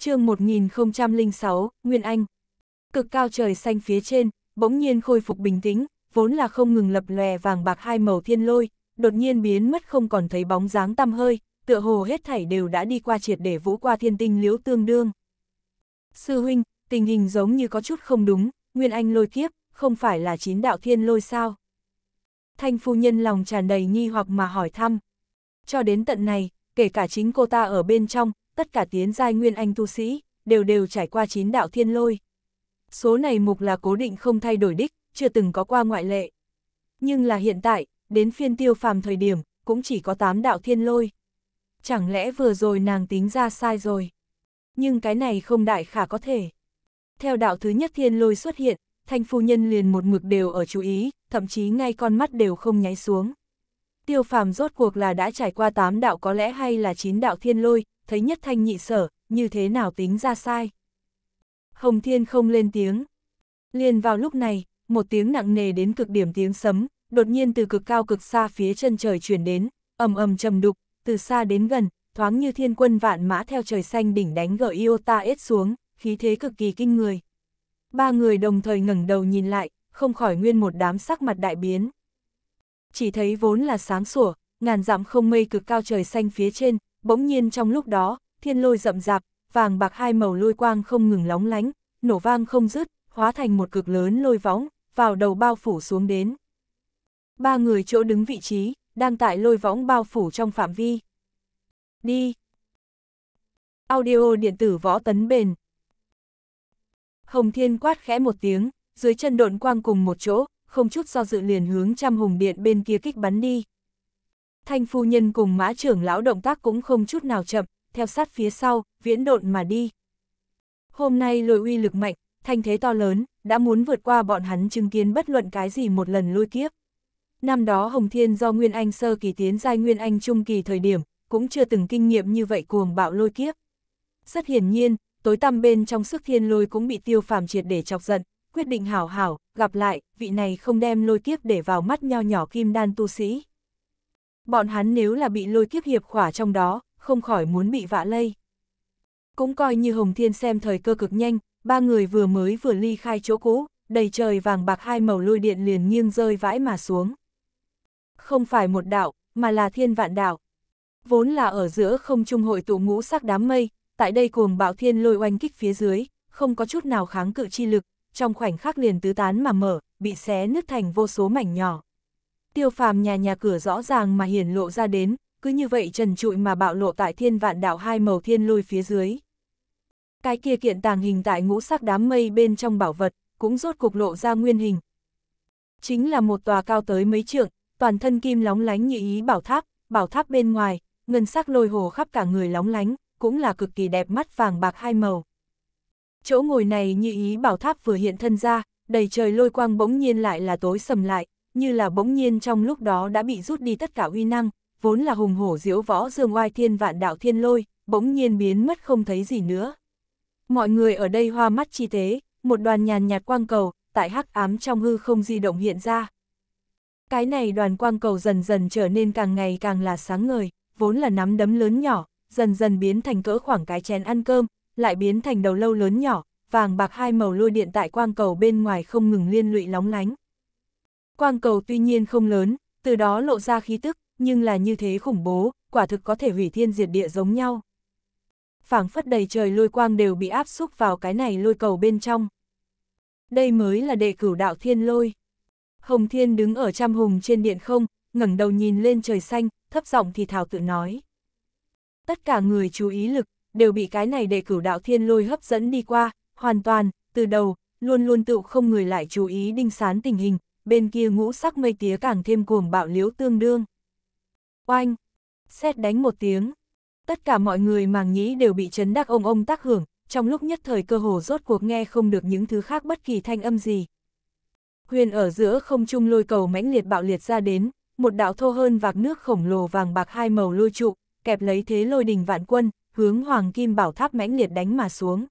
chương 1006, Nguyên Anh. Cực cao trời xanh phía trên, bỗng nhiên khôi phục bình tĩnh, vốn là không ngừng lập lòe vàng bạc hai màu thiên lôi, đột nhiên biến mất không còn thấy bóng dáng tăm hơi, tựa hồ hết thảy đều đã đi qua triệt để vũ qua thiên tinh liễu tương đương. Sư huynh, tình hình giống như có chút không đúng, Nguyên Anh lôi kiếp, không phải là chín đạo thiên lôi sao? Thanh phu nhân lòng tràn đầy nghi hoặc mà hỏi thăm. Cho đến tận này, kể cả chính cô ta ở bên trong, tất cả tiến giai nguyên anh tu sĩ, đều đều trải qua chín đạo thiên lôi. Số này mục là cố định không thay đổi đích, chưa từng có qua ngoại lệ. Nhưng là hiện tại, đến phiên tiêu phàm thời điểm, cũng chỉ có tám đạo thiên lôi. Chẳng lẽ vừa rồi nàng tính ra sai rồi? Nhưng cái này không đại khả có thể. Theo đạo thứ nhất thiên lôi xuất hiện, thanh phu nhân liền một mực đều ở chú ý, thậm chí ngay con mắt đều không nháy xuống. Tiêu phàm rốt cuộc là đã trải qua tám đạo có lẽ hay là chín đạo thiên lôi, thấy nhất thanh nhị sở, như thế nào tính ra sai. Hồng Thiên không lên tiếng. Liền vào lúc này, một tiếng nặng nề đến cực điểm tiếng sấm, đột nhiên từ cực cao cực xa phía chân trời chuyển đến, ầm ầm trầm đục, từ xa đến gần, thoáng như thiên quân vạn mã theo trời xanh đỉnh đánh gở Iota ép xuống, khí thế cực kỳ kinh người. Ba người đồng thời ngẩng đầu nhìn lại, không khỏi nguyên một đám sắc mặt đại biến. Chỉ thấy vốn là sáng sủa, ngàn dặm không mây cực cao trời xanh phía trên, Bỗng nhiên trong lúc đó, thiên lôi rậm rạp, vàng bạc hai màu lôi quang không ngừng lóng lánh, nổ vang không dứt, hóa thành một cực lớn lôi võng, vào đầu bao phủ xuống đến. Ba người chỗ đứng vị trí, đang tại lôi võng bao phủ trong phạm vi. Đi! Audio điện tử võ tấn bền. Hồng Thiên quát khẽ một tiếng, dưới chân độn quang cùng một chỗ, không chút do dự liền hướng trăm hùng điện bên kia kích bắn đi, Thanh phu nhân cùng mã trưởng lão động tác cũng không chút nào chậm, theo sát phía sau, viễn độn mà đi. Hôm nay lôi uy lực mạnh, thanh thế to lớn, đã muốn vượt qua bọn hắn chứng kiến bất luận cái gì một lần lôi kiếp. Năm đó Hồng Thiên do Nguyên Anh sơ kỳ tiến giai Nguyên Anh trung kỳ thời điểm, cũng chưa từng kinh nghiệm như vậy cuồng bạo lôi kiếp. Rất hiển nhiên, tối tăm bên trong sức thiên lôi cũng bị tiêu phàm triệt để chọc giận, quyết định hảo hảo, gặp lại, vị này không đem lôi kiếp để vào mắt nho nhỏ kim đan tu sĩ. Bọn hắn nếu là bị lôi kiếp hiệp khỏa trong đó, không khỏi muốn bị vạ lây. Cũng coi như Hồng Thiên xem thời cơ cực nhanh, ba người vừa mới vừa ly khai chỗ cũ, đầy trời vàng bạc hai màu lôi điện liền nghiêng rơi vãi mà xuống. Không phải một đạo, mà là thiên vạn đạo. Vốn là ở giữa không trung hội tụ ngũ sắc đám mây, tại đây cuồng bạo thiên lôi oanh kích phía dưới, không có chút nào kháng cự chi lực, trong khoảnh khắc liền tứ tán mà mở, bị xé nứt thành vô số mảnh nhỏ tiêu phàm nhà nhà cửa rõ ràng mà hiển lộ ra đến, cứ như vậy trần trụi mà bạo lộ tại thiên vạn đạo hai màu thiên lôi phía dưới. Cái kia kiện tàng hình tại ngũ sắc đám mây bên trong bảo vật, cũng rốt cục lộ ra nguyên hình. Chính là một tòa cao tới mấy trượng, toàn thân kim lóng lánh như ý bảo tháp, bảo tháp bên ngoài, ngân sắc lôi hồ khắp cả người lóng lánh, cũng là cực kỳ đẹp mắt vàng bạc hai màu. Chỗ ngồi này như ý bảo tháp vừa hiện thân ra, đầy trời lôi quang bỗng nhiên lại là tối sầm lại, như là bỗng nhiên trong lúc đó đã bị rút đi tất cả uy năng, vốn là hùng hổ diễu võ dương oai thiên vạn đạo thiên lôi, bỗng nhiên biến mất không thấy gì nữa. Mọi người ở đây hoa mắt chi tế, một đoàn nhàn nhạt quang cầu, tại hắc ám trong hư không di động hiện ra. Cái này đoàn quang cầu dần dần trở nên càng ngày càng là sáng ngời, vốn là nắm đấm lớn nhỏ, dần dần biến thành cỡ khoảng cái chén ăn cơm, lại biến thành đầu lâu lớn nhỏ, vàng bạc hai màu lôi điện tại quang cầu bên ngoài không ngừng liên lụy lóng lánh. Quang cầu tuy nhiên không lớn, từ đó lộ ra khí tức, nhưng là như thế khủng bố, quả thực có thể hủy thiên diệt địa giống nhau. phảng phất đầy trời lôi quang đều bị áp xúc vào cái này lôi cầu bên trong. Đây mới là đệ cửu đạo thiên lôi. Hồng Thiên đứng ở trăm hùng trên điện không, ngẩng đầu nhìn lên trời xanh, thấp giọng thì thảo tự nói. Tất cả người chú ý lực, đều bị cái này đệ cửu đạo thiên lôi hấp dẫn đi qua, hoàn toàn, từ đầu, luôn luôn tự không người lại chú ý đinh sán tình hình, bên kia ngũ sắc mây tía càng thêm cuồng bạo liếu tương đương. Oanh! Xét đánh một tiếng. Tất cả mọi người màng nhĩ đều bị chấn đắc ông ông tác hưởng, trong lúc nhất thời cơ hồ rốt cuộc nghe không được những thứ khác bất kỳ thanh âm gì. Huyền ở giữa không trung lôi cầu mãnh liệt bạo liệt ra đến, một đạo thô hơn vạc nước khổng lồ vàng bạc hai màu lôi trụ, kẹp lấy thế lôi đình vạn quân, hướng hoàng kim bảo tháp mãnh liệt đánh mà xuống.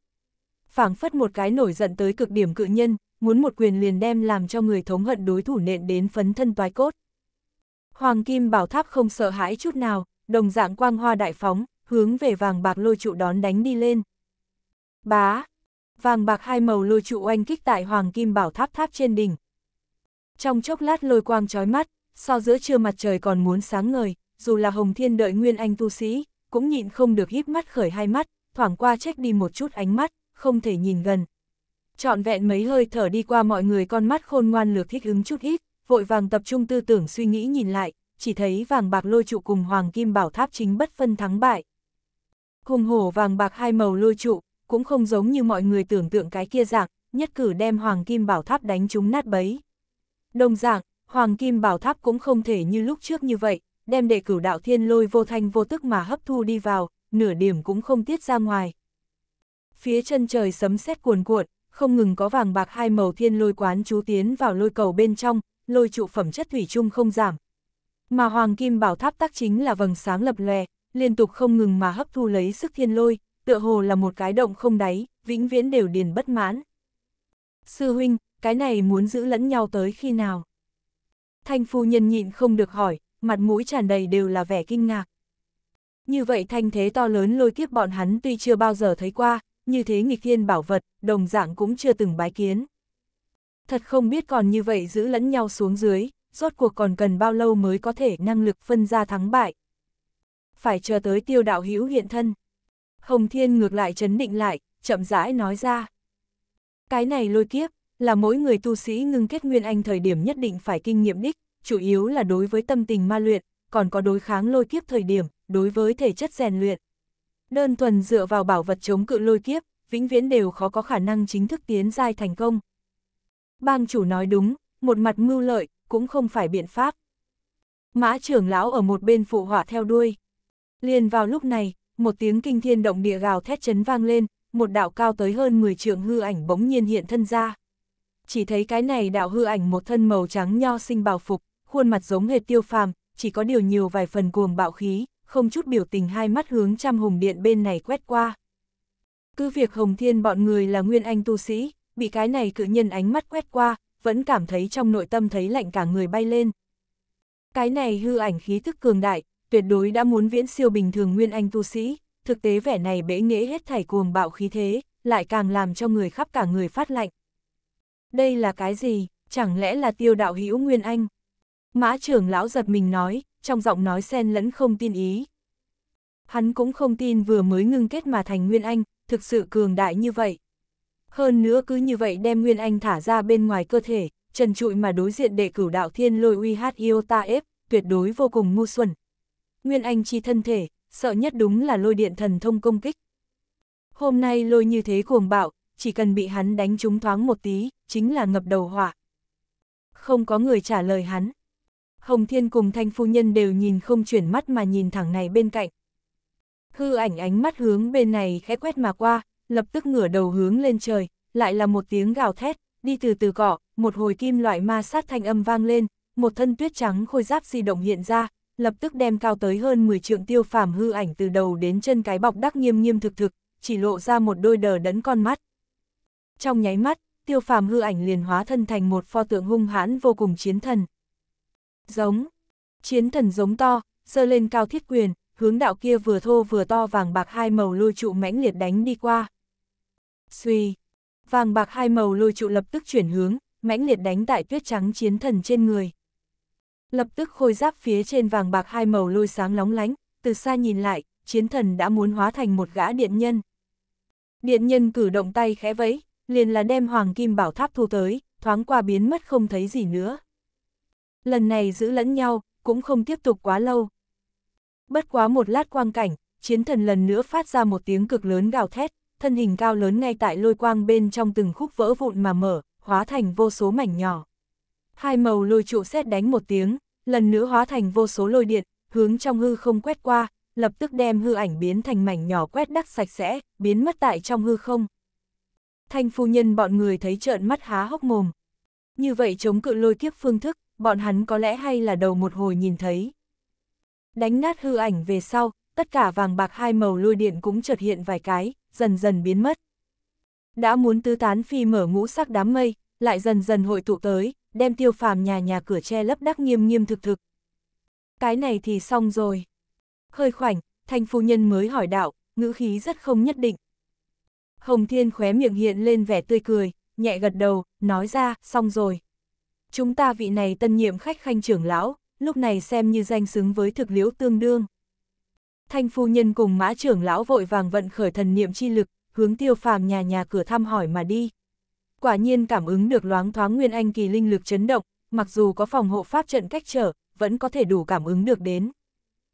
Phảng phất một cái nổi giận tới cực điểm cự nhân, muốn một quyền liền đem làm cho người thống hận đối thủ nện đến phấn thân toái cốt. Hoàng Kim Bảo Tháp không sợ hãi chút nào, đồng dạng quang hoa đại phóng, hướng về vàng bạc lôi trụ đón đánh đi lên. Bá! Vàng bạc hai màu lôi trụ oanh kích tại Hoàng Kim Bảo Tháp tháp trên đỉnh. Trong chốc lát lôi quang chói mắt, so giữa trưa mặt trời còn muốn sáng ngời, dù là Hồng Thiên đợi nguyên anh tu sĩ, cũng nhịn không được híp mắt khởi hai mắt, thoảng qua trách đi một chút ánh mắt, không thể nhìn gần, trọn vẹn mấy hơi thở đi qua mọi người con mắt khôn ngoan lược thích ứng chút ít, vội vàng tập trung tư tưởng suy nghĩ nhìn lại, chỉ thấy vàng bạc lôi trụ cùng hoàng kim bảo tháp chính bất phân thắng bại. Hùng hổ vàng bạc hai màu lôi trụ, cũng không giống như mọi người tưởng tượng cái kia dạng, nhất cử đem hoàng kim bảo tháp đánh chúng nát bấy. Đồng dạng, hoàng kim bảo tháp cũng không thể như lúc trước như vậy, đem đệ cửu đạo thiên lôi vô thanh vô tức mà hấp thu đi vào, nửa điểm cũng không tiết ra ngoài. Phía chân trời sấm sét cuồn cuộn, không ngừng có vàng bạc hai màu thiên lôi quán chú tiến vào lôi cầu bên trong, lôi trụ phẩm chất thủy chung không giảm. Mà hoàng kim bảo tháp tác chính là vầng sáng lập lòe, liên tục không ngừng mà hấp thu lấy sức thiên lôi, tựa hồ là một cái động không đáy, vĩnh viễn đều điền bất mãn. Sư huynh, cái này muốn giữ lẫn nhau tới khi nào? Thanh phu nhân nhịn không được hỏi, mặt mũi tràn đầy đều là vẻ kinh ngạc. Như vậy thanh thế to lớn lôi kiếp bọn hắn tuy chưa bao giờ thấy qua, như thế nghịch thiên bảo vật, đồng dạng cũng chưa từng bái kiến. Thật không biết còn như vậy giữ lẫn nhau xuống dưới, rốt cuộc còn cần bao lâu mới có thể năng lực phân ra thắng bại. Phải chờ tới tiêu đạo hữu hiện thân. Hồng Thiên ngược lại chấn định lại, chậm rãi nói ra. Cái này lôi kiếp, là mỗi người tu sĩ ngưng kết nguyên anh thời điểm nhất định phải kinh nghiệm đích, chủ yếu là đối với tâm tình ma luyện, còn có đối kháng lôi kiếp thời điểm, đối với thể chất rèn luyện. Đơn thuần dựa vào bảo vật chống cự lôi kiếp, vĩnh viễn đều khó có khả năng chính thức tiến giai thành công. Bang chủ nói đúng, một mặt mưu lợi, cũng không phải biện pháp. Mã trưởng lão ở một bên phụ họa theo đuôi. Liền vào lúc này, một tiếng kinh thiên động địa gào thét chấn vang lên, một đạo cao tới hơn 10 trượng hư ảnh bỗng nhiên hiện thân ra. Chỉ thấy cái này đạo hư ảnh một thân màu trắng nho sinh bào phục, khuôn mặt giống hệt tiêu phàm, chỉ có điều nhiều vài phần cuồng bạo khí, không chút biểu tình hai mắt hướng trăm hồng điện bên này quét qua. Cứ việc Hồng Thiên bọn người là nguyên anh tu sĩ, bị cái này cự nhân ánh mắt quét qua, vẫn cảm thấy trong nội tâm thấy lạnh cả người bay lên. Cái này hư ảnh khí thức cường đại, tuyệt đối đã muốn viễn siêu bình thường nguyên anh tu sĩ, thực tế vẻ này bể nghĩa hết thảy cuồng bạo khí thế, lại càng làm cho người khắp cả người phát lạnh. Đây là cái gì, chẳng lẽ là tiêu đạo hữu nguyên anh? Mã trưởng lão giật mình nói, trong giọng nói xen lẫn không tin ý. Hắn cũng không tin vừa mới ngưng kết mà thành Nguyên Anh, thực sự cường đại như vậy. Hơn nữa cứ như vậy đem Nguyên Anh thả ra bên ngoài cơ thể, trần trụi mà đối diện đệ cửu đạo thiên lôi uy hát yêu ta ép, tuyệt đối vô cùng ngu xuẩn. Nguyên Anh chi thân thể, sợ nhất đúng là lôi điện thần thông công kích. Hôm nay lôi như thế cuồng bạo, chỉ cần bị hắn đánh trúng thoáng một tí, chính là ngập đầu họa. Không có người trả lời hắn. Hồng Thiên cùng Thanh Phu Nhân đều nhìn không chuyển mắt mà nhìn thẳng này bên cạnh. Hư ảnh ánh mắt hướng bên này khẽ quét mà qua, lập tức ngửa đầu hướng lên trời, lại là một tiếng gào thét, đi từ từ cỏ, một hồi kim loại ma sát thanh âm vang lên, một thân tuyết trắng khôi giáp di động hiện ra, lập tức đem cao tới hơn 10 trượng tiêu phàm hư ảnh từ đầu đến chân cái bọc đắc nghiêm nghiêm thực thực, chỉ lộ ra một đôi đờ đẫn con mắt. Trong nháy mắt, tiêu phàm hư ảnh liền hóa thân thành một pho tượng hung hãn vô cùng chiến thần. Giống. Chiến thần giống to, sơ lên cao thiết quyền, hướng đạo kia vừa thô vừa to vàng bạc hai màu lôi trụ mãnh liệt đánh đi qua. suy Vàng bạc hai màu lôi trụ lập tức chuyển hướng, mãnh liệt đánh tại tuyết trắng chiến thần trên người. Lập tức khôi giáp phía trên vàng bạc hai màu lôi sáng lóng lánh, từ xa nhìn lại, chiến thần đã muốn hóa thành một gã điện nhân. Điện nhân cử động tay khẽ vẫy, liền là đem hoàng kim bảo tháp thu tới, thoáng qua biến mất không thấy gì nữa. Lần này giữ lẫn nhau, cũng không tiếp tục quá lâu. Bất quá một lát quang cảnh, chiến thần lần nữa phát ra một tiếng cực lớn gào thét, thân hình cao lớn ngay tại lôi quang bên trong từng khúc vỡ vụn mà mở, hóa thành vô số mảnh nhỏ. Hai màu lôi trụ xét đánh một tiếng, lần nữa hóa thành vô số lôi điện, hướng trong hư không quét qua, lập tức đem hư ảnh biến thành mảnh nhỏ quét đắc sạch sẽ, biến mất tại trong hư không. Thanh phu nhân bọn người thấy trợn mắt há hốc mồm. Như vậy chống cự lôi kiếp phương thức, bọn hắn có lẽ hay là đầu một hồi nhìn thấy. Đánh nát hư ảnh về sau, tất cả vàng bạc hai màu lôi điện cũng chợt hiện vài cái, dần dần biến mất. Đã muốn tứ tán phi mở ngũ sắc đám mây, lại dần dần hội tụ tới, đem tiêu phàm nhà nhà cửa che lấp đắc nghiêm nghiêm thực thực. Cái này thì xong rồi. Hơi khoảnh, thanh phu nhân mới hỏi đạo, ngữ khí rất không nhất định. Hồng Thiên khóe miệng hiện lên vẻ tươi cười, nhẹ gật đầu, nói ra, xong rồi chúng ta vị này tân nhiệm khách khanh trưởng lão, lúc này xem như danh xứng với thực liễu tương đương. Thanh phu nhân cùng mã trưởng lão vội vàng vận khởi thần niệm chi lực, hướng tiêu phàm nhà nhà cửa thăm hỏi mà đi. Quả nhiên cảm ứng được loáng thoáng nguyên anh kỳ linh lực chấn động, mặc dù có phòng hộ pháp trận cách trở, vẫn có thể đủ cảm ứng được đến.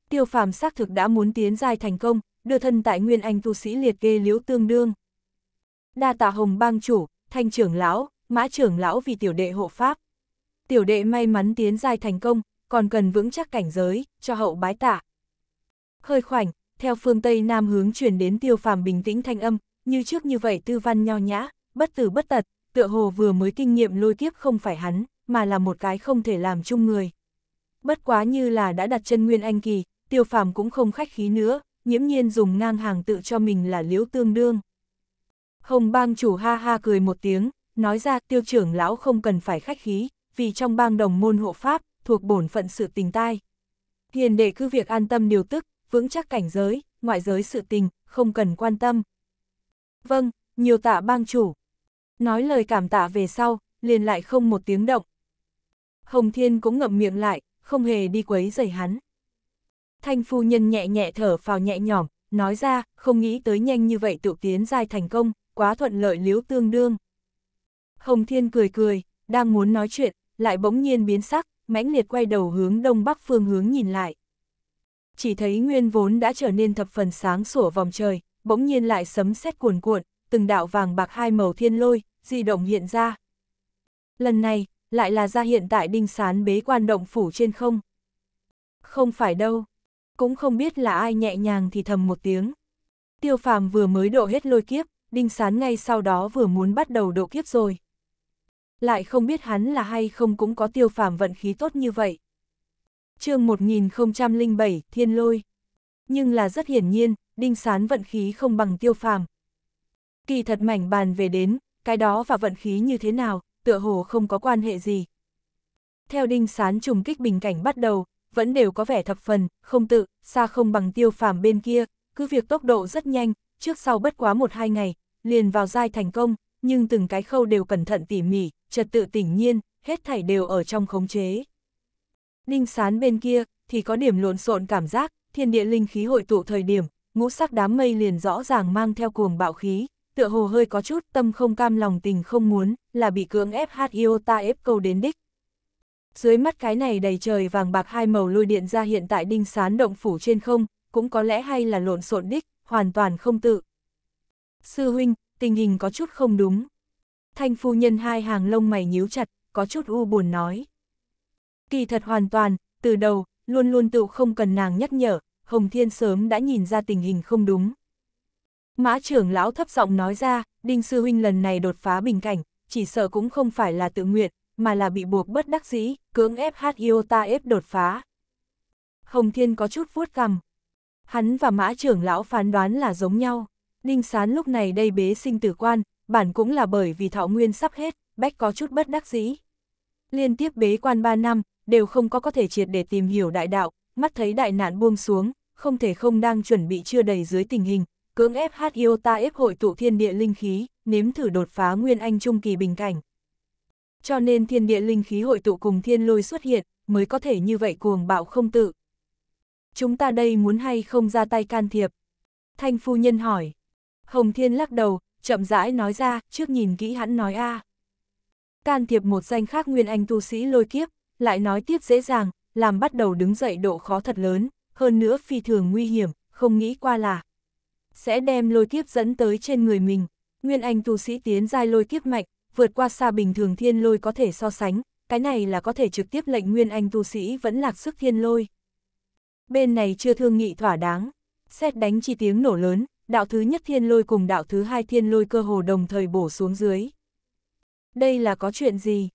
Tiêu phàm xác thực đã muốn tiến dài thành công, đưa thân tại nguyên anh tu sĩ liệt kê liễu tương đương. Đa tạ hồng bang chủ, thanh trưởng lão, mã trưởng lão vì tiểu đệ hộ pháp tiểu đệ may mắn tiến dài thành công, còn cần vững chắc cảnh giới, cho hậu bái tạ. Hơi khoảnh, theo phương Tây Nam hướng chuyển đến tiêu phàm bình tĩnh thanh âm, như trước như vậy tư văn nho nhã, bất tử bất tật, tựa hồ vừa mới kinh nghiệm lôi kiếp không phải hắn, mà là một cái không thể làm chung người. Bất quá như là đã đặt chân nguyên anh kỳ, tiêu phàm cũng không khách khí nữa, nhiễm nhiên dùng ngang hàng tự cho mình là liễu tương đương. Hồng bang chủ ha ha cười một tiếng, nói ra tiêu trưởng lão không cần phải khách khí, vì trong bang đồng môn hộ pháp, thuộc bổn phận sự tình tai. Hiền đệ cứ việc an tâm điều tức, vững chắc cảnh giới, ngoại giới sự tình, không cần quan tâm. Vâng, nhiều tạ bang chủ. Nói lời cảm tạ về sau, liền lại không một tiếng động. Hồng Thiên cũng ngậm miệng lại, không hề đi quấy rầy hắn. Thanh phu nhân nhẹ nhẹ thở phào nhẹ nhõm, nói ra, không nghĩ tới nhanh như vậy tự tiến giai thành công, quá thuận lợi liếu tương đương. Hồng Thiên cười cười, đang muốn nói chuyện, lại bỗng nhiên biến sắc, mãnh liệt quay đầu hướng đông bắc phương hướng nhìn lại. Chỉ thấy nguyên vốn đã trở nên thập phần sáng sủa vòng trời, bỗng nhiên lại sấm sét cuồn cuộn, từng đạo vàng bạc hai màu thiên lôi, di động hiện ra. Lần này, lại là ra hiện tại đinh sán bế quan động phủ trên không. Không phải đâu, cũng không biết là ai nhẹ nhàng thì thầm một tiếng. Tiêu phàm vừa mới độ hết lôi kiếp, đinh sán ngay sau đó vừa muốn bắt đầu độ kiếp rồi lại không biết hắn là hay không cũng có tiêu phàm vận khí tốt như vậy. chương 1007, Thiên Lôi. Nhưng là rất hiển nhiên, Đinh Sán vận khí không bằng tiêu phàm. Kỳ thật mảnh bàn về đến, cái đó và vận khí như thế nào, tựa hồ không có quan hệ gì. Theo Đinh Sán trùng kích bình cảnh bắt đầu, vẫn đều có vẻ thập phần, không tự, xa không bằng tiêu phàm bên kia, cứ việc tốc độ rất nhanh, trước sau bất quá một hai ngày, liền vào giai thành công, nhưng từng cái khâu đều cẩn thận tỉ mỉ, trật tự tỉnh nhiên, hết thảy đều ở trong khống chế. Ninh sán bên kia, thì có điểm lộn xộn cảm giác, thiên địa linh khí hội tụ thời điểm, ngũ sắc đám mây liền rõ ràng mang theo cuồng bạo khí, tựa hồ hơi có chút tâm không cam lòng tình không muốn, là bị cưỡng ép hát yêu ta ép câu đến đích. Dưới mắt cái này đầy trời vàng bạc hai màu lôi điện ra hiện tại đinh sán động phủ trên không, cũng có lẽ hay là lộn xộn đích, hoàn toàn không tự. Sư huynh, tình hình có chút không đúng. Thanh phu nhân hai hàng lông mày nhíu chặt, có chút u buồn nói. Kỳ thật hoàn toàn, từ đầu, luôn luôn tự không cần nàng nhắc nhở, Hồng Thiên sớm đã nhìn ra tình hình không đúng. Mã trưởng lão thấp giọng nói ra, Đinh Sư Huynh lần này đột phá bình cảnh, chỉ sợ cũng không phải là tự nguyện, mà là bị buộc bất đắc dĩ, cưỡng ép hát ta ép đột phá. Hồng Thiên có chút vuốt cằm. Hắn và mã trưởng lão phán đoán là giống nhau. Ninh Sán lúc này đây bế sinh tử quan, bản cũng là bởi vì thọ nguyên sắp hết, Bách có chút bất đắc dĩ. Liên tiếp bế quan 3 năm, đều không có có thể triệt để tìm hiểu đại đạo, mắt thấy đại nạn buông xuống, không thể không đang chuẩn bị chưa đầy dưới tình hình, cưỡng ép hát yêu ta ép hội tụ thiên địa linh khí, nếm thử đột phá nguyên anh trung kỳ bình cảnh. Cho nên thiên địa linh khí hội tụ cùng thiên lôi xuất hiện, mới có thể như vậy cuồng bạo không tự. Chúng ta đây muốn hay không ra tay can thiệp? Thanh phu nhân hỏi. Hồng Thiên lắc đầu, chậm rãi nói ra, trước nhìn kỹ hắn nói a. À. Can thiệp một danh khác nguyên anh tu sĩ lôi kiếp, lại nói tiếp dễ dàng, làm bắt đầu đứng dậy độ khó thật lớn, hơn nữa phi thường nguy hiểm, không nghĩ qua là sẽ đem lôi kiếp dẫn tới trên người mình. Nguyên anh tu sĩ tiến giai lôi kiếp mạnh, vượt qua xa bình thường thiên lôi có thể so sánh, cái này là có thể trực tiếp lệnh nguyên anh tu sĩ vẫn lạc sức thiên lôi. Bên này chưa thương nghị thỏa đáng, xét đánh chi tiếng nổ lớn, đạo thứ nhất thiên lôi cùng đạo thứ hai thiên lôi cơ hồ đồng thời bổ xuống dưới. Đây là có chuyện gì?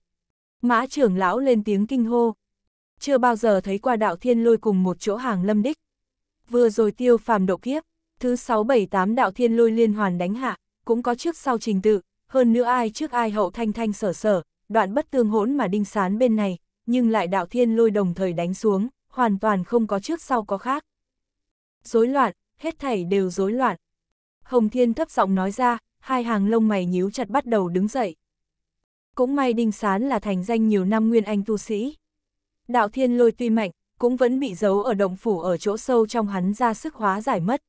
Mã trưởng lão lên tiếng kinh hô. Chưa bao giờ thấy qua đạo thiên lôi cùng một chỗ hàng lâm đích. Vừa rồi tiêu phàm độ kiếp, thứ 678 đạo thiên lôi liên hoàn đánh hạ, cũng có trước sau trình tự, hơn nữa ai trước ai hậu thanh thanh sở sở, đoạn bất tương hỗn mà đinh sán bên này, nhưng lại đạo thiên lôi đồng thời đánh xuống, hoàn toàn không có trước sau có khác. rối loạn, hết thảy đều rối loạn. Hồng Thiên thấp giọng nói ra, hai hàng lông mày nhíu chặt bắt đầu đứng dậy. Cũng may Đinh Sán là thành danh nhiều năm nguyên anh tu sĩ. Đạo thiên lôi tuy mạnh, cũng vẫn bị giấu ở động phủ ở chỗ sâu trong hắn ra sức hóa giải mất.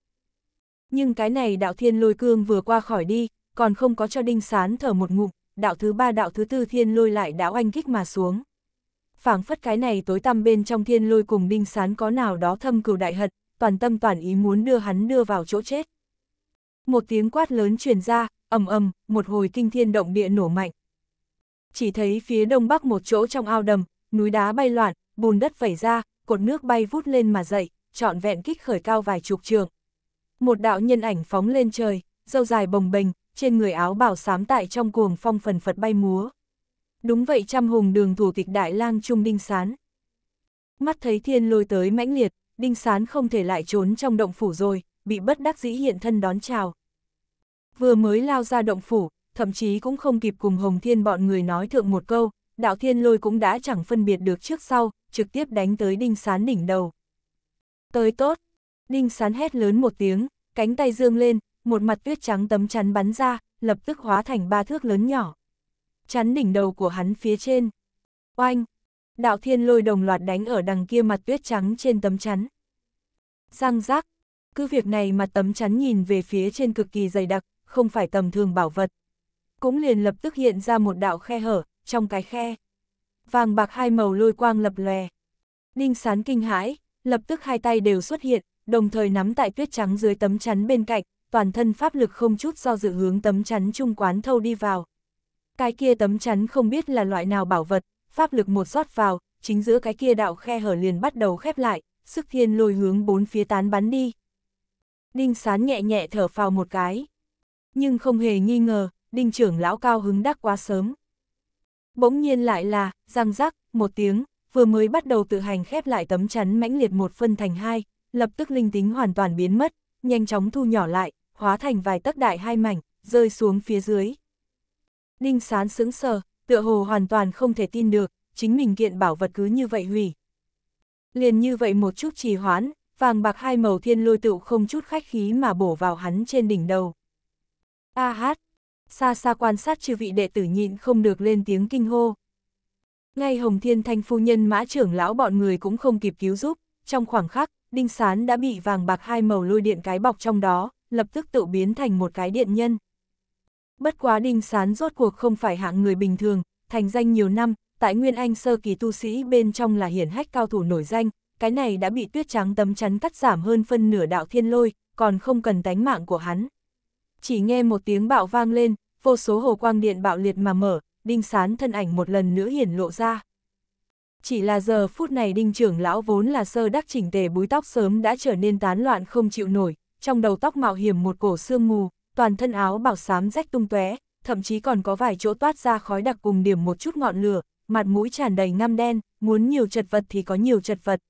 Nhưng cái này đạo thiên lôi cương vừa qua khỏi đi, còn không có cho Đinh Sán thở một ngụm, đạo thứ ba đạo thứ tư thiên lôi lại đảo anh kích mà xuống. phảng phất cái này tối tăm bên trong thiên lôi cùng Đinh Sán có nào đó thâm cừu đại hận, toàn tâm toàn ý muốn đưa hắn đưa vào chỗ chết. Một tiếng quát lớn truyền ra, ầm ầm, một hồi kinh thiên động địa nổ mạnh. Chỉ thấy phía đông bắc một chỗ trong ao đầm, núi đá bay loạn, bùn đất vẩy ra, cột nước bay vút lên mà dậy, trọn vẹn kích khởi cao vài chục trường. Một đạo nhân ảnh phóng lên trời, dâu dài bồng bềnh, trên người áo bảo sám tại trong cuồng phong phần phật bay múa. Đúng vậy trăm hùng đường thủ tịch đại lang trung đinh sán. Mắt thấy thiên lôi tới mãnh liệt, Đinh Sán không thể lại trốn trong động phủ rồi, bị bất đắc dĩ hiện thân đón chào. Vừa mới lao ra động phủ, thậm chí cũng không kịp cùng Hồng Thiên bọn người nói thượng một câu, đạo thiên lôi cũng đã chẳng phân biệt được trước sau, trực tiếp đánh tới đinh sán đỉnh đầu. Tới tốt, đinh sán hét lớn một tiếng, cánh tay dương lên, một mặt tuyết trắng tấm chắn bắn ra, lập tức hóa thành ba thước lớn nhỏ. Chắn đỉnh đầu của hắn phía trên. Oanh, Đạo thiên lôi đồng loạt đánh ở đằng kia mặt tuyết trắng trên tấm chắn. Giang giác, cứ việc này mặt tấm chắn nhìn về phía trên cực kỳ dày đặc, không phải tầm thường bảo vật. Cũng liền lập tức hiện ra một đạo khe hở, trong cái khe. Vàng bạc hai màu lôi quang lập lòe. Ninh sán kinh hãi, lập tức hai tay đều xuất hiện, đồng thời nắm tại tuyết trắng dưới tấm chắn bên cạnh, toàn thân pháp lực không chút do dự hướng tấm chắn trung quán thâu đi vào. Cái kia tấm chắn không biết là loại nào bảo vật, pháp lực một rót vào, chính giữa cái kia đạo khe hở liền bắt đầu khép lại, sức thiên lôi hướng bốn phía tán bắn đi. Đinh sán nhẹ nhẹ thở phào một cái. Nhưng không hề nghi ngờ, đinh trưởng lão cao hứng đắc quá sớm. Bỗng nhiên lại là, răng rắc, một tiếng, vừa mới bắt đầu tự hành khép lại tấm chắn mãnh liệt một phân thành hai, lập tức linh tính hoàn toàn biến mất, nhanh chóng thu nhỏ lại, hóa thành vài tấc đại hai mảnh, rơi xuống phía dưới. Đinh sán sững sờ, tựa hồ hoàn toàn không thể tin được, chính mình kiện bảo vật cứ như vậy hủy. Liền như vậy một chút trì hoãn, vàng bạc hai màu thiên lôi tựu không chút khách khí mà bổ vào hắn trên đỉnh đầu. A hát, xa xa quan sát chư vị đệ tử nhịn không được lên tiếng kinh hô. Ngay Hồng Thiên Thanh phu nhân mã trưởng lão bọn người cũng không kịp cứu giúp, trong khoảng khắc, đinh sán đã bị vàng bạc hai màu lôi điện cái bọc trong đó, lập tức tự biến thành một cái điện nhân. Bất quá Đinh Sán rốt cuộc không phải hạng người bình thường, thành danh nhiều năm, tại Nguyên Anh sơ kỳ tu sĩ bên trong là hiển hách cao thủ nổi danh, cái này đã bị tuyết trắng tấm chắn cắt giảm hơn phân nửa đạo thiên lôi, còn không cần tánh mạng của hắn. Chỉ nghe một tiếng bạo vang lên, vô số hồ quang điện bạo liệt mà mở, Đinh Sán thân ảnh một lần nữa hiển lộ ra. Chỉ là giờ phút này đinh trưởng lão vốn là sơ đắc chỉnh tề búi tóc sớm đã trở nên tán loạn không chịu nổi, trong đầu tóc mạo hiểm một cổ sương mù, toàn thân áo bảo xám rách tung tóe, thậm chí còn có vài chỗ toát ra khói đặc cùng điểm một chút ngọn lửa, mặt mũi tràn đầy ngăm đen, muốn nhiều chật vật thì có nhiều chật vật.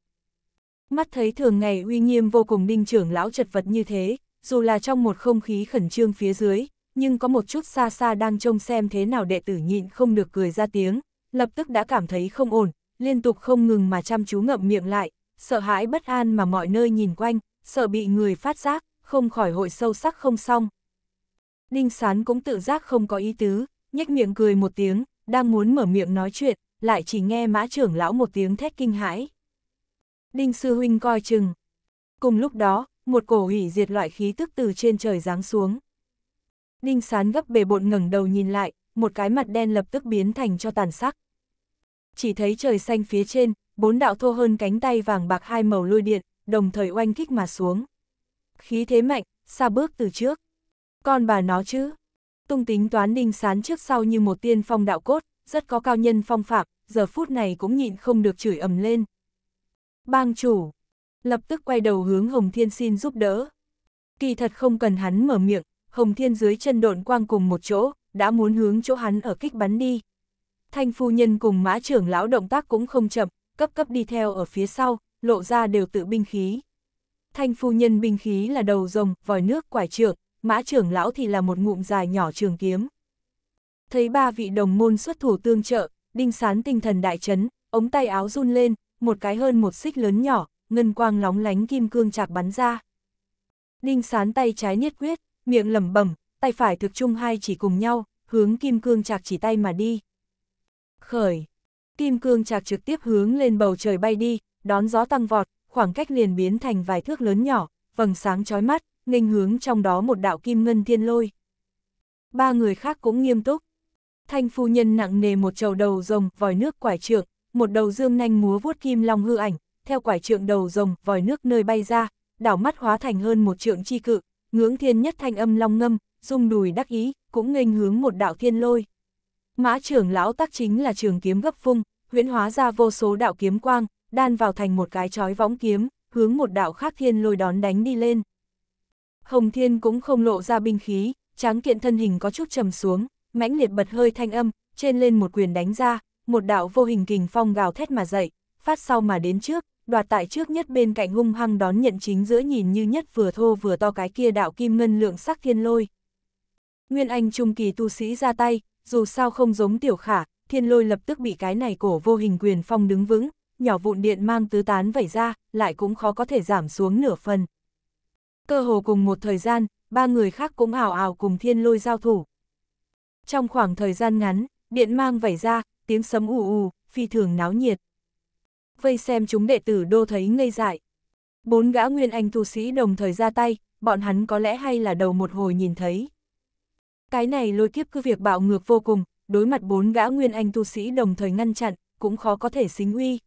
Mắt thấy thường ngày uy nghiêm vô cùng đinh trưởng lão chật vật như thế, dù là trong một không khí khẩn trương phía dưới, nhưng có một chút xa xa đang trông xem thế nào đệ tử nhịn không được cười ra tiếng, lập tức đã cảm thấy không ổn, liên tục không ngừng mà chăm chú ngậm miệng lại, sợ hãi bất an mà mọi nơi nhìn quanh, sợ bị người phát giác, không khỏi hội sâu sắc không xong, Đinh Sán cũng tự giác không có ý tứ, nhếch miệng cười một tiếng, đang muốn mở miệng nói chuyện, lại chỉ nghe mã trưởng lão một tiếng thét kinh hãi. Đinh Sư Huynh coi chừng. Cùng lúc đó, một cổ hủy diệt loại khí tức từ trên trời giáng xuống. Đinh Sán gấp bề bộn ngẩng đầu nhìn lại, một cái mặt đen lập tức biến thành cho tàn sắc. Chỉ thấy trời xanh phía trên, bốn đạo thô hơn cánh tay vàng bạc hai màu lôi điện, đồng thời oanh kích mà xuống. Khí thế mạnh, xa bước từ trước con bà nó chứ? Tung tính toán ninh sán trước sau như một tiên phong đạo cốt, rất có cao nhân phong phạm, giờ phút này cũng nhịn không được chửi ầm lên. Bang chủ, lập tức quay đầu hướng Hồng Thiên xin giúp đỡ. Kỳ thật không cần hắn mở miệng, Hồng Thiên dưới chân độn quang cùng một chỗ, đã muốn hướng chỗ hắn ở kích bắn đi. Thanh phu nhân cùng mã trưởng lão động tác cũng không chậm, cấp cấp đi theo ở phía sau, lộ ra đều tự binh khí. Thanh phu nhân binh khí là đầu rồng, vòi nước, quải trượng, mã trưởng lão thì là một ngụm dài nhỏ trường kiếm. Thấy ba vị đồng môn xuất thủ tương trợ, đinh sán tinh thần đại chấn, ống tay áo run lên, một cái hơn một xích lớn nhỏ, ngân quang lóng lánh kim cương chạc bắn ra. Đinh sán tay trái niết quyết, miệng lẩm bẩm, tay phải thực chung hai chỉ cùng nhau, hướng kim cương chạc chỉ tay mà đi. Khởi, kim cương chạc trực tiếp hướng lên bầu trời bay đi, đón gió tăng vọt, khoảng cách liền biến thành vài thước lớn nhỏ, vầng sáng chói mắt, nghênh hướng trong đó một đạo kim ngân thiên lôi. Ba người khác cũng nghiêm túc. Thanh phu nhân nặng nề một chầu đầu rồng, vòi nước quải trượng, một đầu dương nanh múa vuốt kim long hư ảnh, theo quải trượng đầu rồng, vòi nước nơi bay ra, đảo mắt hóa thành hơn một trượng chi cự, ngưỡng thiên nhất thanh âm long ngâm, rung đùi đắc ý, cũng nghênh hướng một đạo thiên lôi. Mã trưởng lão tác chính là trường kiếm gấp phung, huyễn hóa ra vô số đạo kiếm quang, đan vào thành một cái chói võng kiếm, hướng một đạo khác thiên lôi đón đánh đi lên. Hồng Thiên cũng không lộ ra binh khí, tráng kiện thân hình có chút trầm xuống, mãnh liệt bật hơi thanh âm, trên lên một quyền đánh ra, một đạo vô hình kình phong gào thét mà dậy, phát sau mà đến trước, đoạt tại trước nhất bên cạnh hung hăng đón nhận chính giữa nhìn như nhất vừa thô vừa to cái kia đạo kim ngân lượng sắc thiên lôi. Nguyên Anh trung kỳ tu sĩ ra tay, dù sao không giống tiểu khả, thiên lôi lập tức bị cái này cổ vô hình quyền phong đứng vững, nhỏ vụn điện mang tứ tán vẩy ra, lại cũng khó có thể giảm xuống nửa phần. Cơ hồ cùng một thời gian, ba người khác cũng ảo ảo cùng thiên lôi giao thủ. Trong khoảng thời gian ngắn, điện mang vẩy ra, tiếng sấm ù ù, phi thường náo nhiệt. Vây xem chúng đệ tử đô thấy ngây dại. Bốn gã nguyên anh tu sĩ đồng thời ra tay, bọn hắn có lẽ hay là đầu một hồi nhìn thấy. Cái này lôi kiếp cứ việc bạo ngược vô cùng, đối mặt bốn gã nguyên anh tu sĩ đồng thời ngăn chặn, cũng khó có thể xính uy.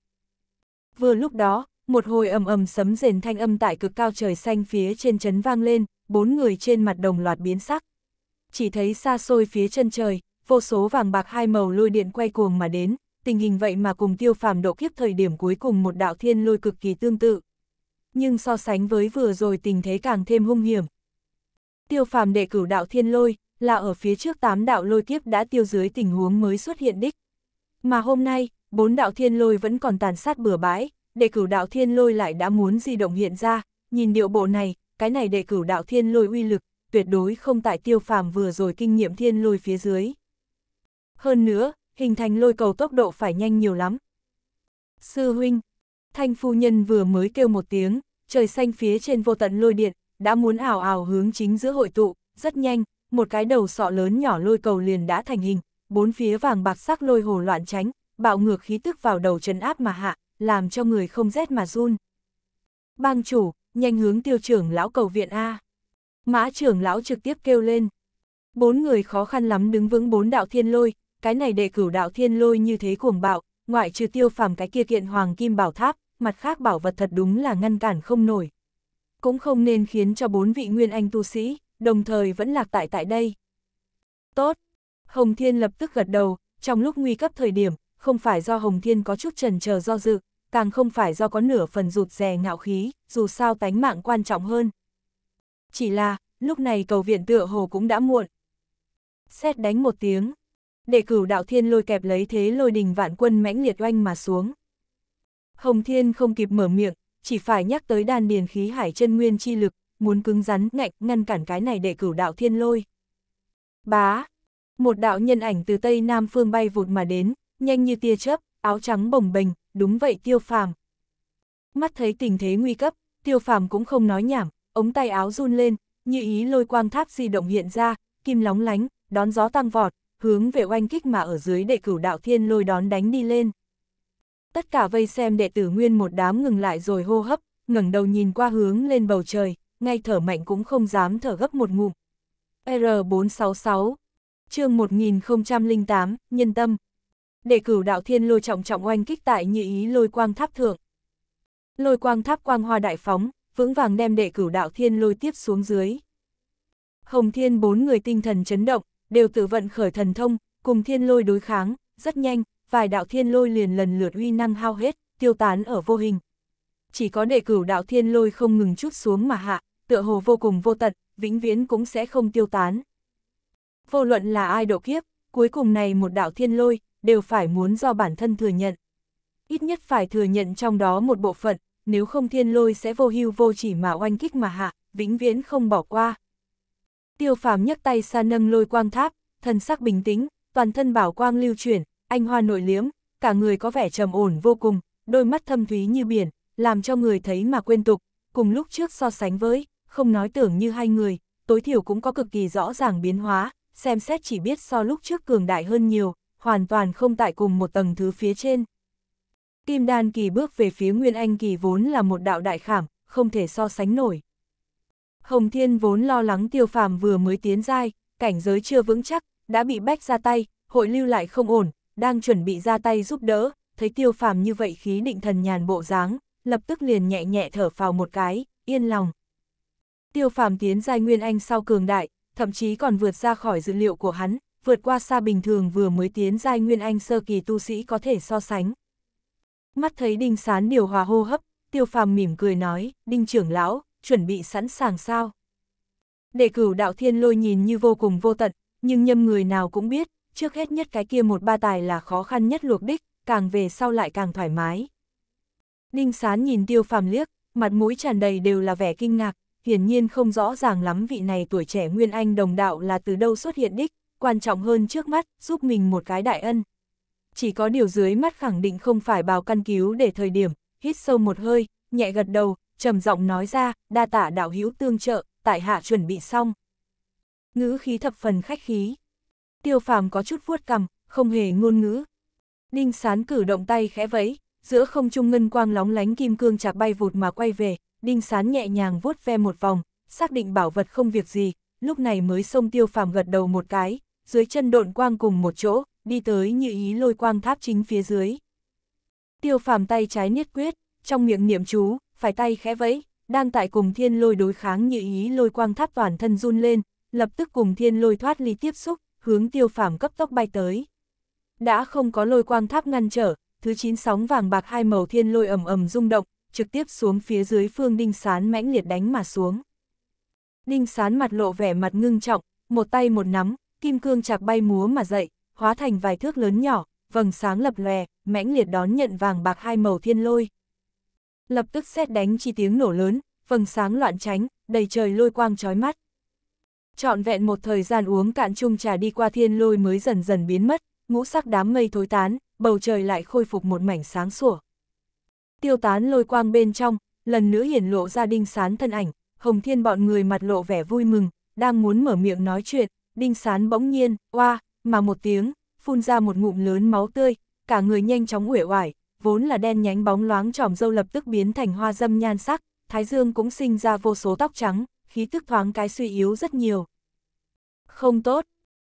Vừa lúc đó, một hồi ầm ầm sấm rền thanh âm tại cực cao trời xanh phía trên chấn vang lên, bốn người trên mặt đồng loạt biến sắc. Chỉ thấy xa xôi phía chân trời, vô số vàng bạc hai màu lôi điện quay cuồng mà đến, tình hình vậy mà cùng tiêu phàm độ kiếp thời điểm cuối cùng một đạo thiên lôi cực kỳ tương tự. Nhưng so sánh với vừa rồi tình thế càng thêm hung hiểm. Tiêu phàm đệ cửu đạo thiên lôi, là ở phía trước tám đạo lôi kiếp đã tiêu dưới tình huống mới xuất hiện đích. Mà hôm nay, bốn đạo thiên lôi vẫn còn tàn sát bừa bãi, đệ cửu đạo thiên lôi lại đã muốn di động hiện ra, nhìn điệu bộ này, cái này đệ cửu đạo thiên lôi uy lực, tuyệt đối không tại tiêu phàm vừa rồi kinh nghiệm thiên lôi phía dưới. Hơn nữa, hình thành lôi cầu tốc độ phải nhanh nhiều lắm. Sư huynh, thanh phu nhân vừa mới kêu một tiếng, trời xanh phía trên vô tận lôi điện, đã muốn ảo ảo hướng chính giữa hội tụ, rất nhanh, một cái đầu sọ lớn nhỏ lôi cầu liền đã thành hình, bốn phía vàng bạc sắc lôi hồ loạn tránh, bạo ngược khí tức vào đầu chân áp mà hạ, làm cho người không rét mà run. Bang chủ, nhanh hướng tiêu trưởng lão cầu viện A. Mã trưởng lão trực tiếp kêu lên. Bốn người khó khăn lắm đứng vững bốn đạo thiên lôi, cái này đệ cửu đạo thiên lôi như thế cuồng bạo, ngoại trừ tiêu phàm cái kia kiện hoàng kim bảo tháp, mặt khác bảo vật thật đúng là ngăn cản không nổi. Cũng không nên khiến cho bốn vị nguyên anh tu sĩ, đồng thời vẫn lạc tại tại đây. Tốt! Hồng Thiên lập tức gật đầu, trong lúc nguy cấp thời điểm, không phải do Hồng Thiên có chút trần chờ do dự, càng không phải do có nửa phần rụt rè ngạo khí, dù sao tánh mạng quan trọng hơn. Chỉ là, lúc này cầu viện tựa hồ cũng đã muộn. Xét đánh một tiếng, để cửu đạo thiên lôi kẹp lấy thế lôi đình vạn quân mãnh liệt oanh mà xuống. Hồng Thiên không kịp mở miệng, chỉ phải nhắc tới đan điền khí hải chân nguyên chi lực, muốn cứng rắn ngạnh ngăn cản cái này để cửu đạo thiên lôi. Bá! Một đạo nhân ảnh từ tây nam phương bay vụt mà đến, nhanh như tia chớp, áo trắng bồng bềnh, đúng vậy tiêu phàm. Mắt thấy tình thế nguy cấp, tiêu phàm cũng không nói nhảm, ống tay áo run lên, như ý lôi quang tháp di động hiện ra, kim lóng lánh, đón gió tăng vọt, hướng về oanh kích mà ở dưới đệ cửu đạo thiên lôi đón đánh đi lên. Tất cả vây xem đệ tử nguyên một đám ngừng lại rồi hô hấp, ngẩng đầu nhìn qua hướng lên bầu trời, ngay thở mạnh cũng không dám thở gấp một ngụm. R466, chương 1008, nhân tâm để cửu đạo thiên lôi trọng trọng oanh kích tại như ý lôi quang tháp thượng. Lôi quang tháp quang hoa đại phóng, vững vàng đem đệ cửu đạo thiên lôi tiếp xuống dưới. Hồng thiên bốn người tinh thần chấn động, đều tự vận khởi thần thông, cùng thiên lôi đối kháng, rất nhanh, vài đạo thiên lôi liền lần lượt uy năng hao hết, tiêu tán ở vô hình. Chỉ có đệ cửu đạo thiên lôi không ngừng chút xuống mà hạ, tựa hồ vô cùng vô tận, vĩnh viễn cũng sẽ không tiêu tán. Vô luận là ai độ kiếp, cuối cùng này một đạo thiên lôi, đều phải muốn do bản thân thừa nhận. Ít nhất phải thừa nhận trong đó một bộ phận, nếu không thiên lôi sẽ vô hưu vô chỉ mà oanh kích mà hạ, vĩnh viễn không bỏ qua. Tiêu phàm nhấc tay xa nâng lôi quang tháp, thân sắc bình tĩnh, toàn thân bảo quang lưu chuyển, anh hoa nội liếm, cả người có vẻ trầm ổn vô cùng, đôi mắt thâm thúy như biển, làm cho người thấy mà quên tục, cùng lúc trước so sánh với, không nói tưởng như hai người, tối thiểu cũng có cực kỳ rõ ràng biến hóa, xem xét chỉ biết so lúc trước cường đại hơn nhiều, hoàn toàn không tại cùng một tầng thứ phía trên. Kim đan kỳ bước về phía Nguyên Anh kỳ vốn là một đạo đại khảm, không thể so sánh nổi. Hồng Thiên vốn lo lắng tiêu phàm vừa mới tiến dai, cảnh giới chưa vững chắc, đã bị bách ra tay, hội lưu lại không ổn, đang chuẩn bị ra tay giúp đỡ, thấy tiêu phàm như vậy khí định thần nhàn bộ dáng, lập tức liền nhẹ nhẹ thở phào một cái, yên lòng. Tiêu phàm tiến giai Nguyên Anh sau cường đại, thậm chí còn vượt ra khỏi dữ liệu của hắn, vượt qua xa bình thường vừa mới tiến giai nguyên anh sơ kỳ tu sĩ có thể so sánh. Mắt thấy Đinh Sán điều hòa hô hấp, Tiêu Phàm mỉm cười nói, Đinh trưởng lão, chuẩn bị sẵn sàng sao? Đệ cửu đạo thiên lôi nhìn như vô cùng vô tận, nhưng nhâm người nào cũng biết, trước hết nhất cái kia một ba tài là khó khăn nhất luộc đích, càng về sau lại càng thoải mái. Đinh Sán nhìn Tiêu Phàm liếc, mặt mũi tràn đầy đều là vẻ kinh ngạc, hiển nhiên không rõ ràng lắm vị này tuổi trẻ Nguyên Anh đồng đạo là từ đâu xuất hiện đích, quan trọng hơn trước mắt, giúp mình một cái đại ân. Chỉ có điều dưới mắt khẳng định không phải bào căn cứu để thời điểm, hít sâu một hơi, nhẹ gật đầu, trầm giọng nói ra, đa tả đạo hữu tương trợ, tại hạ chuẩn bị xong. Ngữ khí thập phần khách khí. Tiêu phàm có chút vuốt cầm, không hề ngôn ngữ. Đinh sán cử động tay khẽ vẫy, giữa không trung ngân quang lóng lánh kim cương chạc bay vụt mà quay về, đinh sán nhẹ nhàng vuốt ve một vòng, xác định bảo vật không việc gì, lúc này mới xông tiêu phàm gật đầu một cái, dưới chân độn quang cùng một chỗ, đi tới như ý lôi quang tháp chính phía dưới. Tiêu phàm tay trái niết quyết, trong miệng niệm chú, phải tay khẽ vẫy, đang tại cùng thiên lôi đối kháng như ý lôi quang tháp toàn thân run lên, lập tức cùng thiên lôi thoát ly tiếp xúc, hướng tiêu phàm cấp tốc bay tới. Đã không có lôi quang tháp ngăn trở, thứ chín sóng vàng bạc hai màu thiên lôi ầm ầm rung động, trực tiếp xuống phía dưới phương đinh sán mãnh liệt đánh mà xuống. Đinh sán mặt lộ vẻ mặt ngưng trọng, một tay một nắm, kim cương chạc bay múa mà dậy, hóa thành vài thước lớn nhỏ, vầng sáng lập lòe, mãnh liệt đón nhận vàng bạc hai màu thiên lôi. Lập tức xét đánh chi tiếng nổ lớn, vầng sáng loạn tránh, đầy trời lôi quang chói mắt. Trọn vẹn một thời gian uống cạn chung trà đi qua thiên lôi mới dần dần biến mất, ngũ sắc đám mây thối tán, bầu trời lại khôi phục một mảnh sáng sủa. Tiêu tán lôi quang bên trong, lần nữa hiển lộ ra đinh sán thân ảnh, hồng thiên bọn người mặt lộ vẻ vui mừng, đang muốn mở miệng nói chuyện, Đinh Sán bỗng nhiên, oa, mà một tiếng, phun ra một ngụm lớn máu tươi, cả người nhanh chóng uể oải, vốn là đen nhánh bóng loáng tròm dâu lập tức biến thành hoa dâm nhan sắc, thái dương cũng sinh ra vô số tóc trắng, khí tức thoáng cái suy yếu rất nhiều. Không tốt.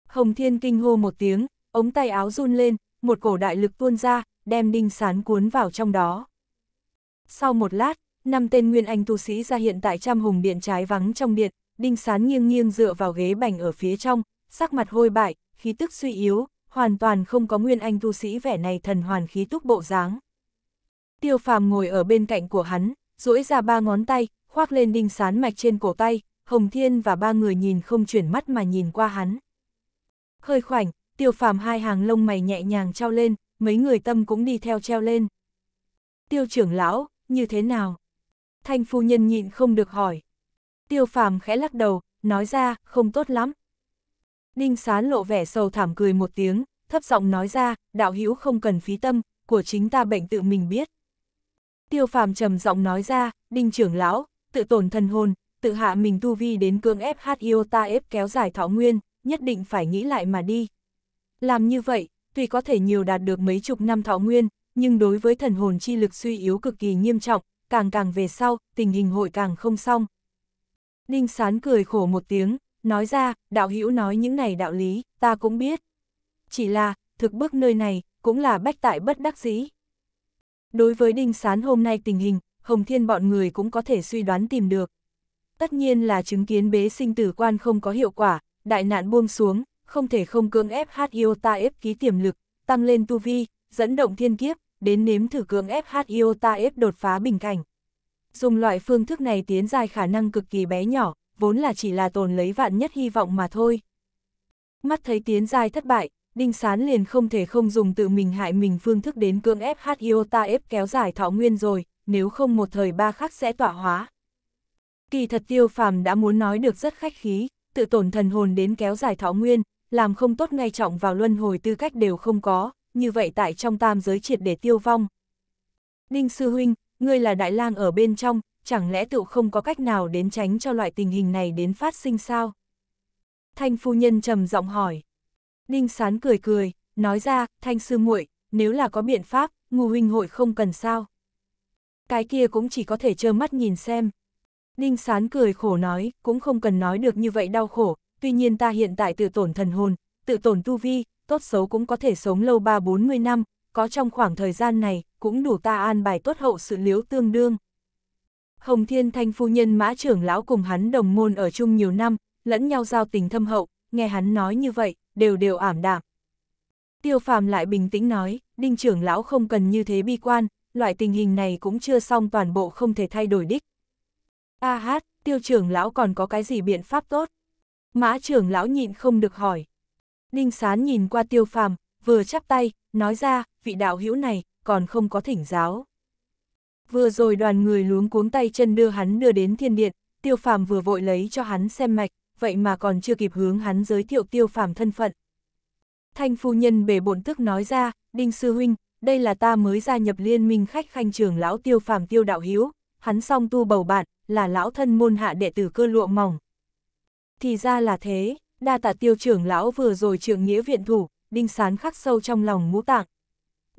Hồng Thiên kinh hô một tiếng, ống tay áo run lên, một cổ đại lực tuôn ra, đem đinh sán cuốn vào trong đó. Sau một lát, năm tên nguyên anh tu sĩ ra hiện tại trăm hùng điện trái vắng trong điện, Đinh Sán nghiêng nghiêng dựa vào ghế bành ở phía trong, sắc mặt hôi bại, khí tức suy yếu, hoàn toàn không có nguyên anh tu sĩ vẻ này thần hoàn khí túc bộ dáng. Tiêu phàm ngồi ở bên cạnh của hắn, duỗi ra ba ngón tay, khoác lên đinh sán mạch trên cổ tay, Hồng Thiên và ba người nhìn không chuyển mắt mà nhìn qua hắn. Hơi khoảnh, tiêu phàm hai hàng lông mày nhẹ nhàng trao lên, mấy người tâm cũng đi theo treo lên. Tiêu trưởng lão, như thế nào? Thanh phu nhân nhịn không được hỏi. Tiêu phàm khẽ lắc đầu, nói ra, không tốt lắm. Ninh sán lộ vẻ sầu thảm cười một tiếng, thấp giọng nói ra, đạo hữu không cần phí tâm, của chính ta bệnh tự mình biết. Tiêu phàm trầm giọng nói ra, đinh trưởng lão, tự tổn thân hồn, tự hạ mình tu vi đến cương ép hát yêu ta ép kéo dài thọ nguyên, nhất định phải nghĩ lại mà đi. Làm như vậy, tuy có thể nhiều đạt được mấy chục năm thọ nguyên, nhưng đối với thần hồn chi lực suy yếu cực kỳ nghiêm trọng, càng càng về sau, tình hình hội càng không xong. Ninh Sán cười khổ một tiếng, nói ra, đạo hữu nói những này đạo lý, ta cũng biết. Chỉ là, thực bước nơi này, cũng là bách tại bất đắc dĩ. Đối với Đinh Sán hôm nay tình hình, Hồng Thiên bọn người cũng có thể suy đoán tìm được. Tất nhiên là chứng kiến bế sinh tử quan không có hiệu quả, đại nạn buông xuống, không thể không cưỡng ép hát yêu ta ép ký tiềm lực, tăng lên tu vi, dẫn động thiên kiếp, đến nếm thử cưỡng ép hát yêu ta ép đột phá bình cảnh. Dùng loại phương thức này tiến dài khả năng cực kỳ bé nhỏ, vốn là chỉ là tồn lấy vạn nhất hy vọng mà thôi. Mắt thấy tiến dài thất bại, Đinh Sán liền không thể không dùng tự mình hại mình phương thức đến cưỡng ép ta ép kéo dài thọ nguyên rồi, nếu không một thời ba khắc sẽ tỏa hóa. Kỳ thật tiêu phàm đã muốn nói được rất khách khí, tự tổn thần hồn đến kéo dài thọ nguyên, làm không tốt ngay trọng vào luân hồi tư cách đều không có, như vậy tại trong tam giới triệt để tiêu vong. Đinh Sư Huynh, ngươi là đại lang ở bên trong, chẳng lẽ tự không có cách nào đến tránh cho loại tình hình này đến phát sinh sao? Thanh phu nhân trầm giọng hỏi. Đinh sán cười cười, nói ra, thanh sư muội nếu là có biện pháp, ngu huynh hội không cần sao. Cái kia cũng chỉ có thể trơ mắt nhìn xem. Đinh sán cười khổ nói, cũng không cần nói được như vậy đau khổ, tuy nhiên ta hiện tại tự tổn thần hồn, tự tổn tu vi, tốt xấu cũng có thể sống lâu ba bốn mươi năm, có trong khoảng thời gian này, cũng đủ ta an bài tốt hậu sự liếu tương đương. Hồng Thiên Thanh phu nhân mã trưởng lão cùng hắn đồng môn ở chung nhiều năm, lẫn nhau giao tình thâm hậu, nghe hắn nói như vậy, đều đều ảm đạm. Tiêu phàm lại bình tĩnh nói, đinh trưởng lão không cần như thế bi quan, loại tình hình này cũng chưa xong toàn bộ không thể thay đổi đích. A hát, tiêu trưởng lão còn có cái gì biện pháp tốt? Mã trưởng lão nhịn không được hỏi. Đinh sán nhìn qua tiêu phàm, vừa chắp tay, nói ra, vị đạo hữu này, còn không có thỉnh giáo. Vừa rồi đoàn người luống cuống tay chân đưa hắn đưa đến thiên điện, tiêu phàm vừa vội lấy cho hắn xem mạch, vậy mà còn chưa kịp hướng hắn giới thiệu tiêu phàm thân phận. Thanh phu nhân bể bộn tức nói ra, Đinh Sư Huynh, đây là ta mới gia nhập liên minh khách khanh trường lão tiêu phàm tiêu đạo hiếu, hắn song tu bầu bạn, là lão thân môn hạ đệ tử cơ lụa mỏng. Thì ra là thế, đa tạ tiêu trưởng lão vừa rồi trưởng nghĩa viện thủ, đinh sán khắc sâu trong lòng ngũ tạng,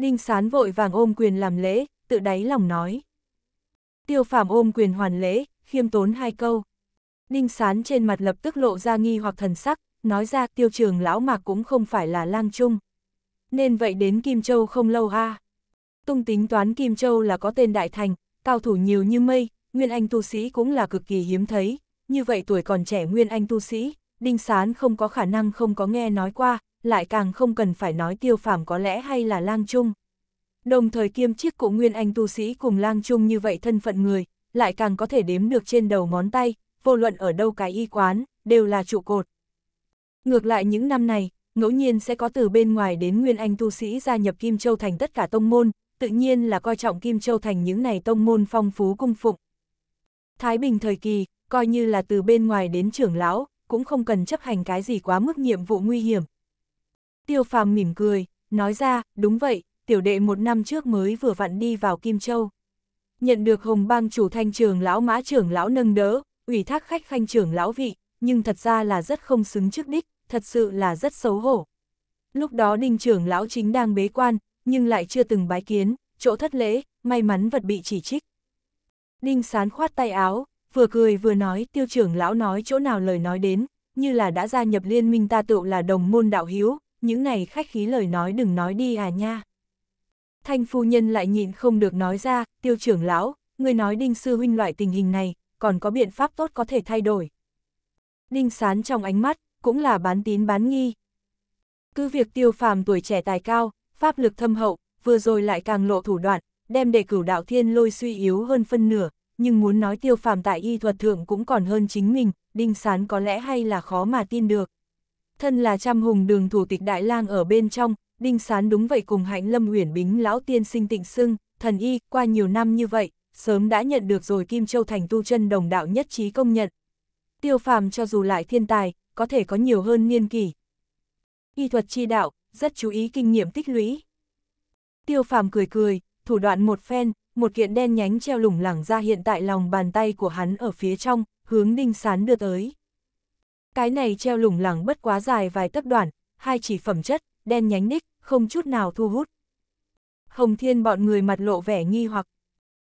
Đinh Sán vội vàng ôm quyền làm lễ, tự đáy lòng nói. Tiêu Phàm ôm quyền hoàn lễ, khiêm tốn hai câu. Đinh Sán trên mặt lập tức lộ ra nghi hoặc thần sắc, nói ra tiêu trường lão mạc cũng không phải là lang trung. Nên vậy đến Kim Châu không lâu ha. Tung tính toán Kim Châu là có tên đại thành, cao thủ nhiều như mây, Nguyên Anh tu sĩ cũng là cực kỳ hiếm thấy, như vậy tuổi còn trẻ Nguyên Anh tu sĩ, Đinh Sán không có khả năng không có nghe nói qua, lại càng không cần phải nói tiêu phàm có lẽ hay là lang trung. Đồng thời kiêm chiếc cụ nguyên anh tu sĩ cùng lang trung như vậy thân phận người, lại càng có thể đếm được trên đầu ngón tay, vô luận ở đâu cái y quán, đều là trụ cột. Ngược lại những năm này, ngẫu nhiên sẽ có từ bên ngoài đến nguyên anh tu sĩ gia nhập Kim Châu Thành tất cả tông môn, tự nhiên là coi trọng Kim Châu Thành những này tông môn phong phú cung phụng. Thái Bình thời kỳ, coi như là từ bên ngoài đến trưởng lão, cũng không cần chấp hành cái gì quá mức nhiệm vụ nguy hiểm, tiêu phàm mỉm cười, nói ra, đúng vậy, tiểu đệ một năm trước mới vừa vặn đi vào Kim Châu. Nhận được hồng bang chủ thanh trường lão mã trưởng lão nâng đỡ, ủy thác khách khanh trưởng lão vị, nhưng thật ra là rất không xứng trước đích, thật sự là rất xấu hổ. Lúc đó đinh trưởng lão chính đang bế quan, nhưng lại chưa từng bái kiến, chỗ thất lễ, may mắn vật bị chỉ trích. Đinh sán khoát tay áo, vừa cười vừa nói tiêu trưởng lão nói chỗ nào lời nói đến, như là đã gia nhập liên minh ta tựu là đồng môn đạo hiếu, những này khách khí lời nói đừng nói đi à nha. Thanh phu nhân lại nhịn không được nói ra, tiêu trưởng lão, người nói đinh sư huynh loại tình hình này, còn có biện pháp tốt có thể thay đổi. Đinh sán trong ánh mắt, cũng là bán tín bán nghi. Cứ việc tiêu phàm tuổi trẻ tài cao, pháp lực thâm hậu, vừa rồi lại càng lộ thủ đoạn, đem đề cửu đạo thiên lôi suy yếu hơn phân nửa, nhưng muốn nói tiêu phàm tại y thuật thượng cũng còn hơn chính mình, đinh sán có lẽ hay là khó mà tin được thân là trăm hùng đường thủ tịch đại lang ở bên trong, đinh sán đúng vậy cùng hạnh lâm huyền bính lão tiên sinh tịnh sưng, thần y, qua nhiều năm như vậy, sớm đã nhận được rồi Kim Châu thành tu chân đồng đạo nhất trí công nhận. Tiêu phàm cho dù lại thiên tài, có thể có nhiều hơn niên kỷ. Y thuật chi đạo, rất chú ý kinh nghiệm tích lũy. Tiêu phàm cười cười, thủ đoạn một phen, một kiện đen nhánh treo lủng lẳng ra hiện tại lòng bàn tay của hắn ở phía trong, hướng đinh sán đưa tới. Cái này treo lủng lẳng bất quá dài vài tấc đoạn, hai chỉ phẩm chất, đen nhánh ních, không chút nào thu hút. Hồng Thiên bọn người mặt lộ vẻ nghi hoặc.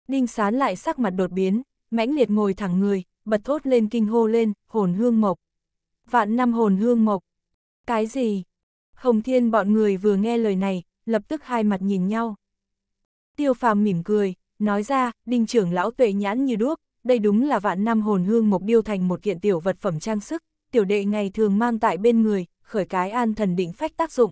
Đinh Sán lại sắc mặt đột biến, mãnh liệt ngồi thẳng người, bật thốt lên kinh hô lên, hồn hương mộc. Vạn năm hồn hương mộc. Cái gì? Hồng Thiên bọn người vừa nghe lời này, lập tức hai mặt nhìn nhau. Tiêu phàm mỉm cười, nói ra, đinh trưởng lão tuệ nhãn như đuốc, đây đúng là vạn năm hồn hương mộc điêu thành một kiện tiểu vật phẩm trang sức, tiểu đệ ngày thường mang tại bên người, khởi cái an thần định phách tác dụng.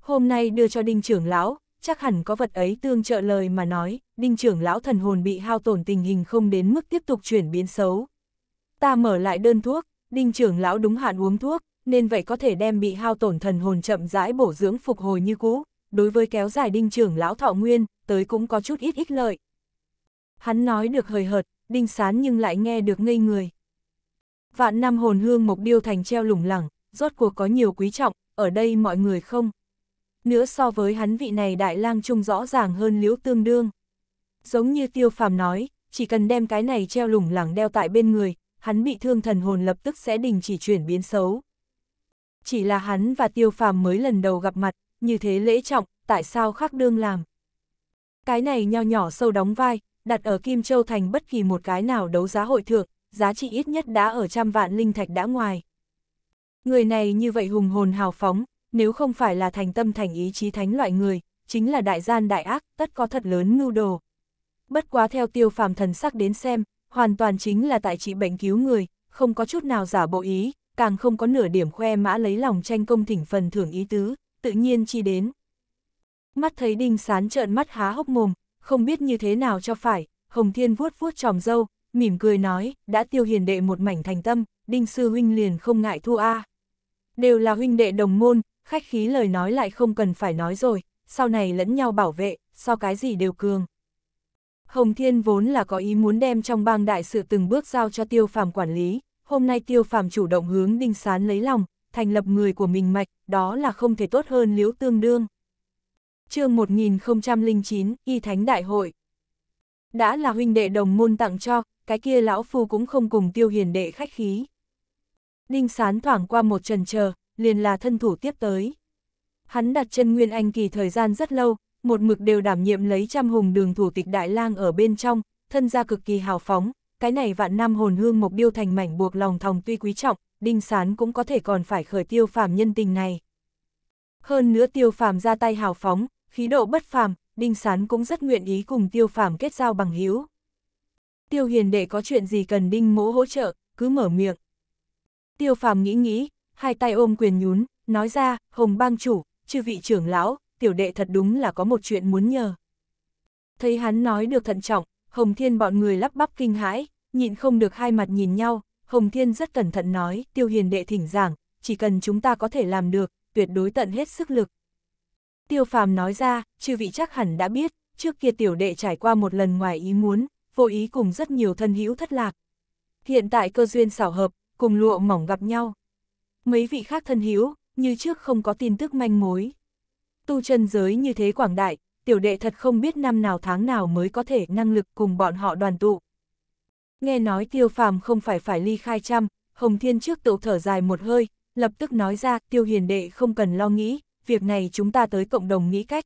Hôm nay đưa cho đinh trưởng lão, chắc hẳn có vật ấy tương trợ lời mà nói, đinh trưởng lão thần hồn bị hao tổn tình hình không đến mức tiếp tục chuyển biến xấu. Ta mở lại đơn thuốc, đinh trưởng lão đúng hạn uống thuốc, nên vậy có thể đem bị hao tổn thần hồn chậm rãi bổ dưỡng phục hồi như cũ, đối với kéo dài đinh trưởng lão thọ nguyên, tới cũng có chút ít ích lợi. Hắn nói được hời hợt, đinh sán nhưng lại nghe được ngây người. Vạn năm hồn hương mộc điêu thành treo lủng lẳng, rốt cuộc có nhiều quý trọng, ở đây mọi người không. Nữa so với hắn vị này đại lang trung rõ ràng hơn liễu tương đương. Giống như tiêu phàm nói, chỉ cần đem cái này treo lủng lẳng đeo tại bên người, hắn bị thương thần hồn lập tức sẽ đình chỉ chuyển biến xấu. Chỉ là hắn và tiêu phàm mới lần đầu gặp mặt, như thế lễ trọng, tại sao khác đương làm. Cái này nho nhỏ sâu đóng vai, đặt ở Kim Châu Thành bất kỳ một cái nào đấu giá hội thượng, giá trị ít nhất đã ở trăm vạn linh thạch đã ngoài. Người này như vậy hùng hồn hào phóng, nếu không phải là thành tâm thành ý chí thánh loại người, chính là đại gian đại ác, tất có thật lớn ngu đồ. Bất quá theo tiêu phàm thần sắc đến xem, hoàn toàn chính là tại trị bệnh cứu người, không có chút nào giả bộ ý, càng không có nửa điểm khoe mã lấy lòng tranh công thỉnh phần thưởng ý tứ, tự nhiên chi đến. Mắt thấy đinh sán trợn mắt há hốc mồm, không biết như thế nào cho phải, Hồng Thiên vuốt vuốt tròm dâu, mỉm cười nói, đã tiêu hiền đệ một mảnh thành tâm, đinh sư huynh liền không ngại thua a. Đều là huynh đệ đồng môn, khách khí lời nói lại không cần phải nói rồi, sau này lẫn nhau bảo vệ, so cái gì đều cường. Hồng Thiên vốn là có ý muốn đem trong bang đại sự từng bước giao cho tiêu phàm quản lý, hôm nay tiêu phàm chủ động hướng đinh sán lấy lòng, thành lập người của mình mạch, đó là không thể tốt hơn liễu tương đương. chương 1009, Y Thánh Đại Hội Đã là huynh đệ đồng môn tặng cho, cái kia lão phu cũng không cùng tiêu hiền đệ khách khí. Đinh sán thoảng qua một trần chờ liền là thân thủ tiếp tới. Hắn đặt chân Nguyên Anh kỳ thời gian rất lâu, một mực đều đảm nhiệm lấy trăm hùng đường thủ tịch đại lang ở bên trong, thân gia cực kỳ hào phóng, cái này vạn năm hồn hương mục điêu thành mảnh buộc lòng thòng tuy quý trọng, đinh sán cũng có thể còn phải khởi tiêu phàm nhân tình này. Hơn nữa tiêu phàm ra tay hào phóng, khí độ bất phàm, đinh sán cũng rất nguyện ý cùng tiêu phàm kết giao bằng hữu tiêu hiền đệ có chuyện gì cần đinh mỗ hỗ trợ, cứ mở miệng. Tiêu phàm nghĩ nghĩ, hai tay ôm quyền nhún, nói ra, hồng bang chủ, chư vị trưởng lão, tiểu đệ thật đúng là có một chuyện muốn nhờ. Thấy hắn nói được thận trọng, hồng thiên bọn người lắp bắp kinh hãi, nhịn không được hai mặt nhìn nhau, hồng thiên rất cẩn thận nói, tiêu hiền đệ thỉnh giảng, chỉ cần chúng ta có thể làm được, tuyệt đối tận hết sức lực. Tiêu phàm nói ra, chư vị chắc hẳn đã biết, trước kia tiểu đệ trải qua một lần ngoài ý muốn, vô ý cùng rất nhiều thân hữu thất lạc. Hiện tại cơ duyên xảo hợp, cùng lụa mỏng gặp nhau. Mấy vị khác thân hữu như trước không có tin tức manh mối. Tu chân giới như thế quảng đại, tiểu đệ thật không biết năm nào tháng nào mới có thể năng lực cùng bọn họ đoàn tụ. Nghe nói tiêu phàm không phải phải ly khai trăm, Hồng Thiên trước tự thở dài một hơi, lập tức nói ra tiêu hiền đệ không cần lo nghĩ, việc này chúng ta tới cộng đồng nghĩ cách.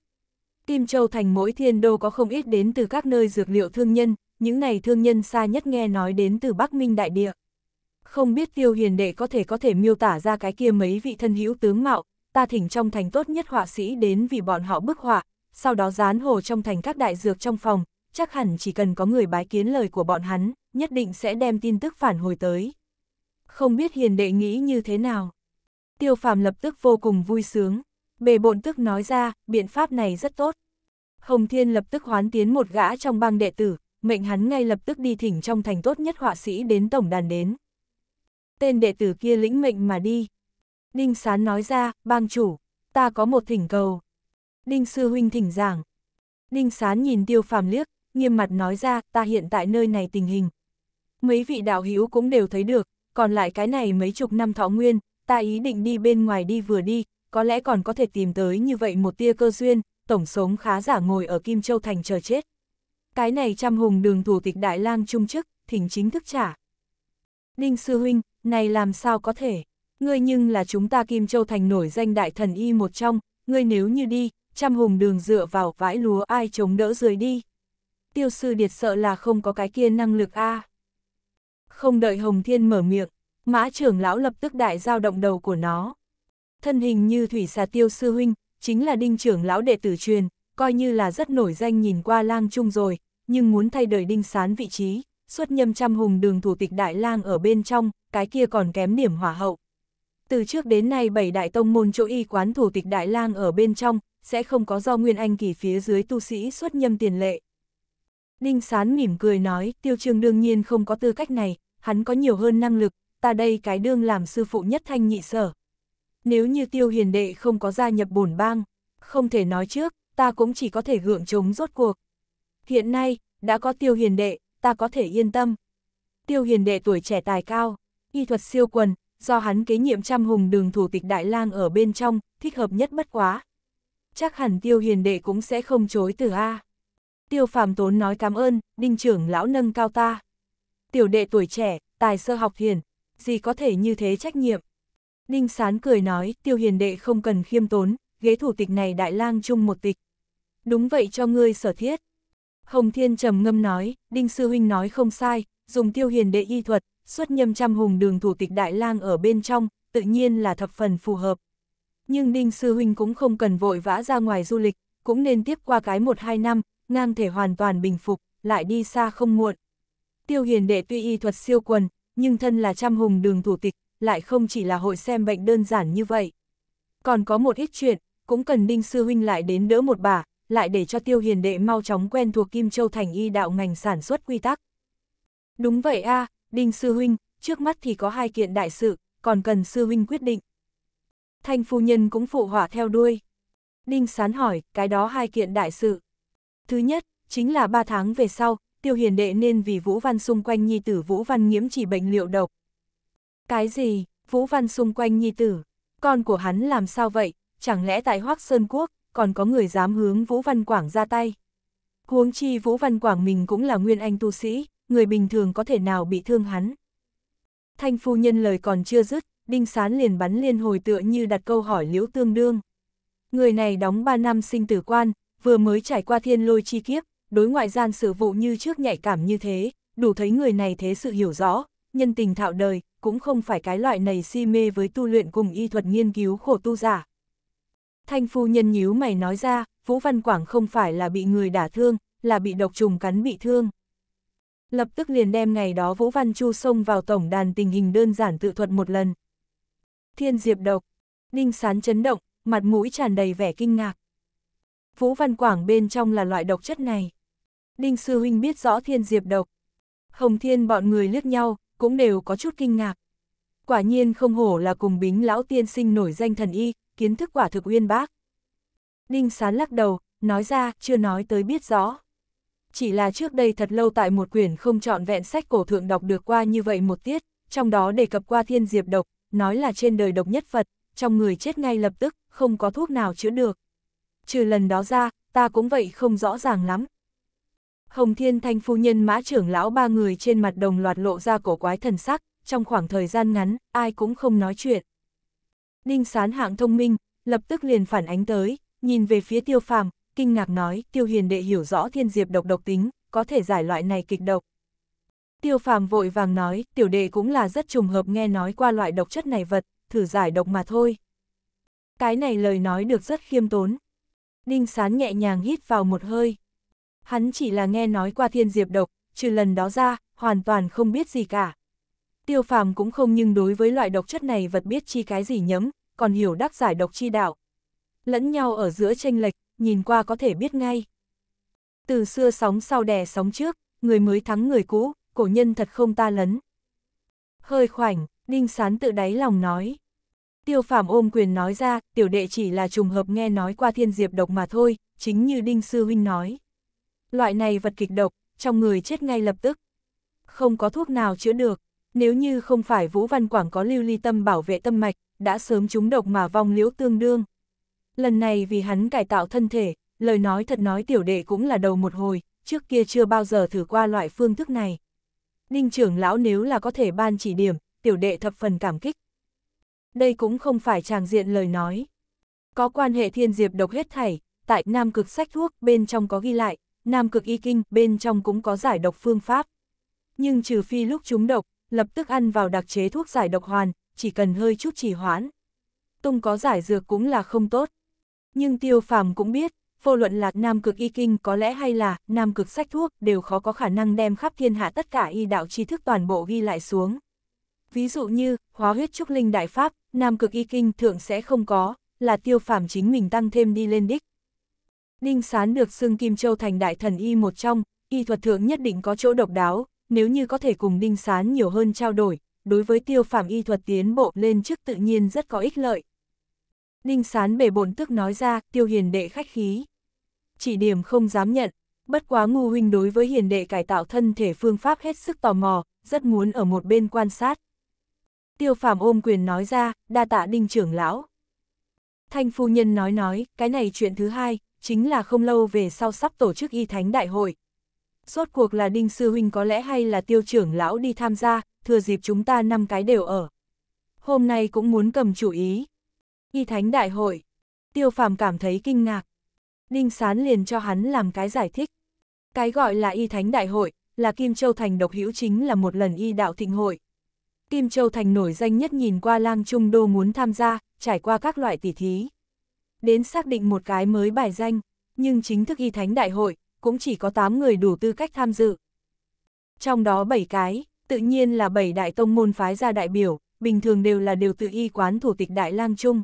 Kim Châu thành mỗi thiên đô có không ít đến từ các nơi dược liệu thương nhân, những này thương nhân xa nhất nghe nói đến từ Bắc Minh Đại Địa. Không biết tiêu hiền đệ có thể có thể miêu tả ra cái kia mấy vị thân hữu tướng mạo, ta thỉnh trong thành tốt nhất họa sĩ đến vì bọn họ bức họa, sau đó dán hồ trong thành các đại dược trong phòng, chắc hẳn chỉ cần có người bái kiến lời của bọn hắn, nhất định sẽ đem tin tức phản hồi tới. Không biết hiền đệ nghĩ như thế nào? Tiêu phàm lập tức vô cùng vui sướng, bề bộn tức nói ra, biện pháp này rất tốt. Hồng Thiên lập tức hoán tiến một gã trong băng đệ tử, mệnh hắn ngay lập tức đi thỉnh trong thành tốt nhất họa sĩ đến tổng đàn đến. Tên đệ tử kia lĩnh mệnh mà đi. Đinh Sán nói ra, bang chủ, ta có một thỉnh cầu. Đinh Sư Huynh thỉnh giảng. Đinh Sán nhìn tiêu phàm liếc, nghiêm mặt nói ra, ta hiện tại nơi này tình hình. Mấy vị đạo hữu cũng đều thấy được, còn lại cái này mấy chục năm thọ nguyên, ta ý định đi bên ngoài đi vừa đi, có lẽ còn có thể tìm tới như vậy một tia cơ duyên, tổng sống khá giả ngồi ở Kim Châu Thành chờ chết cái này trăm hùng đường thủ tịch Đại lang trung chức, thỉnh chính thức trả. Đinh Sư Huynh, này làm sao có thể? Ngươi nhưng là chúng ta Kim Châu Thành nổi danh đại thần y một trong, ngươi nếu như đi, trăm hùng đường dựa vào vãi lúa ai chống đỡ rời đi. Tiêu sư điệt sợ là không có cái kia năng lực a. À. Không đợi Hồng Thiên mở miệng, mã trưởng lão lập tức đại giao động đầu của nó. Thân hình như thủy xà tiêu sư huynh, chính là đinh trưởng lão đệ tử truyền, coi như là rất nổi danh nhìn qua lang trung rồi, nhưng muốn thay đời đinh sán vị trí, xuất nhâm trăm hùng đường thủ tịch đại lang ở bên trong, cái kia còn kém điểm hỏa hậu. Từ trước đến nay bảy đại tông môn chỗ y quán thủ tịch đại lang ở bên trong, sẽ không có do Nguyên Anh kỳ phía dưới tu sĩ xuất nhâm tiền lệ. Đinh sán mỉm cười nói, tiêu trường đương nhiên không có tư cách này, hắn có nhiều hơn năng lực, ta đây cái đương làm sư phụ nhất thanh nhị sở. Nếu như tiêu hiền đệ không có gia nhập bổn bang, không thể nói trước, ta cũng chỉ có thể gượng chống rốt cuộc. Hiện nay, đã có tiêu hiền đệ, ta có thể yên tâm. Tiêu hiền đệ tuổi trẻ tài cao, y thuật siêu quần, do hắn kế nhiệm trăm hùng đường thủ tịch Đại lang ở bên trong, thích hợp nhất bất quá. Chắc hẳn tiêu hiền đệ cũng sẽ không chối từ A. Tiêu phàm tốn nói cảm ơn, đinh trưởng lão nâng cao ta. Tiểu đệ tuổi trẻ, tài sơ học hiền, gì có thể như thế trách nhiệm. Đinh sán cười nói, tiêu hiền đệ không cần khiêm tốn, ghế thủ tịch này đại lang chung một tịch. Đúng vậy cho ngươi sở thiết, Hồng Thiên trầm ngâm nói, Đinh Sư Huynh nói không sai, dùng tiêu hiền đệ y thuật, xuất nhâm trăm hùng đường thủ tịch Đại lang ở bên trong, tự nhiên là thập phần phù hợp. Nhưng Đinh Sư Huynh cũng không cần vội vã ra ngoài du lịch, cũng nên tiếp qua cái một hai năm, ngang thể hoàn toàn bình phục, lại đi xa không muộn. Tiêu hiền đệ tuy y thuật siêu quần, nhưng thân là trăm hùng đường thủ tịch, lại không chỉ là hội xem bệnh đơn giản như vậy. Còn có một ít chuyện, cũng cần Đinh Sư Huynh lại đến đỡ một bà, lại để cho tiêu hiền đệ mau chóng quen thuộc Kim Châu Thành y đạo ngành sản xuất quy tắc. Đúng vậy a à, Đinh Sư Huynh, trước mắt thì có hai kiện đại sự, còn cần Sư Huynh quyết định. Thanh phu nhân cũng phụ hỏa theo đuôi. Đinh Sán hỏi, cái đó hai kiện đại sự. Thứ nhất, chính là ba tháng về sau, tiêu hiền đệ nên vì Vũ Văn xung quanh nhi tử Vũ Văn nghiễm chỉ bệnh liệu độc. Cái gì, Vũ Văn xung quanh nhi tử, con của hắn làm sao vậy, chẳng lẽ tại Hoác Sơn Quốc, còn có người dám hướng Vũ Văn Quảng ra tay. Huống chi Vũ Văn Quảng mình cũng là nguyên anh tu sĩ, người bình thường có thể nào bị thương hắn. Thanh phu nhân lời còn chưa dứt, Đinh Sán liền bắn liên hồi tựa như đặt câu hỏi liễu tương đương. Người này đóng 3 năm sinh tử quan, vừa mới trải qua thiên lôi chi kiếp, đối ngoại gian sự vụ như trước nhạy cảm như thế, đủ thấy người này thế sự hiểu rõ, nhân tình thạo đời, cũng không phải cái loại này si mê với tu luyện cùng y thuật nghiên cứu khổ tu giả. Thanh phu nhân nhíu mày nói ra, Vũ Văn Quảng không phải là bị người đả thương, là bị độc trùng cắn bị thương. Lập tức liền đem ngày đó Vũ Văn Chu xông vào tổng đàn tình hình đơn giản tự thuật một lần. Thiên diệp độc, đinh sán chấn động, mặt mũi tràn đầy vẻ kinh ngạc. Vũ Văn Quảng bên trong là loại độc chất này. Đinh Sư Huynh biết rõ thiên diệp độc. Hồng Thiên bọn người liếc nhau, cũng đều có chút kinh ngạc. Quả nhiên không hổ là cùng bính lão tiên sinh nổi danh thần y, kiến thức quả thực uyên bác. Đinh sán lắc đầu, nói ra, chưa nói tới biết rõ. Chỉ là trước đây thật lâu tại một quyển không trọn vẹn sách cổ thượng đọc được qua như vậy một tiết, trong đó đề cập qua thiên diệp độc, nói là trên đời độc nhất Phật, trong người chết ngay lập tức, không có thuốc nào chữa được. Trừ lần đó ra, ta cũng vậy không rõ ràng lắm. Hồng Thiên Thanh phu nhân mã trưởng lão ba người trên mặt đồng loạt lộ ra cổ quái thần sắc, trong khoảng thời gian ngắn, ai cũng không nói chuyện. Ninh sán hạng thông minh, lập tức liền phản ánh tới, nhìn về phía tiêu phàm, kinh ngạc nói tiêu hiền đệ hiểu rõ thiên diệp độc độc tính, có thể giải loại này kịch độc. Tiêu phàm vội vàng nói, tiểu đệ cũng là rất trùng hợp nghe nói qua loại độc chất này vật, thử giải độc mà thôi. Cái này lời nói được rất khiêm tốn. Đinh sán nhẹ nhàng hít vào một hơi. Hắn chỉ là nghe nói qua thiên diệp độc, trừ lần đó ra, hoàn toàn không biết gì cả. Tiêu phàm cũng không nhưng đối với loại độc chất này vật biết chi cái gì nhấm, còn hiểu đắc giải độc chi đạo. Lẫn nhau ở giữa tranh lệch, nhìn qua có thể biết ngay. Từ xưa sóng sau đè sóng trước, người mới thắng người cũ, cổ nhân thật không ta lấn. Hơi khoảnh, Đinh Sán tự đáy lòng nói. Tiêu phàm ôm quyền nói ra, tiểu đệ chỉ là trùng hợp nghe nói qua thiên diệp độc mà thôi, chính như Đinh Sư Huynh nói. Loại này vật kịch độc, trong người chết ngay lập tức. Không có thuốc nào chữa được. Nếu như không phải Vũ Văn Quảng có lưu ly tâm bảo vệ tâm mạch, đã sớm trúng độc mà vong liễu tương đương. Lần này vì hắn cải tạo thân thể, lời nói thật nói tiểu đệ cũng là đầu một hồi, trước kia chưa bao giờ thử qua loại phương thức này. Ninh trưởng lão nếu là có thể ban chỉ điểm, tiểu đệ thập phần cảm kích. Đây cũng không phải tràng diện lời nói. Có quan hệ thiên diệp độc hết thảy, tại Nam Cực sách thuốc bên trong có ghi lại, Nam Cực y kinh bên trong cũng có giải độc phương pháp. Nhưng trừ phi lúc chúng độc, lập tức ăn vào đặc chế thuốc giải độc hoàn, chỉ cần hơi chút trì hoãn. Tung có giải dược cũng là không tốt. Nhưng tiêu phàm cũng biết, vô luận là nam cực y kinh có lẽ hay là nam cực sách thuốc đều khó có khả năng đem khắp thiên hạ tất cả y đạo tri thức toàn bộ ghi lại xuống. Ví dụ như, hóa huyết trúc linh đại pháp, nam cực y kinh thượng sẽ không có, là tiêu phàm chính mình tăng thêm đi lên đích. Đinh Sán được xưng Kim Châu thành đại thần y một trong, y thuật thượng nhất định có chỗ độc đáo, nếu như có thể cùng Đinh Sán nhiều hơn trao đổi, đối với tiêu phạm y thuật tiến bộ lên trước tự nhiên rất có ích lợi. Đinh Sán bể bổn tức nói ra, tiêu hiền đệ khách khí. Chỉ điểm không dám nhận, bất quá ngu huynh đối với hiền đệ cải tạo thân thể phương pháp hết sức tò mò, rất muốn ở một bên quan sát. Tiêu phạm ôm quyền nói ra, đa tạ đinh trưởng lão. Thanh phu nhân nói nói, cái này chuyện thứ hai, chính là không lâu về sau sắp tổ chức y thánh đại hội, rốt cuộc là Đinh Sư Huynh có lẽ hay là tiêu trưởng lão đi tham gia, thừa dịp chúng ta năm cái đều ở. Hôm nay cũng muốn cầm chủ ý. Y Thánh Đại hội, tiêu phàm cảm thấy kinh ngạc. Đinh Sán liền cho hắn làm cái giải thích. Cái gọi là Y Thánh Đại hội, là Kim Châu Thành độc hữu chính là một lần Y Đạo Thịnh Hội. Kim Châu Thành nổi danh nhất nhìn qua lang trung đô muốn tham gia, trải qua các loại tỉ thí. Đến xác định một cái mới bài danh, nhưng chính thức Y Thánh Đại hội, cũng chỉ có 8 người đủ tư cách tham dự. Trong đó 7 cái, tự nhiên là 7 đại tông môn phái ra đại biểu, bình thường đều là đều tự y quán thủ tịch Đại lang Trung.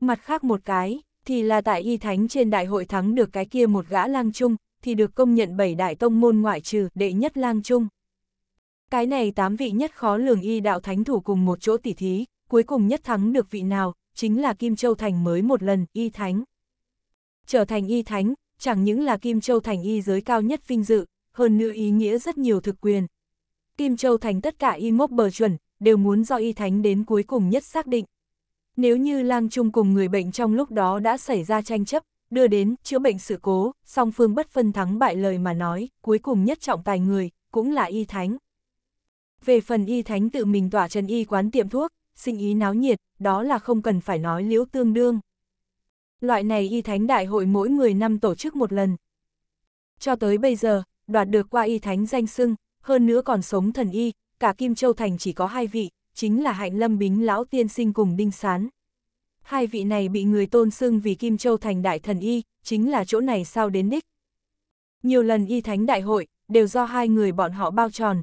Mặt khác một cái, thì là tại y thánh trên đại hội thắng được cái kia một gã lang Trung, thì được công nhận 7 đại tông môn ngoại trừ đệ nhất lang Trung. Cái này tám vị nhất khó lường y đạo thánh thủ cùng một chỗ tỉ thí, cuối cùng nhất thắng được vị nào, chính là Kim Châu Thành mới một lần, y thánh. Trở thành y thánh, chẳng những là Kim Châu Thành y giới cao nhất vinh dự, hơn nữa ý nghĩa rất nhiều thực quyền. Kim Châu Thành tất cả y mốc bờ chuẩn, đều muốn do y thánh đến cuối cùng nhất xác định. Nếu như lang chung cùng người bệnh trong lúc đó đã xảy ra tranh chấp, đưa đến chữa bệnh sự cố, song phương bất phân thắng bại lời mà nói, cuối cùng nhất trọng tài người, cũng là y thánh. Về phần y thánh tự mình tỏa trần y quán tiệm thuốc, sinh ý náo nhiệt, đó là không cần phải nói liễu tương đương loại này y thánh đại hội mỗi 10 năm tổ chức một lần. Cho tới bây giờ, đoạt được qua y thánh danh sưng, hơn nữa còn sống thần y, cả Kim Châu Thành chỉ có hai vị, chính là Hạnh Lâm Bính Lão Tiên Sinh cùng Đinh Sán. Hai vị này bị người tôn xưng vì Kim Châu Thành Đại Thần Y, chính là chỗ này sao đến đích. Nhiều lần y thánh đại hội, đều do hai người bọn họ bao tròn.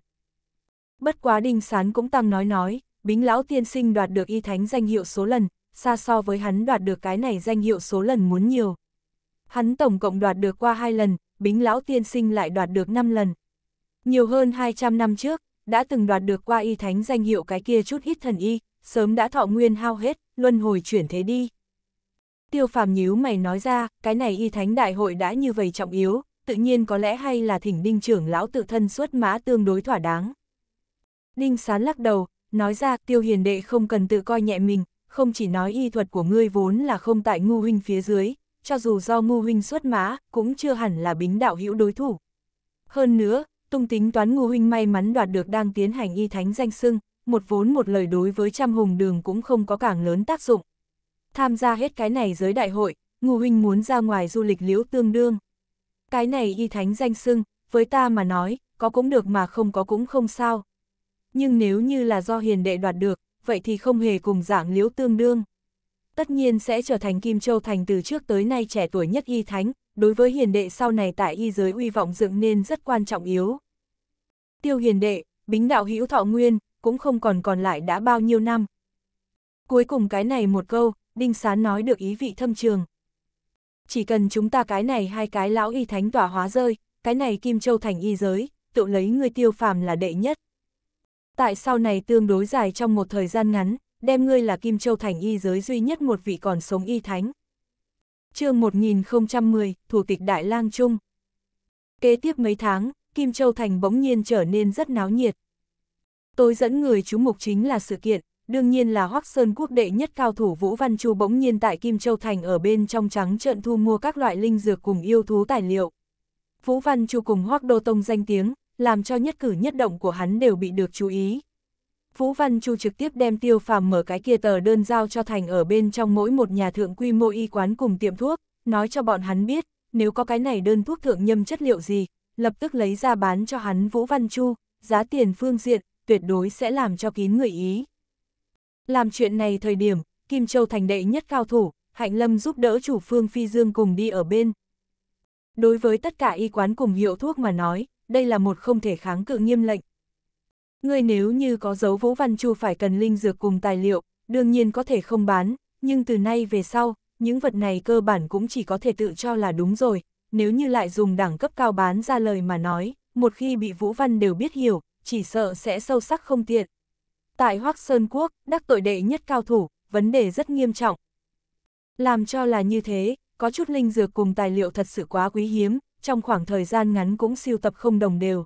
Bất quá Đinh Sán cũng tăng nói nói, Bính Lão Tiên Sinh đoạt được y thánh danh hiệu số lần, xa so với hắn đoạt được cái này danh hiệu số lần muốn nhiều. Hắn tổng cộng đoạt được qua hai lần, bính lão tiên sinh lại đoạt được 5 lần. Nhiều hơn 200 năm trước, đã từng đoạt được qua y thánh danh hiệu cái kia chút hít thần y, sớm đã thọ nguyên hao hết, luân hồi chuyển thế đi. Tiêu phàm nhíu mày nói ra, cái này y thánh đại hội đã như vậy trọng yếu, tự nhiên có lẽ hay là thỉnh đinh trưởng lão tự thân xuất mã tương đối thỏa đáng. Đinh sán lắc đầu, nói ra tiêu hiền đệ không cần tự coi nhẹ mình, không chỉ nói y thuật của ngươi vốn là không tại ngu huynh phía dưới, cho dù do ngu huynh xuất mã, cũng chưa hẳn là bính đạo hữu đối thủ. Hơn nữa, tung tính toán ngu huynh may mắn đoạt được đang tiến hành y thánh danh sưng, một vốn một lời đối với trăm hùng đường cũng không có càng lớn tác dụng. Tham gia hết cái này giới đại hội, ngu huynh muốn ra ngoài du lịch liễu tương đương. Cái này y thánh danh sưng, với ta mà nói, có cũng được mà không có cũng không sao. Nhưng nếu như là do hiền đệ đoạt được, vậy thì không hề cùng dạng liễu tương đương. Tất nhiên sẽ trở thành Kim Châu Thành từ trước tới nay trẻ tuổi nhất y thánh, đối với hiền đệ sau này tại y giới uy vọng dựng nên rất quan trọng yếu. Tiêu hiền đệ, bính đạo hữu thọ nguyên, cũng không còn còn lại đã bao nhiêu năm. Cuối cùng cái này một câu, Đinh Sán nói được ý vị thâm trường. Chỉ cần chúng ta cái này hai cái lão y thánh tỏa hóa rơi, cái này Kim Châu Thành y giới, tự lấy người tiêu phàm là đệ nhất tại sau này tương đối dài trong một thời gian ngắn, đem ngươi là Kim Châu Thành y giới duy nhất một vị còn sống y thánh. chương 1010, Thủ tịch Đại lang Trung Kế tiếp mấy tháng, Kim Châu Thành bỗng nhiên trở nên rất náo nhiệt. Tối dẫn người chú mục chính là sự kiện, đương nhiên là Hoắc Sơn quốc đệ nhất cao thủ Vũ Văn Chu bỗng nhiên tại Kim Châu Thành ở bên trong trắng trợn thu mua các loại linh dược cùng yêu thú tài liệu. Vũ Văn Chu cùng Hoắc Đô Tông danh tiếng, làm cho nhất cử nhất động của hắn đều bị được chú ý. Vũ Văn Chu trực tiếp đem tiêu phàm mở cái kia tờ đơn giao cho Thành ở bên trong mỗi một nhà thượng quy mô y quán cùng tiệm thuốc, nói cho bọn hắn biết, nếu có cái này đơn thuốc thượng nhâm chất liệu gì, lập tức lấy ra bán cho hắn Vũ Văn Chu, giá tiền phương diện, tuyệt đối sẽ làm cho kín người ý. Làm chuyện này thời điểm, Kim Châu thành đệ nhất cao thủ, Hạnh Lâm giúp đỡ chủ phương Phi Dương cùng đi ở bên. Đối với tất cả y quán cùng hiệu thuốc mà nói, đây là một không thể kháng cự nghiêm lệnh. ngươi nếu như có dấu Vũ Văn Chu phải cần linh dược cùng tài liệu, đương nhiên có thể không bán, nhưng từ nay về sau, những vật này cơ bản cũng chỉ có thể tự cho là đúng rồi, nếu như lại dùng đẳng cấp cao bán ra lời mà nói, một khi bị Vũ Văn đều biết hiểu, chỉ sợ sẽ sâu sắc không tiện. Tại Hoác Sơn Quốc, đắc tội đệ nhất cao thủ, vấn đề rất nghiêm trọng. Làm cho là như thế, có chút linh dược cùng tài liệu thật sự quá quý hiếm, trong khoảng thời gian ngắn cũng siêu tập không đồng đều.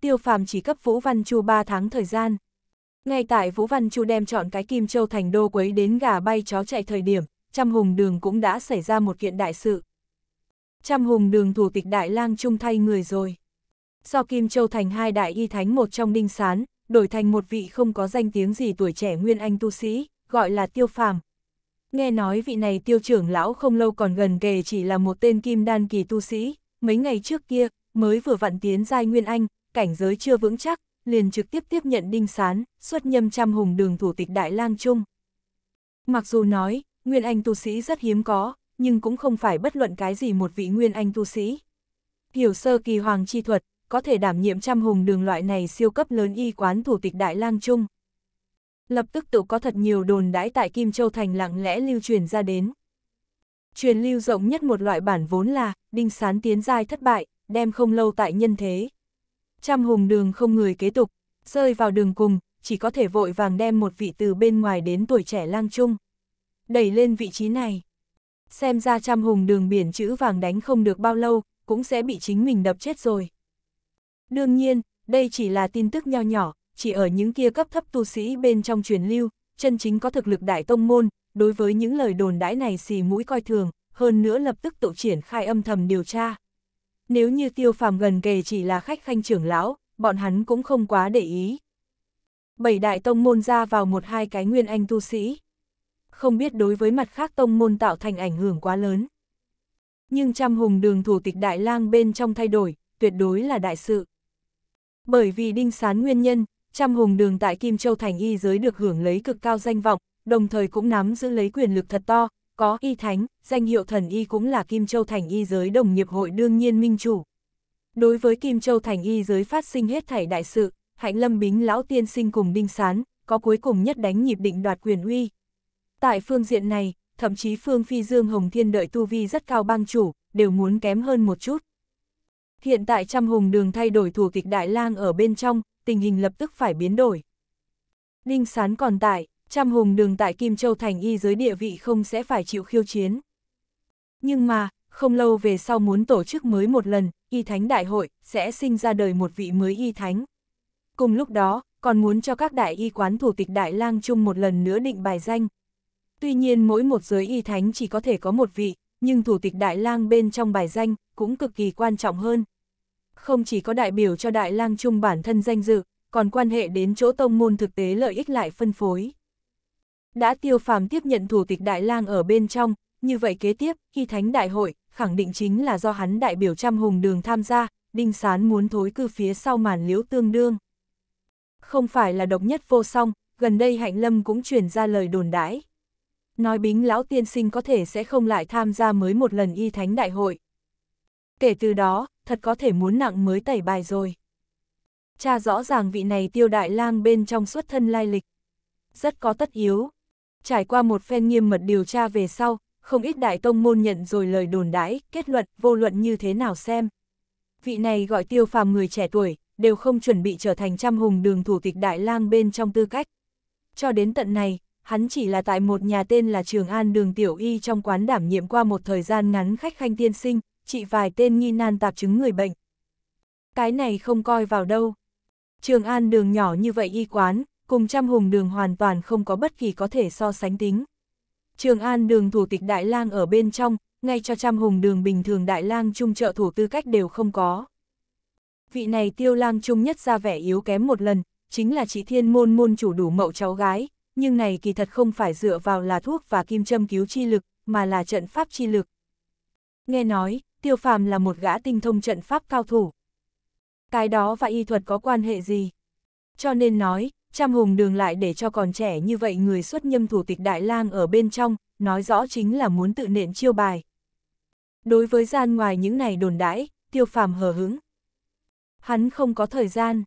Tiêu phàm chỉ cấp Vũ Văn Chu 3 tháng thời gian. Ngay tại Vũ Văn Chu đem chọn cái Kim Châu Thành Đô quấy đến gà bay chó chạy thời điểm, trăm hùng đường cũng đã xảy ra một kiện đại sự. Trăm hùng đường thủ tịch Đại lang trung thay người rồi. Do Kim Châu Thành hai đại y thánh một trong đinh sán, đổi thành một vị không có danh tiếng gì tuổi trẻ nguyên anh tu sĩ, gọi là tiêu phàm, nghe nói vị này tiêu trưởng lão không lâu còn gần kề chỉ là một tên kim đan kỳ tu sĩ, mấy ngày trước kia, mới vừa vặn tiến giai Nguyên Anh, cảnh giới chưa vững chắc, liền trực tiếp tiếp nhận đinh sán, xuất nhâm trăm hùng đường thủ tịch Đại lang Trung. Mặc dù nói, Nguyên Anh tu sĩ rất hiếm có, nhưng cũng không phải bất luận cái gì một vị Nguyên Anh tu sĩ. Hiểu sơ kỳ hoàng chi thuật, có thể đảm nhiệm trăm hùng đường loại này siêu cấp lớn y quán thủ tịch Đại lang Trung. Lập tức tự có thật nhiều đồn đãi tại Kim Châu Thành lặng lẽ lưu truyền ra đến. Truyền lưu rộng nhất một loại bản vốn là, đinh sán tiến giai thất bại, đem không lâu tại nhân thế. Trăm hùng đường không người kế tục, rơi vào đường cùng, chỉ có thể vội vàng đem một vị từ bên ngoài đến tuổi trẻ lang trung. Đẩy lên vị trí này. Xem ra trăm hùng đường biển chữ vàng đánh không được bao lâu, cũng sẽ bị chính mình đập chết rồi. Đương nhiên, đây chỉ là tin tức nho nhỏ, chỉ ở những kia cấp thấp tu sĩ bên trong truyền lưu, chân chính có thực lực đại tông môn, đối với những lời đồn đãi này xì mũi coi thường, hơn nữa lập tức tự triển khai âm thầm điều tra. Nếu như tiêu phàm gần kề chỉ là khách khanh trưởng lão, bọn hắn cũng không quá để ý. Bảy đại tông môn ra vào một hai cái nguyên anh tu sĩ. Không biết đối với mặt khác tông môn tạo thành ảnh hưởng quá lớn. Nhưng trăm hùng đường thủ tịch đại lang bên trong thay đổi, tuyệt đối là đại sự. Bởi vì đinh sán nguyên nhân, trăm hùng đường tại Kim Châu Thành y giới được hưởng lấy cực cao danh vọng, đồng thời cũng nắm giữ lấy quyền lực thật to, có y thánh, danh hiệu thần y cũng là Kim Châu Thành y giới đồng nghiệp hội đương nhiên minh chủ. Đối với Kim Châu Thành y giới phát sinh hết thảy đại sự, hạnh lâm bính lão tiên sinh cùng đinh sán, có cuối cùng nhất đánh nhịp định đoạt quyền uy. Tại phương diện này, thậm chí phương phi dương hồng thiên đợi tu vi rất cao bang chủ, đều muốn kém hơn một chút. Hiện tại trăm hùng đường thay đổi thủ kịch đại lang ở bên trong, tình hình lập tức phải biến đổi. Ninh Sán còn tại, trăm hùng đường tại Kim Châu Thành y giới địa vị không sẽ phải chịu khiêu chiến. Nhưng mà, không lâu về sau muốn tổ chức mới một lần, y thánh đại hội, sẽ sinh ra đời một vị mới y thánh. Cùng lúc đó, còn muốn cho các đại y quán thủ tịch Đại lang chung một lần nữa định bài danh. Tuy nhiên mỗi một giới y thánh chỉ có thể có một vị, nhưng thủ tịch Đại lang bên trong bài danh cũng cực kỳ quan trọng hơn không chỉ có đại biểu cho Đại lang Trung bản thân danh dự, còn quan hệ đến chỗ tông môn thực tế lợi ích lại phân phối. Đã tiêu phàm tiếp nhận thủ tịch Đại lang ở bên trong, như vậy kế tiếp, khi thánh đại hội, khẳng định chính là do hắn đại biểu trăm hùng đường tham gia, đinh sán muốn thối cư phía sau màn liễu tương đương. Không phải là độc nhất vô song, gần đây hạnh lâm cũng truyền ra lời đồn đãi. Nói bính lão tiên sinh có thể sẽ không lại tham gia mới một lần y thánh đại hội. Kể từ đó, thật có thể muốn nặng mới tẩy bài rồi. Cha rõ ràng vị này tiêu đại lang bên trong xuất thân lai lịch. Rất có tất yếu. Trải qua một phen nghiêm mật điều tra về sau, không ít đại tông môn nhận rồi lời đồn đãi, kết luận, vô luận như thế nào xem. Vị này gọi tiêu phàm người trẻ tuổi, đều không chuẩn bị trở thành trăm hùng đường thủ tịch đại lang bên trong tư cách. Cho đến tận này, hắn chỉ là tại một nhà tên là Trường An đường Tiểu Y trong quán đảm nhiệm qua một thời gian ngắn khách khanh tiên sinh, trị vài tên nghi nan tạp chứng người bệnh. Cái này không coi vào đâu. Trường An đường nhỏ như vậy y quán, cùng trăm hùng đường hoàn toàn không có bất kỳ có thể so sánh tính. Trường An đường thủ tịch Đại lang ở bên trong, ngay cho trăm hùng đường bình thường Đại lang trung trợ thủ tư cách đều không có. Vị này tiêu lang trung nhất ra vẻ yếu kém một lần, chính là chị thiên môn môn chủ đủ mậu cháu gái, nhưng này kỳ thật không phải dựa vào là thuốc và kim châm cứu chi lực, mà là trận pháp chi lực. Nghe nói, tiêu phàm là một gã tinh thông trận pháp cao thủ. Cái đó và y thuật có quan hệ gì? Cho nên nói, trăm hùng đường lại để cho còn trẻ như vậy người xuất nhâm thủ tịch Đại lang ở bên trong, nói rõ chính là muốn tự nện chiêu bài. Đối với gian ngoài những này đồn đãi, tiêu phàm hờ hứng. Hắn không có thời gian.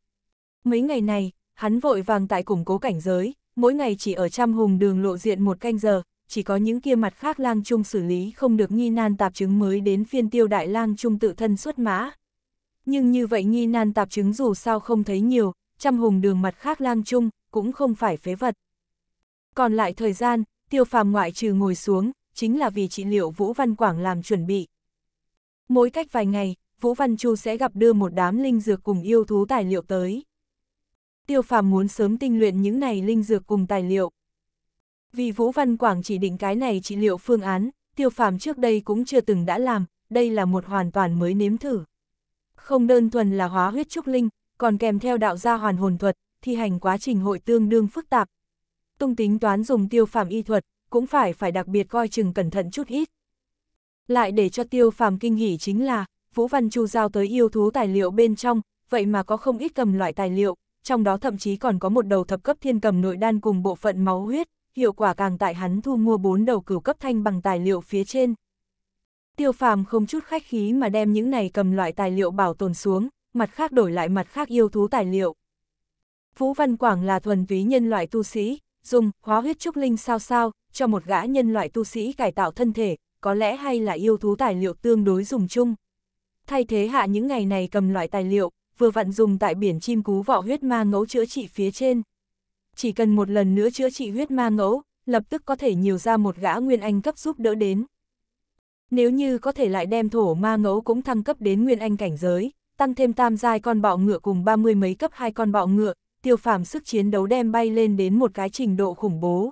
Mấy ngày này, hắn vội vàng tại củng cố cảnh giới, mỗi ngày chỉ ở trăm hùng đường lộ diện một canh giờ, chỉ có những kia mặt khác lang trung xử lý không được nghi nan tạp chứng mới đến phiên tiêu đại lang trung tự thân xuất mã. Nhưng như vậy nghi nan tạp chứng dù sao không thấy nhiều, trăm hùng đường mặt khác lang trung cũng không phải phế vật. Còn lại thời gian, tiêu phàm ngoại trừ ngồi xuống, chính là vì trị liệu Vũ Văn Quảng làm chuẩn bị. Mỗi cách vài ngày, Vũ Văn Chu sẽ gặp đưa một đám linh dược cùng yêu thú tài liệu tới. Tiêu phàm muốn sớm tinh luyện những này linh dược cùng tài liệu, vì Vũ Văn Quảng chỉ định cái này trị liệu phương án, tiêu phàm trước đây cũng chưa từng đã làm, đây là một hoàn toàn mới nếm thử. Không đơn thuần là hóa huyết trúc linh, còn kèm theo đạo gia hoàn hồn thuật, thi hành quá trình hội tương đương phức tạp. Tung tính toán dùng tiêu phàm y thuật, cũng phải phải đặc biệt coi chừng cẩn thận chút ít. Lại để cho tiêu phàm kinh nghỉ chính là, Vũ Văn Chu giao tới yêu thú tài liệu bên trong, vậy mà có không ít cầm loại tài liệu, trong đó thậm chí còn có một đầu thập cấp thiên cầm nội đan cùng bộ phận máu huyết, hiệu quả càng tại hắn thu mua bốn đầu cửu cấp thanh bằng tài liệu phía trên. Tiêu phàm không chút khách khí mà đem những này cầm loại tài liệu bảo tồn xuống, mặt khác đổi lại mặt khác yêu thú tài liệu. Vũ Văn Quảng là thuần túy nhân loại tu sĩ, dùng hóa huyết trúc linh sao sao, cho một gã nhân loại tu sĩ cải tạo thân thể, có lẽ hay là yêu thú tài liệu tương đối dùng chung. Thay thế hạ những ngày này cầm loại tài liệu, vừa vặn dùng tại biển chim cú vọ huyết ma ngẫu chữa trị phía trên chỉ cần một lần nữa chữa trị huyết ma ngẫu, lập tức có thể nhiều ra một gã nguyên anh cấp giúp đỡ đến. Nếu như có thể lại đem thổ ma ngẫu cũng thăng cấp đến nguyên anh cảnh giới, tăng thêm tam giai con bọ ngựa cùng ba mươi mấy cấp hai con bọ ngựa, tiêu phàm sức chiến đấu đem bay lên đến một cái trình độ khủng bố.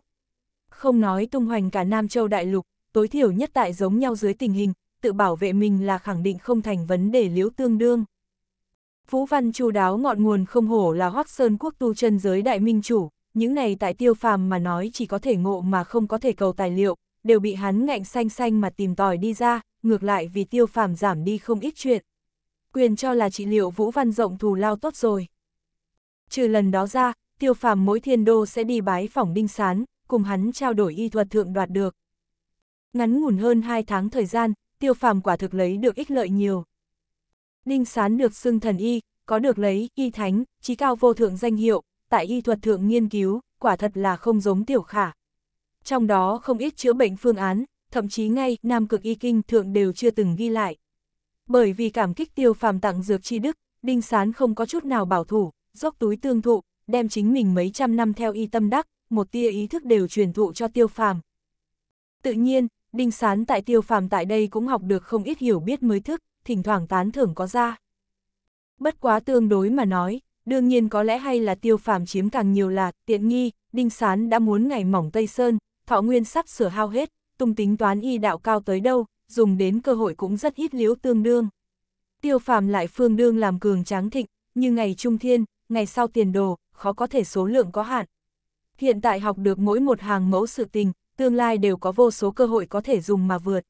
Không nói tung hoành cả Nam Châu Đại Lục, tối thiểu nhất tại giống nhau dưới tình hình, tự bảo vệ mình là khẳng định không thành vấn đề liễu tương đương. Vũ Văn chu đáo ngọn nguồn không hổ là Hoắc Sơn quốc tu chân giới đại minh chủ, những này tại tiêu phàm mà nói chỉ có thể ngộ mà không có thể cầu tài liệu, đều bị hắn ngạnh xanh xanh mà tìm tòi đi ra, ngược lại vì tiêu phàm giảm đi không ít chuyện. Quyền cho là trị liệu Vũ Văn rộng thù lao tốt rồi. Trừ lần đó ra, tiêu phàm mỗi thiên đô sẽ đi bái phỏng đinh sán, cùng hắn trao đổi y thuật thượng đoạt được. Ngắn ngủn hơn 2 tháng thời gian, tiêu phàm quả thực lấy được ích lợi nhiều. Đinh sán được xưng thần y, có được lấy y thánh, trí cao vô thượng danh hiệu, tại y thuật thượng nghiên cứu, quả thật là không giống tiểu khả. Trong đó không ít chữa bệnh phương án, thậm chí ngay Nam Cực Y Kinh thượng đều chưa từng ghi lại. Bởi vì cảm kích tiêu phàm tặng dược chi đức, Đinh Sán không có chút nào bảo thủ, dốc túi tương thụ, đem chính mình mấy trăm năm theo y tâm đắc, một tia ý thức đều truyền thụ cho tiêu phàm. Tự nhiên, Đinh Sán tại tiêu phàm tại đây cũng học được không ít hiểu biết mới thức, thỉnh thoảng tán thưởng có ra. Bất quá tương đối mà nói, đương nhiên có lẽ hay là tiêu phàm chiếm càng nhiều là tiện nghi, đinh sán đã muốn ngày mỏng Tây Sơn, thọ nguyên sắp sửa hao hết, tung tính toán y đạo cao tới đâu, dùng đến cơ hội cũng rất ít liếu tương đương. Tiêu phàm lại phương đương làm cường tráng thịnh, như ngày trung thiên, ngày sau tiền đồ, khó có thể số lượng có hạn. Hiện tại học được mỗi một hàng mẫu sự tình, tương lai đều có vô số cơ hội có thể dùng mà vượt.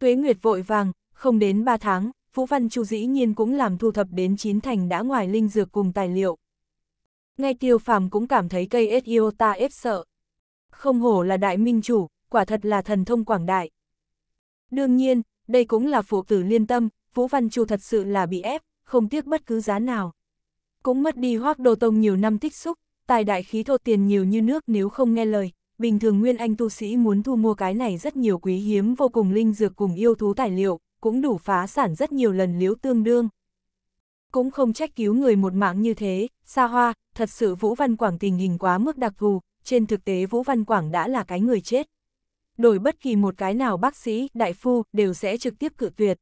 Tuế Nguyệt vội vàng, không đến 3 tháng, Vũ Văn Chu dĩ nhiên cũng làm thu thập đến chín thành đã ngoài linh dược cùng tài liệu. Ngay tiêu phàm cũng cảm thấy cây Iota ép sợ. Không hổ là đại minh chủ, quả thật là thần thông quảng đại. Đương nhiên, đây cũng là phụ tử liên tâm, Vũ Văn Chu thật sự là bị ép, không tiếc bất cứ giá nào. Cũng mất đi hoắc đô tông nhiều năm tích xúc, tài đại khí thô tiền nhiều như nước nếu không nghe lời, bình thường nguyên anh tu sĩ muốn thu mua cái này rất nhiều quý hiếm vô cùng linh dược cùng yêu thú tài liệu, cũng đủ phá sản rất nhiều lần liếu tương đương. Cũng không trách cứu người một mạng như thế, xa hoa, thật sự Vũ Văn Quảng tình hình quá mức đặc thù, trên thực tế Vũ Văn Quảng đã là cái người chết. Đổi bất kỳ một cái nào bác sĩ, đại phu, đều sẽ trực tiếp cự tuyệt.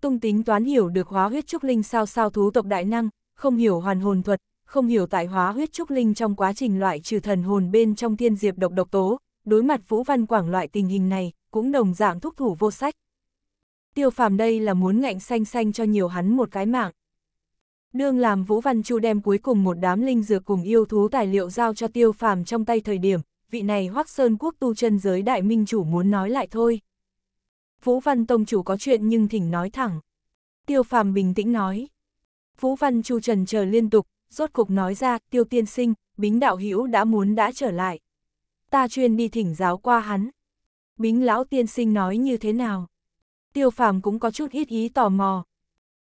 Tung tính toán hiểu được hóa huyết trúc linh sao sao thú tộc đại năng, không hiểu hoàn hồn thuật, không hiểu tại hóa huyết trúc linh trong quá trình loại trừ thần hồn bên trong tiên diệp độc độc tố, đối mặt Vũ Văn Quảng loại tình hình này, cũng đồng dạng thúc thủ vô sách. Tiêu phàm đây là muốn ngạnh xanh xanh cho nhiều hắn một cái mạng. Đương làm Vũ Văn Chu đem cuối cùng một đám linh dược cùng yêu thú tài liệu giao cho tiêu phàm trong tay thời điểm, vị này Hoắc Sơn Quốc tu chân giới đại minh chủ muốn nói lại thôi. Vũ Văn Tông chủ có chuyện nhưng thỉnh nói thẳng. Tiêu phàm bình tĩnh nói. Vũ Văn Chu trần chờ liên tục, rốt cục nói ra, tiêu tiên sinh, bính đạo hữu đã muốn đã trở lại. Ta chuyên đi thỉnh giáo qua hắn. Bính lão tiên sinh nói như thế nào? Tiêu phàm cũng có chút ít ý tò mò.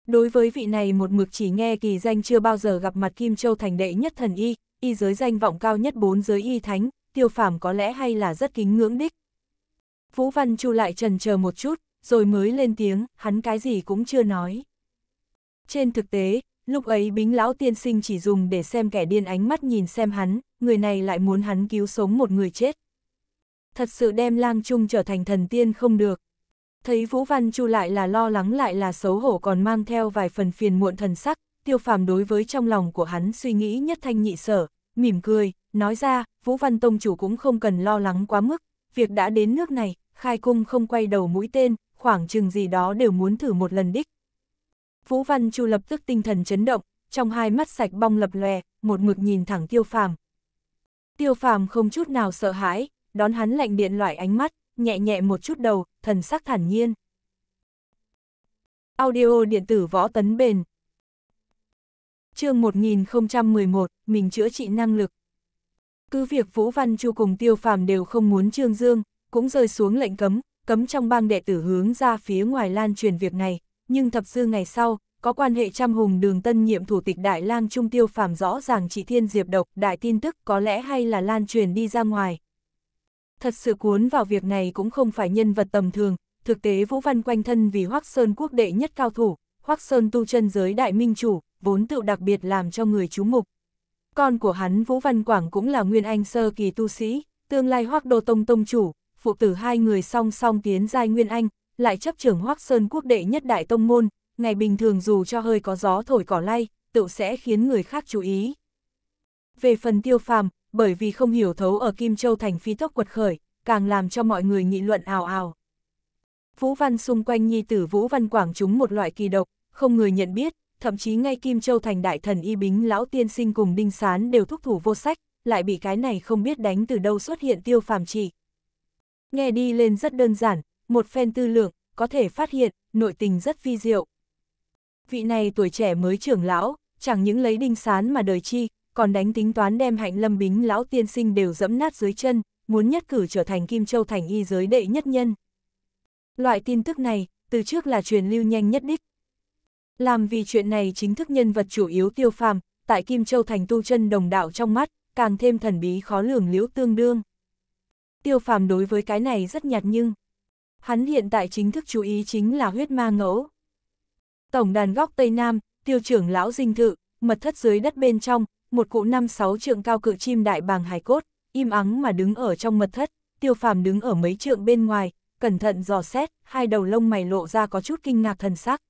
Đối với vị này một mực chỉ nghe kỳ danh chưa bao giờ gặp mặt Kim Châu thành đệ nhất thần y, y giới danh vọng cao nhất bốn giới y thánh, tiêu phàm có lẽ hay là rất kính ngưỡng đích. Vũ Văn Chu lại trần chờ một chút, rồi mới lên tiếng, hắn cái gì cũng chưa nói. Trên thực tế, lúc ấy bính lão tiên sinh chỉ dùng để xem kẻ điên ánh mắt nhìn xem hắn, người này lại muốn hắn cứu sống một người chết. Thật sự đem lang trung trở thành thần tiên không được. Thấy Vũ Văn Chu lại là lo lắng lại là xấu hổ còn mang theo vài phần phiền muộn thần sắc, tiêu phàm đối với trong lòng của hắn suy nghĩ nhất thanh nhị sở, mỉm cười, nói ra, Vũ Văn Tông Chủ cũng không cần lo lắng quá mức, việc đã đến nước này, khai cung không quay đầu mũi tên, khoảng chừng gì đó đều muốn thử một lần đích. Vũ Văn Chu lập tức tinh thần chấn động, trong hai mắt sạch bong lập lòe, một mực nhìn thẳng tiêu phàm. Tiêu phàm không chút nào sợ hãi, đón hắn lạnh điện loại ánh mắt, nhẹ nhẹ một chút đầu, thần sắc thản nhiên. Audio điện tử võ tấn bền chương 1011, mình chữa trị năng lực. Cứ việc Vũ Văn Chu cùng Tiêu Phàm đều không muốn Trương Dương, cũng rơi xuống lệnh cấm, cấm trong bang đệ tử hướng ra phía ngoài lan truyền việc này, nhưng thập dư ngày sau, có quan hệ trăm hùng đường tân nhiệm thủ tịch Đại lang Trung Tiêu Phàm rõ ràng chỉ thiên diệp độc đại tin tức có lẽ hay là lan truyền đi ra ngoài, Thật sự cuốn vào việc này cũng không phải nhân vật tầm thường, thực tế Vũ Văn quanh thân vì Hoắc Sơn quốc đệ nhất cao thủ, Hoắc Sơn tu chân giới đại minh chủ, vốn tự đặc biệt làm cho người chú mục. Con của hắn Vũ Văn Quảng cũng là nguyên anh sơ kỳ tu sĩ, tương lai Hoắc Đô Tông tông chủ, phụ tử hai người song song tiến giai nguyên anh, lại chấp trưởng Hoắc Sơn quốc đệ nhất đại tông môn, ngày bình thường dù cho hơi có gió thổi cỏ lay, tự sẽ khiến người khác chú ý. Về phần tiêu phàm, bởi vì không hiểu thấu ở Kim Châu thành phi tốc quật khởi, càng làm cho mọi người nghị luận ào ào. Vũ Văn xung quanh nhi tử Vũ Văn Quảng chúng một loại kỳ độc, không người nhận biết, thậm chí ngay Kim Châu thành đại thần y bính lão tiên sinh cùng Đinh Sán đều thúc thủ vô sách, lại bị cái này không biết đánh từ đâu xuất hiện tiêu phàm trị. Nghe đi lên rất đơn giản, một phen tư lượng, có thể phát hiện, nội tình rất vi diệu. Vị này tuổi trẻ mới trưởng lão, chẳng những lấy Đinh Sán mà đời chi, còn đánh tính toán đem hạnh lâm bính lão tiên sinh đều dẫm nát dưới chân, muốn nhất cử trở thành Kim Châu thành y giới đệ nhất nhân. Loại tin tức này, từ trước là truyền lưu nhanh nhất đích. Làm vì chuyện này chính thức nhân vật chủ yếu tiêu phàm, tại Kim Châu thành tu chân đồng đạo trong mắt, càng thêm thần bí khó lường liễu tương đương. Tiêu phàm đối với cái này rất nhạt nhưng, hắn hiện tại chính thức chú ý chính là huyết ma ngẫu. Tổng đàn góc Tây Nam, tiêu trưởng lão dinh thự, mật thất dưới đất bên trong, một cụ năm sáu trượng cao cự chim đại bàng hài cốt, im ắng mà đứng ở trong mật thất, tiêu phàm đứng ở mấy trượng bên ngoài, cẩn thận dò xét, hai đầu lông mày lộ ra có chút kinh ngạc thần sắc.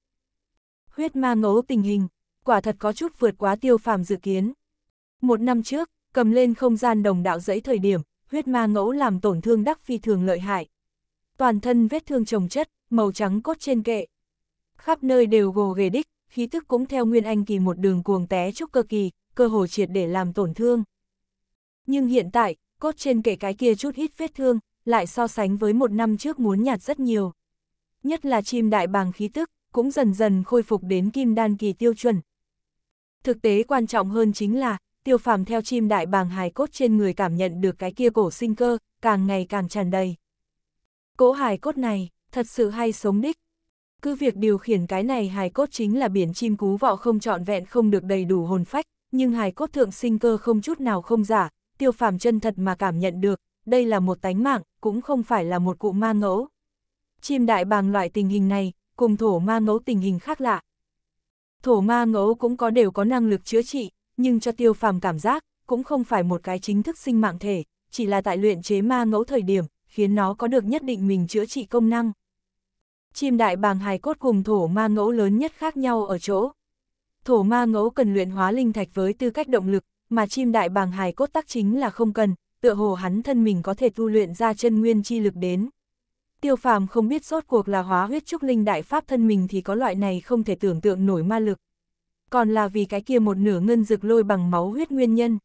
Huyết ma ngấu tình hình, quả thật có chút vượt quá tiêu phàm dự kiến. Một năm trước, cầm lên không gian đồng đạo dẫy thời điểm, huyết ma ngẫu làm tổn thương đắc phi thường lợi hại. Toàn thân vết thương trồng chất, màu trắng cốt trên kệ. Khắp nơi đều gồ ghề đích, khí tức cũng theo nguyên anh kỳ một đường cuồng té trúc cơ kỳ, cơ hồ triệt để làm tổn thương. Nhưng hiện tại, cốt trên kể cái kia chút ít vết thương, lại so sánh với một năm trước muốn nhạt rất nhiều. Nhất là chim đại bàng khí tức, cũng dần dần khôi phục đến kim đan kỳ tiêu chuẩn. Thực tế quan trọng hơn chính là, tiêu phàm theo chim đại bàng hài cốt trên người cảm nhận được cái kia cổ sinh cơ, càng ngày càng tràn đầy. Cỗ hài cốt này, thật sự hay sống đích. Cứ việc điều khiển cái này hài cốt chính là biển chim cú vọ không trọn vẹn không được đầy đủ hồn phách, nhưng hài cốt thượng sinh cơ không chút nào không giả, tiêu phàm chân thật mà cảm nhận được, đây là một tánh mạng, cũng không phải là một cụ ma ngẫu. Chim đại bàng loại tình hình này, cùng thổ ma ngẫu tình hình khác lạ. Thổ ma ngẫu cũng có đều có năng lực chữa trị, nhưng cho tiêu phàm cảm giác, cũng không phải một cái chính thức sinh mạng thể, chỉ là tại luyện chế ma ngẫu thời điểm, khiến nó có được nhất định mình chữa trị công năng. Chim đại bàng hài cốt cùng thổ ma ngẫu lớn nhất khác nhau ở chỗ, thổ ma ngẫu cần luyện hóa linh thạch với tư cách động lực, mà chim đại bàng hài cốt tác chính là không cần, tựa hồ hắn thân mình có thể tu luyện ra chân nguyên chi lực đến. Tiêu phàm không biết rốt cuộc là hóa huyết trúc linh đại pháp thân mình thì có loại này không thể tưởng tượng nổi ma lực. Còn là vì cái kia một nửa ngân dược lôi bằng máu huyết nguyên nhân.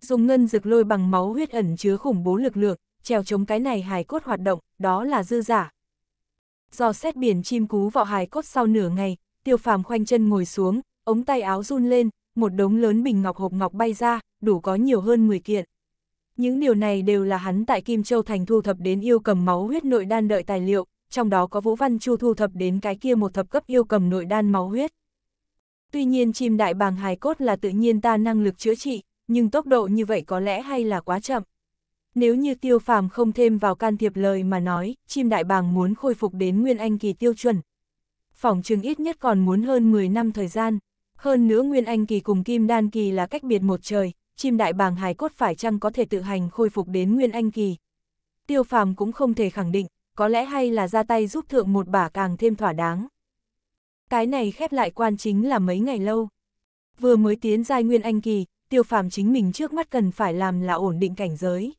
Dùng ngân dược lôi bằng máu huyết ẩn chứa khủng bố lực lượng, trèo chống cái này hài cốt hoạt động, đó là dư giả. Do xét biển chim cú vào hài cốt sau nửa ngày, tiêu phàm khoanh chân ngồi xuống, ống tay áo run lên, một đống lớn bình ngọc hộp ngọc bay ra, đủ có nhiều hơn 10 kiện. Những điều này đều là hắn tại Kim Châu Thành thu thập đến yêu cầm máu huyết nội đan đợi tài liệu, trong đó có Vũ Văn Chu thu thập đến cái kia một thập cấp yêu cầm nội đan máu huyết. Tuy nhiên chim đại bàng hài cốt là tự nhiên ta năng lực chữa trị, nhưng tốc độ như vậy có lẽ hay là quá chậm. Nếu như tiêu phàm không thêm vào can thiệp lời mà nói, chim đại bàng muốn khôi phục đến nguyên anh kỳ tiêu chuẩn, phỏng chừng ít nhất còn muốn hơn 10 năm thời gian. Hơn nữa Nguyên Anh kỳ cùng Kim Đan kỳ là cách biệt một trời, chim đại bàng hài cốt phải chăng có thể tự hành khôi phục đến Nguyên Anh kỳ. Tiêu phàm cũng không thể khẳng định, có lẽ hay là ra tay giúp thượng một bả càng thêm thỏa đáng. Cái này khép lại quan chính là mấy ngày lâu. Vừa mới tiến giai Nguyên Anh kỳ, tiêu phàm chính mình trước mắt cần phải làm là ổn định cảnh giới.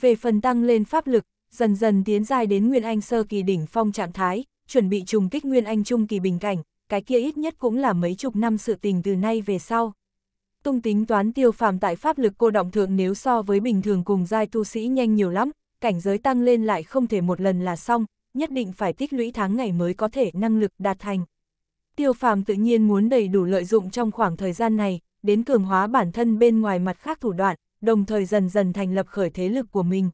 Về phần tăng lên pháp lực, dần dần tiến giai đến Nguyên Anh sơ kỳ đỉnh phong trạng thái, chuẩn bị trùng kích Nguyên Anh Trung kỳ bình cảnh, cái kia ít nhất cũng là mấy chục năm sự tình từ nay về sau. Tung tính toán tiêu phàm tại pháp lực cô động thượng nếu so với bình thường cùng giai tu sĩ nhanh nhiều lắm, cảnh giới tăng lên lại không thể một lần là xong, nhất định phải tích lũy tháng ngày mới có thể năng lực đạt thành. Tiêu phàm tự nhiên muốn đầy đủ lợi dụng trong khoảng thời gian này, đến cường hóa bản thân bên ngoài mặt khác thủ đoạn, đồng thời dần dần thành lập khởi thế lực của mình.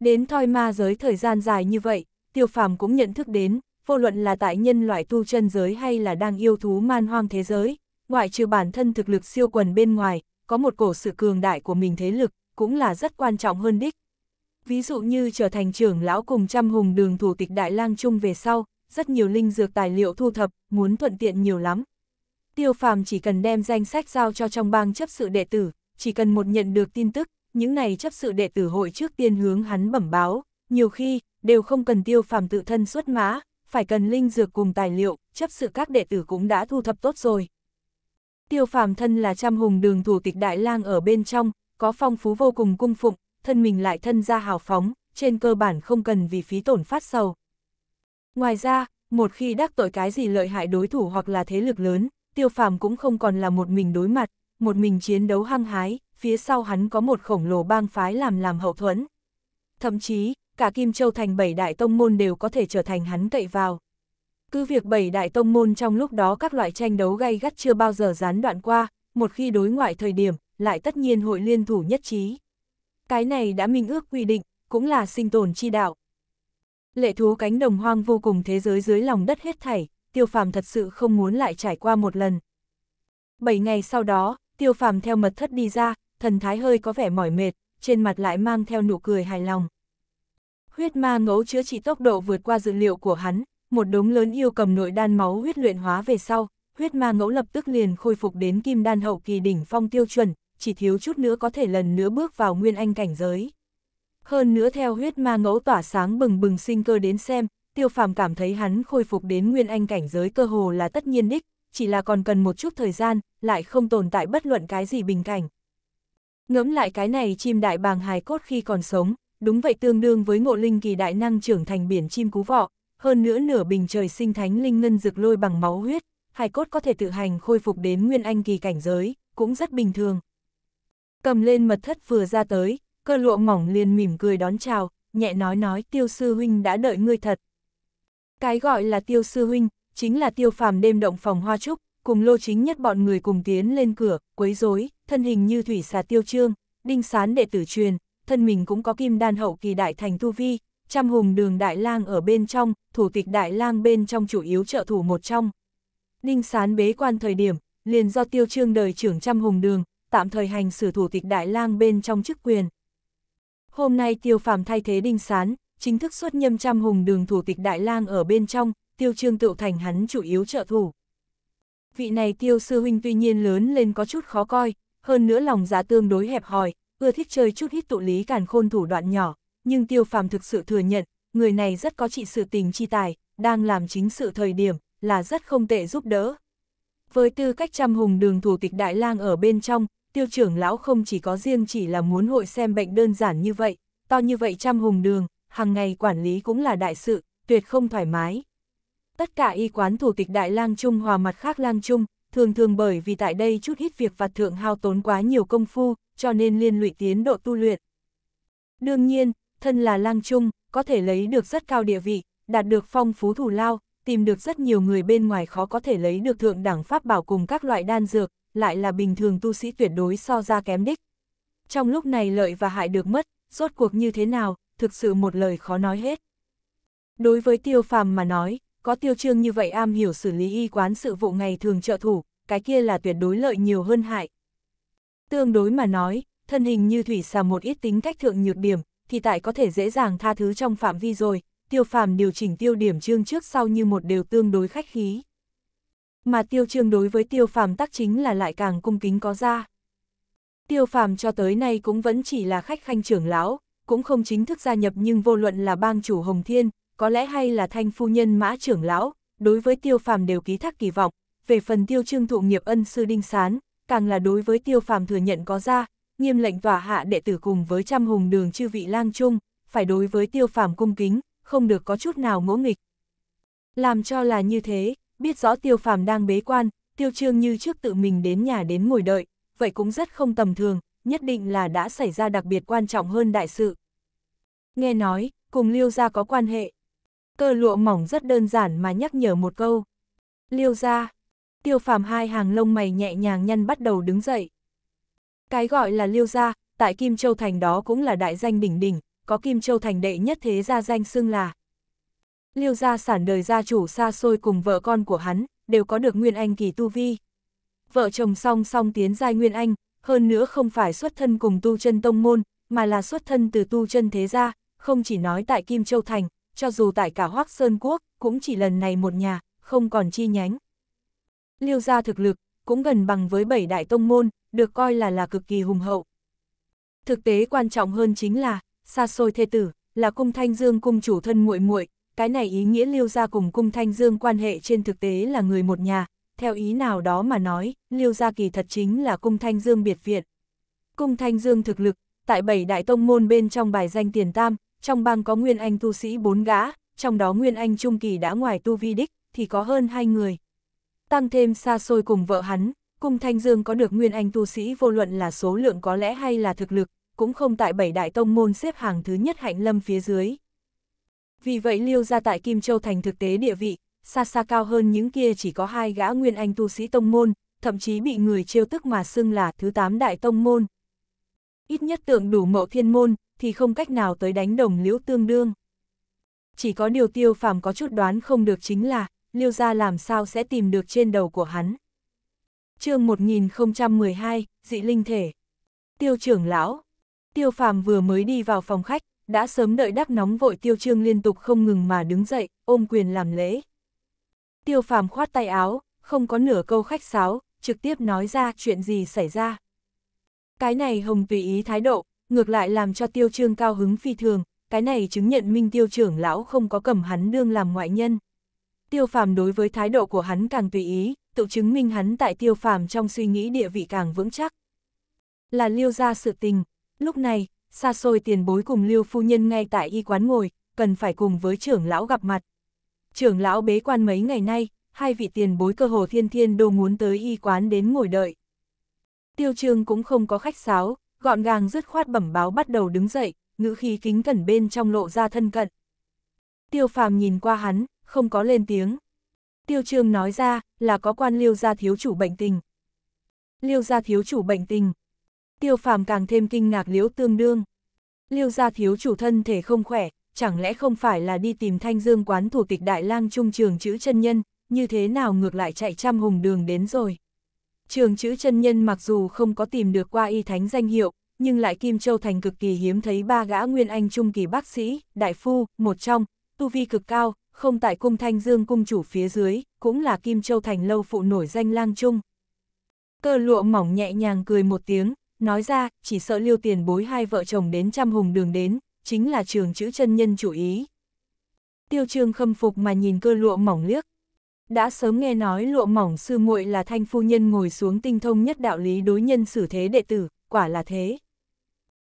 Đến thoi ma giới thời gian dài như vậy, tiêu phàm cũng nhận thức đến, vô luận là tại nhân loại tu chân giới hay là đang yêu thú man hoang thế giới, ngoại trừ bản thân thực lực siêu quần bên ngoài, có một cổ sự cường đại của mình thế lực, cũng là rất quan trọng hơn đích. Ví dụ như trở thành trưởng lão cùng trăm hùng đường thủ tịch Đại lang Trung về sau, rất nhiều linh dược tài liệu thu thập, muốn thuận tiện nhiều lắm. Tiêu phàm chỉ cần đem danh sách giao cho trong bang chấp sự đệ tử, chỉ cần một nhận được tin tức, những này chấp sự đệ tử hội trước tiên hướng hắn bẩm báo, nhiều khi, đều không cần tiêu phàm tự thân xuất mã, phải cần linh dược cùng tài liệu, chấp sự các đệ tử cũng đã thu thập tốt rồi. Tiêu phàm thân là trăm hùng đường thủ tịch đại lang ở bên trong, có phong phú vô cùng cung phụng, thân mình lại thân ra hào phóng, trên cơ bản không cần vì phí tổn phát sầu. Ngoài ra, một khi đắc tội cái gì lợi hại đối thủ hoặc là thế lực lớn, tiêu phàm cũng không còn là một mình đối mặt, một mình chiến đấu hăng hái, phía sau hắn có một khổng lồ bang phái làm làm hậu thuẫn. Thậm chí, cả Kim Châu Thành bảy đại tông môn đều có thể trở thành hắn cậy vào. Cứ việc bảy đại tông môn trong lúc đó các loại tranh đấu gay gắt chưa bao giờ gián đoạn qua, một khi đối ngoại thời điểm, lại tất nhiên hội liên thủ nhất trí. Cái này đã minh ước quy định, cũng là sinh tồn chi đạo. Lệ thú cánh đồng hoang vô cùng thế giới dưới lòng đất hết thảy, tiêu phàm thật sự không muốn lại trải qua một lần. Bảy ngày sau đó, tiêu phàm theo mật thất đi ra, thần thái hơi có vẻ mỏi mệt, trên mặt lại mang theo nụ cười hài lòng. Huyết ma ngẫu chứa chỉ tốc độ vượt qua dự liệu của hắn, một đống lớn yêu cầm nội đan máu huyết luyện hóa về sau, huyết ma ngẫu lập tức liền khôi phục đến kim đan hậu kỳ đỉnh phong tiêu chuẩn, chỉ thiếu chút nữa có thể lần nữa bước vào nguyên anh cảnh giới. Hơn nữa theo huyết ma ngẫu tỏa sáng bừng bừng sinh cơ đến xem, tiêu phàm cảm thấy hắn khôi phục đến nguyên anh cảnh giới cơ hồ là tất nhiên đích, chỉ là còn cần một chút thời gian, lại không tồn tại bất luận cái gì bình cảnh. Ngẫm lại cái này chim đại bàng hài cốt khi còn sống, đúng vậy tương đương với ngộ linh kỳ đại năng trưởng thành biển chim cú vọ, hơn nữa nửa bình trời sinh thánh linh ngân dược lôi bằng máu huyết, hài cốt có thể tự hành khôi phục đến nguyên anh kỳ cảnh giới, cũng rất bình thường. Cầm lên mật thất vừa ra tới, cơ lụa mỏng liền mỉm cười đón chào, nhẹ nói nói tiêu sư huynh đã đợi ngươi thật. Cái gọi là tiêu sư huynh, chính là tiêu phàm đêm động phòng hoa trúc, cùng lô chính nhất bọn người cùng tiến lên cửa, quấy rối thân hình như thủy xà tiêu trương, đinh sán đệ tử truyền, thân mình cũng có kim đan hậu kỳ đại thành tu vi, trăm hùng đường đại lang ở bên trong, thủ tịch đại lang bên trong chủ yếu trợ thủ một trong. đinh sán bế quan thời điểm, liền do tiêu trương đời trưởng trăm hùng đường, tạm thời hành xử thủ tịch đại lang bên trong chức quyền. Hôm nay tiêu phàm thay thế đinh sán, chính thức xuất nhâm trăm hùng đường thủ tịch đại lang ở bên trong, tiêu trương tự thành hắn chủ yếu trợ thủ. Vị này tiêu sư huynh tuy nhiên lớn lên có chút khó coi, hơn nữa lòng giá dạ tương đối hẹp hòi, ưa thích chơi chút hít tụ lý càn khôn thủ đoạn nhỏ, nhưng tiêu phàm thực sự thừa nhận, người này rất có trị sự tình chi tài, đang làm chính sự thời điểm, là rất không tệ giúp đỡ. Với tư cách trăm hùng đường thủ tịch Đại lang ở bên trong, tiêu trưởng lão không chỉ có riêng chỉ là muốn hội xem bệnh đơn giản như vậy, to như vậy trăm hùng đường, hàng ngày quản lý cũng là đại sự, tuyệt không thoải mái. Tất cả y quán thủ tịch Đại lang Trung hòa mặt khác lang Trung, thường thường bởi vì tại đây chút ít việc vặt thượng hao tốn quá nhiều công phu, cho nên liên lụy tiến độ tu luyện. Đương nhiên, thân là lang trung, có thể lấy được rất cao địa vị, đạt được phong phú thủ lao, tìm được rất nhiều người bên ngoài khó có thể lấy được thượng đẳng pháp bảo cùng các loại đan dược, lại là bình thường tu sĩ tuyệt đối so ra kém đích. Trong lúc này lợi và hại được mất, rốt cuộc như thế nào, thực sự một lời khó nói hết. Đối với tiêu phàm mà nói, có tiêu trương như vậy am hiểu xử lý y quán sự vụ ngày thường trợ thủ, cái kia là tuyệt đối lợi nhiều hơn hại. Tương đối mà nói, thân hình như thủy xà một ít tính cách thượng nhược điểm, thì tại có thể dễ dàng tha thứ trong phạm vi rồi, tiêu phàm điều chỉnh tiêu điểm trương trước sau như một đều tương đối khách khí. Mà tiêu trương đối với tiêu phàm tác chính là lại càng cung kính có ra. Tiêu phàm cho tới nay cũng vẫn chỉ là khách khanh trưởng lão, cũng không chính thức gia nhập nhưng vô luận là bang chủ Hồng Thiên, có lẽ hay là thanh phu nhân mã trưởng lão, đối với tiêu phàm đều ký thác kỳ vọng, về phần tiêu trương thụ nghiệp ân sư đinh sán, càng là đối với tiêu phàm thừa nhận có ra, nghiêm lệnh tòa hạ đệ tử cùng với trăm hùng đường chư vị lang trung, phải đối với tiêu phàm cung kính, không được có chút nào ngỗ nghịch. Làm cho là như thế, biết rõ tiêu phàm đang bế quan, tiêu trương như trước tự mình đến nhà đến ngồi đợi, vậy cũng rất không tầm thường, nhất định là đã xảy ra đặc biệt quan trọng hơn đại sự. Nghe nói, cùng liêu gia có quan hệ, Cơ lụa mỏng rất đơn giản mà nhắc nhở một câu. Liêu ra. Tiêu phàm hai hàng lông mày nhẹ nhàng nhăn bắt đầu đứng dậy. Cái gọi là liêu ra, tại Kim Châu Thành đó cũng là đại danh đỉnh đỉnh, có Kim Châu Thành đệ nhất thế gia danh xưng là. Liêu gia sản đời gia chủ xa xôi cùng vợ con của hắn, đều có được Nguyên Anh kỳ tu vi. Vợ chồng song song tiến giai Nguyên Anh, hơn nữa không phải xuất thân cùng tu chân tông môn, mà là xuất thân từ tu chân thế gia, không chỉ nói tại Kim Châu Thành, cho dù tại cả Hoác Sơn Quốc, cũng chỉ lần này một nhà, không còn chi nhánh. Liêu gia thực lực, cũng gần bằng với bảy đại tông môn, được coi là là cực kỳ hùng hậu. Thực tế quan trọng hơn chính là, xa xôi thê tử, là cung thanh dương cung chủ thân muội muội cái này ý nghĩa Liêu gia cùng cung thanh dương quan hệ trên thực tế là người một nhà, theo ý nào đó mà nói, Liêu gia kỳ thật chính là cung thanh dương biệt viện. Cung thanh dương thực lực, tại bảy đại tông môn bên trong bài danh tiền tam, trong bang có Nguyên Anh tu sĩ bốn gã, trong đó Nguyên Anh Trung Kỳ đã ngoài tu vi đích, thì có hơn hai người. Tăng thêm xa xôi cùng vợ hắn, cùng Thanh Dương có được Nguyên Anh tu sĩ vô luận là số lượng có lẽ hay là thực lực, cũng không tại bảy đại tông môn xếp hàng thứ nhất hạnh lâm phía dưới. Vì vậy lưu ra tại Kim Châu Thành thực tế địa vị, xa xa cao hơn những kia chỉ có hai gã Nguyên Anh tu sĩ tông môn, thậm chí bị người trêu tức mà xưng là thứ tám đại tông môn ít nhất tượng đủ mộ thiên môn, thì không cách nào tới đánh đồng liễu tương đương. Chỉ có điều tiêu phàm có chút đoán không được chính là, liêu ra làm sao sẽ tìm được trên đầu của hắn. chương 1012, dị linh thể. Tiêu trưởng lão. Tiêu phàm vừa mới đi vào phòng khách, đã sớm đợi đắc nóng vội tiêu trương liên tục không ngừng mà đứng dậy, ôm quyền làm lễ. Tiêu phàm khoát tay áo, không có nửa câu khách sáo, trực tiếp nói ra chuyện gì xảy ra. Cái này hồng tùy ý thái độ, ngược lại làm cho tiêu trương cao hứng phi thường, cái này chứng nhận minh tiêu trưởng lão không có cầm hắn đương làm ngoại nhân. Tiêu phàm đối với thái độ của hắn càng tùy ý, tự chứng minh hắn tại tiêu phàm trong suy nghĩ địa vị càng vững chắc. Là liêu ra sự tình, lúc này, xa xôi tiền bối cùng liêu phu nhân ngay tại y quán ngồi, cần phải cùng với trưởng lão gặp mặt. Trưởng lão bế quan mấy ngày nay, hai vị tiền bối cơ hồ thiên thiên đô muốn tới y quán đến ngồi đợi. Tiêu Trương cũng không có khách sáo, gọn gàng dứt khoát bẩm báo bắt đầu đứng dậy, ngữ khí kính cẩn bên trong lộ ra thân cận. Tiêu Phàm nhìn qua hắn, không có lên tiếng. Tiêu Trương nói ra, là có quan Liêu gia thiếu chủ bệnh tình. Liêu gia thiếu chủ bệnh tình. Tiêu Phàm càng thêm kinh ngạc liễu tương đương. Liêu gia thiếu chủ thân thể không khỏe, chẳng lẽ không phải là đi tìm Thanh Dương quán thủ tịch Đại Lang trung trường chữ chân nhân, như thế nào ngược lại chạy trăm hùng đường đến rồi. Trường chữ chân nhân mặc dù không có tìm được qua y thánh danh hiệu, nhưng lại Kim Châu Thành cực kỳ hiếm thấy ba gã nguyên anh trung kỳ bác sĩ, đại phu, một trong, tu vi cực cao, không tại cung thanh dương cung chủ phía dưới, cũng là Kim Châu Thành lâu phụ nổi danh lang trung. Cơ lụa mỏng nhẹ nhàng cười một tiếng, nói ra, chỉ sợ liêu tiền bối hai vợ chồng đến trăm hùng đường đến, chính là trường chữ chân nhân chủ ý. Tiêu trường khâm phục mà nhìn cơ lụa mỏng liếc, đã sớm nghe nói lụa mỏng sư muội là thanh phu nhân ngồi xuống tinh thông nhất đạo lý đối nhân xử thế đệ tử, quả là thế.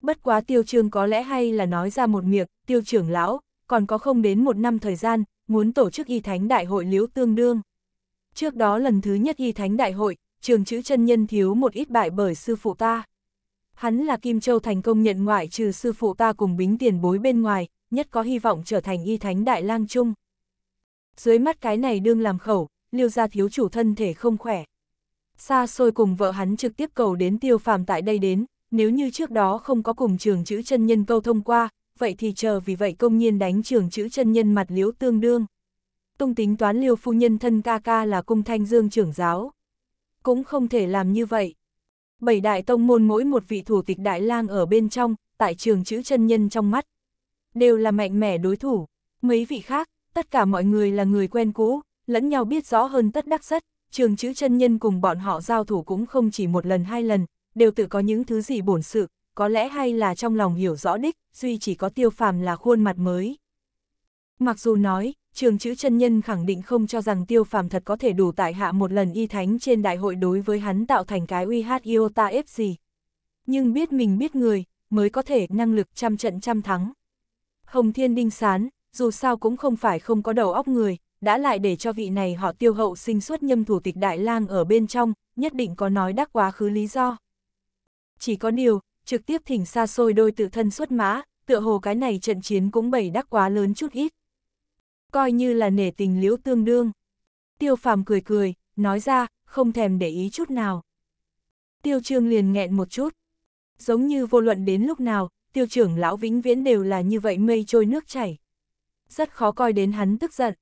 Bất quá tiêu trường có lẽ hay là nói ra một miệng, tiêu trưởng lão, còn có không đến một năm thời gian, muốn tổ chức y thánh đại hội liễu tương đương. Trước đó lần thứ nhất y thánh đại hội, trường chữ chân nhân thiếu một ít bại bởi sư phụ ta. Hắn là Kim Châu thành công nhận ngoại trừ sư phụ ta cùng bính tiền bối bên ngoài, nhất có hy vọng trở thành y thánh đại lang trung dưới mắt cái này đương làm khẩu, liêu gia thiếu chủ thân thể không khỏe. Xa xôi cùng vợ hắn trực tiếp cầu đến tiêu phàm tại đây đến, nếu như trước đó không có cùng trường chữ chân nhân câu thông qua, vậy thì chờ vì vậy công nhiên đánh trường chữ chân nhân mặt liễu tương đương. Tung tính toán liêu phu nhân thân ca ca là cung thanh dương trưởng giáo. Cũng không thể làm như vậy. Bảy đại tông môn mỗi một vị thủ tịch đại lang ở bên trong, tại trường chữ chân nhân trong mắt. Đều là mạnh mẽ đối thủ. Mấy vị khác, tất cả mọi người là người quen cũ, lẫn nhau biết rõ hơn tất đắc sắt, trường chữ chân nhân cùng bọn họ giao thủ cũng không chỉ một lần hai lần, đều tự có những thứ gì bổn sự, có lẽ hay là trong lòng hiểu rõ đích, duy chỉ có tiêu phàm là khuôn mặt mới. Mặc dù nói, trường chữ chân nhân khẳng định không cho rằng tiêu phàm thật có thể đủ tại hạ một lần y thánh trên đại hội đối với hắn tạo thành cái uy hát iota ép gì. Nhưng biết mình biết người, mới có thể năng lực trăm trận trăm thắng. Hồng Thiên Đinh Sán, dù sao cũng không phải không có đầu óc người, đã lại để cho vị này họ tiêu hậu sinh xuất nhâm thủ tịch Đại lang ở bên trong, nhất định có nói đắc quá khứ lý do. Chỉ có điều, trực tiếp thỉnh xa xôi đôi tự thân xuất mã, tựa hồ cái này trận chiến cũng bày đắc quá lớn chút ít. Coi như là nể tình liễu tương đương. Tiêu phàm cười cười, nói ra, không thèm để ý chút nào. Tiêu trương liền nghẹn một chút. Giống như vô luận đến lúc nào, tiêu trưởng lão vĩnh viễn đều là như vậy mây trôi nước chảy rất khó coi đến hắn tức giận.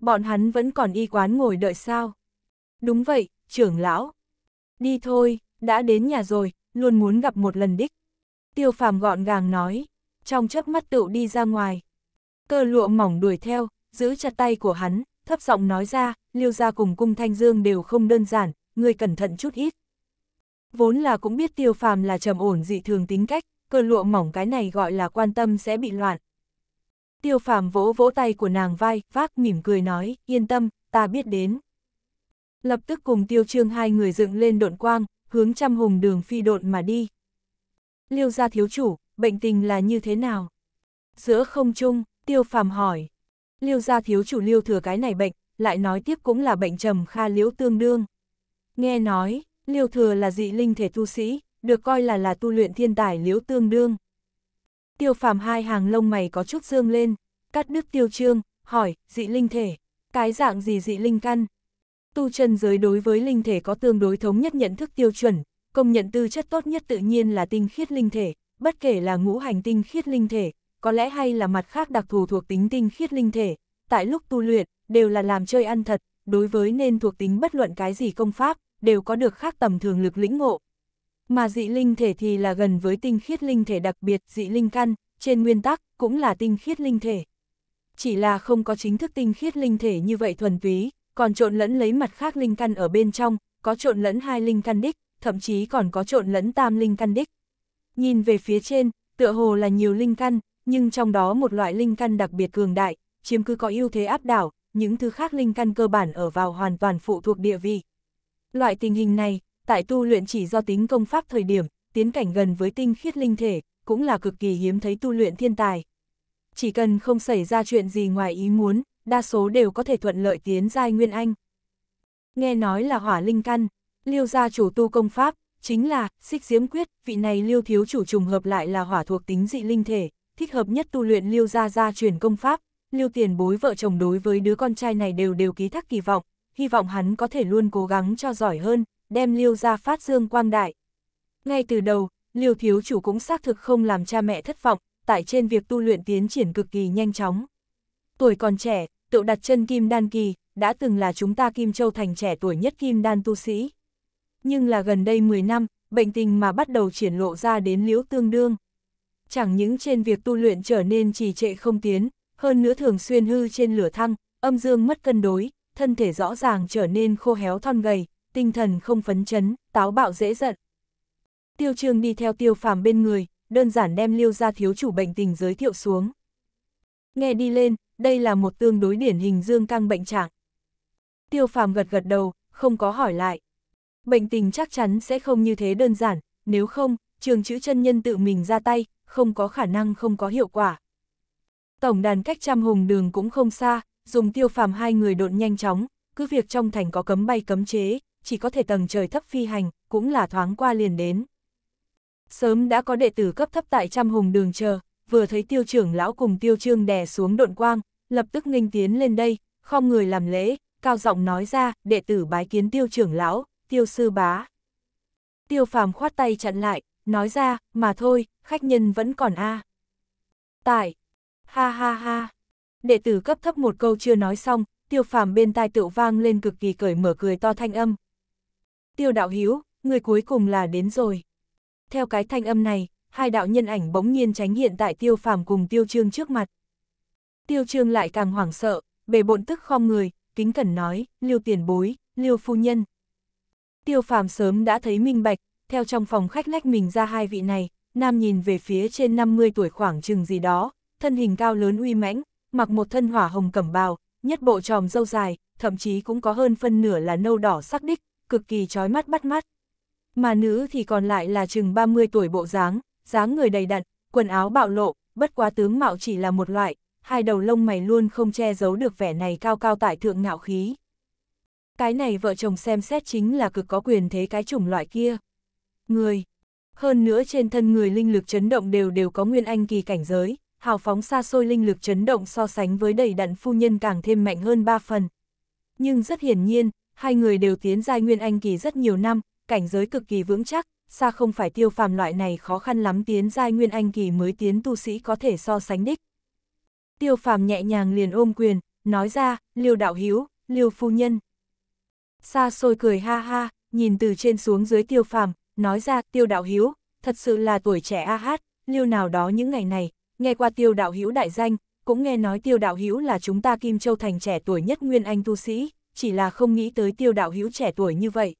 Bọn hắn vẫn còn y quán ngồi đợi sao? Đúng vậy, trưởng lão. Đi thôi, đã đến nhà rồi, luôn muốn gặp một lần đích. Tiêu phàm gọn gàng nói, trong chớp mắt tựu đi ra ngoài. Cơ lụa mỏng đuổi theo, giữ chặt tay của hắn, thấp giọng nói ra, liêu ra cùng cung thanh dương đều không đơn giản, người cẩn thận chút ít. Vốn là cũng biết tiêu phàm là trầm ổn dị thường tính cách, cơ lụa mỏng cái này gọi là quan tâm sẽ bị loạn, Tiêu phàm vỗ vỗ tay của nàng vai, vác mỉm cười nói, yên tâm, ta biết đến. Lập tức cùng tiêu trương hai người dựng lên độn quang, hướng trăm hùng đường phi độn mà đi. Liêu gia thiếu chủ, bệnh tình là như thế nào? Giữa không trung, tiêu phàm hỏi. Liêu gia thiếu chủ liêu thừa cái này bệnh, lại nói tiếp cũng là bệnh trầm kha liễu tương đương. Nghe nói, liêu thừa là dị linh thể tu sĩ, được coi là là tu luyện thiên tài liễu tương đương. Tiêu phàm hai hàng lông mày có chút dương lên, cắt đứt tiêu trương, hỏi, dị linh thể, cái dạng gì dị linh căn? Tu chân giới đối với linh thể có tương đối thống nhất nhận thức tiêu chuẩn, công nhận tư chất tốt nhất tự nhiên là tinh khiết linh thể, bất kể là ngũ hành tinh khiết linh thể, có lẽ hay là mặt khác đặc thù thuộc tính tinh khiết linh thể, tại lúc tu luyện, đều là làm chơi ăn thật, đối với nên thuộc tính bất luận cái gì công pháp, đều có được khác tầm thường lực lĩnh ngộ, mà dị linh thể thì là gần với tinh khiết linh thể đặc biệt dị linh căn, trên nguyên tắc cũng là tinh khiết linh thể. Chỉ là không có chính thức tinh khiết linh thể như vậy thuần túy, còn trộn lẫn lấy mặt khác linh căn ở bên trong, có trộn lẫn hai linh căn đích, thậm chí còn có trộn lẫn tam linh căn đích. Nhìn về phía trên, tựa hồ là nhiều linh căn, nhưng trong đó một loại linh căn đặc biệt cường đại, chiếm cứ có ưu thế áp đảo, những thứ khác linh căn cơ bản ở vào hoàn toàn phụ thuộc địa vị. Loại tình hình này, tại tu luyện chỉ do tính công pháp thời điểm, tiến cảnh gần với tinh khiết linh thể, cũng là cực kỳ hiếm thấy tu luyện thiên tài. Chỉ cần không xảy ra chuyện gì ngoài ý muốn, đa số đều có thể thuận lợi tiến giai nguyên anh. Nghe nói là hỏa linh căn, liêu gia chủ tu công pháp, chính là xích diễm quyết, vị này liêu thiếu chủ trùng hợp lại là hỏa thuộc tính dị linh thể, thích hợp nhất tu luyện liêu gia gia truyền công pháp, liêu tiền bối vợ chồng đối với đứa con trai này đều đều ký thác kỳ vọng, hy vọng hắn có thể luôn cố gắng cho giỏi hơn, đem Liêu ra phát dương quang đại. Ngay từ đầu, Liêu thiếu chủ cũng xác thực không làm cha mẹ thất vọng, tại trên việc tu luyện tiến triển cực kỳ nhanh chóng. Tuổi còn trẻ, tự đặt chân kim đan kỳ, đã từng là chúng ta Kim Châu thành trẻ tuổi nhất kim đan tu sĩ. Nhưng là gần đây 10 năm, bệnh tình mà bắt đầu triển lộ ra đến liễu tương đương. Chẳng những trên việc tu luyện trở nên trì trệ không tiến, hơn nữa thường xuyên hư trên lửa thăng, âm dương mất cân đối, thân thể rõ ràng trở nên khô héo thon gầy, tinh thần không phấn chấn, táo bạo dễ giận. Tiêu Trương đi theo Tiêu Phàm bên người, đơn giản đem Lưu gia thiếu chủ bệnh tình giới thiệu xuống. Nghe đi lên, đây là một tương đối điển hình dương căng bệnh trạng. Tiêu Phàm gật gật đầu, không có hỏi lại. Bệnh tình chắc chắn sẽ không như thế đơn giản, nếu không, trường chữ chân nhân tự mình ra tay, không có khả năng không có hiệu quả. Tổng đàn cách trăm hùng đường cũng không xa, dùng tiêu phàm hai người độn nhanh chóng, cứ việc trong thành có cấm bay cấm chế, chỉ có thể tầng trời thấp phi hành, cũng là thoáng qua liền đến. Sớm đã có đệ tử cấp thấp tại trăm hùng đường chờ, vừa thấy tiêu trưởng lão cùng tiêu trương đè xuống độn quang, lập tức nghênh tiến lên đây, không người làm lễ, cao giọng nói ra, đệ tử bái kiến tiêu trưởng lão, tiêu sư bá. Tiêu phàm khoát tay chặn lại, nói ra, mà thôi, khách nhân vẫn còn a à. Tại, ha ha ha, đệ tử cấp thấp một câu chưa nói xong, tiêu phàm bên tai tựu vang lên cực kỳ cởi mở cười to thanh âm, tiêu đạo hiếu, người cuối cùng là đến rồi. Theo cái thanh âm này, hai đạo nhân ảnh bỗng nhiên tránh hiện tại tiêu phàm cùng tiêu trương trước mặt. Tiêu trương lại càng hoảng sợ, bề bộn tức khom người, kính cẩn nói, Lưu tiền bối, Lưu phu nhân. Tiêu phàm sớm đã thấy minh bạch, theo trong phòng khách lách mình ra hai vị này, nam nhìn về phía trên 50 tuổi khoảng chừng gì đó, thân hình cao lớn uy mãnh, mặc một thân hỏa hồng cẩm bào, nhất bộ tròm dâu dài, thậm chí cũng có hơn phân nửa là nâu đỏ sắc đích, cực kỳ trói mắt bắt mắt. Mà nữ thì còn lại là chừng 30 tuổi bộ dáng, dáng người đầy đặn, quần áo bạo lộ, bất quá tướng mạo chỉ là một loại, hai đầu lông mày luôn không che giấu được vẻ này cao cao tại thượng ngạo khí. Cái này vợ chồng xem xét chính là cực có quyền thế cái chủng loại kia. Người, hơn nữa trên thân người linh lực chấn động đều đều có nguyên anh kỳ cảnh giới, hào phóng xa xôi linh lực chấn động so sánh với đầy đặn phu nhân càng thêm mạnh hơn ba phần. Nhưng rất hiển nhiên, hai người đều tiến giai nguyên anh kỳ rất nhiều năm, cảnh giới cực kỳ vững chắc, xa không phải tiêu phàm loại này khó khăn lắm tiến giai nguyên anh kỳ mới tiến tu sĩ có thể so sánh đích. Tiêu phàm nhẹ nhàng liền ôm quyền, nói ra, liêu đạo hiếu, liêu phu nhân. Xa xôi cười ha ha, nhìn từ trên xuống dưới tiêu phàm, nói ra tiêu đạo hiếu, thật sự là tuổi trẻ a hát, liêu nào đó những ngày này, nghe qua tiêu đạo hiếu đại danh, cũng nghe nói tiêu đạo hiếu là chúng ta Kim Châu Thành trẻ tuổi nhất nguyên anh tu sĩ, chỉ là không nghĩ tới tiêu đạo hữu trẻ tuổi như vậy.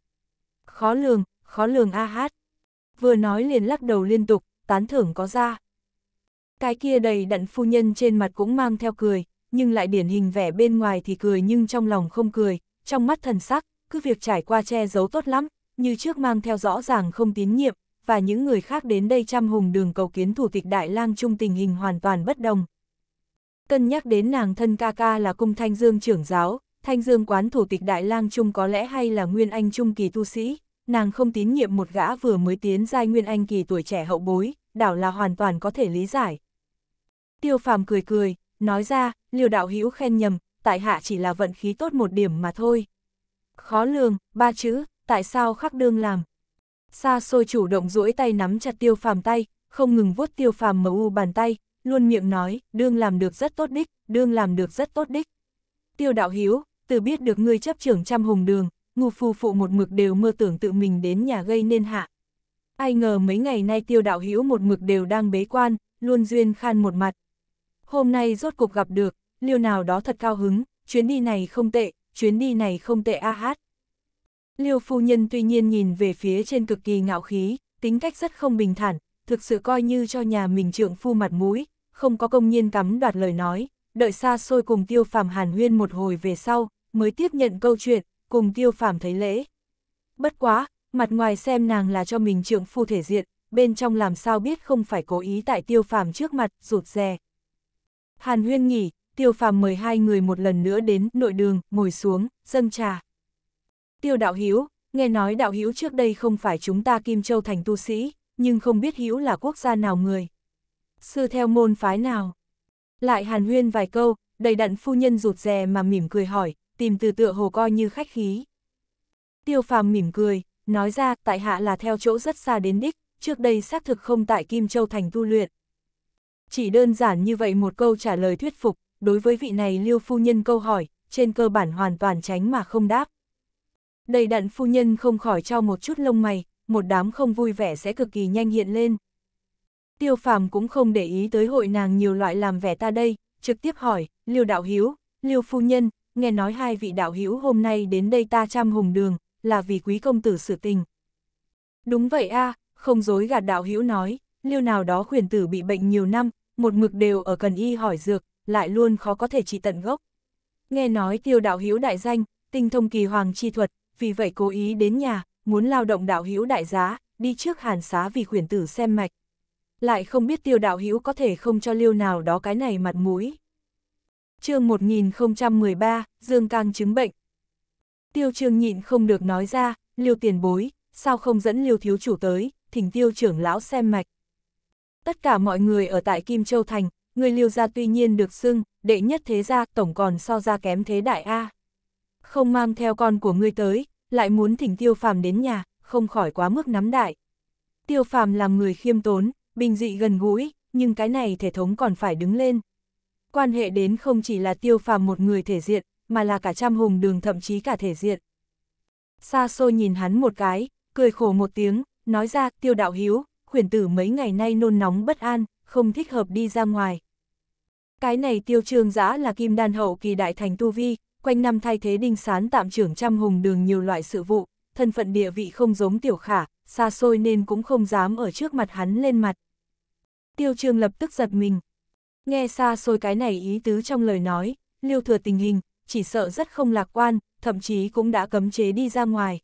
Khó lường, khó lường a hát. Vừa nói liền lắc đầu liên tục, tán thưởng có ra. Cái kia đầy đặn phu nhân trên mặt cũng mang theo cười, nhưng lại điển hình vẻ bên ngoài thì cười nhưng trong lòng không cười, trong mắt thần sắc, cứ việc trải qua che giấu tốt lắm, như trước mang theo rõ ràng không tín nhiệm, và những người khác đến đây chăm hùng đường cầu kiến thủ tịch Đại lang chung tình hình hoàn toàn bất đồng. Cân nhắc đến nàng thân ca ca là cung thanh dương trưởng giáo, Thanh Dương quán thủ tịch Đại Lang Trung có lẽ hay là Nguyên Anh Trung kỳ tu sĩ, nàng không tín nhiệm một gã vừa mới tiến giai Nguyên Anh kỳ tuổi trẻ hậu bối, đảo là hoàn toàn có thể lý giải. Tiêu phàm cười cười, nói ra, liều đạo hữu khen nhầm, tại hạ chỉ là vận khí tốt một điểm mà thôi. Khó lường, ba chữ, tại sao khắc đương làm? Xa xôi chủ động duỗi tay nắm chặt tiêu phàm tay, không ngừng vuốt tiêu phàm mờ u bàn tay, luôn miệng nói, đương làm được rất tốt đích, đương làm được rất tốt đích. Tiêu đạo hiếu, từ biết được ngươi chấp trưởng trăm hùng đường, ngu phu phụ một mực đều mơ tưởng tự mình đến nhà gây nên hạ. Ai ngờ mấy ngày nay tiêu đạo hữu một mực đều đang bế quan, luôn duyên khan một mặt. Hôm nay rốt cuộc gặp được, liêu nào đó thật cao hứng, chuyến đi này không tệ, chuyến đi này không tệ a hát. Liêu phu nhân tuy nhiên nhìn về phía trên cực kỳ ngạo khí, tính cách rất không bình thản, thực sự coi như cho nhà mình trượng phu mặt mũi, không có công nhiên cắm đoạt lời nói, đợi xa xôi cùng tiêu phàm hàn huyên một hồi về sau, mới tiếp nhận câu chuyện, cùng tiêu phàm thấy lễ. Bất quá, mặt ngoài xem nàng là cho mình trượng phu thể diện, bên trong làm sao biết không phải cố ý tại tiêu phàm trước mặt, rụt rè. Hàn huyên nghỉ, tiêu phàm mời hai người một lần nữa đến nội đường, ngồi xuống, dâng trà. Tiêu đạo Hiếu nghe nói đạo Hiếu trước đây không phải chúng ta Kim Châu thành tu sĩ, nhưng không biết Hiếu là quốc gia nào người. Sư theo môn phái nào? Lại hàn huyên vài câu, đầy đặn phu nhân rụt rè mà mỉm cười hỏi, tìm từ tựa hồ coi như khách khí. Tiêu phàm mỉm cười, nói ra tại hạ là theo chỗ rất xa đến đích, trước đây xác thực không tại Kim Châu Thành tu luyện. Chỉ đơn giản như vậy một câu trả lời thuyết phục, đối với vị này liêu phu nhân câu hỏi, trên cơ bản hoàn toàn tránh mà không đáp. Đầy đặn phu nhân không khỏi cho một chút lông mày, một đám không vui vẻ sẽ cực kỳ nhanh hiện lên. Tiêu phàm cũng không để ý tới hội nàng nhiều loại làm vẻ ta đây, trực tiếp hỏi, liêu đạo hiếu, liêu phu nhân, nghe nói hai vị đạo hữu hôm nay đến đây ta trăm hùng đường, là vì quý công tử sự tình. Đúng vậy a à, không dối gạt đạo hữu nói, liêu nào đó khuyển tử bị bệnh nhiều năm, một mực đều ở cần y hỏi dược, lại luôn khó có thể trị tận gốc. Nghe nói tiêu đạo hữu đại danh, tinh thông kỳ hoàng chi thuật, vì vậy cố ý đến nhà, muốn lao động đạo hữu đại giá, đi trước hàn xá vì khuyển tử xem mạch. Lại không biết tiêu đạo hữu có thể không cho liêu nào đó cái này mặt mũi chương 1013, Dương Cang chứng bệnh. Tiêu trương nhịn không được nói ra, liêu tiền bối, sao không dẫn liêu thiếu chủ tới, thỉnh tiêu trưởng lão xem mạch. Tất cả mọi người ở tại Kim Châu Thành, người liêu gia tuy nhiên được xưng, đệ nhất thế gia tổng còn so ra kém thế đại A. Không mang theo con của ngươi tới, lại muốn thỉnh tiêu phàm đến nhà, không khỏi quá mức nắm đại. Tiêu phàm làm người khiêm tốn, bình dị gần gũi, nhưng cái này thể thống còn phải đứng lên, quan hệ đến không chỉ là tiêu phàm một người thể diện, mà là cả trăm hùng đường thậm chí cả thể diện. xa xôi nhìn hắn một cái, cười khổ một tiếng, nói ra tiêu đạo hiếu, khuyển tử mấy ngày nay nôn nóng bất an, không thích hợp đi ra ngoài. Cái này tiêu trương giã là kim đan hậu kỳ đại thành tu vi, quanh năm thay thế đinh sán tạm trưởng trăm hùng đường nhiều loại sự vụ, thân phận địa vị không giống tiểu khả, xa xôi nên cũng không dám ở trước mặt hắn lên mặt. Tiêu trương lập tức giật mình, Nghe xa xôi cái này ý tứ trong lời nói, lưu thừa tình hình, chỉ sợ rất không lạc quan, thậm chí cũng đã cấm chế đi ra ngoài.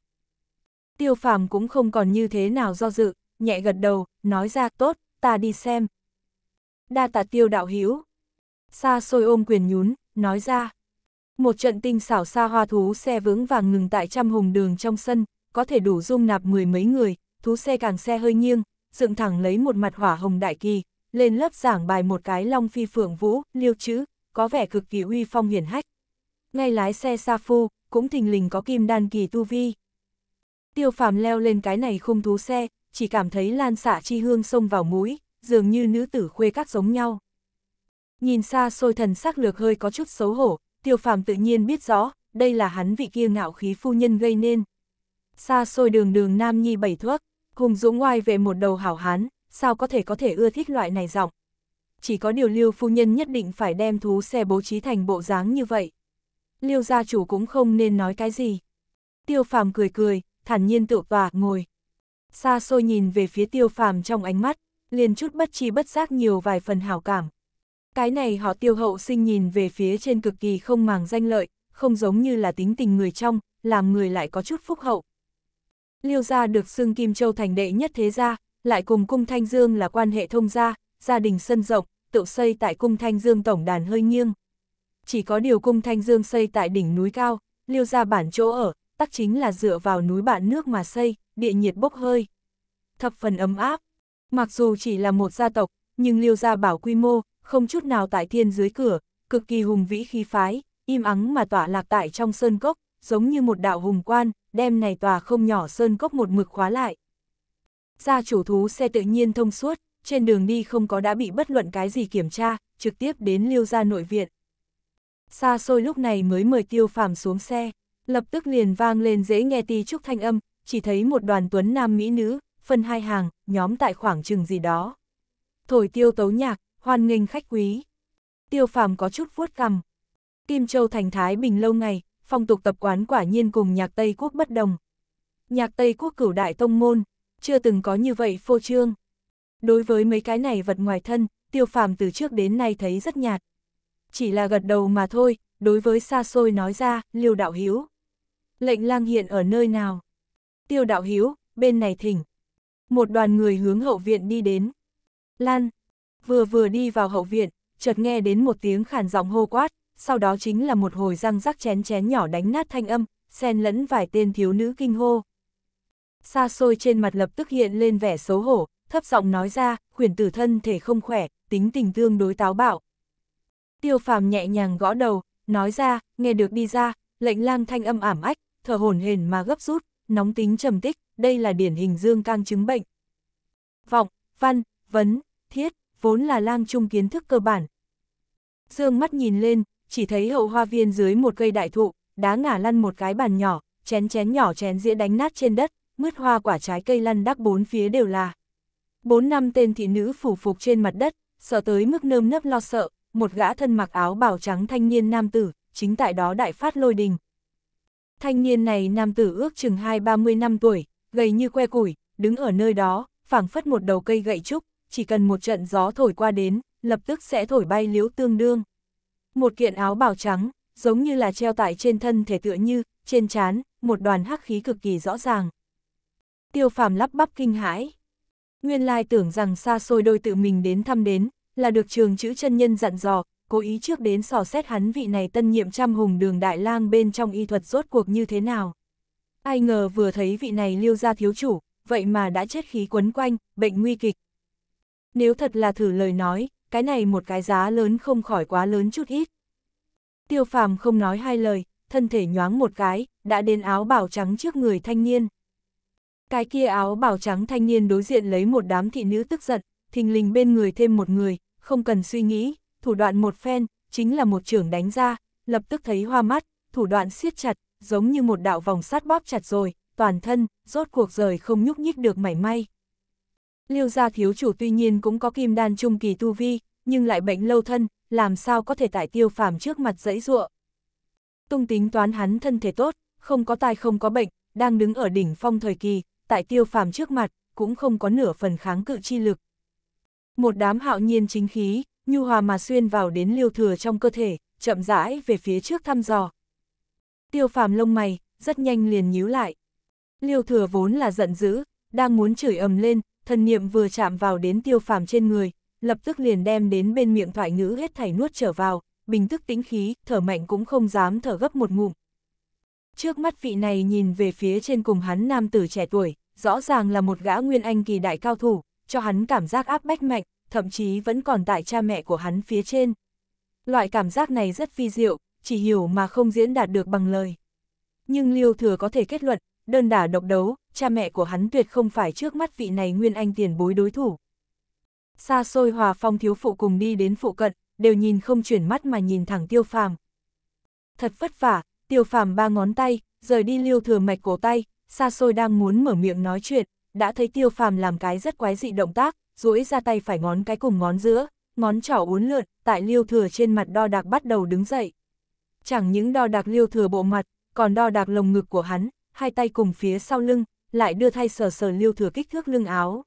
Tiêu phàm cũng không còn như thế nào do dự, nhẹ gật đầu, nói ra tốt, ta đi xem. Đa tạ tiêu đạo hiếu. Xa xôi ôm quyền nhún, nói ra. Một trận tinh xảo xa hoa thú xe vững vàng ngừng tại trăm hùng đường trong sân, có thể đủ dung nạp mười mấy người, thú xe càng xe hơi nghiêng, dựng thẳng lấy một mặt hỏa hồng đại kỳ, lên lớp giảng bài một cái long phi phượng vũ, liêu chữ, có vẻ cực kỳ uy phong hiển hách. Ngay lái xe sa phu, cũng thình lình có kim đan kỳ tu vi. Tiêu phàm leo lên cái này không thú xe, chỉ cảm thấy lan xạ chi hương xông vào mũi, dường như nữ tử khuê các giống nhau. Nhìn xa xôi thần sắc lược hơi có chút xấu hổ, tiêu phàm tự nhiên biết rõ, đây là hắn vị kia ngạo khí phu nhân gây nên. Xa xôi đường đường nam nhi bảy thuốc, hùng dũng oai về một đầu hảo hán, sao có thể có thể ưa thích loại này giọng. Chỉ có điều liêu phu nhân nhất định phải đem thú xe bố trí thành bộ dáng như vậy. liêu gia chủ cũng không nên nói cái gì. Tiêu phàm cười cười, thản nhiên tựa và ngồi. Xa xôi nhìn về phía tiêu phàm trong ánh mắt, liền chút bất chi bất giác nhiều vài phần hảo cảm. Cái này họ tiêu hậu sinh nhìn về phía trên cực kỳ không màng danh lợi, không giống như là tính tình người trong, làm người lại có chút phúc hậu. Liêu gia được xưng Kim Châu thành đệ nhất thế gia, lại cùng cung Thanh Dương là quan hệ thông gia, gia đình sân rộng, tự xây tại cung Thanh Dương tổng đàn hơi nghiêng. Chỉ có điều cung Thanh Dương xây tại đỉnh núi cao, liêu ra bản chỗ ở, tắc chính là dựa vào núi bạn nước mà xây, địa nhiệt bốc hơi. Thập phần ấm áp, mặc dù chỉ là một gia tộc, nhưng liêu gia bảo quy mô, không chút nào tại thiên dưới cửa, cực kỳ hùng vĩ khí phái, im ắng mà tỏa lạc tại trong sơn cốc, giống như một đạo hùng quan, đem này tòa không nhỏ sơn cốc một mực khóa lại, gia chủ thú xe tự nhiên thông suốt, trên đường đi không có đã bị bất luận cái gì kiểm tra, trực tiếp đến lưu gia nội viện. Xa xôi lúc này mới mời tiêu phàm xuống xe, lập tức liền vang lên dễ nghe ti trúc thanh âm, chỉ thấy một đoàn tuấn nam mỹ nữ, phân hai hàng, nhóm tại khoảng chừng gì đó. Thổi tiêu tấu nhạc, hoan nghênh khách quý. Tiêu phàm có chút vuốt cằm. Kim Châu thành Thái Bình lâu ngày, phong tục tập quán quả nhiên cùng nhạc Tây Quốc bất đồng. Nhạc Tây Quốc cửu đại tông môn, chưa từng có như vậy phô trương. Đối với mấy cái này vật ngoài thân, tiêu phàm từ trước đến nay thấy rất nhạt. Chỉ là gật đầu mà thôi, đối với xa xôi nói ra, liêu đạo hiếu. Lệnh lang hiện ở nơi nào? Tiêu đạo hiếu, bên này thỉnh. Một đoàn người hướng hậu viện đi đến. Lan, vừa vừa đi vào hậu viện, chợt nghe đến một tiếng khản giọng hô quát, sau đó chính là một hồi răng rắc chén chén nhỏ đánh nát thanh âm, xen lẫn vài tên thiếu nữ kinh hô. Xa xôi trên mặt lập tức hiện lên vẻ xấu hổ, thấp giọng nói ra, khuyển tử thân thể không khỏe, tính tình tương đối táo bạo. Tiêu phàm nhẹ nhàng gõ đầu, nói ra, nghe được đi ra, lệnh lang thanh âm ảm ách, thở hổn hển mà gấp rút, nóng tính trầm tích, đây là điển hình dương cang chứng bệnh. Vọng, văn, vấn, thiết, vốn là lang trung kiến thức cơ bản. Dương mắt nhìn lên, chỉ thấy hậu hoa viên dưới một cây đại thụ, đá ngả lăn một cái bàn nhỏ, chén chén nhỏ chén dĩa đánh nát trên đất, mứt hoa quả trái cây lăn đắc bốn phía đều là. Bốn năm tên thị nữ phủ phục trên mặt đất, sợ tới mức nơm nấp lo sợ, một gã thân mặc áo bảo trắng thanh niên nam tử, chính tại đó đại phát lôi đình. Thanh niên này nam tử ước chừng hai ba mươi năm tuổi, gầy như que củi, đứng ở nơi đó, phảng phất một đầu cây gậy trúc, chỉ cần một trận gió thổi qua đến, lập tức sẽ thổi bay liếu tương đương. Một kiện áo bào trắng, giống như là treo tại trên thân thể tựa như, trên trán, một đoàn hắc khí cực kỳ rõ ràng. Tiêu phàm lắp bắp kinh hãi. Nguyên lai tưởng rằng xa xôi đôi tự mình đến thăm đến, là được trường chữ chân nhân dặn dò, cố ý trước đến sò xét hắn vị này tân nhiệm trăm hùng đường đại lang bên trong y thuật rốt cuộc như thế nào. Ai ngờ vừa thấy vị này liêu ra thiếu chủ, vậy mà đã chết khí quấn quanh, bệnh nguy kịch. Nếu thật là thử lời nói, cái này một cái giá lớn không khỏi quá lớn chút ít. Tiêu phàm không nói hai lời, thân thể nhoáng một cái, đã đến áo bảo trắng trước người thanh niên. Cái kia áo bảo trắng thanh niên đối diện lấy một đám thị nữ tức giận, thình lình bên người thêm một người, không cần suy nghĩ, thủ đoạn một phen, chính là một trưởng đánh ra, lập tức thấy hoa mắt, thủ đoạn siết chặt, giống như một đạo vòng sát bóp chặt rồi, toàn thân, rốt cuộc rời không nhúc nhích được mảy may. Liêu gia thiếu chủ tuy nhiên cũng có kim đan trung kỳ tu vi, nhưng lại bệnh lâu thân, làm sao có thể tại tiêu phàm trước mặt dãy ruộng. Tung tính toán hắn thân thể tốt, không có tai không có bệnh, đang đứng ở đỉnh phong thời kỳ, tại tiêu phàm trước mặt, cũng không có nửa phần kháng cự chi lực. Một đám hạo nhiên chính khí, nhu hòa mà xuyên vào đến liêu thừa trong cơ thể, chậm rãi về phía trước thăm dò. Tiêu phàm lông mày, rất nhanh liền nhíu lại. Liêu thừa vốn là giận dữ, đang muốn chửi ầm lên, thần niệm vừa chạm vào đến tiêu phàm trên người, lập tức liền đem đến bên miệng thoại ngữ hết thảy nuốt trở vào, bình tức tĩnh khí, thở mạnh cũng không dám thở gấp một ngụm. Trước mắt vị này nhìn về phía trên cùng hắn nam tử trẻ tuổi, rõ ràng là một gã nguyên anh kỳ đại cao thủ, cho hắn cảm giác áp bách mạnh, thậm chí vẫn còn tại cha mẹ của hắn phía trên. Loại cảm giác này rất phi diệu, chỉ hiểu mà không diễn đạt được bằng lời. Nhưng Liêu Thừa có thể kết luận, đơn đả độc đấu, cha mẹ của hắn tuyệt không phải trước mắt vị này nguyên anh tiền bối đối thủ. Xa xôi hòa phong thiếu phụ cùng đi đến phụ cận, đều nhìn không chuyển mắt mà nhìn thẳng tiêu phàm. Thật vất vả, tiêu phàm ba ngón tay, rời đi liêu thừa mạch cổ tay, xa xôi đang muốn mở miệng nói chuyện, đã thấy tiêu phàm làm cái rất quái dị động tác, duỗi ra tay phải ngón cái cùng ngón giữa, ngón trỏ uốn lượn, tại liêu thừa trên mặt đo đạc bắt đầu đứng dậy. Chẳng những đo đạc liêu thừa bộ mặt, còn đo đạc lồng ngực của hắn, hai tay cùng phía sau lưng, lại đưa thay sờ sờ liêu thừa kích thước lưng áo.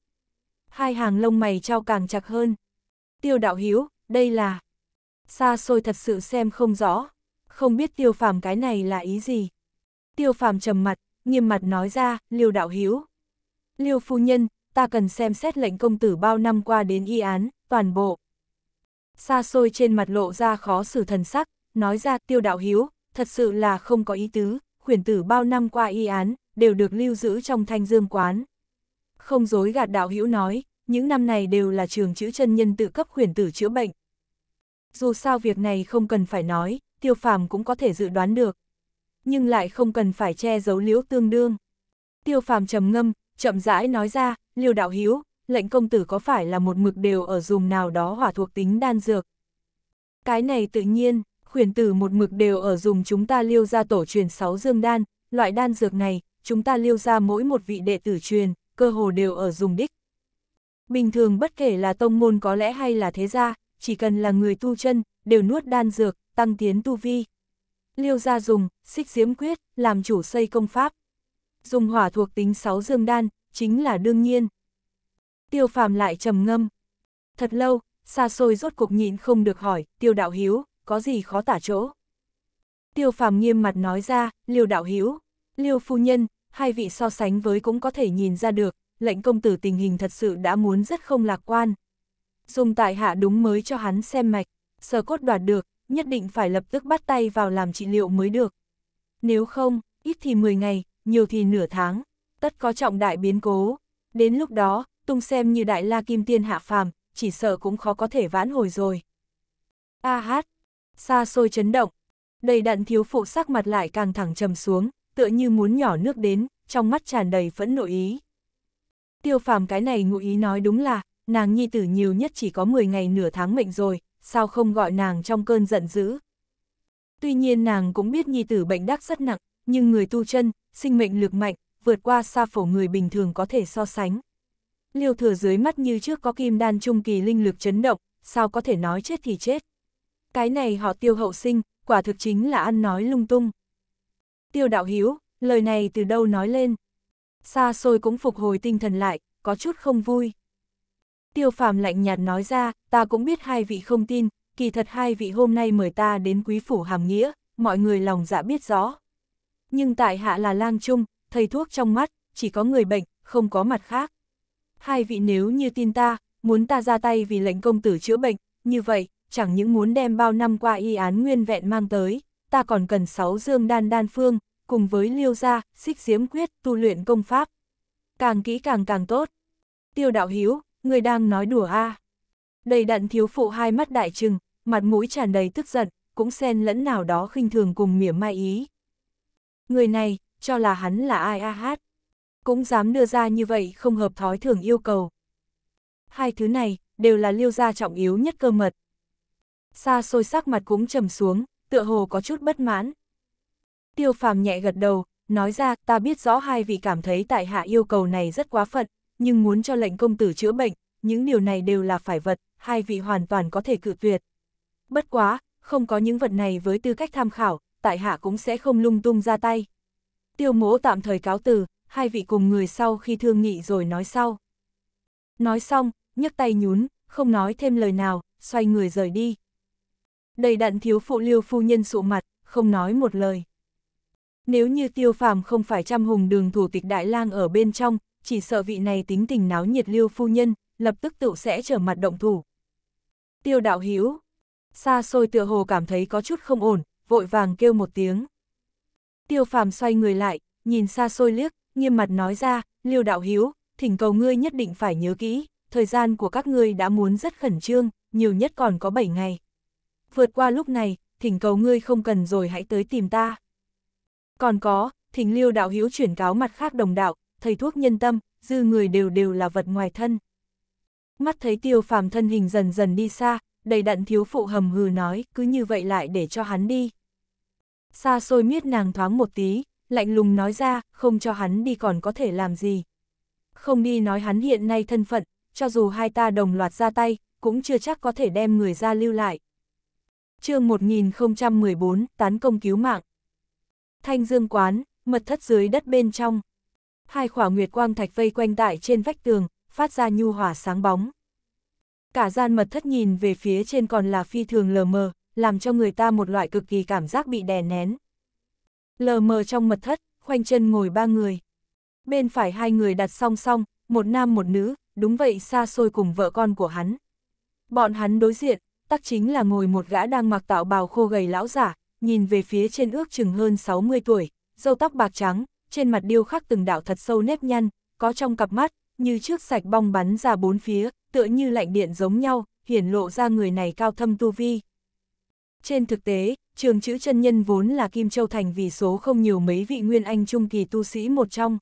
Hai hàng lông mày trao càng chặt hơn. Tiêu đạo hiếu, đây là... Xa xôi thật sự xem không rõ, không biết tiêu phàm cái này là ý gì. Tiêu phàm trầm mặt, nghiêm mặt nói ra, liêu đạo hiếu. Liêu phu nhân, ta cần xem xét lệnh công tử bao năm qua đến y án, toàn bộ. Xa xôi trên mặt lộ ra khó xử thần sắc, nói ra tiêu đạo hiếu, thật sự là không có ý tứ, khuyển tử bao năm qua y án, đều được lưu giữ trong thanh dương quán. Không dối gạt đạo Hiếu nói, những năm này đều là trường chữ chân nhân tự cấp khuyển tử chữa bệnh. Dù sao việc này không cần phải nói, tiêu phàm cũng có thể dự đoán được, nhưng lại không cần phải che giấu liễu tương đương. Tiêu phàm trầm ngâm, chậm rãi nói ra, liêu đạo hiếu, lệnh công tử có phải là một mực đều ở dùng nào đó hỏa thuộc tính đan dược. Cái này tự nhiên, khuyển tử một mực đều ở dùng chúng ta liêu ra tổ truyền sáu dương đan, loại đan dược này, chúng ta liêu ra mỗi một vị đệ tử truyền, cơ hồ đều ở dùng đích. Bình thường bất kể là tông môn có lẽ hay là thế gia, chỉ cần là người tu chân, đều nuốt đan dược, tăng tiến tu vi. Liêu gia dùng, xích diễm quyết, làm chủ xây công pháp. Dùng hỏa thuộc tính sáu dương đan, chính là đương nhiên. Tiêu phàm lại trầm ngâm. Thật lâu, xa xôi rốt cuộc nhịn không được hỏi, tiêu đạo hiếu, có gì khó tả chỗ. Tiêu phàm nghiêm mặt nói ra, liêu đạo hiếu, liêu phu nhân, hai vị so sánh với cũng có thể nhìn ra được, lệnh công tử tình hình thật sự đã muốn rất không lạc quan. Dùng tại hạ đúng mới cho hắn xem mạch, sở cốt đoạt được, nhất định phải lập tức bắt tay vào làm trị liệu mới được. Nếu không, ít thì 10 ngày, nhiều thì nửa tháng, tất có trọng đại biến cố. Đến lúc đó, tung xem như đại la kim tiên hạ phàm, chỉ sợ cũng khó có thể vãn hồi rồi. A hát, xa xôi chấn động, đầy đặn thiếu phụ sắc mặt lại càng thẳng trầm xuống, tựa như muốn nhỏ nước đến, trong mắt tràn đầy phẫn nộ ý. Tiêu phàm cái này ngụ ý nói đúng là, nàng nhi tử nhiều nhất chỉ có 10 ngày nửa tháng mệnh rồi, sao không gọi nàng trong cơn giận dữ. Tuy nhiên nàng cũng biết nhi tử bệnh đắc rất nặng, nhưng người tu chân, sinh mệnh lực mạnh, vượt qua xa phổ người bình thường có thể so sánh. Liêu thừa dưới mắt như trước có kim đan trung kỳ linh lực chấn động, sao có thể nói chết thì chết. Cái này họ tiêu hậu sinh, quả thực chính là ăn nói lung tung. Tiêu đạo hiếu, lời này từ đâu nói lên. Xa xôi cũng phục hồi tinh thần lại, có chút không vui. Tiêu phàm lạnh nhạt nói ra, ta cũng biết hai vị không tin, kỳ thật hai vị hôm nay mời ta đến quý phủ hàm nghĩa, mọi người lòng dạ biết rõ. Nhưng tại hạ là lang trung, thầy thuốc trong mắt, chỉ có người bệnh, không có mặt khác. Hai vị nếu như tin ta, muốn ta ra tay vì lệnh công tử chữa bệnh, như vậy, chẳng những muốn đem bao năm qua y án nguyên vẹn mang tới, ta còn cần sáu dương đan đan phương, cùng với liêu gia, xích diếm quyết, tu luyện công pháp. Càng kỹ càng càng tốt. Tiêu đạo hiếu, người đang nói đùa a à. Đầy đặn thiếu phụ hai mắt đại trừng, mặt mũi tràn đầy tức giận, cũng xen lẫn nào đó khinh thường cùng mỉa mai ý. Người này, cho là hắn là ai a hát. Cũng dám đưa ra như vậy không hợp thói thường yêu cầu. Hai thứ này, đều là liêu gia trọng yếu nhất cơ mật. Xa xôi sắc mặt cũng trầm xuống, tựa hồ có chút bất mãn. Tiêu phàm nhẹ gật đầu, nói ra ta biết rõ hai vị cảm thấy tại hạ yêu cầu này rất quá phận, nhưng muốn cho lệnh công tử chữa bệnh, những điều này đều là phải vật, hai vị hoàn toàn có thể cự tuyệt. Bất quá, không có những vật này với tư cách tham khảo, tại hạ cũng sẽ không lung tung ra tay. Tiêu mỗ tạm thời cáo từ, hai vị cùng người sau khi thương nghị rồi nói sau. Nói xong, nhấc tay nhún, không nói thêm lời nào, xoay người rời đi. Đầy đặn thiếu phụ liêu phu nhân sụ mặt, không nói một lời. Nếu như tiêu phàm không phải trăm hùng đường thủ tịch đại lang ở bên trong, chỉ sợ vị này tính tình náo nhiệt lưu phu nhân, lập tức tự sẽ trở mặt động thủ. Tiêu đạo Hiếu xa xôi tựa hồ cảm thấy có chút không ổn, vội vàng kêu một tiếng. Tiêu phàm xoay người lại, nhìn xa xôi liếc, nghiêm mặt nói ra, liêu đạo Hiếu, thỉnh cầu ngươi nhất định phải nhớ kỹ, thời gian của các ngươi đã muốn rất khẩn trương, nhiều nhất còn có 7 ngày. Vượt qua lúc này, thỉnh cầu ngươi không cần rồi hãy tới tìm ta. Còn có, thỉnh liêu đạo Hiếu chuyển cáo mặt khác đồng đạo, thầy thuốc nhân tâm, dư người đều đều là vật ngoài thân. Mắt thấy tiêu phàm thân hình dần dần đi xa, đầy đặn thiếu phụ hầm hừ nói, cứ như vậy lại để cho hắn đi. Xa xôi miết nàng thoáng một tí, lạnh lùng nói ra, không cho hắn đi còn có thể làm gì. Không đi nói hắn hiện nay thân phận, cho dù hai ta đồng loạt ra tay, cũng chưa chắc có thể đem người ra lưu lại. chương 1014, tán công cứu mạng. Thanh dương quán, mật thất dưới đất bên trong, hai khỏa nguyệt quang thạch vây quanh tại trên vách tường, phát ra nhu hỏa sáng bóng. Cả gian mật thất nhìn về phía trên còn là phi thường lờ mờ, làm cho người ta một loại cực kỳ cảm giác bị đè nén. Lờ mờ trong mật thất, khoanh chân ngồi ba người. Bên phải hai người đặt song song, một nam một nữ, đúng vậy xa xôi cùng vợ con của hắn. Bọn hắn đối diện, tắc chính là ngồi một gã đang mặc tạo bào khô gầy lão giả, nhìn về phía trên ước chừng hơn 60 tuổi, dâu tóc bạc trắng, trên mặt điêu khắc từng đạo thật sâu nếp nhăn, có trong cặp mắt, như trước sạch bong bắn ra bốn phía, tựa như lạnh điện giống nhau, hiển lộ ra người này cao thâm tu vi. Trên thực tế, trường chữ chân nhân vốn là Kim Châu Thành vì số không nhiều mấy vị nguyên anh trung kỳ tu sĩ một trong.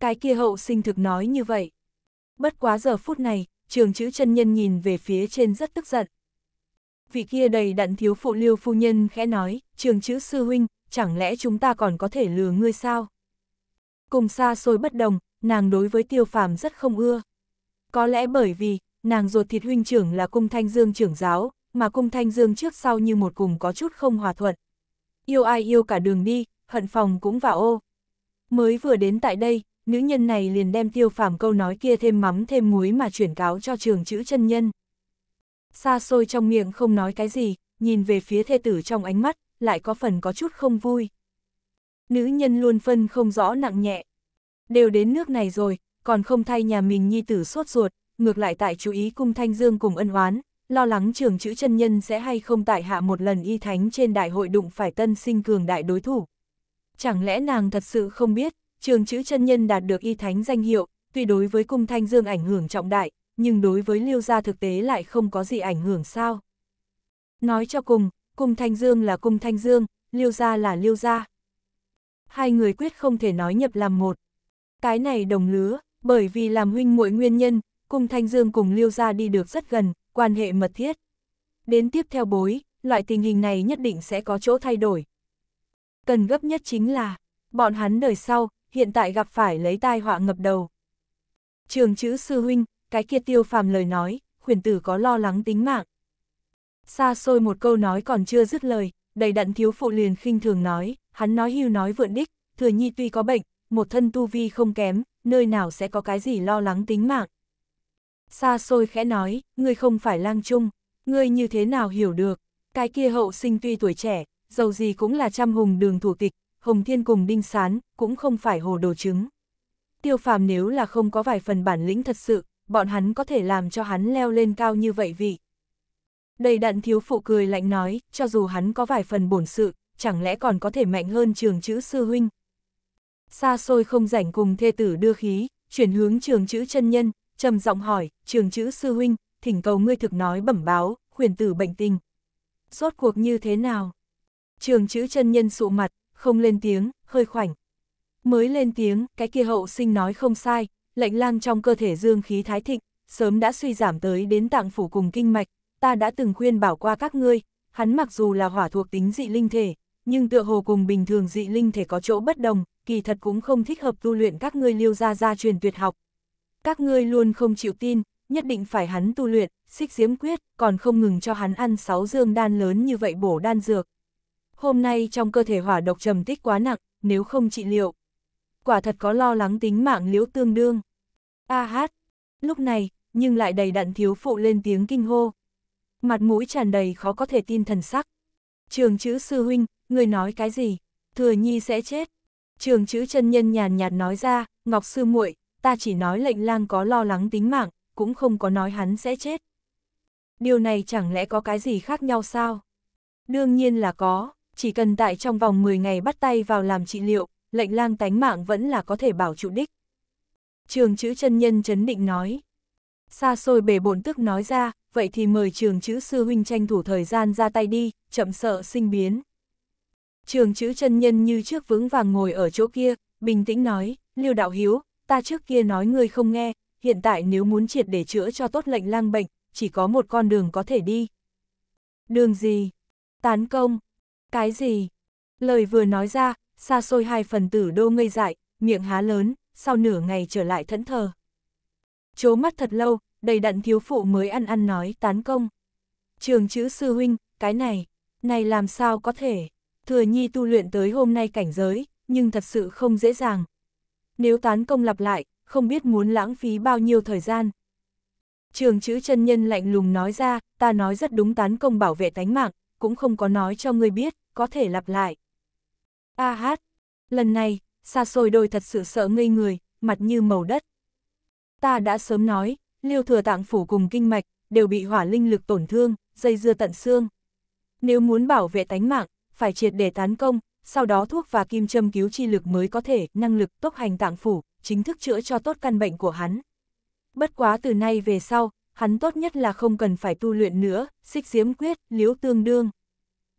Cái kia hậu sinh thực nói như vậy. Bất quá giờ phút này, trường chữ chân nhân nhìn về phía trên rất tức giận. Vị kia đầy đặn thiếu phụ liêu phu nhân khẽ nói, trường chữ sư huynh, chẳng lẽ chúng ta còn có thể lừa ngươi sao? Cùng xa xôi bất đồng, nàng đối với tiêu phàm rất không ưa. Có lẽ bởi vì, nàng ruột thịt huynh trưởng là cung thanh dương trưởng giáo, mà cung thanh dương trước sau như một cùng có chút không hòa thuận. Yêu ai yêu cả đường đi, hận phòng cũng vào ô. Mới vừa đến tại đây, nữ nhân này liền đem tiêu phàm câu nói kia thêm mắm thêm muối mà chuyển cáo cho trường chữ chân nhân. Xa xôi trong miệng không nói cái gì, nhìn về phía thê tử trong ánh mắt, lại có phần có chút không vui. Nữ nhân luôn phân không rõ nặng nhẹ. Đều đến nước này rồi, còn không thay nhà mình nhi tử sốt ruột, ngược lại tại chú ý cung thanh dương cùng ân oán, lo lắng trường chữ chân nhân sẽ hay không tại hạ một lần y thánh trên đại hội đụng phải tân sinh cường đại đối thủ. Chẳng lẽ nàng thật sự không biết, trường chữ chân nhân đạt được y thánh danh hiệu, tuy đối với cung thanh dương ảnh hưởng trọng đại, nhưng đối với liêu gia thực tế lại không có gì ảnh hưởng sao. Nói cho cùng, Cung Thanh Dương là Cung Thanh Dương, Liêu Gia là Liêu Gia. Hai người quyết không thể nói nhập làm một. Cái này đồng lứa, bởi vì làm huynh muội nguyên nhân, Cung Thanh Dương cùng Liêu Gia đi được rất gần, quan hệ mật thiết. Đến tiếp theo bối, loại tình hình này nhất định sẽ có chỗ thay đổi. Cần gấp nhất chính là, bọn hắn đời sau, hiện tại gặp phải lấy tai họa ngập đầu. Trường chữ sư huynh, cái kia tiêu phàm lời nói, khuyển tử có lo lắng tính mạng. Xa xôi một câu nói còn chưa dứt lời, đầy đặn thiếu phụ liền khinh thường nói, hắn nói hưu nói vượn đích, thừa nhi tuy có bệnh, một thân tu vi không kém, nơi nào sẽ có cái gì lo lắng tính mạng. Xa xôi khẽ nói, ngươi không phải lang trung, ngươi như thế nào hiểu được, cái kia hậu sinh tuy tuổi trẻ, dầu gì cũng là trăm hùng đường thủ tịch, hồng thiên cùng đinh sán, cũng không phải hồ đồ trứng. Tiêu phàm nếu là không có vài phần bản lĩnh thật sự, bọn hắn có thể làm cho hắn leo lên cao như vậy vị. Đầy đặn thiếu phụ cười lạnh nói, cho dù hắn có vài phần bổn sự, chẳng lẽ còn có thể mạnh hơn trường chữ sư huynh. Xa xôi không rảnh cùng thê tử đưa khí, chuyển hướng trường chữ chân nhân, trầm giọng hỏi, trường chữ sư huynh, thỉnh cầu ngươi thực nói bẩm báo, huyền tử bệnh tình. Rốt cuộc như thế nào? Trường chữ chân nhân sụ mặt, không lên tiếng, hơi khoảnh. Mới lên tiếng, cái kia hậu sinh nói không sai, lệnh lang trong cơ thể dương khí thái thịnh, sớm đã suy giảm tới đến tạng phủ cùng kinh mạch, ta đã từng khuyên bảo qua các ngươi, hắn mặc dù là hỏa thuộc tính dị linh thể, nhưng tựa hồ cùng bình thường dị linh thể có chỗ bất đồng, kỳ thật cũng không thích hợp tu luyện các ngươi liêu ra gia truyền tuyệt học. Các ngươi luôn không chịu tin, nhất định phải hắn tu luyện, xích diếm quyết, còn không ngừng cho hắn ăn sáu dương đan lớn như vậy bổ đan dược. Hôm nay trong cơ thể hỏa độc trầm tích quá nặng, nếu không trị liệu. Quả thật có lo lắng tính mạng liễu tương đương. A hát, lúc này, nhưng lại đầy đặn thiếu phụ lên tiếng kinh hô mặt mũi tràn đầy khó có thể tin thần sắc. Trường chữ sư huynh, người nói cái gì? Thừa nhi sẽ chết. Trường chữ chân nhân nhàn nhạt nói ra, Ngọc sư muội, ta chỉ nói lệnh lang có lo lắng tính mạng, cũng không có nói hắn sẽ chết. Điều này chẳng lẽ có cái gì khác nhau sao? Đương nhiên là có, chỉ cần tại trong vòng 10 ngày bắt tay vào làm trị liệu, lệnh lang tánh mạng vẫn là có thể bảo trụ đích. Trường chữ chân nhân chấn định nói, Xa xôi bể bổn tức nói ra, vậy thì mời trường chữ sư huynh tranh thủ thời gian ra tay đi, chậm sợ sinh biến. Trường chữ chân nhân như trước vững vàng ngồi ở chỗ kia, bình tĩnh nói, Lưu Đạo Hiếu, ta trước kia nói ngươi không nghe, hiện tại nếu muốn triệt để chữa cho tốt lệnh lang bệnh, chỉ có một con đường có thể đi. Đường gì? Tán công? Cái gì? Lời vừa nói ra, xa xôi hai phần tử đô ngây dại, miệng há lớn, sau nửa ngày trở lại thẫn thờ chố mắt thật lâu, đầy đặn thiếu phụ mới ăn ăn nói tán công. Trường chữ sư huynh, cái này, này làm sao có thể, thừa nhi tu luyện tới hôm nay cảnh giới, nhưng thật sự không dễ dàng. Nếu tán công lặp lại, không biết muốn lãng phí bao nhiêu thời gian. Trường chữ chân nhân lạnh lùng nói ra, ta nói rất đúng tán công bảo vệ tánh mạng, cũng không có nói cho người biết, có thể lặp lại. A hát, lần này, xa xôi đôi thật sự sợ ngây người, mặt như màu đất. Ta đã sớm nói, liêu thừa tạng phủ cùng kinh mạch, đều bị hỏa linh lực tổn thương, dây dưa tận xương. Nếu muốn bảo vệ tánh mạng, phải triệt để tán công, sau đó thuốc và kim châm cứu chi lực mới có thể, năng lực tốc hành tạng phủ, chính thức chữa cho tốt căn bệnh của hắn. Bất quá từ nay về sau, hắn tốt nhất là không cần phải tu luyện nữa, xích diếm quyết, liếu tương đương.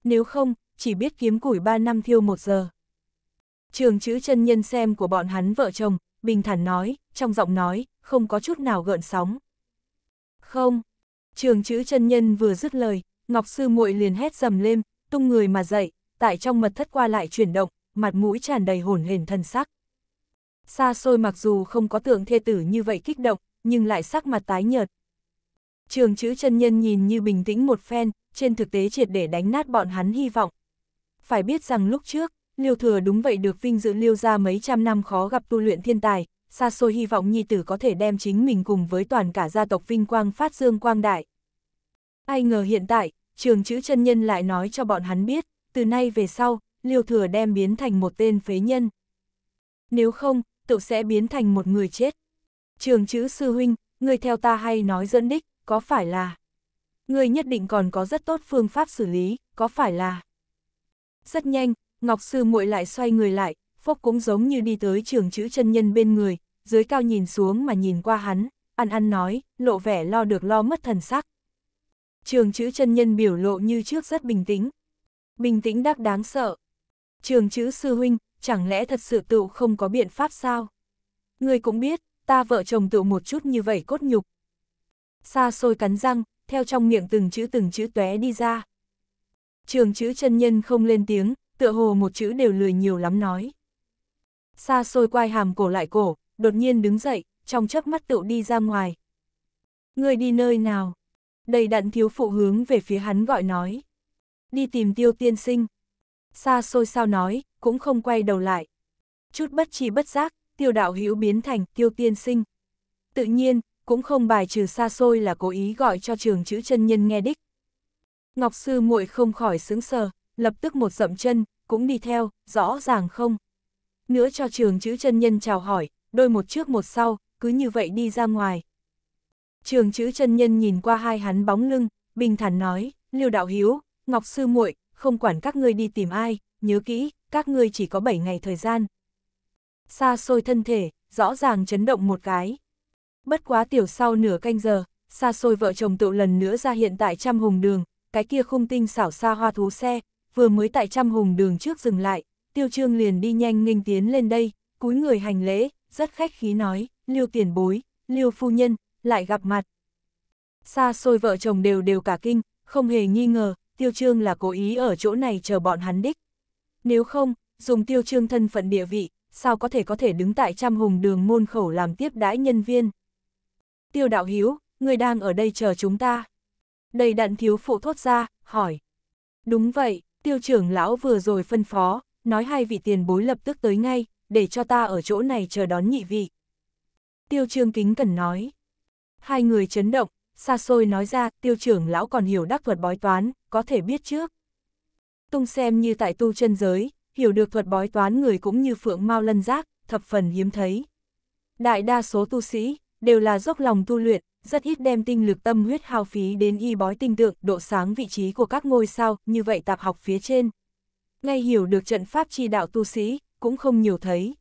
Nếu không, chỉ biết kiếm củi 3 năm thiêu 1 giờ. Trường chữ chân nhân xem của bọn hắn vợ chồng, bình thản nói, trong giọng nói, không có chút nào gợn sóng. Không, trường chữ chân nhân vừa dứt lời, Ngọc Sư muội liền hét dầm lên, tung người mà dậy, tại trong mật thất qua lại chuyển động, mặt mũi tràn đầy hồn hển thần sắc. Xa xôi mặc dù không có tượng thê tử như vậy kích động, nhưng lại sắc mặt tái nhợt. Trường chữ chân nhân nhìn như bình tĩnh một phen, trên thực tế triệt để đánh nát bọn hắn hy vọng. Phải biết rằng lúc trước, Liêu Thừa đúng vậy được vinh dự Liêu ra mấy trăm năm khó gặp tu luyện thiên tài, xa xôi hy vọng nhi tử có thể đem chính mình cùng với toàn cả gia tộc vinh quang phát dương quang đại. Ai ngờ hiện tại, trường chữ chân nhân lại nói cho bọn hắn biết, từ nay về sau, liêu thừa đem biến thành một tên phế nhân. Nếu không, tự sẽ biến thành một người chết. Trường chữ sư huynh, người theo ta hay nói dẫn đích, có phải là... Người nhất định còn có rất tốt phương pháp xử lý, có phải là... Rất nhanh, Ngọc Sư muội lại xoay người lại, Phúc cũng giống như đi tới trường chữ chân nhân bên người, dưới cao nhìn xuống mà nhìn qua hắn, ăn ăn nói, lộ vẻ lo được lo mất thần sắc. Trường chữ chân nhân biểu lộ như trước rất bình tĩnh. Bình tĩnh đắc đáng sợ. Trường chữ sư huynh, chẳng lẽ thật sự tựu không có biện pháp sao? Người cũng biết, ta vợ chồng tựu một chút như vậy cốt nhục. Xa xôi cắn răng, theo trong miệng từng chữ từng chữ tóe đi ra. Trường chữ chân nhân không lên tiếng, tựa hồ một chữ đều lười nhiều lắm nói xa xôi quai hàm cổ lại cổ, đột nhiên đứng dậy, trong chớp mắt tựu đi ra ngoài. Người đi nơi nào? Đầy đặn thiếu phụ hướng về phía hắn gọi nói. Đi tìm tiêu tiên sinh. Xa xôi sao nói, cũng không quay đầu lại. Chút bất chi bất giác, tiêu đạo hữu biến thành tiêu tiên sinh. Tự nhiên, cũng không bài trừ xa xôi là cố ý gọi cho trường chữ chân nhân nghe đích. Ngọc sư muội không khỏi sướng sờ, lập tức một dậm chân, cũng đi theo, rõ ràng không nữa cho trường chữ chân nhân chào hỏi, đôi một trước một sau, cứ như vậy đi ra ngoài. Trường chữ chân nhân nhìn qua hai hắn bóng lưng, bình thản nói, lưu Đạo Hiếu, Ngọc Sư muội không quản các ngươi đi tìm ai, nhớ kỹ, các ngươi chỉ có 7 ngày thời gian. Xa xôi thân thể, rõ ràng chấn động một cái. Bất quá tiểu sau nửa canh giờ, xa xôi vợ chồng tựu lần nữa ra hiện tại trăm hùng đường, cái kia khung tinh xảo xa hoa thú xe, vừa mới tại trăm hùng đường trước dừng lại, Tiêu Trương liền đi nhanh nghênh tiến lên đây, cúi người hành lễ, rất khách khí nói, Lưu tiền bối, Lưu phu nhân, lại gặp mặt. Xa xôi vợ chồng đều đều cả kinh, không hề nghi ngờ, Tiêu Trương là cố ý ở chỗ này chờ bọn hắn đích. Nếu không, dùng Tiêu Trương thân phận địa vị, sao có thể có thể đứng tại trăm hùng đường môn khẩu làm tiếp đãi nhân viên. Tiêu đạo hiếu, người đang ở đây chờ chúng ta. Đầy đặn thiếu phụ thốt ra, hỏi. Đúng vậy, tiêu trưởng lão vừa rồi phân phó, nói hai vị tiền bối lập tức tới ngay, để cho ta ở chỗ này chờ đón nhị vị. Tiêu trương kính cần nói. Hai người chấn động, xa xôi nói ra, tiêu trưởng lão còn hiểu đắc thuật bói toán, có thể biết trước. Tung xem như tại tu chân giới, hiểu được thuật bói toán người cũng như phượng mau lân giác, thập phần hiếm thấy. Đại đa số tu sĩ, đều là dốc lòng tu luyện, rất ít đem tinh lực tâm huyết hao phí đến y bói tinh tượng, độ sáng vị trí của các ngôi sao, như vậy tạp học phía trên, ngay hiểu được trận pháp chi đạo tu sĩ, cũng không nhiều thấy.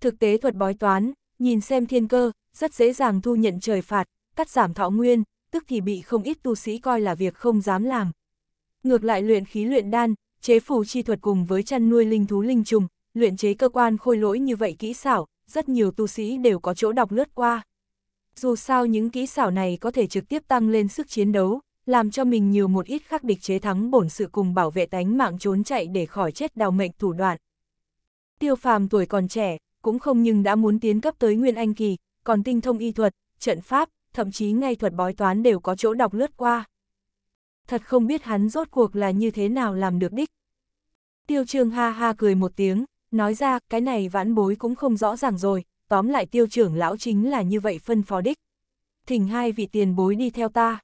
Thực tế thuật bói toán, nhìn xem thiên cơ, rất dễ dàng thu nhận trời phạt, cắt giảm thọ nguyên, tức thì bị không ít tu sĩ coi là việc không dám làm. Ngược lại luyện khí luyện đan, chế phù chi thuật cùng với chăn nuôi linh thú linh trùng, luyện chế cơ quan khôi lỗi như vậy kỹ xảo, rất nhiều tu sĩ đều có chỗ đọc lướt qua. Dù sao những kỹ xảo này có thể trực tiếp tăng lên sức chiến đấu, làm cho mình nhiều một ít khắc địch chế thắng bổn sự cùng bảo vệ tánh mạng trốn chạy để khỏi chết đào mệnh thủ đoạn. Tiêu phàm tuổi còn trẻ, cũng không nhưng đã muốn tiến cấp tới Nguyên Anh Kỳ, còn tinh thông y thuật, trận pháp, thậm chí ngay thuật bói toán đều có chỗ đọc lướt qua. Thật không biết hắn rốt cuộc là như thế nào làm được đích. Tiêu trường ha ha cười một tiếng, nói ra cái này vãn bối cũng không rõ ràng rồi, tóm lại tiêu trưởng lão chính là như vậy phân phó đích. Thỉnh hai vị tiền bối đi theo ta.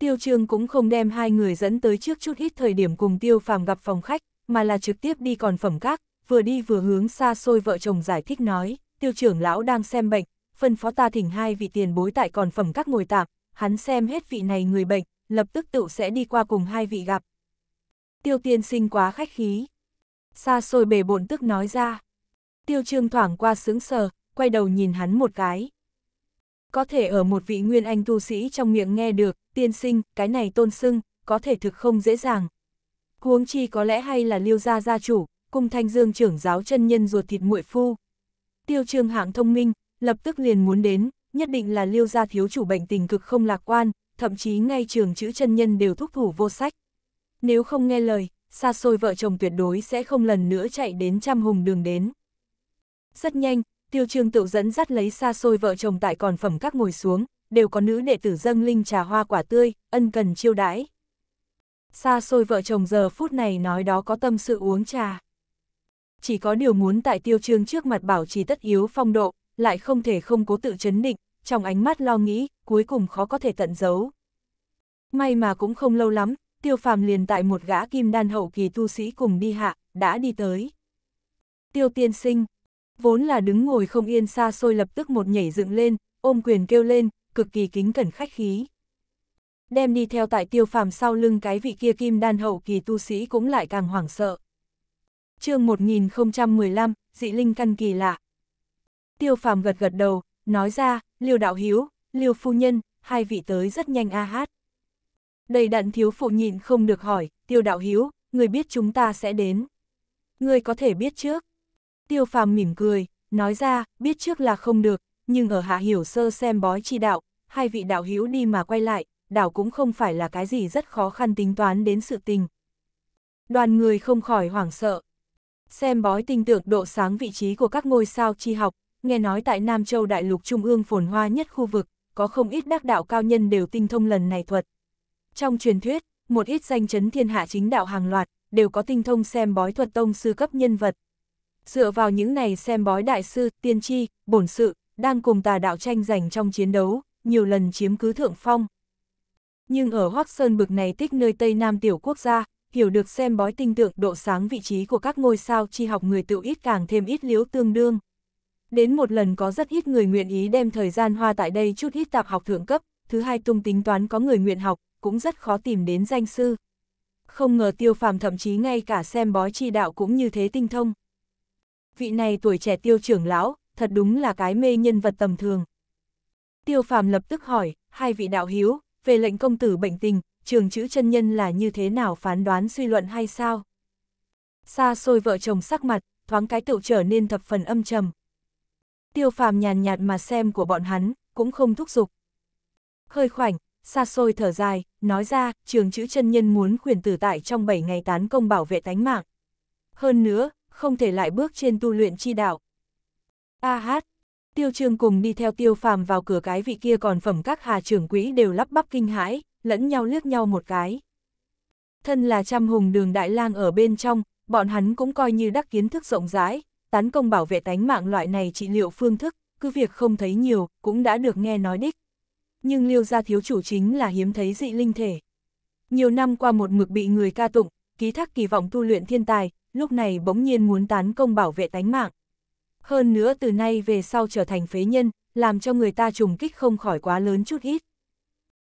Tiêu Trương cũng không đem hai người dẫn tới trước chút ít thời điểm cùng Tiêu Phàm gặp phòng khách, mà là trực tiếp đi còn phẩm các, vừa đi vừa hướng xa xôi vợ chồng giải thích nói, Tiêu trưởng lão đang xem bệnh, phân phó ta thỉnh hai vị tiền bối tại còn phẩm các ngồi tạm, hắn xem hết vị này người bệnh, lập tức tự sẽ đi qua cùng hai vị gặp. Tiêu tiên sinh quá khách khí. Xa xôi bề bộn tức nói ra. Tiêu Trương thoảng qua sướng sờ, quay đầu nhìn hắn một cái. Có thể ở một vị nguyên anh tu sĩ trong miệng nghe được, tiên sinh, cái này tôn sưng, có thể thực không dễ dàng. Huống chi có lẽ hay là liêu gia gia chủ, cùng thanh dương trưởng giáo chân nhân ruột thịt muội phu. Tiêu trương hạng thông minh, lập tức liền muốn đến, nhất định là liêu gia thiếu chủ bệnh tình cực không lạc quan, thậm chí ngay trường chữ chân nhân đều thúc thủ vô sách. Nếu không nghe lời, xa xôi vợ chồng tuyệt đối sẽ không lần nữa chạy đến trăm hùng đường đến. Rất nhanh, tiêu trương tự dẫn dắt lấy xa xôi vợ chồng tại còn phẩm các ngồi xuống, đều có nữ đệ tử dâng linh trà hoa quả tươi, ân cần chiêu đãi. Xa xôi vợ chồng giờ phút này nói đó có tâm sự uống trà. Chỉ có điều muốn tại tiêu trương trước mặt bảo trì tất yếu phong độ, lại không thể không cố tự chấn định, trong ánh mắt lo nghĩ, cuối cùng khó có thể tận giấu. May mà cũng không lâu lắm, tiêu phàm liền tại một gã kim đan hậu kỳ tu sĩ cùng đi hạ, đã đi tới. Tiêu tiên sinh, vốn là đứng ngồi không yên xa xôi lập tức một nhảy dựng lên, ôm quyền kêu lên, cực kỳ kính cẩn khách khí. Đem đi theo tại tiêu phàm sau lưng cái vị kia kim đan hậu kỳ tu sĩ cũng lại càng hoảng sợ. chương 1015, dị linh căn kỳ lạ. Tiêu phàm gật gật đầu, nói ra, liêu đạo hiếu, liêu phu nhân, hai vị tới rất nhanh a hát. Đầy đặn thiếu phụ nhịn không được hỏi, tiêu đạo hiếu, người biết chúng ta sẽ đến. Người có thể biết trước, Tiêu phàm mỉm cười, nói ra, biết trước là không được, nhưng ở hạ hiểu sơ xem bói chi đạo, hai vị đạo hữu đi mà quay lại, đảo cũng không phải là cái gì rất khó khăn tính toán đến sự tình. Đoàn người không khỏi hoảng sợ. Xem bói tình tượng độ sáng vị trí của các ngôi sao chi học, nghe nói tại Nam Châu Đại lục Trung ương phồn hoa nhất khu vực, có không ít đắc đạo cao nhân đều tinh thông lần này thuật. Trong truyền thuyết, một ít danh chấn thiên hạ chính đạo hàng loạt, đều có tinh thông xem bói thuật tông sư cấp nhân vật, dựa vào những này xem bói đại sư, tiên tri, bổn sự, đang cùng tà đạo tranh giành trong chiến đấu, nhiều lần chiếm cứ thượng phong. Nhưng ở Hoác Sơn bực này tích nơi Tây Nam tiểu quốc gia, hiểu được xem bói tinh tượng độ sáng vị trí của các ngôi sao chi học người tự ít càng thêm ít liếu tương đương. Đến một lần có rất ít người nguyện ý đem thời gian hoa tại đây chút ít tạp học thượng cấp, thứ hai tung tính toán có người nguyện học, cũng rất khó tìm đến danh sư. Không ngờ tiêu phàm thậm chí ngay cả xem bói chi đạo cũng như thế tinh thông vị này tuổi trẻ tiêu trưởng lão, thật đúng là cái mê nhân vật tầm thường. Tiêu phàm lập tức hỏi, hai vị đạo hiếu, về lệnh công tử bệnh tình, trường chữ chân nhân là như thế nào phán đoán suy luận hay sao? Xa xôi vợ chồng sắc mặt, thoáng cái tựu trở nên thập phần âm trầm. Tiêu phàm nhàn nhạt mà xem của bọn hắn, cũng không thúc giục. Hơi khoảnh, xa xôi thở dài, nói ra, trường chữ chân nhân muốn khuyển tử tại trong 7 ngày tán công bảo vệ tánh mạng. Hơn nữa, không thể lại bước trên tu luyện chi đạo. A hát, tiêu trương cùng đi theo tiêu phàm vào cửa cái vị kia còn phẩm các hà trưởng quỹ đều lắp bắp kinh hãi, lẫn nhau liếc nhau một cái. Thân là trăm hùng đường đại lang ở bên trong, bọn hắn cũng coi như đắc kiến thức rộng rãi, tán công bảo vệ tánh mạng loại này trị liệu phương thức, cứ việc không thấy nhiều, cũng đã được nghe nói đích. Nhưng liêu gia thiếu chủ chính là hiếm thấy dị linh thể. Nhiều năm qua một mực bị người ca tụng, ký thác kỳ vọng tu luyện thiên tài, lúc này bỗng nhiên muốn tán công bảo vệ tánh mạng. Hơn nữa từ nay về sau trở thành phế nhân, làm cho người ta trùng kích không khỏi quá lớn chút ít.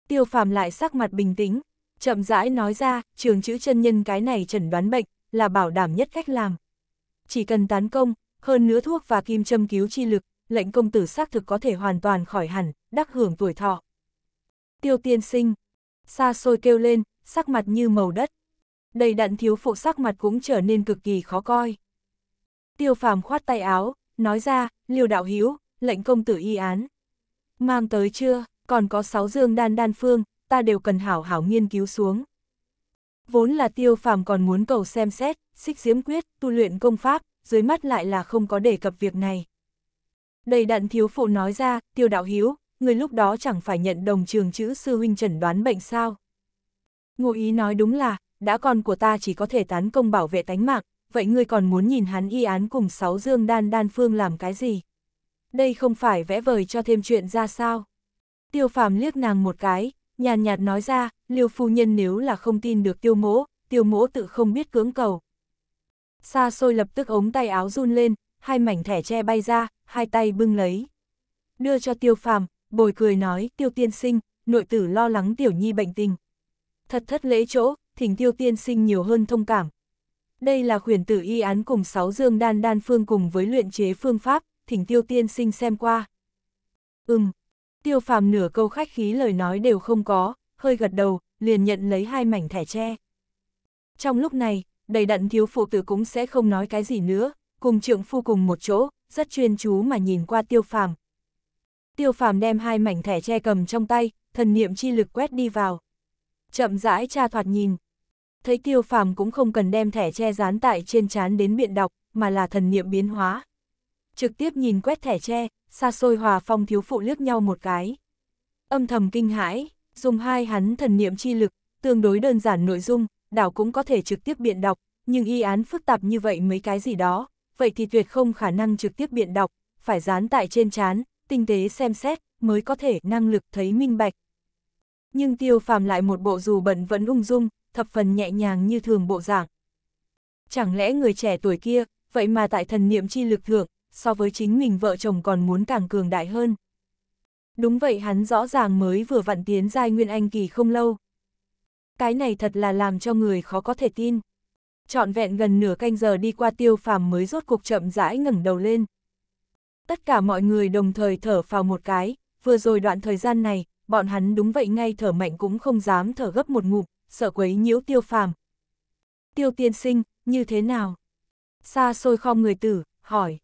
Tiêu phàm lại sắc mặt bình tĩnh, chậm rãi nói ra, trường chữ chân nhân cái này chẩn đoán bệnh, là bảo đảm nhất cách làm. Chỉ cần tán công, hơn nữa thuốc và kim châm cứu chi lực, lệnh công tử xác thực có thể hoàn toàn khỏi hẳn, đắc hưởng tuổi thọ. Tiêu tiên sinh, xa xôi kêu lên, sắc mặt như màu đất đầy đặn thiếu phụ sắc mặt cũng trở nên cực kỳ khó coi. Tiêu phàm khoát tay áo, nói ra, liều đạo hiếu, lệnh công tử y án. Mang tới chưa, còn có sáu dương đan đan phương, ta đều cần hảo hảo nghiên cứu xuống. Vốn là tiêu phàm còn muốn cầu xem xét, xích diễm quyết, tu luyện công pháp, dưới mắt lại là không có đề cập việc này. Đầy đặn thiếu phụ nói ra, tiêu đạo hiếu, người lúc đó chẳng phải nhận đồng trường chữ sư huynh trần đoán bệnh sao. Ngụ ý nói đúng là, đã con của ta chỉ có thể tán công bảo vệ tánh mạng, vậy ngươi còn muốn nhìn hắn y án cùng sáu dương đan đan phương làm cái gì? Đây không phải vẽ vời cho thêm chuyện ra sao? Tiêu phàm liếc nàng một cái, nhàn nhạt nói ra, liêu phu nhân nếu là không tin được tiêu mỗ, tiêu mỗ tự không biết cưỡng cầu. Xa xôi lập tức ống tay áo run lên, hai mảnh thẻ tre bay ra, hai tay bưng lấy. Đưa cho tiêu phàm, bồi cười nói, tiêu tiên sinh, nội tử lo lắng tiểu nhi bệnh tình. Thật thất lễ chỗ, thỉnh tiêu tiên sinh nhiều hơn thông cảm. Đây là khuyển tử y án cùng sáu dương đan đan phương cùng với luyện chế phương pháp, thỉnh tiêu tiên sinh xem qua. Ừm, tiêu phàm nửa câu khách khí lời nói đều không có, hơi gật đầu, liền nhận lấy hai mảnh thẻ tre. Trong lúc này, đầy đặn thiếu phụ tử cũng sẽ không nói cái gì nữa, cùng trượng phu cùng một chỗ, rất chuyên chú mà nhìn qua tiêu phàm. Tiêu phàm đem hai mảnh thẻ tre cầm trong tay, thần niệm chi lực quét đi vào. Chậm rãi tra thoạt nhìn, thấy tiêu phàm cũng không cần đem thẻ che dán tại trên chán đến biện đọc, mà là thần niệm biến hóa. Trực tiếp nhìn quét thẻ che, xa xôi hòa phong thiếu phụ liếc nhau một cái. Âm thầm kinh hãi, dùng hai hắn thần niệm chi lực, tương đối đơn giản nội dung, đảo cũng có thể trực tiếp biện đọc, nhưng y án phức tạp như vậy mấy cái gì đó, vậy thì tuyệt không khả năng trực tiếp biện đọc, phải dán tại trên chán, tinh tế xem xét, mới có thể năng lực thấy minh bạch. Nhưng tiêu phàm lại một bộ dù bẩn vẫn ung dung, thập phần nhẹ nhàng như thường bộ dạng. Chẳng lẽ người trẻ tuổi kia, vậy mà tại thần niệm chi lực thượng, so với chính mình vợ chồng còn muốn càng cường đại hơn. Đúng vậy hắn rõ ràng mới vừa vặn tiến giai nguyên anh kỳ không lâu. Cái này thật là làm cho người khó có thể tin. Trọn vẹn gần nửa canh giờ đi qua tiêu phàm mới rốt cuộc chậm rãi ngẩng đầu lên. Tất cả mọi người đồng thời thở phào một cái, vừa rồi đoạn thời gian này, bọn hắn đúng vậy ngay thở mạnh cũng không dám thở gấp một ngụm, sợ quấy nhiễu tiêu phàm. Tiêu tiên sinh, như thế nào? Xa xôi khom người tử, hỏi.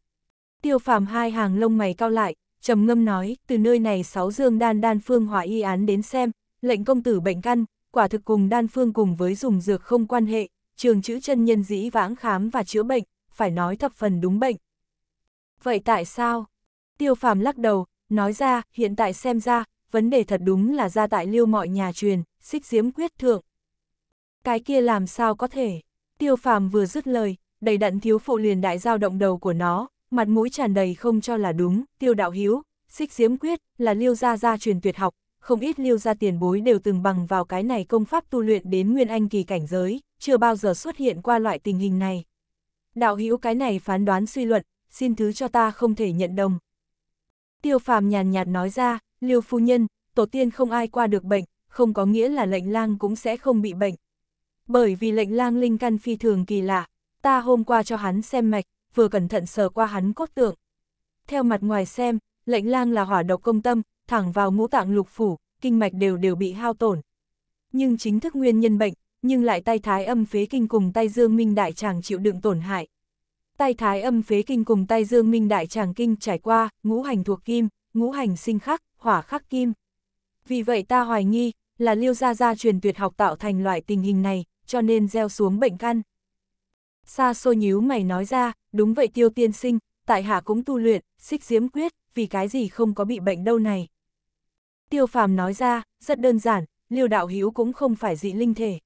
Tiêu phàm hai hàng lông mày cao lại, trầm ngâm nói, từ nơi này sáu dương đan đan phương hỏa y án đến xem, lệnh công tử bệnh căn, quả thực cùng đan phương cùng với dùng dược không quan hệ, trường chữ chân nhân dĩ vãng khám và chữa bệnh, phải nói thập phần đúng bệnh. Vậy tại sao? Tiêu phàm lắc đầu, nói ra, hiện tại xem ra, vấn đề thật đúng là ra tại liêu mọi nhà truyền, xích diếm quyết thượng. Cái kia làm sao có thể? Tiêu phàm vừa dứt lời, đầy đặn thiếu phụ liền đại giao động đầu của nó, mặt mũi tràn đầy không cho là đúng, tiêu đạo hiếu, xích diếm quyết, là liêu gia gia truyền tuyệt học, không ít liêu gia tiền bối đều từng bằng vào cái này công pháp tu luyện đến nguyên anh kỳ cảnh giới, chưa bao giờ xuất hiện qua loại tình hình này. Đạo hữu cái này phán đoán suy luận, xin thứ cho ta không thể nhận đồng. Tiêu phàm nhàn nhạt nói ra, liêu phu nhân, tổ tiên không ai qua được bệnh, không có nghĩa là lệnh lang cũng sẽ không bị bệnh, bởi vì lệnh lang linh căn phi thường kỳ lạ, ta hôm qua cho hắn xem mạch, vừa cẩn thận sờ qua hắn cốt tượng. Theo mặt ngoài xem, lệnh lang là hỏa độc công tâm, thẳng vào ngũ tạng lục phủ, kinh mạch đều đều bị hao tổn. Nhưng chính thức nguyên nhân bệnh, nhưng lại tay thái âm phế kinh cùng tay dương minh đại tràng chịu đựng tổn hại. Tay thái âm phế kinh cùng tay dương minh đại tràng kinh trải qua, ngũ hành thuộc kim, ngũ hành sinh khắc, hỏa khắc kim. Vì vậy ta hoài nghi, là liêu gia gia truyền tuyệt học tạo thành loại tình hình này, cho nên gieo xuống bệnh căn. Sa xôi nhíu mày nói ra, đúng vậy tiêu tiên sinh, tại hạ cũng tu luyện, xích diếm quyết, vì cái gì không có bị bệnh đâu này. Tiêu phàm nói ra, rất đơn giản, liêu đạo hữu cũng không phải dị linh thể.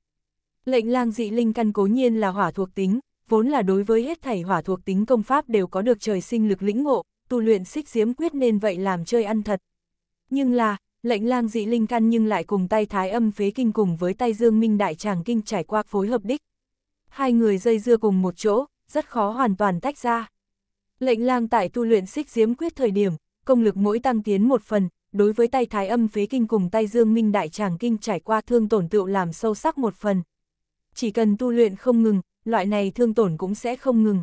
Lệnh lang dị linh căn cố nhiên là hỏa thuộc tính, vốn là đối với hết thảy hỏa thuộc tính công pháp đều có được trời sinh lực lĩnh ngộ, tu luyện xích diếm quyết nên vậy làm chơi ăn thật. Nhưng là, Lệnh lang dị linh căn nhưng lại cùng tay thái âm phế kinh cùng với tay dương minh đại tràng kinh trải qua phối hợp đích. Hai người dây dưa cùng một chỗ, rất khó hoàn toàn tách ra. Lệnh lang tại tu luyện xích diếm quyết thời điểm, công lực mỗi tăng tiến một phần, đối với tay thái âm phế kinh cùng tay dương minh đại tràng kinh trải qua thương tổn tựu làm sâu sắc một phần. Chỉ cần tu luyện không ngừng, loại này thương tổn cũng sẽ không ngừng.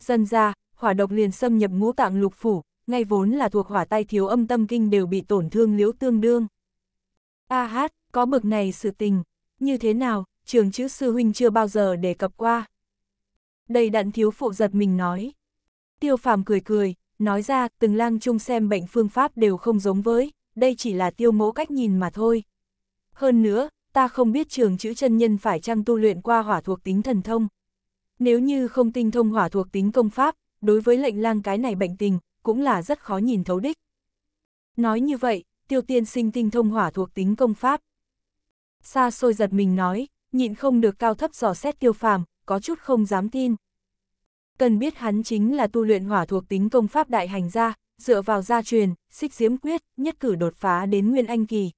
Dần ra, hỏa độc liền xâm nhập ngũ tạng lục phủ, ngay vốn là thuộc hỏa tay thiếu âm tâm kinh đều bị tổn thương liễu tương đương. A à hát, có bực này sự tình, như thế nào, trường chữ sư huynh chưa bao giờ đề cập qua. Đầy đặn thiếu phụ giật mình nói. Tiêu phàm cười cười, nói ra từng lang chung xem bệnh phương pháp đều không giống với, đây chỉ là tiêu mẫu cách nhìn mà thôi. Hơn nữa, ta không biết trường chữ chân nhân phải chăng tu luyện qua hỏa thuộc tính thần thông. Nếu như không tinh thông hỏa thuộc tính công pháp, đối với lệnh lang cái này bệnh tình, cũng là rất khó nhìn thấu đích. Nói như vậy, tiêu tiên sinh tinh thông hỏa thuộc tính công pháp. Xa xôi giật mình nói, nhịn không được cao thấp dò xét tiêu phàm, có chút không dám tin. Cần biết hắn chính là tu luyện hỏa thuộc tính công pháp đại hành gia, dựa vào gia truyền, xích diễm quyết, nhất cử đột phá đến nguyên anh kỳ.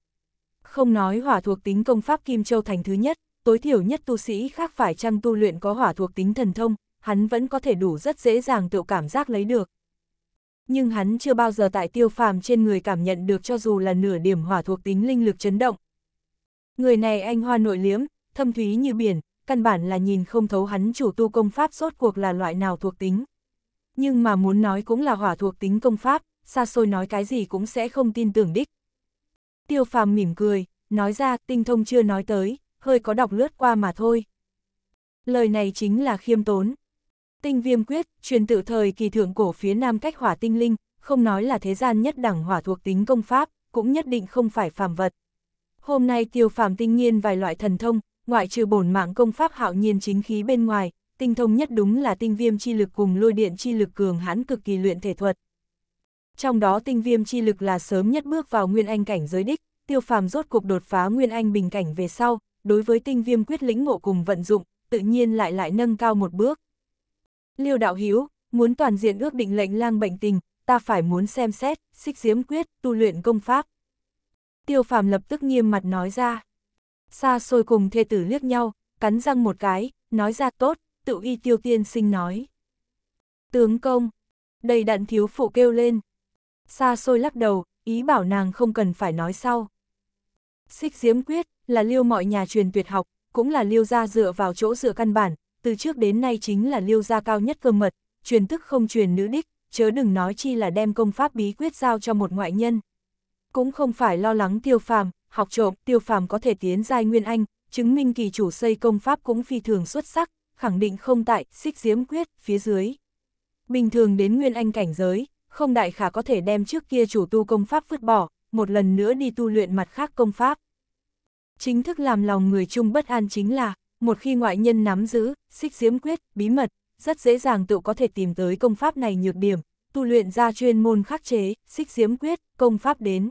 Không nói hỏa thuộc tính công pháp Kim Châu thành thứ nhất, tối thiểu nhất tu sĩ khác phải chăng tu luyện có hỏa thuộc tính thần thông, hắn vẫn có thể đủ rất dễ dàng tự cảm giác lấy được nhưng hắn chưa bao giờ tại tiêu phàm trên người cảm nhận được cho dù là nửa điểm hỏa thuộc tính linh lực chấn động. Người này anh hoa nội liếm, thâm thúy như biển, căn bản là nhìn không thấu hắn chủ tu công pháp rốt cuộc là loại nào thuộc tính. Nhưng mà muốn nói cũng là hỏa thuộc tính công pháp, xa xôi nói cái gì cũng sẽ không tin tưởng đích. Tiêu phàm mỉm cười, nói ra tinh thông chưa nói tới, hơi có đọc lướt qua mà thôi. Lời này chính là khiêm tốn. Tinh viêm quyết, truyền tự thời kỳ thượng cổ phía nam cách hỏa tinh linh, không nói là thế gian nhất đẳng hỏa thuộc tính công pháp, cũng nhất định không phải phàm vật. Hôm nay tiêu phàm tinh nhiên vài loại thần thông, ngoại trừ bổn mạng công pháp hạo nhiên chính khí bên ngoài, tinh thông nhất đúng là tinh viêm chi lực cùng lôi điện chi lực cường hãn cực kỳ luyện thể thuật. Trong đó tinh viêm chi lực là sớm nhất bước vào nguyên anh cảnh giới đích, tiêu phàm rốt cuộc đột phá nguyên anh bình cảnh về sau, đối với tinh viêm quyết lĩnh ngộ cùng vận dụng, tự nhiên lại lại nâng cao một bước, Liêu đạo hiếu, muốn toàn diện ước định lệnh lang bệnh tình, ta phải muốn xem xét, xích diếm quyết, tu luyện công pháp. Tiêu phàm lập tức nghiêm mặt nói ra. Xa xôi cùng thê tử liếc nhau, cắn răng một cái, nói ra tốt, tự y tiêu tiên sinh nói. Tướng công, đầy đạn thiếu phụ kêu lên. Xa xôi lắc đầu, ý bảo nàng không cần phải nói sau. Xích diếm quyết, là liêu mọi nhà truyền tuyệt học, cũng là liêu gia dựa vào chỗ dựa căn bản, từ trước đến nay chính là liêu gia cao nhất cơ mật, truyền tức không truyền nữ đích, chớ đừng nói chi là đem công pháp bí quyết giao cho một ngoại nhân. Cũng không phải lo lắng tiêu phàm, học trộm, tiêu phàm có thể tiến giai nguyên anh, chứng minh kỳ chủ xây công pháp cũng phi thường xuất sắc, khẳng định không tại, xích diếm quyết, phía dưới. Bình thường đến nguyên anh cảnh giới, không đại khả có thể đem trước kia chủ tu công pháp vứt bỏ, một lần nữa đi tu luyện mặt khác công pháp. Chính thức làm lòng người chung bất an chính là, một khi ngoại nhân nắm giữ, xích diễm quyết, bí mật, rất dễ dàng tự có thể tìm tới công pháp này nhược điểm, tu luyện ra chuyên môn khắc chế, xích diễm quyết, công pháp đến.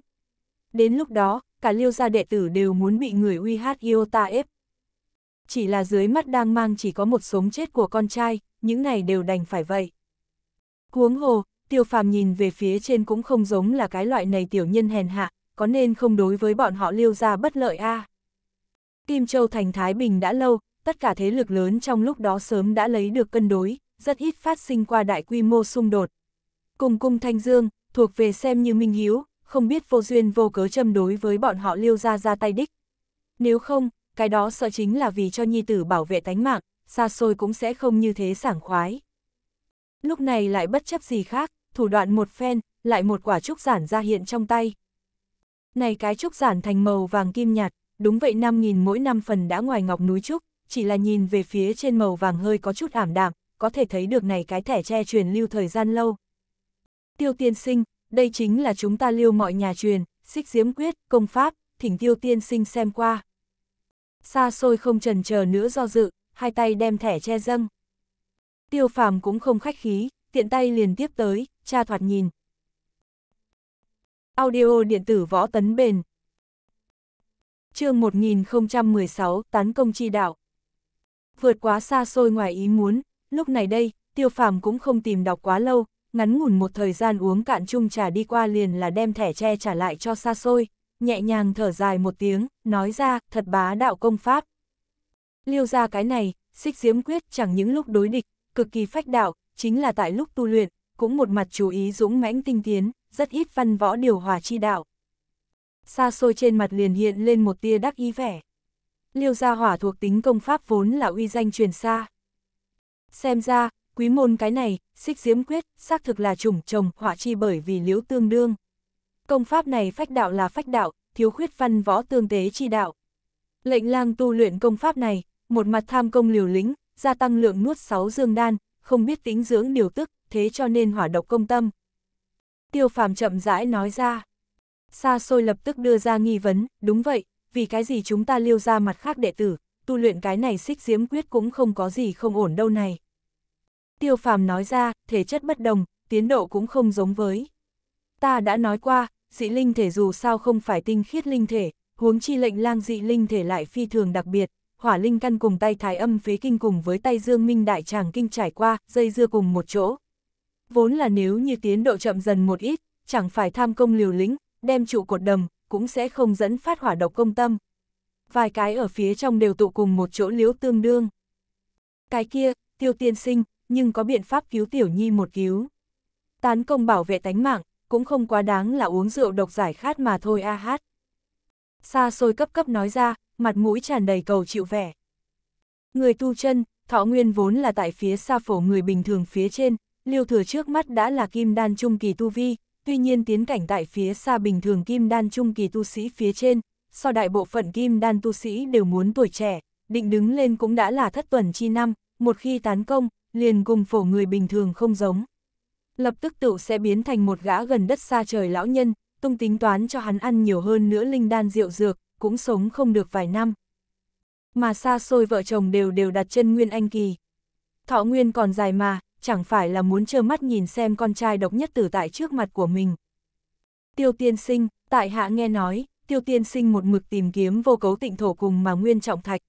Đến lúc đó, cả liêu gia đệ tử đều muốn bị người uy hát yêu ta ép. Chỉ là dưới mắt đang mang chỉ có một sống chết của con trai, những này đều đành phải vậy. Cuống hồ, tiêu phàm nhìn về phía trên cũng không giống là cái loại này tiểu nhân hèn hạ, có nên không đối với bọn họ liêu ra bất lợi a à? Kim Châu thành Thái Bình đã lâu, tất cả thế lực lớn trong lúc đó sớm đã lấy được cân đối, rất ít phát sinh qua đại quy mô xung đột. Cùng cung Thanh Dương, thuộc về xem như Minh Hiếu, không biết vô duyên vô cớ châm đối với bọn họ liêu ra ra tay đích. Nếu không, cái đó sợ chính là vì cho nhi tử bảo vệ tánh mạng, xa xôi cũng sẽ không như thế sảng khoái. Lúc này lại bất chấp gì khác, thủ đoạn một phen, lại một quả trúc giản ra hiện trong tay. Này cái trúc giản thành màu vàng kim nhạt, đúng vậy 5.000 mỗi năm phần đã ngoài ngọc núi trúc, chỉ là nhìn về phía trên màu vàng hơi có chút ảm đạm, có thể thấy được này cái thẻ tre truyền lưu thời gian lâu. Tiêu tiên sinh, đây chính là chúng ta lưu mọi nhà truyền, xích diễm quyết, công pháp, thỉnh tiêu tiên sinh xem qua. Xa xôi không trần chờ nữa do dự, hai tay đem thẻ che dâng. Tiêu phàm cũng không khách khí, tiện tay liền tiếp tới, cha thoạt nhìn. Audio điện tử võ tấn bền, chương 1016, tán công chi đạo. Vượt quá xa xôi ngoài ý muốn, lúc này đây, tiêu phàm cũng không tìm đọc quá lâu, ngắn ngủn một thời gian uống cạn chung trà đi qua liền là đem thẻ tre trả lại cho xa xôi, nhẹ nhàng thở dài một tiếng, nói ra, thật bá đạo công pháp. Liêu ra cái này, xích diếm quyết chẳng những lúc đối địch, cực kỳ phách đạo, chính là tại lúc tu luyện, cũng một mặt chú ý dũng mãnh tinh tiến, rất ít văn võ điều hòa chi đạo xa xôi trên mặt liền hiện lên một tia đắc ý vẻ. Liêu gia hỏa thuộc tính công pháp vốn là uy danh truyền xa. Xem ra, quý môn cái này, xích diễm quyết, xác thực là chủng trồng hỏa chi bởi vì liễu tương đương. Công pháp này phách đạo là phách đạo, thiếu khuyết văn võ tương tế chi đạo. Lệnh lang tu luyện công pháp này, một mặt tham công liều lĩnh, gia tăng lượng nuốt sáu dương đan, không biết tính dưỡng điều tức, thế cho nên hỏa độc công tâm. Tiêu phàm chậm rãi nói ra. Xa xôi lập tức đưa ra nghi vấn, đúng vậy, vì cái gì chúng ta liêu ra mặt khác đệ tử, tu luyện cái này xích diễm quyết cũng không có gì không ổn đâu này. Tiêu phàm nói ra, thể chất bất đồng, tiến độ cũng không giống với. Ta đã nói qua, dị linh thể dù sao không phải tinh khiết linh thể, huống chi lệnh lang dị linh thể lại phi thường đặc biệt, hỏa linh căn cùng tay thái âm phế kinh cùng với tay dương minh đại tràng kinh trải qua, dây dưa cùng một chỗ. Vốn là nếu như tiến độ chậm dần một ít, chẳng phải tham công liều lĩnh, đem trụ cột đầm, cũng sẽ không dẫn phát hỏa độc công tâm. Vài cái ở phía trong đều tụ cùng một chỗ liễu tương đương. Cái kia, tiêu tiên sinh, nhưng có biện pháp cứu tiểu nhi một cứu. Tán công bảo vệ tánh mạng, cũng không quá đáng là uống rượu độc giải khát mà thôi a hát. Xa xôi cấp cấp nói ra, mặt mũi tràn đầy cầu chịu vẻ. Người tu chân, thọ nguyên vốn là tại phía xa phổ người bình thường phía trên, liêu thừa trước mắt đã là kim đan trung kỳ tu vi, tuy nhiên tiến cảnh tại phía xa bình thường kim đan trung kỳ tu sĩ phía trên, so đại bộ phận kim đan tu sĩ đều muốn tuổi trẻ, định đứng lên cũng đã là thất tuần chi năm, một khi tán công, liền cùng phổ người bình thường không giống. Lập tức tựu sẽ biến thành một gã gần đất xa trời lão nhân, tung tính toán cho hắn ăn nhiều hơn nữa linh đan rượu dược, cũng sống không được vài năm. Mà xa xôi vợ chồng đều đều đặt chân nguyên anh kỳ. Thọ nguyên còn dài mà, chẳng phải là muốn trơ mắt nhìn xem con trai độc nhất tử tại trước mặt của mình. Tiêu tiên sinh, tại hạ nghe nói, tiêu tiên sinh một mực tìm kiếm vô cấu tịnh thổ cùng mà nguyên trọng thạch.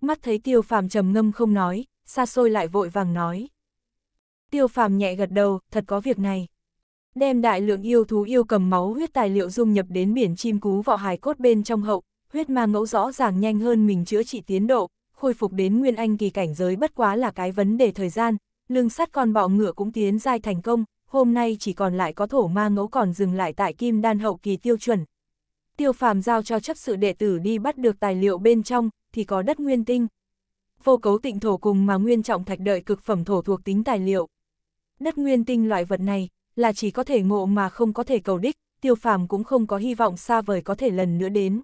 Mắt thấy tiêu phàm trầm ngâm không nói, xa xôi lại vội vàng nói. Tiêu phàm nhẹ gật đầu, thật có việc này. Đem đại lượng yêu thú yêu cầm máu huyết tài liệu dung nhập đến biển chim cú vọ hài cốt bên trong hậu, huyết ma ngẫu rõ ràng nhanh hơn mình chữa trị tiến độ, khôi phục đến nguyên anh kỳ cảnh giới bất quá là cái vấn đề thời gian, lương sắt con bọ ngựa cũng tiến giai thành công, hôm nay chỉ còn lại có thổ ma ngẫu còn dừng lại tại kim đan hậu kỳ tiêu chuẩn. Tiêu phàm giao cho chấp sự đệ tử đi bắt được tài liệu bên trong, thì có đất nguyên tinh. Vô cấu tịnh thổ cùng mà nguyên trọng thạch đợi cực phẩm thổ thuộc tính tài liệu. Đất nguyên tinh loại vật này, là chỉ có thể ngộ mà không có thể cầu đích, tiêu phàm cũng không có hy vọng xa vời có thể lần nữa đến.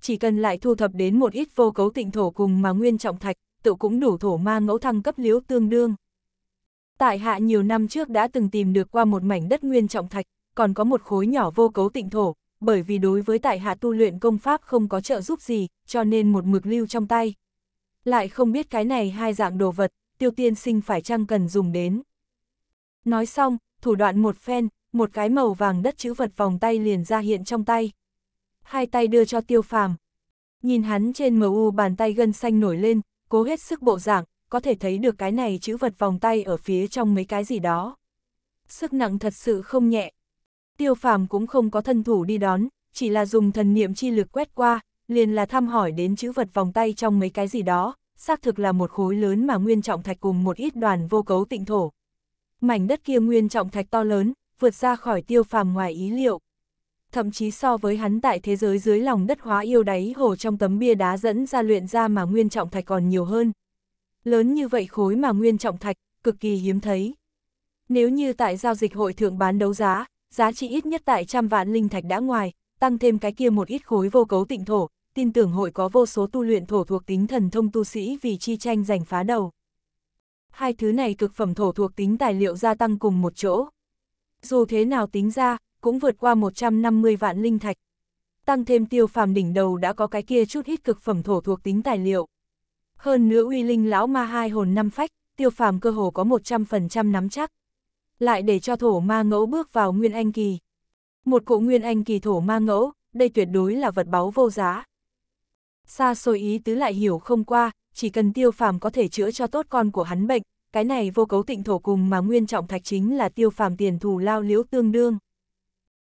Chỉ cần lại thu thập đến một ít vô cấu tịnh thổ cùng mà nguyên trọng thạch, tự cũng đủ thổ ma ngẫu thăng cấp liễu tương đương tại hạ nhiều năm trước đã từng tìm được qua một mảnh đất nguyên trọng thạch, còn có một khối nhỏ vô cấu tịnh thổ, bởi vì đối với tại hạ tu luyện công pháp không có trợ giúp gì, cho nên một mực lưu trong tay. Lại không biết cái này hai dạng đồ vật, tiêu tiên sinh phải chăng cần dùng đến. Nói xong, thủ đoạn một phen, một cái màu vàng đất chữ vật vòng tay liền ra hiện trong tay. Hai tay đưa cho tiêu phàm. Nhìn hắn trên mu bàn tay gân xanh nổi lên, cố hết sức bộ dạng, có thể thấy được cái này chữ vật vòng tay ở phía trong mấy cái gì đó. Sức nặng thật sự không nhẹ. Tiêu phàm cũng không có thân thủ đi đón, chỉ là dùng thần niệm chi lực quét qua, liền là thăm hỏi đến chữ vật vòng tay trong mấy cái gì đó, xác thực là một khối lớn mà nguyên trọng thạch cùng một ít đoàn vô cấu tịnh thổ. Mảnh đất kia nguyên trọng thạch to lớn, vượt ra khỏi tiêu phàm ngoài ý liệu. Thậm chí so với hắn tại thế giới dưới lòng đất hóa yêu đáy hồ trong tấm bia đá dẫn ra luyện ra mà nguyên trọng thạch còn nhiều hơn, lớn như vậy khối mà nguyên trọng thạch, cực kỳ hiếm thấy. Nếu như tại giao dịch hội thượng bán đấu giá, giá trị ít nhất tại trăm vạn linh thạch đã ngoài, tăng thêm cái kia một ít khối vô cấu tịnh thổ, tin tưởng hội có vô số tu luyện thổ thuộc tính thần thông tu sĩ vì chi tranh giành phá đầu. Hai thứ này cực phẩm thổ thuộc tính tài liệu gia tăng cùng một chỗ. Dù thế nào tính ra, cũng vượt qua 150 vạn linh thạch. Tăng thêm tiêu phàm đỉnh đầu đã có cái kia chút ít cực phẩm thổ thuộc tính tài liệu. Hơn nữa uy linh lão ma hai hồn năm phách, tiêu phàm cơ hồ có 100% nắm chắc. Lại để cho thổ ma ngẫu bước vào nguyên anh kỳ. Một cụ nguyên anh kỳ thổ ma ngẫu, đây tuyệt đối là vật báu vô giá. Xa xôi ý tứ lại hiểu không qua, chỉ cần tiêu phàm có thể chữa cho tốt con của hắn bệnh, cái này vô cấu tịnh thổ cùng mà nguyên trọng thạch chính là tiêu phàm tiền thù lao liễu tương đương.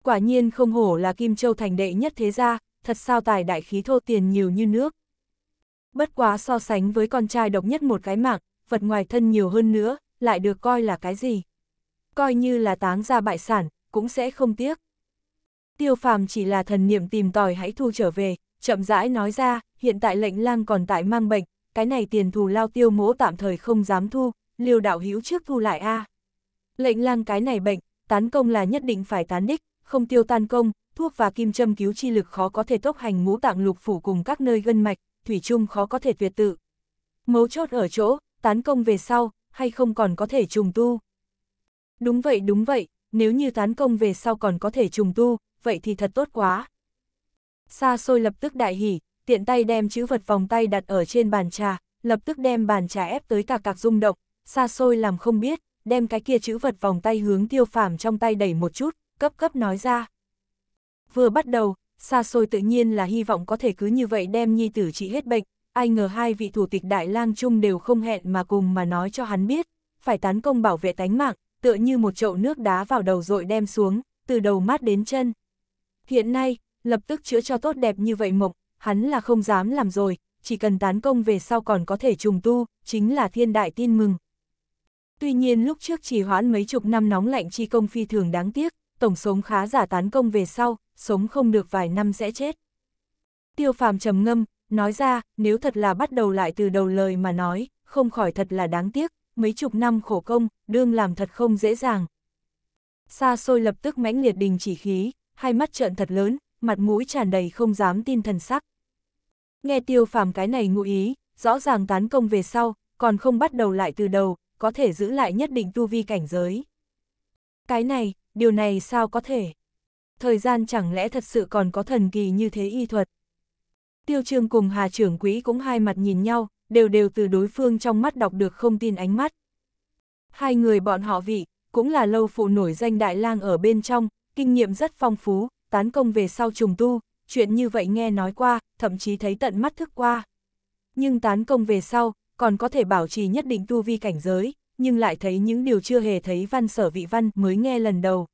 Quả nhiên không hổ là Kim Châu thành đệ nhất thế gia, thật sao tài đại khí thô tiền nhiều như nước bất quá so sánh với con trai độc nhất một cái mạng, vật ngoài thân nhiều hơn nữa, lại được coi là cái gì. Coi như là táng ra bại sản, cũng sẽ không tiếc. Tiêu phàm chỉ là thần niệm tìm tòi hãy thu trở về, chậm rãi nói ra, hiện tại lệnh lang còn tại mang bệnh, cái này tiền thù lao tiêu mỗ tạm thời không dám thu, liều đạo hữu trước thu lại a Lệnh lang cái này bệnh, tán công là nhất định phải tán đích, không tiêu tan công, thuốc và kim châm cứu chi lực khó có thể tốc hành ngũ tạng lục phủ cùng các nơi gân mạch, Thủy chung khó có thể tuyệt tự. Mấu chốt ở chỗ, tán công về sau, hay không còn có thể trùng tu. Đúng vậy đúng vậy, nếu như tán công về sau còn có thể trùng tu, vậy thì thật tốt quá. xa sôi lập tức đại hỉ, tiện tay đem chữ vật vòng tay đặt ở trên bàn trà, lập tức đem bàn trà ép tới cả cạc rung động, xa xôi làm không biết, đem cái kia chữ vật vòng tay hướng tiêu phàm trong tay đẩy một chút, cấp cấp nói ra. Vừa bắt đầu, xa xôi tự nhiên là hy vọng có thể cứ như vậy đem nhi tử trị hết bệnh, ai ngờ hai vị thủ tịch Đại lang chung đều không hẹn mà cùng mà nói cho hắn biết, phải tấn công bảo vệ tánh mạng, tựa như một chậu nước đá vào đầu rồi đem xuống, từ đầu mát đến chân. Hiện nay, lập tức chữa cho tốt đẹp như vậy mộng, hắn là không dám làm rồi, chỉ cần tán công về sau còn có thể trùng tu, chính là thiên đại tin mừng. Tuy nhiên lúc trước trì hoãn mấy chục năm nóng lạnh chi công phi thường đáng tiếc, tổng sống khá giả tán công về sau, sống không được vài năm sẽ chết. Tiêu phàm trầm ngâm, nói ra, nếu thật là bắt đầu lại từ đầu lời mà nói, không khỏi thật là đáng tiếc, mấy chục năm khổ công, đương làm thật không dễ dàng. Xa xôi lập tức mãnh liệt đình chỉ khí, hai mắt trợn thật lớn, mặt mũi tràn đầy không dám tin thần sắc. Nghe tiêu phàm cái này ngụ ý, rõ ràng tán công về sau, còn không bắt đầu lại từ đầu, có thể giữ lại nhất định tu vi cảnh giới. Cái này, điều này sao có thể? thời gian chẳng lẽ thật sự còn có thần kỳ như thế y thuật. Tiêu Trương cùng Hà trưởng quý cũng hai mặt nhìn nhau, đều đều từ đối phương trong mắt đọc được không tin ánh mắt. Hai người bọn họ vị, cũng là lâu phụ nổi danh đại lang ở bên trong, kinh nghiệm rất phong phú, tán công về sau trùng tu, chuyện như vậy nghe nói qua, thậm chí thấy tận mắt thức qua. Nhưng tán công về sau, còn có thể bảo trì nhất định tu vi cảnh giới, nhưng lại thấy những điều chưa hề thấy văn sở vị văn mới nghe lần đầu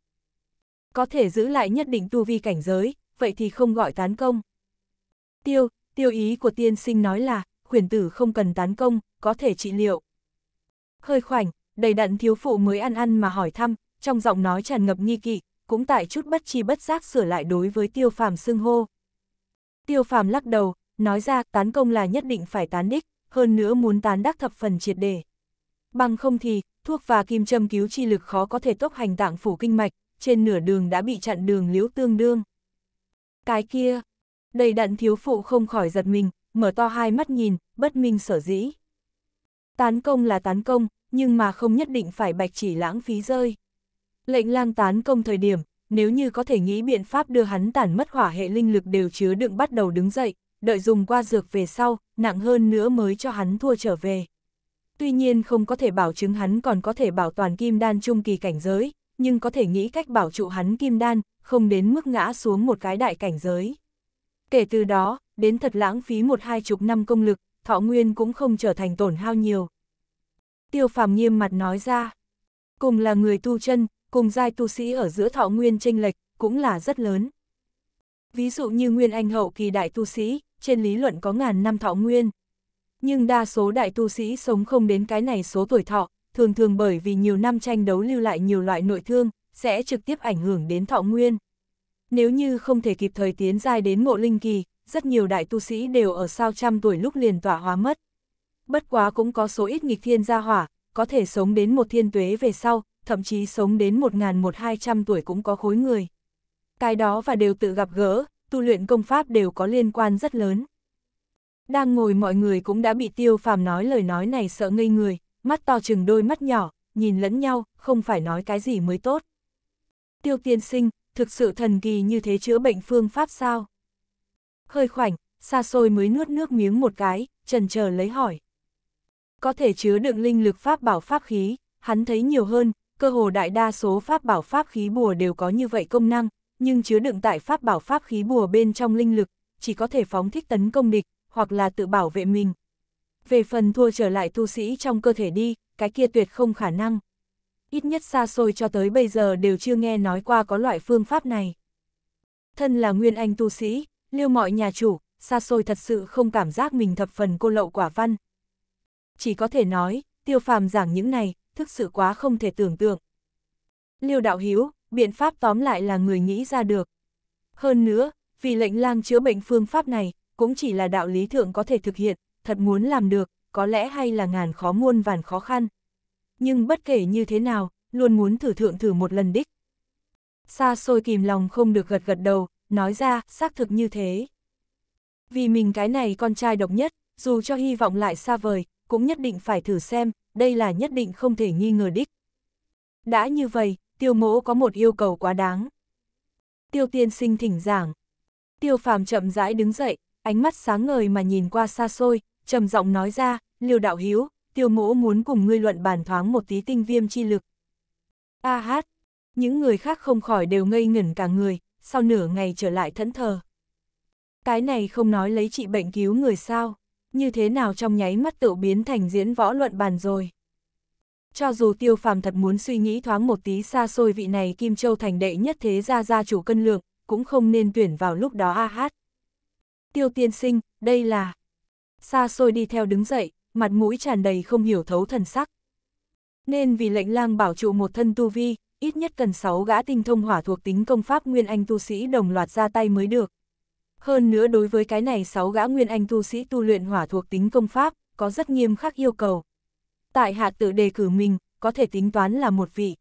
có thể giữ lại nhất định tu vi cảnh giới, vậy thì không gọi tán công. Tiêu, tiêu ý của tiên sinh nói là, khuyển tử không cần tán công, có thể trị liệu. Hơi khoảnh, đầy đặn thiếu phụ mới ăn ăn mà hỏi thăm, trong giọng nói tràn ngập nghi kỵ, cũng tại chút bất chi bất giác sửa lại đối với tiêu phàm xưng hô. Tiêu phàm lắc đầu, nói ra tán công là nhất định phải tán đích, hơn nữa muốn tán đắc thập phần triệt đề. Bằng không thì, thuốc và kim châm cứu chi lực khó có thể tốc hành tạng phủ kinh mạch, trên nửa đường đã bị chặn đường liếu tương đương. Cái kia, đầy đặn thiếu phụ không khỏi giật mình, mở to hai mắt nhìn, bất minh sở dĩ. Tán công là tán công, nhưng mà không nhất định phải bạch chỉ lãng phí rơi. Lệnh lang tán công thời điểm, nếu như có thể nghĩ biện pháp đưa hắn tản mất hỏa hệ linh lực đều chứa đựng bắt đầu đứng dậy, đợi dùng qua dược về sau, nặng hơn nữa mới cho hắn thua trở về. Tuy nhiên không có thể bảo chứng hắn còn có thể bảo toàn kim đan trung kỳ cảnh giới, nhưng có thể nghĩ cách bảo trụ hắn kim đan, không đến mức ngã xuống một cái đại cảnh giới. Kể từ đó, đến thật lãng phí một hai chục năm công lực, thọ nguyên cũng không trở thành tổn hao nhiều. Tiêu phàm nghiêm mặt nói ra, cùng là người tu chân, cùng giai tu sĩ ở giữa thọ nguyên tranh lệch, cũng là rất lớn. Ví dụ như Nguyên Anh hậu kỳ đại tu sĩ, trên lý luận có ngàn năm thọ nguyên. Nhưng đa số đại tu sĩ sống không đến cái này số tuổi thọ, thường thường bởi vì nhiều năm tranh đấu lưu lại nhiều loại nội thương, sẽ trực tiếp ảnh hưởng đến thọ nguyên. Nếu như không thể kịp thời tiến dài đến ngộ linh kỳ, rất nhiều đại tu sĩ đều ở sau trăm tuổi lúc liền tỏa hóa mất. Bất quá cũng có số ít nghịch thiên gia hỏa, có thể sống đến một thiên tuế về sau, thậm chí sống đến một một hai trăm tuổi cũng có khối người. Cái đó và đều tự gặp gỡ, tu luyện công pháp đều có liên quan rất lớn. Đang ngồi mọi người cũng đã bị tiêu phàm nói lời nói này sợ ngây người, mắt to chừng đôi mắt nhỏ, nhìn lẫn nhau, không phải nói cái gì mới tốt. Tiêu tiên sinh, thực sự thần kỳ như thế chữa bệnh phương pháp sao? Hơi khoảnh, xa xôi mới nuốt nước miếng một cái, trần chờ lấy hỏi. Có thể chứa đựng linh lực pháp bảo pháp khí, hắn thấy nhiều hơn, cơ hồ đại đa số pháp bảo pháp khí bùa đều có như vậy công năng, nhưng chứa đựng tại pháp bảo pháp khí bùa bên trong linh lực, chỉ có thể phóng thích tấn công địch, hoặc là tự bảo vệ mình, về phần thua trở lại tu sĩ trong cơ thể đi, cái kia tuyệt không khả năng. Ít nhất xa xôi cho tới bây giờ đều chưa nghe nói qua có loại phương pháp này. Thân là nguyên anh tu sĩ, liêu mọi nhà chủ, xa xôi thật sự không cảm giác mình thập phần cô lậu quả văn. Chỉ có thể nói, tiêu phàm giảng những này, thực sự quá không thể tưởng tượng. Liêu đạo hiếu, biện pháp tóm lại là người nghĩ ra được. Hơn nữa, vì lệnh lang chữa bệnh phương pháp này, cũng chỉ là đạo lý thượng có thể thực hiện, thật muốn làm được, có lẽ hay là ngàn khó muôn vàn khó khăn. Nhưng bất kể như thế nào, luôn muốn thử thượng thử một lần đích. Xa xôi kìm lòng không được gật gật đầu, nói ra, xác thực như thế. Vì mình cái này con trai độc nhất, dù cho hy vọng lại xa vời, cũng nhất định phải thử xem, đây là nhất định không thể nghi ngờ đích. Đã như vậy, tiêu mỗ có một yêu cầu quá đáng. Tiêu tiên sinh thỉnh giảng. Tiêu phàm chậm rãi đứng dậy, ánh mắt sáng ngời mà nhìn qua xa xôi, trầm giọng nói ra, liều đạo hiếu, tiêu mỗ muốn cùng ngươi luận bàn thoáng một tí tinh viêm chi lực. A hát, những người khác không khỏi đều ngây ngẩn cả người, sau nửa ngày trở lại thẫn thờ. Cái này không nói lấy trị bệnh cứu người sao, như thế nào trong nháy mắt tự biến thành diễn võ luận bàn rồi. Cho dù tiêu phàm thật muốn suy nghĩ thoáng một tí xa xôi vị này Kim Châu thành đệ nhất thế gia gia chủ cân lượng, cũng không nên tuyển vào lúc đó a hát. Tiêu tiên sinh, đây là, xa xôi đi theo đứng dậy, mặt mũi tràn đầy không hiểu thấu thần sắc. Nên vì lệnh lang bảo trụ một thân tu vi, ít nhất cần 6 gã tinh thông hỏa thuộc tính công pháp nguyên anh tu sĩ đồng loạt ra tay mới được. Hơn nữa đối với cái này 6 gã nguyên anh tu sĩ tu luyện hỏa thuộc tính công pháp, có rất nghiêm khắc yêu cầu. Tại hạ tự đề cử mình, có thể tính toán là một vị.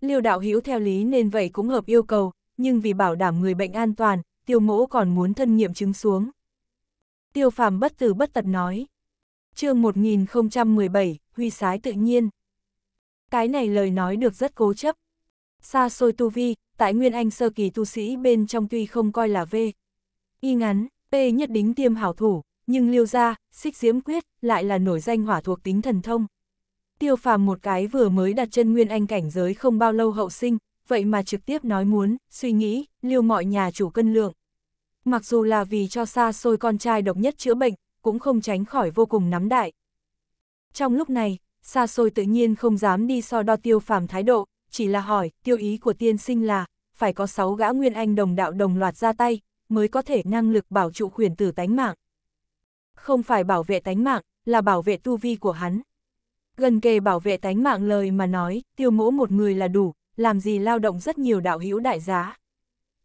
Liêu đạo hữu theo lý nên vậy cũng hợp yêu cầu, nhưng vì bảo đảm người bệnh an toàn, tiêu Mẫu còn muốn thân nghiệm chứng xuống tiêu phàm bất tử bất tật nói. chương 1017, huy sái tự nhiên. Cái này lời nói được rất cố chấp. Xa xôi tu vi, tại Nguyên Anh sơ kỳ tu sĩ bên trong tuy không coi là V. Y ngắn, P nhất đính tiêm hảo thủ, nhưng Lưu ra, xích diễm quyết, lại là nổi danh hỏa thuộc tính thần thông. Tiêu phàm một cái vừa mới đặt chân Nguyên Anh cảnh giới không bao lâu hậu sinh, vậy mà trực tiếp nói muốn, suy nghĩ, Lưu mọi nhà chủ cân lượng mặc dù là vì cho xa xôi con trai độc nhất chữa bệnh, cũng không tránh khỏi vô cùng nắm đại. Trong lúc này, xa xôi tự nhiên không dám đi so đo tiêu phàm thái độ, chỉ là hỏi, tiêu ý của tiên sinh là, phải có sáu gã nguyên anh đồng đạo đồng loạt ra tay, mới có thể năng lực bảo trụ khuyển tử tánh mạng. Không phải bảo vệ tánh mạng, là bảo vệ tu vi của hắn. Gần kề bảo vệ tánh mạng lời mà nói, tiêu mỗ một người là đủ, làm gì lao động rất nhiều đạo hữu đại giá.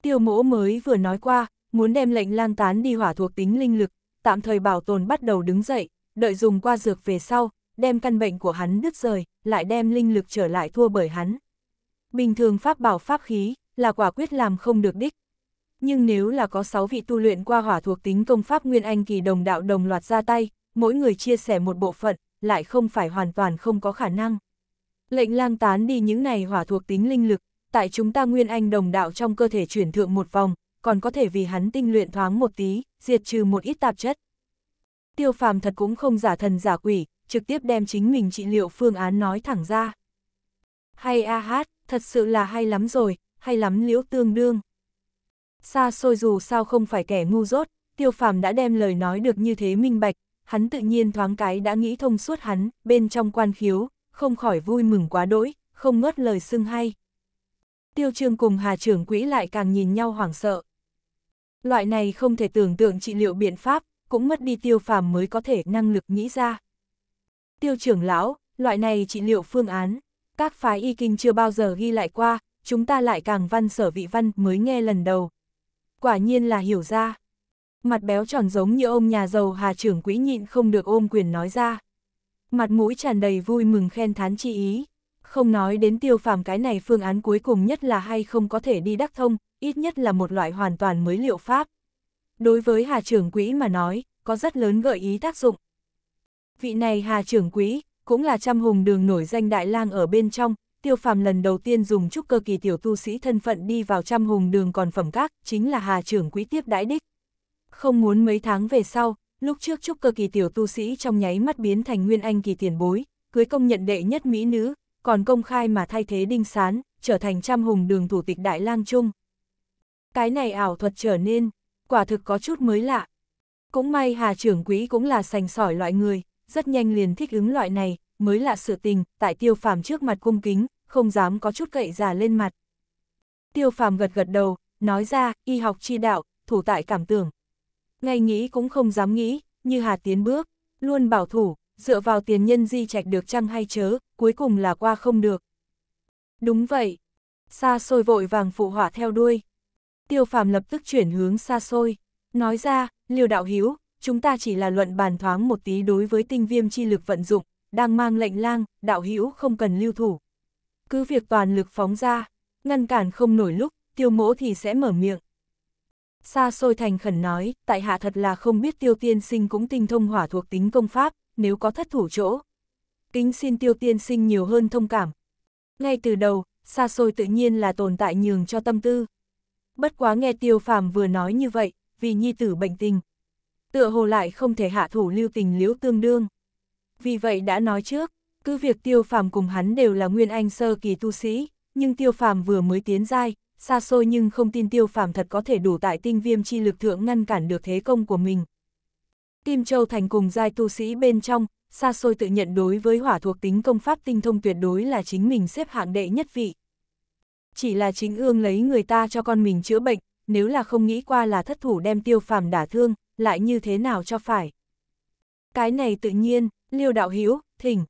Tiêu mỗ mới vừa nói qua, muốn đem lệnh lan tán đi hỏa thuộc tính linh lực, tạm thời bảo tồn bắt đầu đứng dậy, đợi dùng qua dược về sau, đem căn bệnh của hắn đứt rời, lại đem linh lực trở lại thua bởi hắn. Bình thường pháp bảo pháp khí, là quả quyết làm không được đích. Nhưng nếu là có 6 vị tu luyện qua hỏa thuộc tính công pháp Nguyên Anh kỳ đồng đạo đồng loạt ra tay, mỗi người chia sẻ một bộ phận, lại không phải hoàn toàn không có khả năng. Lệnh lang tán đi những này hỏa thuộc tính linh lực, tại chúng ta Nguyên Anh đồng đạo trong cơ thể chuyển thượng một vòng, còn có thể vì hắn tinh luyện thoáng một tí, diệt trừ một ít tạp chất. Tiêu phàm thật cũng không giả thần giả quỷ, trực tiếp đem chính mình trị liệu phương án nói thẳng ra. Hay a hát, thật sự là hay lắm rồi, hay lắm liễu tương đương. Xa xôi dù sao không phải kẻ ngu dốt, tiêu phàm đã đem lời nói được như thế minh bạch, hắn tự nhiên thoáng cái đã nghĩ thông suốt hắn, bên trong quan khiếu, không khỏi vui mừng quá đỗi, không ngớt lời xưng hay. Tiêu trương cùng hà trưởng quỹ lại càng nhìn nhau hoảng sợ, Loại này không thể tưởng tượng trị liệu biện pháp, cũng mất đi tiêu phàm mới có thể năng lực nghĩ ra. Tiêu trưởng lão, loại này trị liệu phương án, các phái y kinh chưa bao giờ ghi lại qua, chúng ta lại càng văn sở vị văn mới nghe lần đầu. Quả nhiên là hiểu ra. Mặt béo tròn giống như ông nhà giàu hà trưởng quỹ nhịn không được ôm quyền nói ra. Mặt mũi tràn đầy vui mừng khen thán chi ý. Không nói đến tiêu phàm cái này phương án cuối cùng nhất là hay không có thể đi đắc thông, ít nhất là một loại hoàn toàn mới liệu pháp. Đối với Hà trưởng quỹ mà nói, có rất lớn gợi ý tác dụng. Vị này Hà trưởng quỹ, cũng là trăm hùng đường nổi danh đại lang ở bên trong, tiêu phàm lần đầu tiên dùng trúc cơ kỳ tiểu tu sĩ thân phận đi vào trăm hùng đường còn phẩm các, chính là Hà trưởng quỹ tiếp đãi đích. Không muốn mấy tháng về sau, lúc trước trúc cơ kỳ tiểu tu sĩ trong nháy mắt biến thành nguyên anh kỳ tiền bối, cưới công nhận đệ nhất mỹ nữ, còn công khai mà thay thế đinh sán, trở thành trăm hùng đường thủ tịch đại lang Chung. Cái này ảo thuật trở nên, quả thực có chút mới lạ. Cũng may Hà trưởng quý cũng là sành sỏi loại người, rất nhanh liền thích ứng loại này, mới lạ sự tình, tại tiêu phàm trước mặt cung kính, không dám có chút cậy già lên mặt. Tiêu phàm gật gật đầu, nói ra, y học chi đạo, thủ tại cảm tưởng. Ngay nghĩ cũng không dám nghĩ, như Hà tiến bước, luôn bảo thủ, dựa vào tiền nhân di trạch được chăng hay chớ, cuối cùng là qua không được. Đúng vậy. Xa xôi vội vàng phụ hỏa theo đuôi tiêu phàm lập tức chuyển hướng xa xôi. Nói ra, liều đạo hiếu, chúng ta chỉ là luận bàn thoáng một tí đối với tinh viêm chi lực vận dụng, đang mang lệnh lang, đạo hữu không cần lưu thủ. Cứ việc toàn lực phóng ra, ngăn cản không nổi lúc, tiêu mỗ thì sẽ mở miệng. Xa xôi thành khẩn nói, tại hạ thật là không biết tiêu tiên sinh cũng tinh thông hỏa thuộc tính công pháp, nếu có thất thủ chỗ. Kính xin tiêu tiên sinh nhiều hơn thông cảm. Ngay từ đầu, xa xôi tự nhiên là tồn tại nhường cho tâm tư, bất quá nghe tiêu phàm vừa nói như vậy, vì nhi tử bệnh tình. Tựa hồ lại không thể hạ thủ lưu tình liễu tương đương. Vì vậy đã nói trước, cứ việc tiêu phàm cùng hắn đều là nguyên anh sơ kỳ tu sĩ, nhưng tiêu phàm vừa mới tiến giai, xa xôi nhưng không tin tiêu phàm thật có thể đủ tại tinh viêm chi lực thượng ngăn cản được thế công của mình. Kim Châu Thành cùng giai tu sĩ bên trong, xa xôi tự nhận đối với hỏa thuộc tính công pháp tinh thông tuyệt đối là chính mình xếp hạng đệ nhất vị. Chỉ là chính ương lấy người ta cho con mình chữa bệnh, nếu là không nghĩ qua là thất thủ đem tiêu phàm đả thương, lại như thế nào cho phải. Cái này tự nhiên, liêu đạo hữu thỉnh.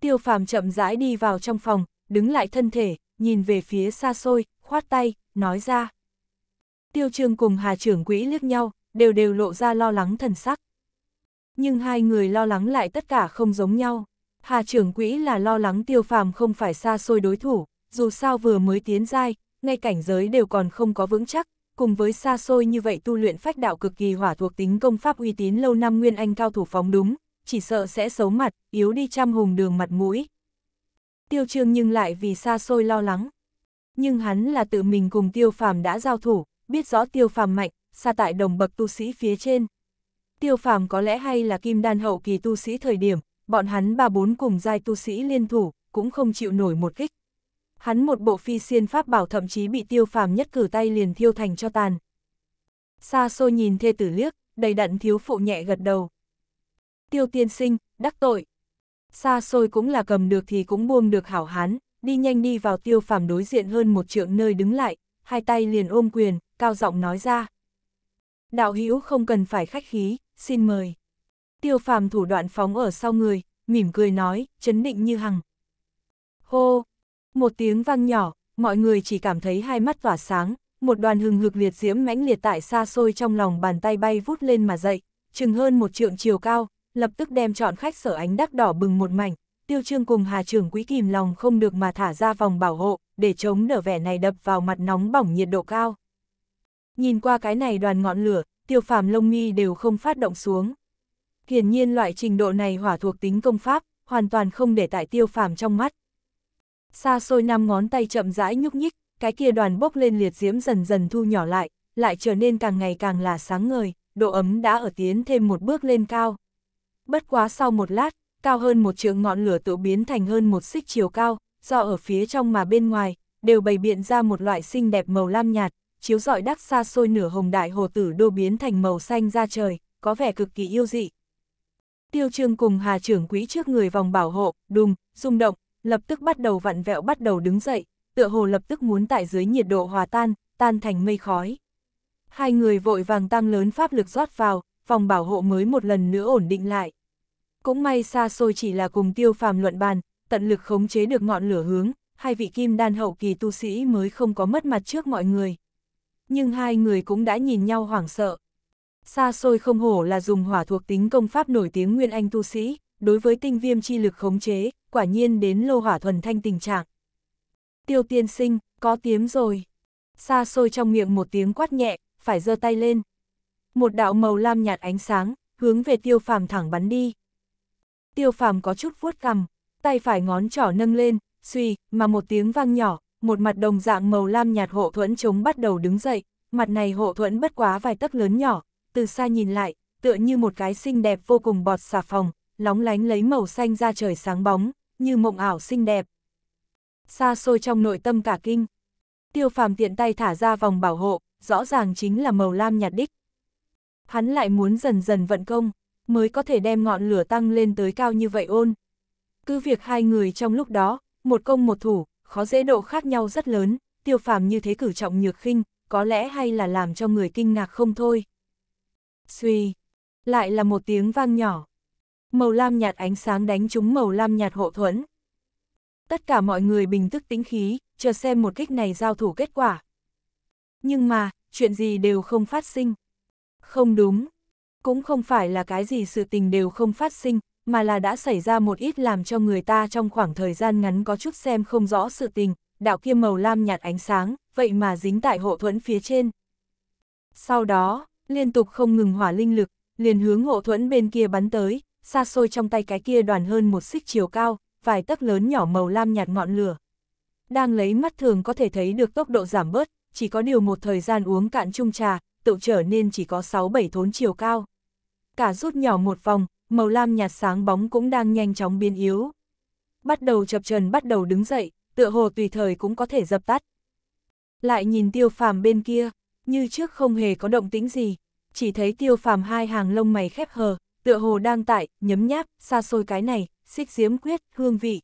Tiêu phàm chậm rãi đi vào trong phòng, đứng lại thân thể, nhìn về phía xa xôi, khoát tay, nói ra. Tiêu trương cùng hà trưởng quỹ liếc nhau, đều đều lộ ra lo lắng thần sắc. Nhưng hai người lo lắng lại tất cả không giống nhau. Hà trưởng quỹ là lo lắng tiêu phàm không phải xa xôi đối thủ, dù sao vừa mới tiến giai, ngay cảnh giới đều còn không có vững chắc, cùng với xa xôi như vậy tu luyện phách đạo cực kỳ hỏa thuộc tính công pháp uy tín lâu năm nguyên anh cao thủ phóng đúng, chỉ sợ sẽ xấu mặt, yếu đi trăm hùng đường mặt mũi. Tiêu Trương nhưng lại vì xa xôi lo lắng. Nhưng hắn là tự mình cùng Tiêu Phàm đã giao thủ, biết rõ Tiêu Phàm mạnh, xa tại đồng bậc tu sĩ phía trên. Tiêu Phàm có lẽ hay là kim đan hậu kỳ tu sĩ thời điểm, bọn hắn ba bốn cùng giai tu sĩ liên thủ, cũng không chịu nổi một kích hắn một bộ phi xiên pháp bảo thậm chí bị tiêu phàm nhất cử tay liền thiêu thành cho tàn. xa xôi nhìn thê tử liếc, đầy đặn thiếu phụ nhẹ gật đầu. Tiêu tiên sinh, đắc tội. xa xôi cũng là cầm được thì cũng buông được hảo hán, đi nhanh đi vào tiêu phàm đối diện hơn một trượng nơi đứng lại, hai tay liền ôm quyền, cao giọng nói ra. Đạo hữu không cần phải khách khí, xin mời. Tiêu phàm thủ đoạn phóng ở sau người, mỉm cười nói, chấn định như hằng. Hô, một tiếng vang nhỏ, mọi người chỉ cảm thấy hai mắt tỏa sáng, một đoàn hừng hực liệt diễm mãnh liệt tại xa xôi trong lòng bàn tay bay vút lên mà dậy, chừng hơn một trượng chiều cao, lập tức đem chọn khách sở ánh đắc đỏ bừng một mảnh, tiêu trương cùng hà trưởng quý kìm lòng không được mà thả ra vòng bảo hộ, để chống nở vẻ này đập vào mặt nóng bỏng nhiệt độ cao. Nhìn qua cái này đoàn ngọn lửa, tiêu phàm lông mi đều không phát động xuống. Hiển nhiên loại trình độ này hỏa thuộc tính công pháp, hoàn toàn không để tại tiêu phàm trong mắt, xa xôi năm ngón tay chậm rãi nhúc nhích, cái kia đoàn bốc lên liệt diễm dần dần thu nhỏ lại, lại trở nên càng ngày càng là sáng ngời, độ ấm đã ở tiến thêm một bước lên cao. Bất quá sau một lát, cao hơn một trượng ngọn lửa tự biến thành hơn một xích chiều cao, do ở phía trong mà bên ngoài, đều bày biện ra một loại xinh đẹp màu lam nhạt, chiếu rọi đắc xa xôi nửa hồng đại hồ tử đô biến thành màu xanh ra trời, có vẻ cực kỳ yêu dị. Tiêu Trương cùng Hà trưởng quỹ trước người vòng bảo hộ, đùng, rung động, lập tức bắt đầu vặn vẹo bắt đầu đứng dậy, tựa hồ lập tức muốn tại dưới nhiệt độ hòa tan, tan thành mây khói. Hai người vội vàng tăng lớn pháp lực rót vào, phòng bảo hộ mới một lần nữa ổn định lại. Cũng may xa xôi chỉ là cùng tiêu phàm luận bàn, tận lực khống chế được ngọn lửa hướng, hai vị kim đan hậu kỳ tu sĩ mới không có mất mặt trước mọi người. Nhưng hai người cũng đã nhìn nhau hoảng sợ. Xa xôi không hổ là dùng hỏa thuộc tính công pháp nổi tiếng Nguyên Anh tu sĩ, đối với tinh viêm chi lực khống chế, quả nhiên đến lô hỏa thuần thanh tình trạng. Tiêu tiên sinh, có tiếng rồi. Xa xôi trong miệng một tiếng quát nhẹ, phải giơ tay lên. Một đạo màu lam nhạt ánh sáng, hướng về tiêu phàm thẳng bắn đi. Tiêu phàm có chút vuốt cằm, tay phải ngón trỏ nâng lên, suy, mà một tiếng vang nhỏ, một mặt đồng dạng màu lam nhạt hộ thuẫn chống bắt đầu đứng dậy, mặt này hộ thuẫn bất quá vài tấc lớn nhỏ, từ xa nhìn lại, tựa như một cái xinh đẹp vô cùng bọt xà phòng, lóng lánh lấy màu xanh ra trời sáng bóng, như mộng ảo xinh đẹp. Xa xôi trong nội tâm cả kinh, tiêu phàm tiện tay thả ra vòng bảo hộ, rõ ràng chính là màu lam nhạt đích. Hắn lại muốn dần dần vận công, mới có thể đem ngọn lửa tăng lên tới cao như vậy ôn. Cứ việc hai người trong lúc đó, một công một thủ, khó dễ độ khác nhau rất lớn, tiêu phàm như thế cử trọng nhược khinh, có lẽ hay là làm cho người kinh ngạc không thôi. Xuy, lại là một tiếng vang nhỏ, Màu lam nhạt ánh sáng đánh trúng màu lam nhạt hộ thuẫn. Tất cả mọi người bình tức tĩnh khí, chờ xem một kích này giao thủ kết quả. Nhưng mà, chuyện gì đều không phát sinh. Không đúng. Cũng không phải là cái gì sự tình đều không phát sinh, mà là đã xảy ra một ít làm cho người ta trong khoảng thời gian ngắn có chút xem không rõ sự tình, đạo kia màu lam nhạt ánh sáng, vậy mà dính tại hộ thuẫn phía trên. Sau đó, liên tục không ngừng hỏa linh lực, liền hướng hộ thuẫn bên kia bắn tới, xa xôi trong tay cái kia đoàn hơn một xích chiều cao, vài tấc lớn nhỏ màu lam nhạt ngọn lửa. Đang lấy mắt thường có thể thấy được tốc độ giảm bớt, chỉ có điều một thời gian uống cạn chung trà, tự trở nên chỉ có 6-7 thốn chiều cao. Cả rút nhỏ một vòng, màu lam nhạt sáng bóng cũng đang nhanh chóng biến yếu. Bắt đầu chập trần bắt đầu đứng dậy, tựa hồ tùy thời cũng có thể dập tắt. Lại nhìn tiêu phàm bên kia, như trước không hề có động tĩnh gì, chỉ thấy tiêu phàm hai hàng lông mày khép hờ, tựa hồ đang tại, nhấm nháp, xa xôi cái này, xích diếm quyết, hương vị.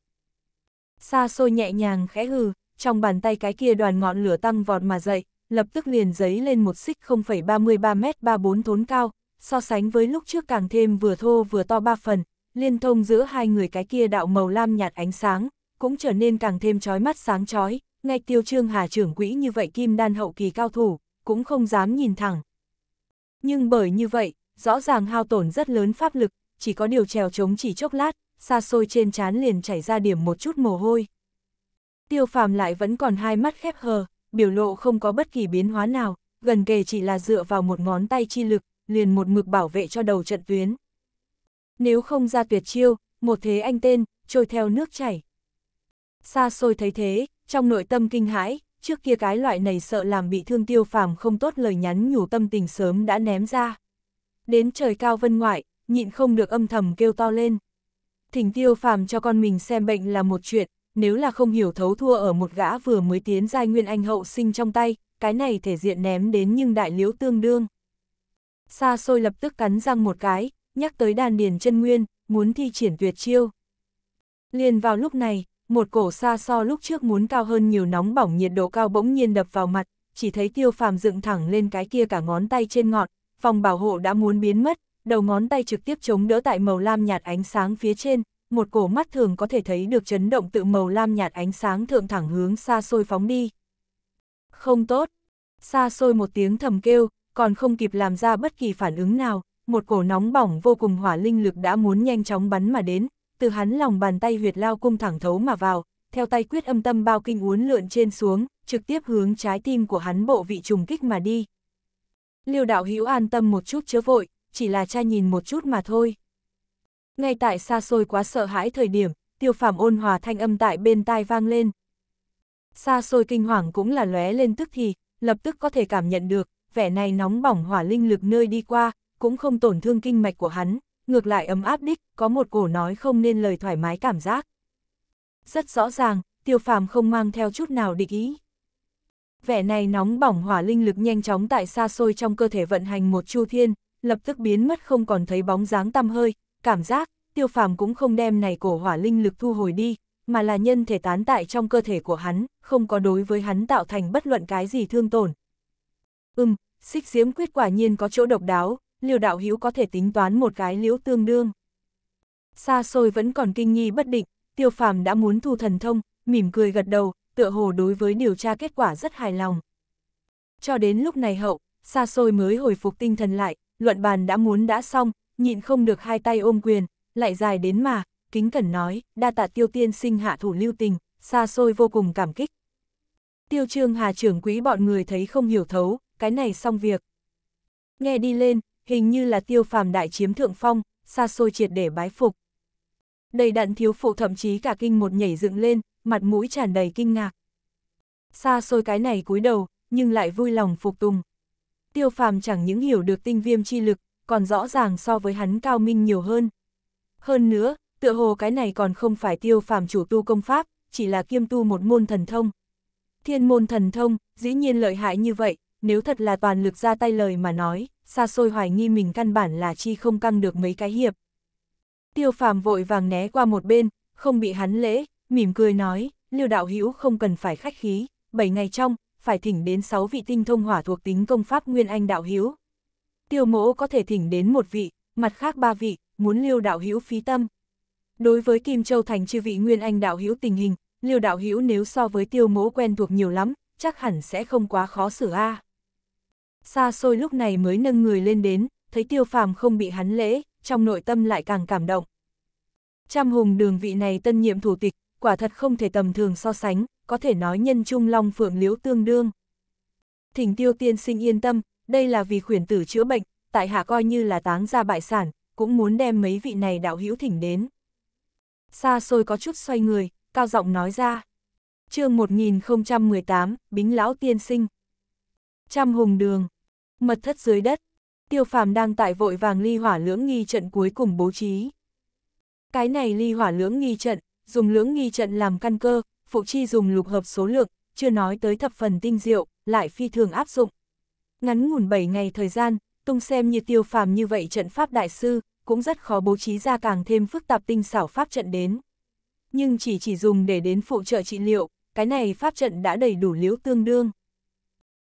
Xa xôi nhẹ nhàng khẽ hừ, trong bàn tay cái kia đoàn ngọn lửa tăng vọt mà dậy, lập tức liền giấy lên một xích 0,33m34 thốn cao, so sánh với lúc trước càng thêm vừa thô vừa to ba phần, liên thông giữa hai người cái kia đạo màu lam nhạt ánh sáng, cũng trở nên càng thêm chói mắt sáng chói ngay tiêu trương hà trưởng quỹ như vậy kim đan hậu kỳ cao thủ, cũng không dám nhìn thẳng. Nhưng bởi như vậy, rõ ràng hao tổn rất lớn pháp lực, chỉ có điều trèo trống chỉ chốc lát, xa xôi trên trán liền chảy ra điểm một chút mồ hôi. Tiêu phàm lại vẫn còn hai mắt khép hờ, biểu lộ không có bất kỳ biến hóa nào, gần kề chỉ là dựa vào một ngón tay chi lực, liền một mực bảo vệ cho đầu trận tuyến. Nếu không ra tuyệt chiêu, một thế anh tên, trôi theo nước chảy. Xa xôi thấy thế, trong nội tâm kinh hãi, trước kia cái loại này sợ làm bị thương tiêu phàm không tốt lời nhắn nhủ tâm tình sớm đã ném ra đến trời cao vân ngoại, nhịn không được âm thầm kêu to lên. Thỉnh tiêu phàm cho con mình xem bệnh là một chuyện, nếu là không hiểu thấu thua ở một gã vừa mới tiến giai nguyên anh hậu sinh trong tay, cái này thể diện ném đến nhưng đại liễu tương đương. Sa sôi lập tức cắn răng một cái, nhắc tới đàn điền chân nguyên, muốn thi triển tuyệt chiêu. Liền vào lúc này, một cổ xa so lúc trước muốn cao hơn nhiều nóng bỏng nhiệt độ cao bỗng nhiên đập vào mặt, chỉ thấy tiêu phàm dựng thẳng lên cái kia cả ngón tay trên ngọn, phòng bảo hộ đã muốn biến mất, đầu ngón tay trực tiếp chống đỡ tại màu lam nhạt ánh sáng phía trên, một cổ mắt thường có thể thấy được chấn động tự màu lam nhạt ánh sáng thượng thẳng hướng xa xôi phóng đi. Không tốt, xa xôi một tiếng thầm kêu, còn không kịp làm ra bất kỳ phản ứng nào, một cổ nóng bỏng vô cùng hỏa linh lực đã muốn nhanh chóng bắn mà đến, từ hắn lòng bàn tay huyệt lao cung thẳng thấu mà vào, theo tay quyết âm tâm bao kinh uốn lượn trên xuống, trực tiếp hướng trái tim của hắn bộ vị trùng kích mà đi, Liêu đạo hữu an tâm một chút chớ vội, chỉ là cha nhìn một chút mà thôi. Ngay tại xa xôi quá sợ hãi thời điểm, tiêu Phạm ôn hòa thanh âm tại bên tai vang lên. Xa xôi kinh hoàng cũng là lóe lên tức thì, lập tức có thể cảm nhận được, vẻ này nóng bỏng hỏa linh lực nơi đi qua, cũng không tổn thương kinh mạch của hắn, ngược lại ấm áp đích, có một cổ nói không nên lời thoải mái cảm giác. Rất rõ ràng, tiêu Phạm không mang theo chút nào địch ý vẻ này nóng bỏng hỏa linh lực nhanh chóng tại xa xôi trong cơ thể vận hành một chu thiên, lập tức biến mất không còn thấy bóng dáng tăm hơi, cảm giác, tiêu phàm cũng không đem này cổ hỏa linh lực thu hồi đi, mà là nhân thể tán tại trong cơ thể của hắn, không có đối với hắn tạo thành bất luận cái gì thương tổn. Ừm, xích diễm quyết quả nhiên có chỗ độc đáo, liều đạo hữu có thể tính toán một cái liễu tương đương. Xa xôi vẫn còn kinh nghi bất định, tiêu phàm đã muốn thu thần thông, mỉm cười gật đầu, tựa hồ đối với điều tra kết quả rất hài lòng. Cho đến lúc này hậu, xa xôi mới hồi phục tinh thần lại, luận bàn đã muốn đã xong, nhịn không được hai tay ôm quyền, lại dài đến mà, kính cẩn nói, đa tạ tiêu tiên sinh hạ thủ lưu tình, xa xôi vô cùng cảm kích. Tiêu trương hà trưởng quý bọn người thấy không hiểu thấu, cái này xong việc. Nghe đi lên, hình như là tiêu phàm đại chiếm thượng phong, xa xôi triệt để bái phục. Đầy đặn thiếu phụ thậm chí cả kinh một nhảy dựng lên, mặt mũi tràn đầy kinh ngạc. Xa xôi cái này cúi đầu, nhưng lại vui lòng phục tùng. Tiêu phàm chẳng những hiểu được tinh viêm chi lực, còn rõ ràng so với hắn cao minh nhiều hơn. Hơn nữa, tựa hồ cái này còn không phải tiêu phàm chủ tu công pháp, chỉ là kiêm tu một môn thần thông. Thiên môn thần thông, dĩ nhiên lợi hại như vậy, nếu thật là toàn lực ra tay lời mà nói, xa xôi hoài nghi mình căn bản là chi không căng được mấy cái hiệp. Tiêu phàm vội vàng né qua một bên, không bị hắn lễ, mỉm cười nói, Lưu đạo hữu không cần phải khách khí, 7 ngày trong, phải thỉnh đến 6 vị tinh thông hỏa thuộc tính công pháp Nguyên Anh đạo hữu. Tiêu mỗ có thể thỉnh đến một vị, mặt khác ba vị, muốn Lưu đạo hữu phí tâm. Đối với Kim Châu Thành chư vị Nguyên Anh đạo hữu tình hình, Lưu đạo hữu nếu so với tiêu mỗ quen thuộc nhiều lắm, chắc hẳn sẽ không quá khó xử a. À. Xa xôi lúc này mới nâng người lên đến, thấy tiêu phàm không bị hắn lễ, trong nội tâm lại càng cảm động. Trăm hùng đường vị này tân nhiệm thủ tịch, quả thật không thể tầm thường so sánh, có thể nói nhân trung long phượng liễu tương đương. Thỉnh tiêu tiên sinh yên tâm, đây là vì khuyển tử chữa bệnh, tại hạ coi như là táng ra bại sản, cũng muốn đem mấy vị này đạo hữu thỉnh đến. Xa xôi có chút xoay người, cao giọng nói ra. chương 1018, Bính Lão Tiên Sinh. Trăm hùng đường, mật thất dưới đất, tiêu phàm đang tại vội vàng ly hỏa lưỡng nghi trận cuối cùng bố trí. Cái này ly hỏa lưỡng nghi trận, dùng lưỡng nghi trận làm căn cơ, phụ chi dùng lục hợp số lượng, chưa nói tới thập phần tinh diệu, lại phi thường áp dụng. Ngắn ngủn 7 ngày thời gian, tung xem như tiêu phàm như vậy trận pháp đại sư, cũng rất khó bố trí ra càng thêm phức tạp tinh xảo pháp trận đến. Nhưng chỉ chỉ dùng để đến phụ trợ trị liệu, cái này pháp trận đã đầy đủ liễu tương đương.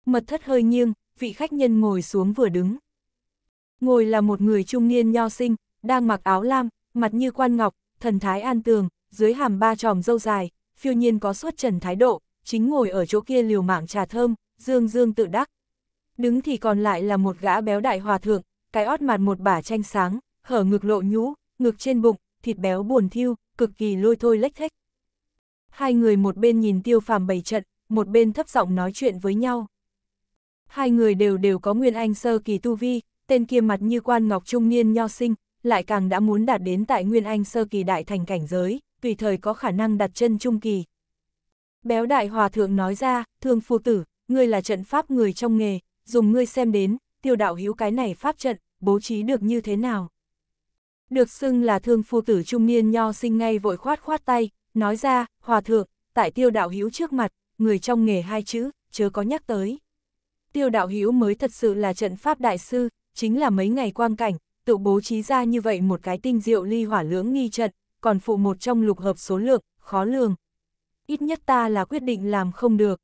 Mật thất hơi nghiêng, vị khách nhân ngồi xuống vừa đứng. Ngồi là một người trung niên nho sinh, đang mặc áo lam, mặt như quan ngọc, thần thái an tường, dưới hàm ba tròm dâu dài, phiêu nhiên có suốt trần thái độ, chính ngồi ở chỗ kia liều mạng trà thơm, dương dương tự đắc. Đứng thì còn lại là một gã béo đại hòa thượng, cái ót mặt một bả tranh sáng, hở ngực lộ nhũ, ngực trên bụng, thịt béo buồn thiêu, cực kỳ lôi thôi lách thách. Hai người một bên nhìn tiêu phàm bày trận, một bên thấp giọng nói chuyện với nhau. Hai người đều đều có nguyên anh sơ kỳ tu vi, tên kia mặt như quan ngọc trung niên nho sinh, lại càng đã muốn đạt đến tại nguyên anh sơ kỳ đại thành cảnh giới tùy thời có khả năng đặt chân trung kỳ. Béo đại hòa thượng nói ra, thương phu tử, ngươi là trận pháp người trong nghề, dùng ngươi xem đến, tiêu đạo hiếu cái này pháp trận, bố trí được như thế nào. Được xưng là thương phu tử trung niên nho sinh ngay vội khoát khoát tay, nói ra, hòa thượng, tại tiêu đạo hiếu trước mặt, người trong nghề hai chữ, chớ có nhắc tới. Tiêu đạo hiếu mới thật sự là trận pháp đại sư, chính là mấy ngày quang cảnh, tự bố trí ra như vậy một cái tinh diệu ly hỏa lưỡng nghi trận, còn phụ một trong lục hợp số lượng, khó lường. Ít nhất ta là quyết định làm không được.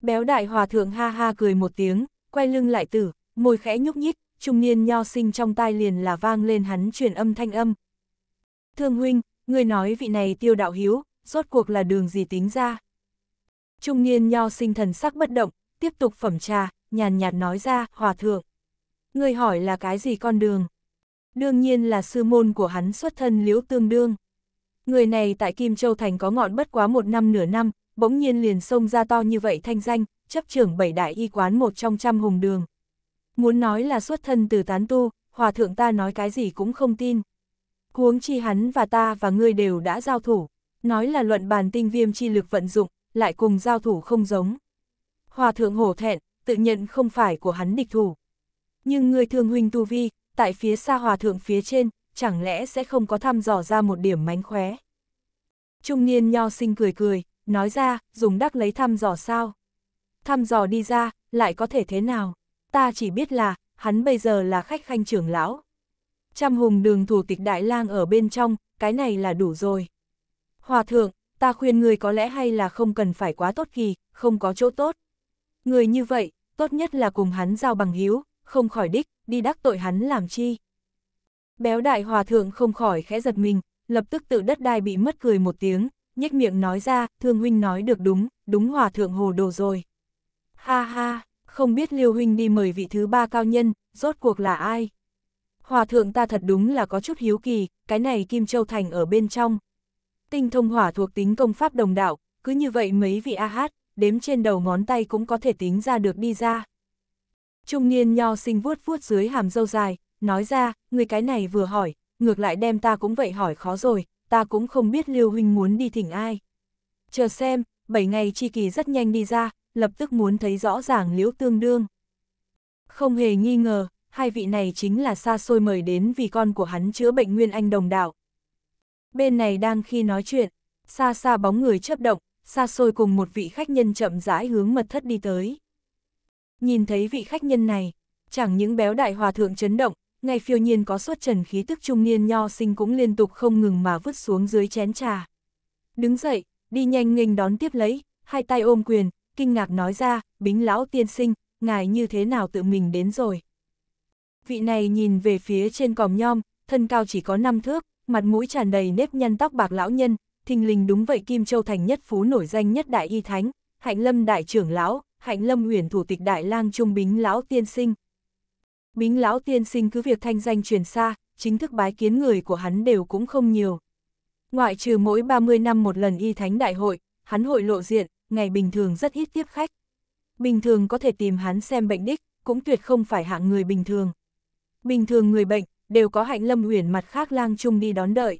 Béo đại hòa thượng ha ha cười một tiếng, quay lưng lại tử, môi khẽ nhúc nhích, trung niên nho sinh trong tai liền là vang lên hắn truyền âm thanh âm. Thương huynh, người nói vị này tiêu đạo hiếu, rốt cuộc là đường gì tính ra. Trung niên nho sinh thần sắc bất động, tiếp tục phẩm trà, nhàn nhạt nói ra, hòa thượng. Người hỏi là cái gì con đường? Đương nhiên là sư môn của hắn xuất thân liễu tương đương. Người này tại Kim Châu Thành có ngọn bất quá một năm nửa năm, bỗng nhiên liền xông ra to như vậy thanh danh, chấp trưởng bảy đại y quán một trong trăm hùng đường. Muốn nói là xuất thân từ tán tu, hòa thượng ta nói cái gì cũng không tin. Huống chi hắn và ta và ngươi đều đã giao thủ, nói là luận bàn tinh viêm chi lực vận dụng, lại cùng giao thủ không giống. Hòa thượng hổ thẹn, tự nhận không phải của hắn địch thủ. Nhưng người thương huynh tu vi, tại phía xa hòa thượng phía trên, chẳng lẽ sẽ không có thăm dò ra một điểm mánh khóe. Trung niên nho sinh cười cười, nói ra, dùng đắc lấy thăm dò sao? Thăm dò đi ra, lại có thể thế nào? Ta chỉ biết là, hắn bây giờ là khách khanh trưởng lão. Trăm hùng đường thủ tịch đại lang ở bên trong, cái này là đủ rồi. Hòa thượng, ta khuyên người có lẽ hay là không cần phải quá tốt kỳ, không có chỗ tốt. Người như vậy, tốt nhất là cùng hắn giao bằng hiếu, không khỏi đích, đi đắc tội hắn làm chi. Béo đại hòa thượng không khỏi khẽ giật mình, lập tức tự đất đai bị mất cười một tiếng, nhếch miệng nói ra, thương huynh nói được đúng, đúng hòa thượng hồ đồ rồi. Ha ha, không biết liêu huynh đi mời vị thứ ba cao nhân, rốt cuộc là ai? Hòa thượng ta thật đúng là có chút hiếu kỳ, cái này Kim Châu Thành ở bên trong. Tinh thông hỏa thuộc tính công pháp đồng đạo, cứ như vậy mấy vị A Hát, đếm trên đầu ngón tay cũng có thể tính ra được đi ra. Trung niên nho sinh vuốt vuốt dưới hàm dâu dài, nói ra, người cái này vừa hỏi, ngược lại đem ta cũng vậy hỏi khó rồi, ta cũng không biết Liêu Huynh muốn đi thỉnh ai. Chờ xem, 7 ngày chi kỳ rất nhanh đi ra, lập tức muốn thấy rõ ràng liễu tương đương. Không hề nghi ngờ, hai vị này chính là xa xôi mời đến vì con của hắn chữa bệnh Nguyên Anh đồng đạo. Bên này đang khi nói chuyện, xa xa bóng người chấp động, xa xôi cùng một vị khách nhân chậm rãi hướng mật thất đi tới. Nhìn thấy vị khách nhân này, chẳng những béo đại hòa thượng chấn động, ngay phiêu nhiên có xuất trần khí tức trung niên nho sinh cũng liên tục không ngừng mà vứt xuống dưới chén trà. Đứng dậy, đi nhanh nghênh đón tiếp lấy, hai tay ôm quyền, kinh ngạc nói ra, bính lão tiên sinh, ngài như thế nào tự mình đến rồi. Vị này nhìn về phía trên còm nhom, thân cao chỉ có 5 thước, mặt mũi tràn đầy nếp nhăn tóc bạc lão nhân, thình lình đúng vậy Kim Châu Thành nhất phú nổi danh nhất đại y thánh, hạnh lâm đại trưởng lão, hạnh lâm huyền thủ tịch đại lang trung bính lão tiên sinh, Bính lão tiên sinh cứ việc thanh danh truyền xa, chính thức bái kiến người của hắn đều cũng không nhiều. Ngoại trừ mỗi 30 năm một lần y thánh đại hội, hắn hội lộ diện, ngày bình thường rất ít tiếp khách. Bình thường có thể tìm hắn xem bệnh đích, cũng tuyệt không phải hạng người bình thường. Bình thường người bệnh, đều có hạnh lâm uyển mặt khác lang chung đi đón đợi.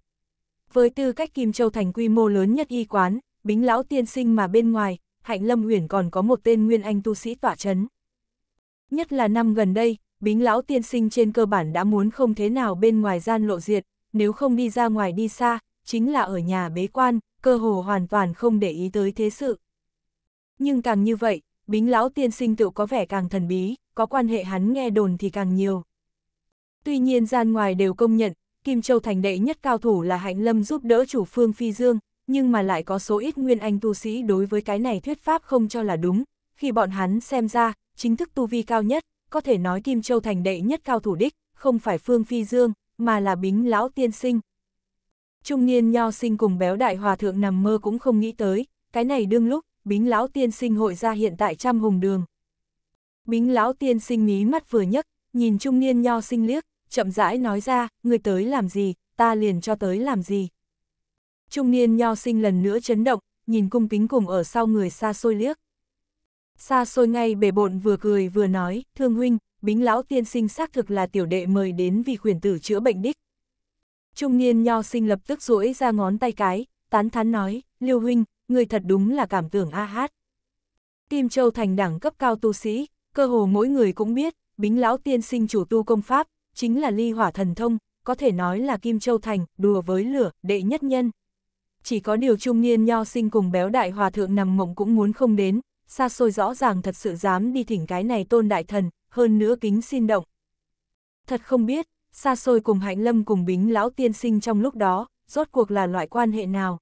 Với tư cách Kim Châu thành quy mô lớn nhất y quán, bính lão tiên sinh mà bên ngoài, hạnh lâm uyển còn có một tên nguyên anh tu sĩ tỏa chấn. Nhất là năm gần đây, bính lão tiên sinh trên cơ bản đã muốn không thế nào bên ngoài gian lộ diệt, nếu không đi ra ngoài đi xa, chính là ở nhà bế quan, cơ hồ hoàn toàn không để ý tới thế sự. Nhưng càng như vậy, bính lão tiên sinh tự có vẻ càng thần bí, có quan hệ hắn nghe đồn thì càng nhiều. Tuy nhiên gian ngoài đều công nhận, Kim Châu thành đệ nhất cao thủ là Hạnh Lâm giúp đỡ chủ phương Phi Dương, nhưng mà lại có số ít nguyên anh tu sĩ đối với cái này thuyết pháp không cho là đúng, khi bọn hắn xem ra, chính thức tu vi cao nhất, có thể nói Kim Châu thành đệ nhất cao thủ đích, không phải Phương Phi Dương, mà là Bính Lão Tiên Sinh. Trung niên nho sinh cùng béo đại hòa thượng nằm mơ cũng không nghĩ tới, cái này đương lúc, Bính Lão Tiên Sinh hội ra hiện tại trăm hùng đường. Bính Lão Tiên Sinh mí mắt vừa nhấc, nhìn trung niên nho sinh liếc, chậm rãi nói ra, người tới làm gì, ta liền cho tới làm gì. Trung niên nho sinh lần nữa chấn động, nhìn cung kính cùng ở sau người xa xôi liếc. Xa xôi ngay bề bộn vừa cười vừa nói, thương huynh, bính lão tiên sinh xác thực là tiểu đệ mời đến vì khuyển tử chữa bệnh đích. Trung niên nho sinh lập tức duỗi ra ngón tay cái, tán thán nói, liêu huynh, người thật đúng là cảm tưởng a hát. Kim Châu thành đẳng cấp cao tu sĩ, cơ hồ mỗi người cũng biết, bính lão tiên sinh chủ tu công pháp, chính là ly hỏa thần thông, có thể nói là Kim Châu thành, đùa với lửa, đệ nhất nhân. Chỉ có điều trung niên nho sinh cùng béo đại hòa thượng nằm mộng cũng muốn không đến, xa xôi rõ ràng thật sự dám đi thỉnh cái này tôn đại thần, hơn nữa kính xin động. Thật không biết, xa xôi cùng hạnh lâm cùng bính lão tiên sinh trong lúc đó, rốt cuộc là loại quan hệ nào.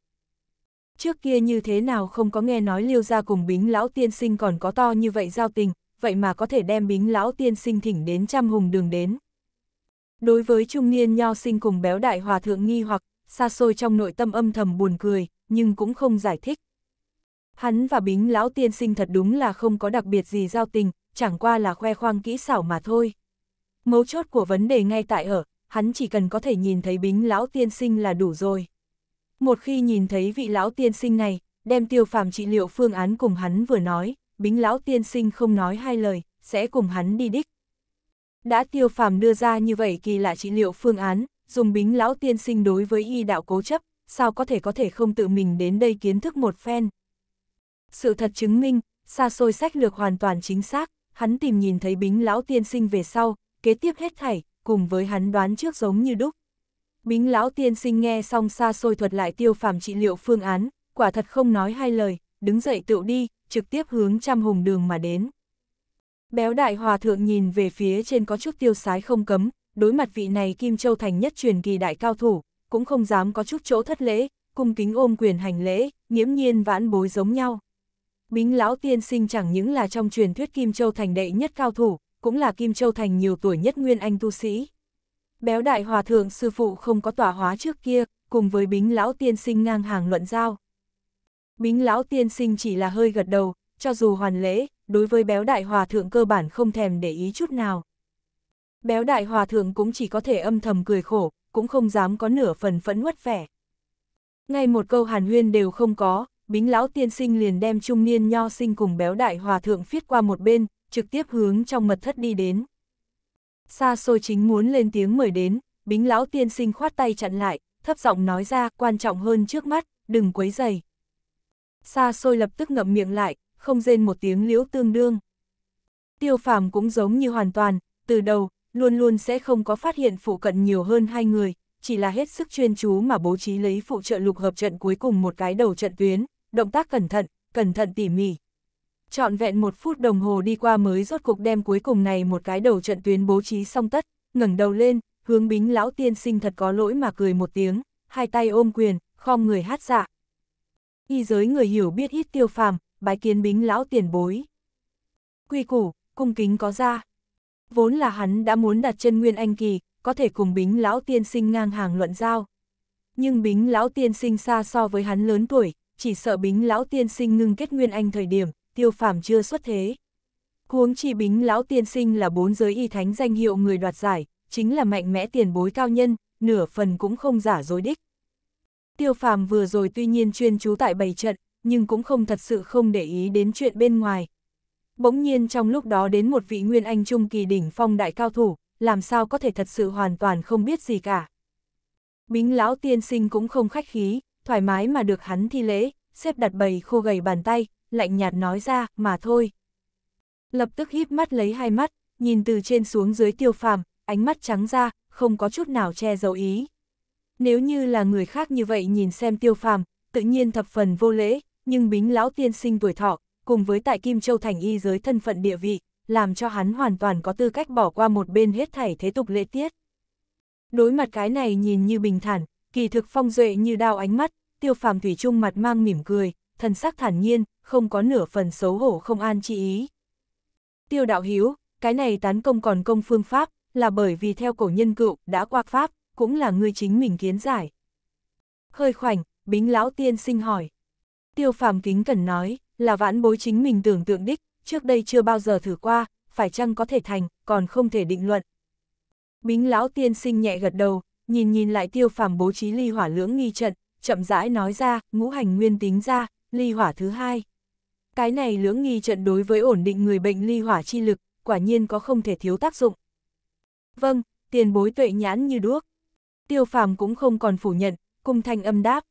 Trước kia như thế nào không có nghe nói liêu ra cùng bính lão tiên sinh còn có to như vậy giao tình, vậy mà có thể đem bính lão tiên sinh thỉnh đến trăm hùng đường đến. Đối với trung niên nho sinh cùng béo đại hòa thượng nghi hoặc, xa xôi trong nội tâm âm thầm buồn cười, nhưng cũng không giải thích. Hắn và bính lão tiên sinh thật đúng là không có đặc biệt gì giao tình, chẳng qua là khoe khoang kỹ xảo mà thôi. Mấu chốt của vấn đề ngay tại ở, hắn chỉ cần có thể nhìn thấy bính lão tiên sinh là đủ rồi. Một khi nhìn thấy vị lão tiên sinh này, đem tiêu phàm trị liệu phương án cùng hắn vừa nói, bính lão tiên sinh không nói hai lời, sẽ cùng hắn đi đích. Đã tiêu phàm đưa ra như vậy kỳ lạ trị liệu phương án, dùng bính lão tiên sinh đối với y đạo cố chấp, sao có thể có thể không tự mình đến đây kiến thức một phen. Sự thật chứng minh, xa xôi sách lược hoàn toàn chính xác, hắn tìm nhìn thấy bính lão tiên sinh về sau, kế tiếp hết thảy, cùng với hắn đoán trước giống như đúc. Bính lão tiên sinh nghe xong xa xôi thuật lại tiêu phàm trị liệu phương án, quả thật không nói hai lời, đứng dậy tựu đi, trực tiếp hướng trăm hùng đường mà đến. Béo đại hòa thượng nhìn về phía trên có chút tiêu sái không cấm, đối mặt vị này Kim Châu Thành nhất truyền kỳ đại cao thủ, cũng không dám có chút chỗ thất lễ, cung kính ôm quyền hành lễ, nghiễm nhiên vãn bối giống nhau. Bính Lão Tiên Sinh chẳng những là trong truyền thuyết Kim Châu Thành đệ nhất cao thủ, cũng là Kim Châu Thành nhiều tuổi nhất nguyên anh tu sĩ. Béo đại hòa thượng sư phụ không có tỏa hóa trước kia, cùng với Bính Lão Tiên Sinh ngang hàng luận giao. Bính Lão Tiên Sinh chỉ là hơi gật đầu, cho dù hoàn lễ, đối với béo đại hòa thượng cơ bản không thèm để ý chút nào. Béo đại hòa thượng cũng chỉ có thể âm thầm cười khổ, cũng không dám có nửa phần phẫn nuốt vẻ. Ngay một câu hàn huyên đều không có, Bính lão tiên sinh liền đem trung niên nho sinh cùng béo đại hòa thượng phiết qua một bên, trực tiếp hướng trong mật thất đi đến. Sa xôi chính muốn lên tiếng mời đến, bính lão tiên sinh khoát tay chặn lại, thấp giọng nói ra quan trọng hơn trước mắt, đừng quấy dày. Sa xôi lập tức ngậm miệng lại, không rên một tiếng liễu tương đương. Tiêu phàm cũng giống như hoàn toàn, từ đầu, luôn luôn sẽ không có phát hiện phụ cận nhiều hơn hai người, chỉ là hết sức chuyên chú mà bố trí lấy phụ trợ lục hợp trận cuối cùng một cái đầu trận tuyến, động tác cẩn thận, cẩn thận tỉ mỉ. Chọn vẹn một phút đồng hồ đi qua mới rốt cục đem cuối cùng này một cái đầu trận tuyến bố trí xong tất, ngẩng đầu lên, hướng bính lão tiên sinh thật có lỗi mà cười một tiếng, hai tay ôm quyền, khom người hát dạ. Y giới người hiểu biết ít tiêu phàm, bái kiến bính lão tiền bối. Quy củ, cung kính có ra. Vốn là hắn đã muốn đặt chân nguyên anh kỳ, có thể cùng bính lão tiên sinh ngang hàng luận giao. Nhưng bính lão tiên sinh xa so với hắn lớn tuổi, chỉ sợ bính lão tiên sinh ngưng kết nguyên anh thời điểm, tiêu phàm chưa xuất thế. Huống chi bính lão tiên sinh là bốn giới y thánh danh hiệu người đoạt giải, chính là mạnh mẽ tiền bối cao nhân, nửa phần cũng không giả dối đích. Tiêu phàm vừa rồi tuy nhiên chuyên trú tại bảy trận, nhưng cũng không thật sự không để ý đến chuyện bên ngoài. Bỗng nhiên trong lúc đó đến một vị nguyên anh trung kỳ đỉnh phong đại cao thủ, làm sao có thể thật sự hoàn toàn không biết gì cả. Bính lão tiên sinh cũng không khách khí, thoải mái mà được hắn thi lễ, xếp đặt bầy khô gầy bàn tay, lạnh nhạt nói ra, mà thôi. Lập tức híp mắt lấy hai mắt, nhìn từ trên xuống dưới tiêu phàm, ánh mắt trắng ra, không có chút nào che giấu ý. Nếu như là người khác như vậy nhìn xem tiêu phàm, tự nhiên thập phần vô lễ, nhưng bính lão tiên sinh tuổi thọ, cùng với tại Kim Châu Thành y giới thân phận địa vị, làm cho hắn hoàn toàn có tư cách bỏ qua một bên hết thảy thế tục lễ tiết. Đối mặt cái này nhìn như bình thản, Kỳ thực phong duệ như đao ánh mắt, tiêu phàm thủy chung mặt mang mỉm cười, thần sắc thản nhiên, không có nửa phần xấu hổ không an chi ý. Tiêu đạo hiếu, cái này tán công còn công phương pháp, là bởi vì theo cổ nhân cựu, đã qua pháp, cũng là người chính mình kiến giải. Hơi khoảnh, bính lão tiên sinh hỏi. Tiêu phàm kính cần nói, là vãn bối chính mình tưởng tượng đích, trước đây chưa bao giờ thử qua, phải chăng có thể thành, còn không thể định luận. Bính lão tiên sinh nhẹ gật đầu, nhìn nhìn lại tiêu phàm bố trí ly hỏa lưỡng nghi trận, chậm rãi nói ra, ngũ hành nguyên tính ra, ly hỏa thứ hai. Cái này lưỡng nghi trận đối với ổn định người bệnh ly hỏa chi lực, quả nhiên có không thể thiếu tác dụng. Vâng, tiền bối tuệ nhãn như đuốc. Tiêu phàm cũng không còn phủ nhận, cùng thanh âm đáp.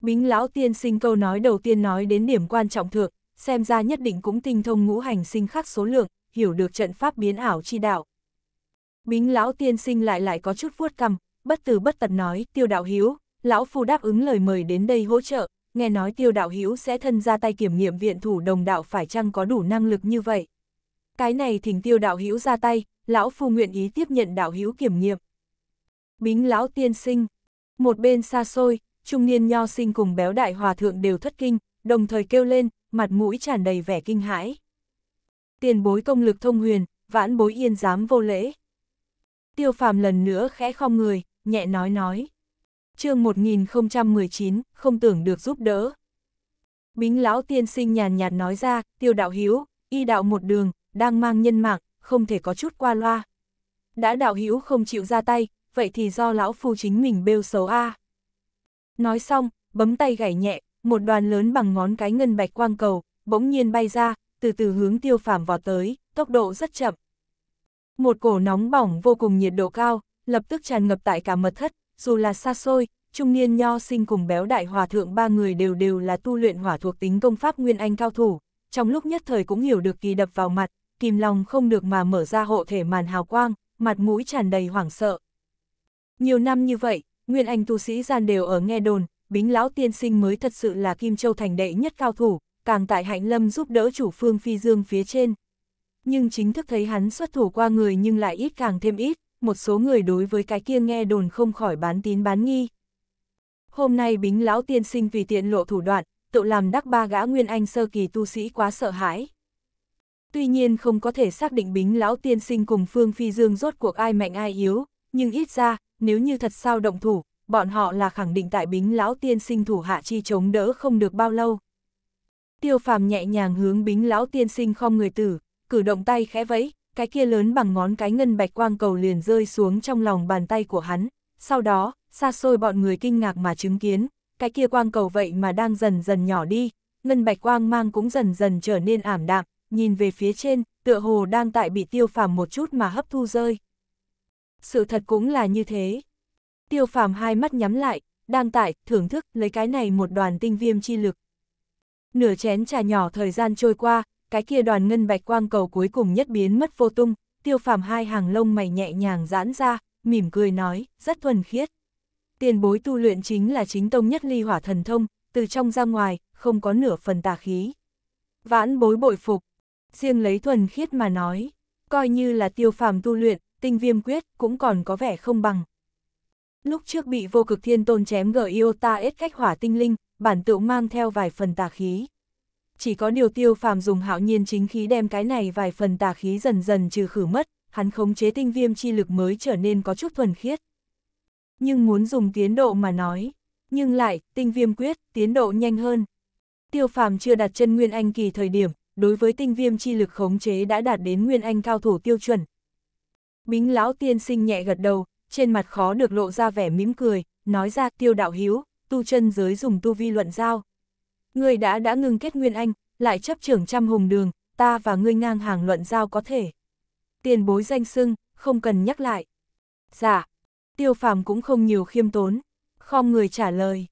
Bính lão tiên sinh câu nói đầu tiên nói đến điểm quan trọng thượng, xem ra nhất định cũng tinh thông ngũ hành sinh khắc số lượng, hiểu được trận pháp biến ảo chi đạo. Bính lão tiên sinh lại lại có chút vuốt cằm, bất từ bất tật nói, tiêu đạo hiếu, lão phu đáp ứng lời mời đến đây hỗ trợ, nghe nói tiêu đạo hiếu sẽ thân ra tay kiểm nghiệm viện thủ đồng đạo phải chăng có đủ năng lực như vậy. Cái này thỉnh tiêu đạo hiếu ra tay, lão phu nguyện ý tiếp nhận đạo hiếu kiểm nghiệm. Bính lão tiên sinh, một bên xa xôi, trung niên nho sinh cùng béo đại hòa thượng đều thất kinh, đồng thời kêu lên, mặt mũi tràn đầy vẻ kinh hãi. Tiền bối công lực thông huyền, vãn bối yên dám vô lễ. Tiêu phàm lần nữa khẽ khom người, nhẹ nói nói. chương 1019, không tưởng được giúp đỡ. Bính lão tiên sinh nhàn nhạt nói ra, tiêu đạo hiếu, y đạo một đường, đang mang nhân mạng, không thể có chút qua loa. Đã đạo hiếu không chịu ra tay, vậy thì do lão phu chính mình bêu xấu a à. Nói xong, bấm tay gảy nhẹ, một đoàn lớn bằng ngón cái ngân bạch quang cầu, bỗng nhiên bay ra, từ từ hướng tiêu phàm vọt tới, tốc độ rất chậm. Một cổ nóng bỏng vô cùng nhiệt độ cao, lập tức tràn ngập tại cả mật thất, dù là xa xôi, trung niên nho sinh cùng béo đại hòa thượng ba người đều đều là tu luyện hỏa thuộc tính công pháp nguyên anh cao thủ, trong lúc nhất thời cũng hiểu được kỳ đập vào mặt, kìm lòng không được mà mở ra hộ thể màn hào quang, mặt mũi tràn đầy hoảng sợ. Nhiều năm như vậy, nguyên anh tu sĩ gian đều ở nghe đồn, bính lão tiên sinh mới thật sự là kim châu thành đệ nhất cao thủ, càng tại hạnh lâm giúp đỡ chủ phương phi dương phía trên, nhưng chính thức thấy hắn xuất thủ qua người nhưng lại ít càng thêm ít, một số người đối với cái kia nghe đồn không khỏi bán tín bán nghi. Hôm nay bính lão tiên sinh vì tiện lộ thủ đoạn, tự làm đắc ba gã nguyên anh sơ kỳ tu sĩ quá sợ hãi. Tuy nhiên không có thể xác định bính lão tiên sinh cùng Phương Phi Dương rốt cuộc ai mạnh ai yếu, nhưng ít ra, nếu như thật sao động thủ, bọn họ là khẳng định tại bính lão tiên sinh thủ hạ chi chống đỡ không được bao lâu. Tiêu phàm nhẹ nhàng hướng bính lão tiên sinh không người tử, cử động tay khẽ vẫy, cái kia lớn bằng ngón cái ngân bạch quang cầu liền rơi xuống trong lòng bàn tay của hắn, sau đó, xa xôi bọn người kinh ngạc mà chứng kiến, cái kia quang cầu vậy mà đang dần dần nhỏ đi, ngân bạch quang mang cũng dần dần trở nên ảm đạm, nhìn về phía trên, tựa hồ đang tại bị tiêu phàm một chút mà hấp thu rơi. Sự thật cũng là như thế. Tiêu phàm hai mắt nhắm lại, đang tại, thưởng thức, lấy cái này một đoàn tinh viêm chi lực. Nửa chén trà nhỏ thời gian trôi qua, cái kia đoàn ngân bạch quang cầu cuối cùng nhất biến mất vô tung, tiêu phàm hai hàng lông mày nhẹ nhàng giãn ra, mỉm cười nói, rất thuần khiết. Tiền bối tu luyện chính là chính tông nhất ly hỏa thần thông, từ trong ra ngoài, không có nửa phần tà khí. Vãn bối bội phục, riêng lấy thuần khiết mà nói, coi như là tiêu phàm tu luyện, tinh viêm quyết cũng còn có vẻ không bằng. Lúc trước bị vô cực thiên tôn chém gờ Iota ết cách hỏa tinh linh, bản tựu mang theo vài phần tà khí chỉ có điều tiêu phàm dùng hạo nhiên chính khí đem cái này vài phần tà khí dần dần trừ khử mất, hắn khống chế tinh viêm chi lực mới trở nên có chút thuần khiết. Nhưng muốn dùng tiến độ mà nói, nhưng lại, tinh viêm quyết, tiến độ nhanh hơn. Tiêu phàm chưa đặt chân Nguyên Anh kỳ thời điểm, đối với tinh viêm chi lực khống chế đã đạt đến Nguyên Anh cao thủ tiêu chuẩn. Bính lão tiên sinh nhẹ gật đầu, trên mặt khó được lộ ra vẻ mỉm cười, nói ra tiêu đạo hiếu, tu chân giới dùng tu vi luận giao, ngươi đã đã ngưng kết nguyên anh, lại chấp trưởng trăm hùng đường, ta và ngươi ngang hàng luận giao có thể. Tiền bối danh sưng, không cần nhắc lại. Dạ, tiêu phàm cũng không nhiều khiêm tốn, khom người trả lời.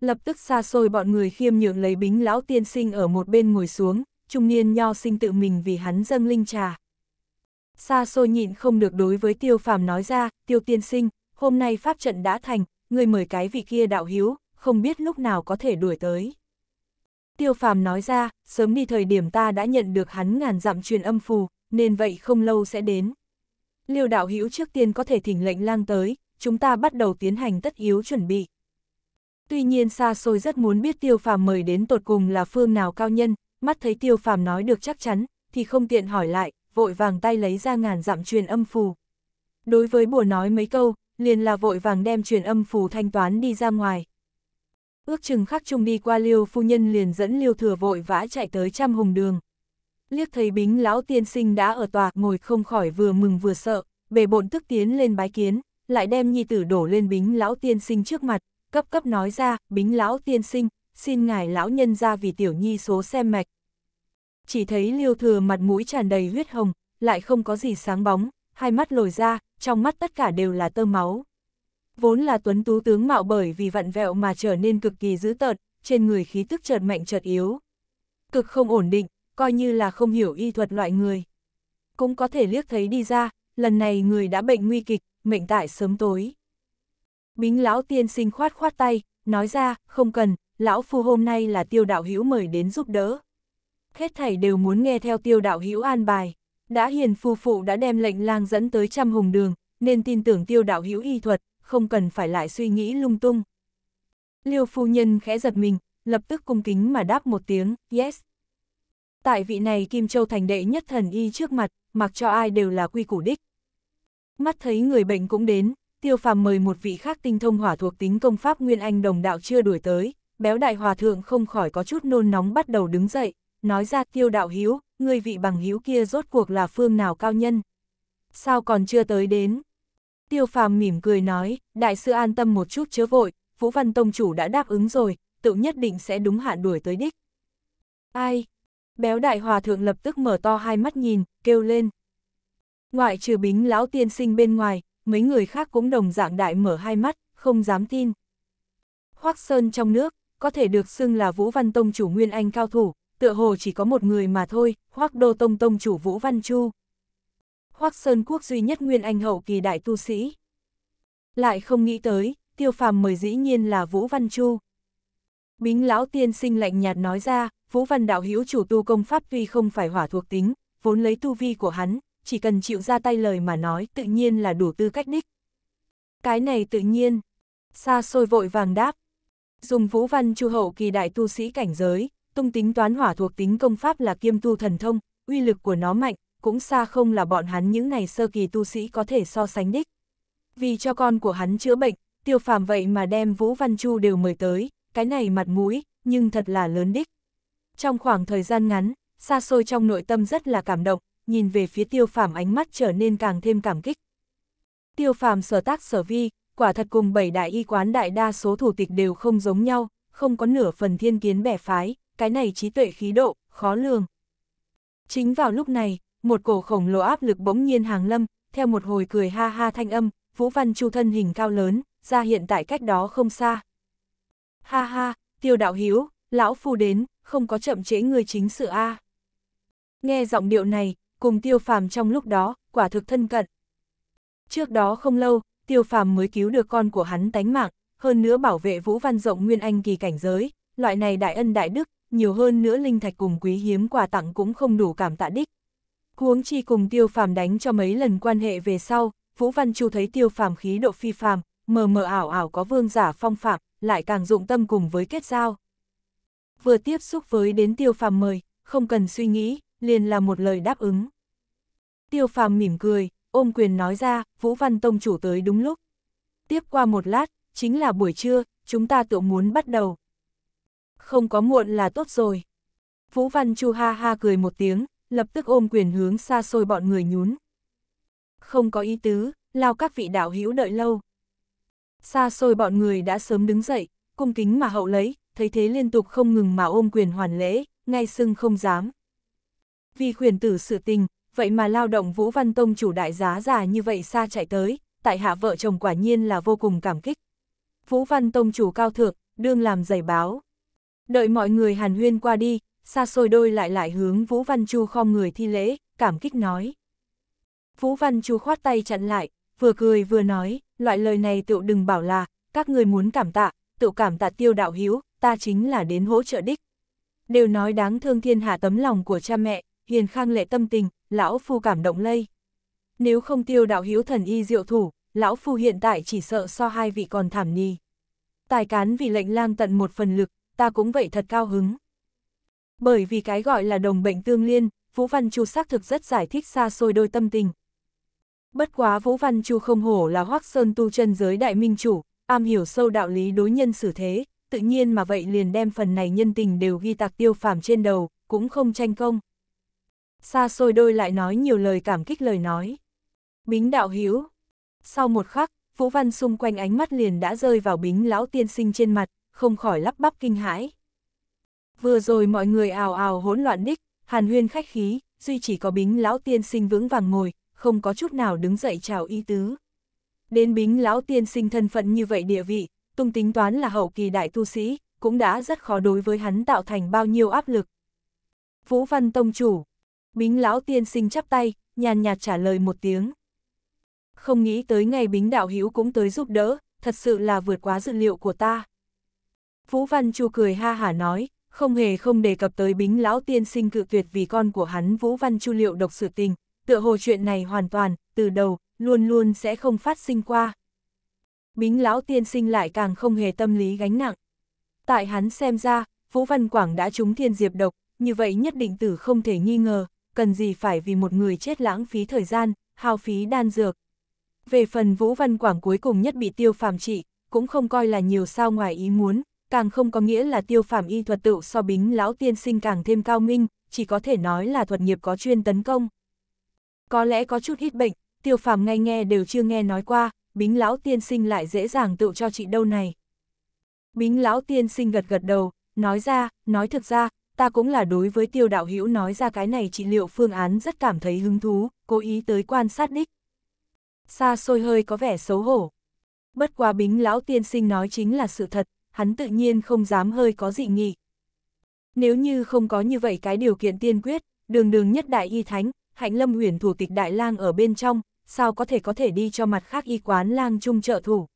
Lập tức xa xôi bọn người khiêm nhượng lấy bính lão tiên sinh ở một bên ngồi xuống, trung niên nho sinh tự mình vì hắn dâng linh trà. Xa xôi nhịn không được đối với tiêu phàm nói ra, tiêu tiên sinh, hôm nay pháp trận đã thành, người mời cái vị kia đạo hiếu, không biết lúc nào có thể đuổi tới. Tiêu phàm nói ra, sớm đi thời điểm ta đã nhận được hắn ngàn dặm truyền âm phù, nên vậy không lâu sẽ đến. Liêu đạo hữu trước tiên có thể thỉnh lệnh lang tới, chúng ta bắt đầu tiến hành tất yếu chuẩn bị. Tuy nhiên xa xôi rất muốn biết tiêu phàm mời đến tột cùng là phương nào cao nhân, mắt thấy tiêu phàm nói được chắc chắn, thì không tiện hỏi lại, vội vàng tay lấy ra ngàn dặm truyền âm phù. Đối với bùa nói mấy câu, liền là vội vàng đem truyền âm phù thanh toán đi ra ngoài. Ước chừng khắc chung đi qua liêu phu nhân liền dẫn liêu thừa vội vã chạy tới trăm hùng đường. Liếc thấy bính lão tiên sinh đã ở tòa ngồi không khỏi vừa mừng vừa sợ, bề bộn tức tiến lên bái kiến, lại đem nhi tử đổ lên bính lão tiên sinh trước mặt, cấp cấp nói ra, bính lão tiên sinh, xin ngài lão nhân ra vì tiểu nhi số xem mạch. Chỉ thấy liêu thừa mặt mũi tràn đầy huyết hồng, lại không có gì sáng bóng, hai mắt lồi ra, trong mắt tất cả đều là tơ máu vốn là tuấn tú tướng mạo bởi vì vặn vẹo mà trở nên cực kỳ dữ tợn, trên người khí tức chợt mạnh chợt yếu. Cực không ổn định, coi như là không hiểu y thuật loại người. Cũng có thể liếc thấy đi ra, lần này người đã bệnh nguy kịch, mệnh tại sớm tối. Bính lão tiên sinh khoát khoát tay, nói ra, không cần, lão phu hôm nay là tiêu đạo hữu mời đến giúp đỡ. Hết thảy đều muốn nghe theo tiêu đạo hữu an bài. Đã hiền phu phụ đã đem lệnh lang dẫn tới trăm hùng đường, nên tin tưởng tiêu đạo hữu y thuật, không cần phải lại suy nghĩ lung tung. Liêu phu nhân khẽ giật mình, lập tức cung kính mà đáp một tiếng, yes. Tại vị này Kim Châu thành đệ nhất thần y trước mặt, mặc cho ai đều là quy củ đích. Mắt thấy người bệnh cũng đến, tiêu phàm mời một vị khác tinh thông hỏa thuộc tính công pháp Nguyên Anh đồng đạo chưa đuổi tới, béo đại hòa thượng không khỏi có chút nôn nóng bắt đầu đứng dậy, nói ra tiêu đạo hiếu, người vị bằng hiếu kia rốt cuộc là phương nào cao nhân. Sao còn chưa tới đến? Tiêu phàm mỉm cười nói, đại sư an tâm một chút chớ vội, Vũ Văn Tông Chủ đã đáp ứng rồi, tự nhất định sẽ đúng hạn đuổi tới đích. Ai? Béo đại hòa thượng lập tức mở to hai mắt nhìn, kêu lên. Ngoại trừ bính lão tiên sinh bên ngoài, mấy người khác cũng đồng dạng đại mở hai mắt, không dám tin. Hoác Sơn trong nước, có thể được xưng là Vũ Văn Tông Chủ Nguyên Anh cao thủ, tựa hồ chỉ có một người mà thôi, Hoác Đô Tông Tông Chủ Vũ Văn Chu. Hoắc Sơn Quốc duy nhất nguyên anh hậu kỳ đại tu sĩ. Lại không nghĩ tới, tiêu phàm mời dĩ nhiên là Vũ Văn Chu. Bính lão tiên sinh lạnh nhạt nói ra, Vũ Văn đạo hiếu chủ tu công pháp tuy không phải hỏa thuộc tính, vốn lấy tu vi của hắn, chỉ cần chịu ra tay lời mà nói tự nhiên là đủ tư cách đích. Cái này tự nhiên, xa xôi vội vàng đáp. Dùng Vũ Văn Chu hậu kỳ đại tu sĩ cảnh giới, tung tính toán hỏa thuộc tính công pháp là kiêm tu thần thông, uy lực của nó mạnh, cũng xa không là bọn hắn những này sơ kỳ tu sĩ có thể so sánh đích. Vì cho con của hắn chữa bệnh, tiêu phàm vậy mà đem Vũ Văn Chu đều mời tới, cái này mặt mũi, nhưng thật là lớn đích. Trong khoảng thời gian ngắn, xa xôi trong nội tâm rất là cảm động, nhìn về phía tiêu phàm ánh mắt trở nên càng thêm cảm kích. Tiêu phàm sở tác sở vi, quả thật cùng bảy đại y quán đại đa số thủ tịch đều không giống nhau, không có nửa phần thiên kiến bẻ phái, cái này trí tuệ khí độ, khó lường. Chính vào lúc này, một cổ khổng lồ áp lực bỗng nhiên hàng lâm, theo một hồi cười ha ha thanh âm, Vũ Văn Chu thân hình cao lớn, ra hiện tại cách đó không xa. Ha ha, tiêu đạo hiếu, lão phu đến, không có chậm trễ người chính sự a. Nghe giọng điệu này, cùng tiêu phàm trong lúc đó, quả thực thân cận. Trước đó không lâu, tiêu phàm mới cứu được con của hắn tánh mạng, hơn nữa bảo vệ Vũ Văn rộng nguyên anh kỳ cảnh giới, loại này đại ân đại đức, nhiều hơn nữa linh thạch cùng quý hiếm quà tặng cũng không đủ cảm tạ đích, Huống chi cùng tiêu phàm đánh cho mấy lần quan hệ về sau, Vũ Văn Chu thấy tiêu phàm khí độ phi phàm, mờ mờ ảo ảo có vương giả phong phạm, lại càng dụng tâm cùng với kết giao. Vừa tiếp xúc với đến tiêu phàm mời, không cần suy nghĩ, liền là một lời đáp ứng. Tiêu phàm mỉm cười, ôm quyền nói ra, Vũ Văn Tông chủ tới đúng lúc. Tiếp qua một lát, chính là buổi trưa, chúng ta tự muốn bắt đầu. Không có muộn là tốt rồi. Vũ Văn Chu ha ha cười một tiếng, lập tức ôm quyền hướng xa xôi bọn người nhún. Không có ý tứ, lao các vị đạo hữu đợi lâu. Xa xôi bọn người đã sớm đứng dậy, cung kính mà hậu lấy, thấy thế liên tục không ngừng mà ôm quyền hoàn lễ, ngay sưng không dám. Vì khuyển tử sự tình, vậy mà lao động Vũ Văn Tông chủ đại giá già như vậy xa chạy tới, tại hạ vợ chồng quả nhiên là vô cùng cảm kích. Vũ Văn Tông chủ cao thượng, đương làm giày báo. Đợi mọi người hàn huyên qua đi, xa xôi đôi lại lại hướng Vũ Văn Chu khom người thi lễ, cảm kích nói. Vũ Văn Chu khoát tay chặn lại, vừa cười vừa nói, loại lời này tựu đừng bảo là, các người muốn cảm tạ, tựu cảm tạ tiêu đạo hiếu, ta chính là đến hỗ trợ đích. Đều nói đáng thương thiên hạ tấm lòng của cha mẹ, hiền khang lệ tâm tình, lão phu cảm động lây. Nếu không tiêu đạo hiếu thần y diệu thủ, lão phu hiện tại chỉ sợ so hai vị còn thảm ni. Tài cán vì lệnh lang tận một phần lực, ta cũng vậy thật cao hứng. Bởi vì cái gọi là đồng bệnh tương liên, Vũ Văn Chu xác thực rất giải thích xa xôi đôi tâm tình. Bất quá Vũ Văn Chu không hổ là hoác sơn tu chân giới đại minh chủ, am hiểu sâu đạo lý đối nhân xử thế, tự nhiên mà vậy liền đem phần này nhân tình đều ghi tạc tiêu phàm trên đầu, cũng không tranh công. Xa xôi đôi lại nói nhiều lời cảm kích lời nói. Bính đạo hiếu. Sau một khắc, Vũ Văn xung quanh ánh mắt liền đã rơi vào bính lão tiên sinh trên mặt, không khỏi lắp bắp kinh hãi. Vừa rồi mọi người ào ào hỗn loạn đích, hàn huyên khách khí, duy chỉ có bính lão tiên sinh vững vàng ngồi, không có chút nào đứng dậy chào y tứ. Đến bính lão tiên sinh thân phận như vậy địa vị, tung tính toán là hậu kỳ đại tu sĩ, cũng đã rất khó đối với hắn tạo thành bao nhiêu áp lực. Vũ Văn Tông Chủ Bính lão tiên sinh chắp tay, nhàn nhạt trả lời một tiếng. Không nghĩ tới ngày bính đạo hữu cũng tới giúp đỡ, thật sự là vượt quá dự liệu của ta. Vũ Văn Chu cười ha hả nói, không hề không đề cập tới bính lão tiên sinh cự tuyệt vì con của hắn Vũ Văn Chu liệu độc sự tình, tựa hồ chuyện này hoàn toàn, từ đầu, luôn luôn sẽ không phát sinh qua. Bính lão tiên sinh lại càng không hề tâm lý gánh nặng. Tại hắn xem ra, Vũ Văn Quảng đã trúng thiên diệp độc, như vậy nhất định tử không thể nghi ngờ, cần gì phải vì một người chết lãng phí thời gian, hao phí đan dược. Về phần Vũ Văn Quảng cuối cùng nhất bị tiêu phàm trị, cũng không coi là nhiều sao ngoài ý muốn, càng không có nghĩa là tiêu phàm y thuật tự so bính lão tiên sinh càng thêm cao minh, chỉ có thể nói là thuật nghiệp có chuyên tấn công. Có lẽ có chút hít bệnh, tiêu phàm ngay nghe đều chưa nghe nói qua, bính lão tiên sinh lại dễ dàng tự cho chị đâu này. Bính lão tiên sinh gật gật đầu, nói ra, nói thực ra, ta cũng là đối với tiêu đạo hữu nói ra cái này trị liệu phương án rất cảm thấy hứng thú, cố ý tới quan sát đích. Xa xôi hơi có vẻ xấu hổ. Bất quá bính lão tiên sinh nói chính là sự thật, hắn tự nhiên không dám hơi có dị nghị. Nếu như không có như vậy cái điều kiện tiên quyết, đường đường nhất đại y thánh, hạnh lâm huyền thủ tịch đại lang ở bên trong, sao có thể có thể đi cho mặt khác y quán lang chung trợ thủ.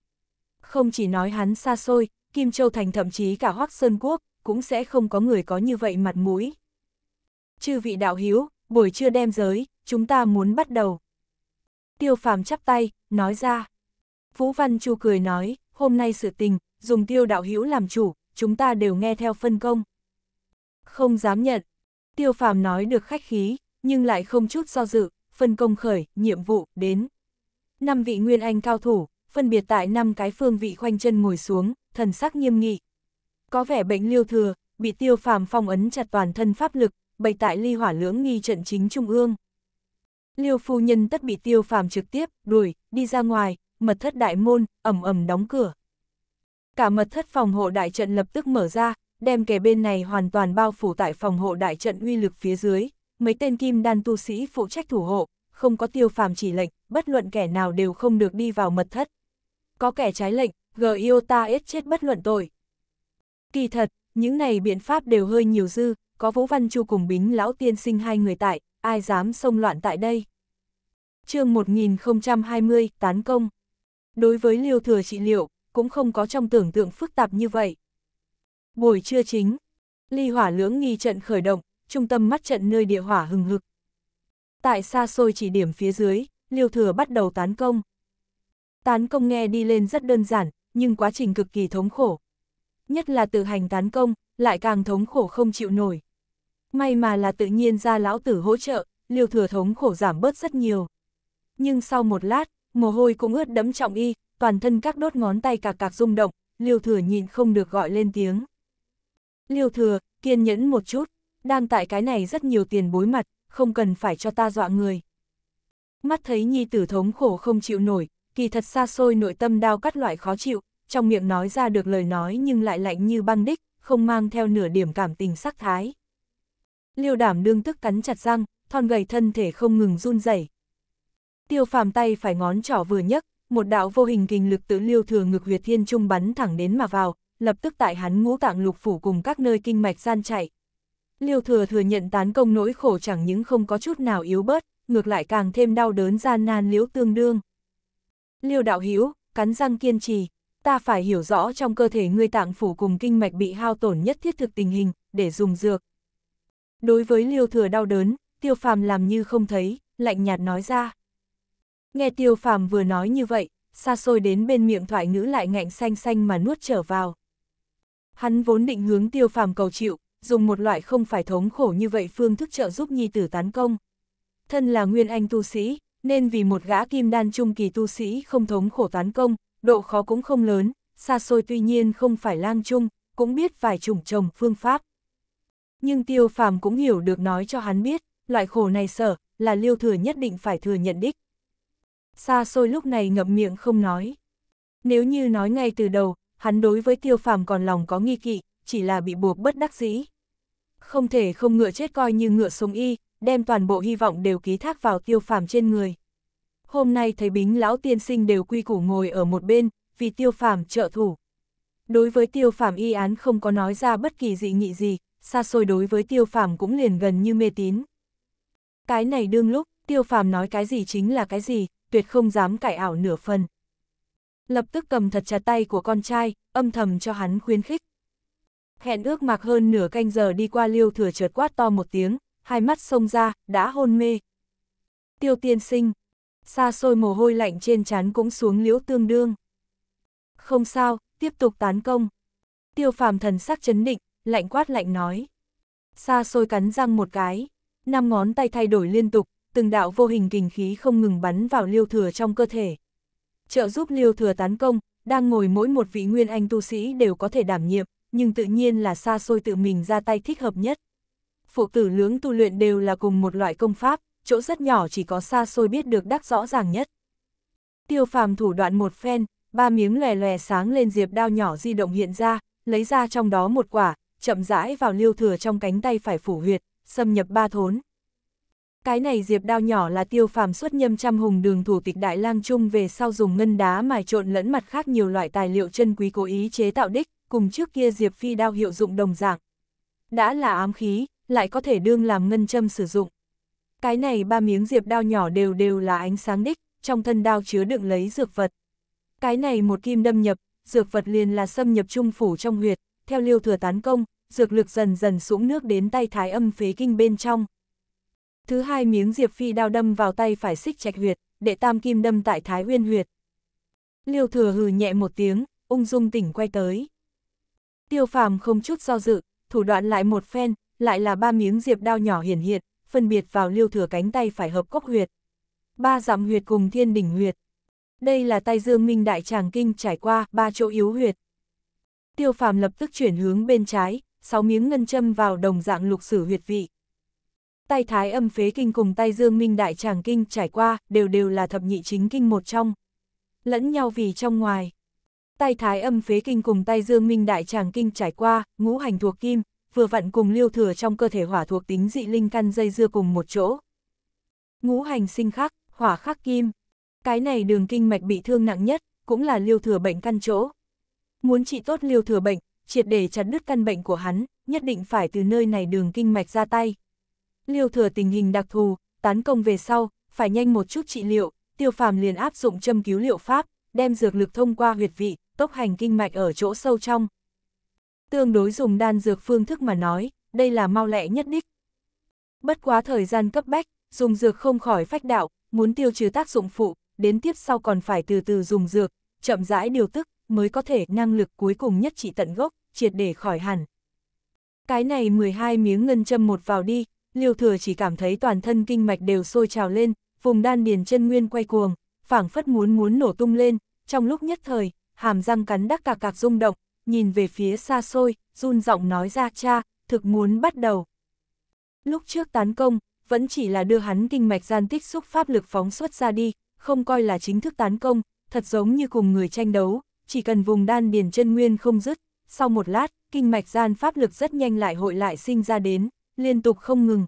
Không chỉ nói hắn xa xôi, Kim Châu Thành thậm chí cả Hoác Sơn Quốc, cũng sẽ không có người có như vậy mặt mũi. Chư vị đạo hiếu, buổi trưa đem giới, chúng ta muốn bắt đầu. Tiêu phàm chắp tay, nói ra. Vũ Văn Chu cười nói, hôm nay sự tình, dùng tiêu đạo hữu làm chủ, chúng ta đều nghe theo phân công. Không dám nhận, tiêu phàm nói được khách khí, nhưng lại không chút do dự, phân công khởi, nhiệm vụ, đến. Năm vị nguyên anh cao thủ, phân biệt tại năm cái phương vị khoanh chân ngồi xuống, thần sắc nghiêm nghị. Có vẻ bệnh liêu thừa, bị tiêu phàm phong ấn chặt toàn thân pháp lực, bày tại ly hỏa lưỡng nghi trận chính trung ương. Liêu phu nhân tất bị tiêu phàm trực tiếp, đuổi, đi ra ngoài, mật thất đại môn, ẩm ẩm đóng cửa, cả mật thất phòng hộ đại trận lập tức mở ra, đem kẻ bên này hoàn toàn bao phủ tại phòng hộ đại trận uy lực phía dưới, mấy tên kim đan tu sĩ phụ trách thủ hộ, không có tiêu phàm chỉ lệnh, bất luận kẻ nào đều không được đi vào mật thất. Có kẻ trái lệnh, Giota ít chết bất luận tội. Kỳ thật, những này biện pháp đều hơi nhiều dư, có Vũ Văn Chu cùng Bính Lão Tiên sinh hai người tại, ai dám xông loạn tại đây. chương 1020, Tán Công Đối với liêu thừa trị liệu, cũng không có trong tưởng tượng phức tạp như vậy. Buổi trưa chính, ly hỏa lưỡng nghi trận khởi động, trung tâm mắt trận nơi địa hỏa hừng hực. Tại xa xôi chỉ điểm phía dưới, liêu thừa bắt đầu tán công. Tán công nghe đi lên rất đơn giản, nhưng quá trình cực kỳ thống khổ. Nhất là tự hành tán công, lại càng thống khổ không chịu nổi. May mà là tự nhiên ra lão tử hỗ trợ, liêu thừa thống khổ giảm bớt rất nhiều. Nhưng sau một lát, mồ hôi cũng ướt đẫm trọng y, toàn thân các đốt ngón tay cạc cạc rung động, Liêu Thừa nhịn không được gọi lên tiếng. Liêu Thừa, kiên nhẫn một chút, đang tại cái này rất nhiều tiền bối mặt, không cần phải cho ta dọa người. Mắt thấy nhi tử thống khổ không chịu nổi, kỳ thật xa xôi nội tâm đau cắt loại khó chịu, trong miệng nói ra được lời nói nhưng lại lạnh như băng đích, không mang theo nửa điểm cảm tình sắc thái. Liêu đảm đương tức cắn chặt răng, thon gầy thân thể không ngừng run rẩy. Tiêu phàm tay phải ngón trỏ vừa nhấc, một đạo vô hình kình lực tự liêu thừa ngực huyệt thiên trung bắn thẳng đến mà vào, lập tức tại hắn ngũ tạng lục phủ cùng các nơi kinh mạch gian chạy. Liêu thừa thừa nhận tán công nỗi khổ chẳng những không có chút nào yếu bớt, ngược lại càng thêm đau đớn gian nan liễu tương đương. Liêu đạo hữu cắn răng kiên trì, ta phải hiểu rõ trong cơ thể ngươi tạng phủ cùng kinh mạch bị hao tổn nhất thiết thực tình hình, để dùng dược. Đối với liêu thừa đau đớn, tiêu phàm làm như không thấy, lạnh nhạt nói ra. Nghe tiêu phàm vừa nói như vậy, xa xôi đến bên miệng thoại ngữ lại ngạnh xanh xanh mà nuốt trở vào. Hắn vốn định hướng tiêu phàm cầu chịu, dùng một loại không phải thống khổ như vậy phương thức trợ giúp nhi tử tán công. Thân là nguyên anh tu sĩ, nên vì một gã kim đan trung kỳ tu sĩ không thống khổ tán công, độ khó cũng không lớn, xa xôi tuy nhiên không phải lang trung, cũng biết vài chủng trồng phương pháp. Nhưng tiêu phàm cũng hiểu được nói cho hắn biết, loại khổ này sở, là liêu thừa nhất định phải thừa nhận đích xa xôi lúc này ngậm miệng không nói. Nếu như nói ngay từ đầu, hắn đối với tiêu phàm còn lòng có nghi kỵ, chỉ là bị buộc bất đắc dĩ. Không thể không ngựa chết coi như ngựa sống y, đem toàn bộ hy vọng đều ký thác vào tiêu phàm trên người. Hôm nay thấy bính lão tiên sinh đều quy củ ngồi ở một bên, vì tiêu phàm trợ thủ. Đối với tiêu phàm y án không có nói ra bất kỳ dị nghị gì, xa xôi đối với tiêu phàm cũng liền gần như mê tín. Cái này đương lúc, tiêu phàm nói cái gì chính là cái gì, tuyệt không dám cải ảo nửa phần. Lập tức cầm thật chặt tay của con trai, âm thầm cho hắn khuyến khích. Hẹn ước mạc hơn nửa canh giờ đi qua liêu thừa chợt quát to một tiếng, hai mắt sông ra, đã hôn mê. Tiêu tiên sinh, xa xôi mồ hôi lạnh trên trán cũng xuống liễu tương đương. Không sao, tiếp tục tán công. Tiêu phàm thần sắc chấn định, lạnh quát lạnh nói. Xa xôi cắn răng một cái, năm ngón tay thay đổi liên tục, từng đạo vô hình kình khí không ngừng bắn vào liêu thừa trong cơ thể. Trợ giúp liêu thừa tán công, đang ngồi mỗi một vị nguyên anh tu sĩ đều có thể đảm nhiệm, nhưng tự nhiên là xa xôi tự mình ra tay thích hợp nhất. Phụ tử lưỡng tu luyện đều là cùng một loại công pháp, chỗ rất nhỏ chỉ có xa xôi biết được đắc rõ ràng nhất. Tiêu phàm thủ đoạn một phen, ba miếng lè lè sáng lên diệp đao nhỏ di động hiện ra, lấy ra trong đó một quả, chậm rãi vào liêu thừa trong cánh tay phải phủ huyệt, xâm nhập ba thốn. Cái này diệp đao nhỏ là tiêu phàm xuất nhâm trăm hùng đường thủ tịch đại lang trung về sau dùng ngân đá mài trộn lẫn mặt khác nhiều loại tài liệu chân quý cố ý chế tạo đích, cùng trước kia diệp phi đao hiệu dụng đồng dạng. Đã là ám khí, lại có thể đương làm ngân châm sử dụng. Cái này ba miếng diệp đao nhỏ đều đều là ánh sáng đích, trong thân đao chứa đựng lấy dược vật. Cái này một kim đâm nhập, dược vật liền là xâm nhập trung phủ trong huyệt, theo liêu thừa tán công, dược lực dần dần sũng nước đến tay thái âm phế kinh bên trong, Thứ hai miếng diệp phi đao đâm vào tay phải xích trạch huyệt, đệ tam kim đâm tại thái uyên huyệt. Liêu thừa hừ nhẹ một tiếng, ung dung tỉnh quay tới. Tiêu phàm không chút do dự, thủ đoạn lại một phen, lại là ba miếng diệp đao nhỏ hiển hiện, phân biệt vào liêu thừa cánh tay phải hợp cốc huyệt. Ba dặm huyệt cùng thiên đỉnh huyệt. Đây là tay dương minh đại tràng kinh trải qua ba chỗ yếu huyệt. Tiêu phàm lập tức chuyển hướng bên trái, sáu miếng ngân châm vào đồng dạng lục sử huyệt vị tay thái âm phế kinh cùng tay dương minh đại tràng kinh trải qua, đều đều là thập nhị chính kinh một trong. Lẫn nhau vì trong ngoài. Tay thái âm phế kinh cùng tay dương minh đại tràng kinh trải qua, ngũ hành thuộc kim, vừa vặn cùng liêu thừa trong cơ thể hỏa thuộc tính dị linh căn dây dưa cùng một chỗ. Ngũ hành sinh khắc, hỏa khắc kim. Cái này đường kinh mạch bị thương nặng nhất, cũng là liêu thừa bệnh căn chỗ. Muốn trị tốt liêu thừa bệnh, triệt để chặt đứt căn bệnh của hắn, nhất định phải từ nơi này đường kinh mạch ra tay liêu thừa tình hình đặc thù, tán công về sau, phải nhanh một chút trị liệu, tiêu phàm liền áp dụng châm cứu liệu pháp, đem dược lực thông qua huyệt vị, tốc hành kinh mạch ở chỗ sâu trong. Tương đối dùng đan dược phương thức mà nói, đây là mau lẹ nhất đích. Bất quá thời gian cấp bách, dùng dược không khỏi phách đạo, muốn tiêu trừ tác dụng phụ, đến tiếp sau còn phải từ từ dùng dược, chậm rãi điều tức, mới có thể năng lực cuối cùng nhất trị tận gốc, triệt để khỏi hẳn. Cái này 12 miếng ngân châm một vào đi, liêu thừa chỉ cảm thấy toàn thân kinh mạch đều sôi trào lên, vùng đan điền chân nguyên quay cuồng, phảng phất muốn muốn nổ tung lên, trong lúc nhất thời, hàm răng cắn đắc cạc cạc rung động, nhìn về phía xa xôi, run giọng nói ra cha, thực muốn bắt đầu. Lúc trước tán công, vẫn chỉ là đưa hắn kinh mạch gian tích xúc pháp lực phóng xuất ra đi, không coi là chính thức tán công, thật giống như cùng người tranh đấu, chỉ cần vùng đan điền chân nguyên không dứt, sau một lát, kinh mạch gian pháp lực rất nhanh lại hội lại sinh ra đến, liên tục không ngừng.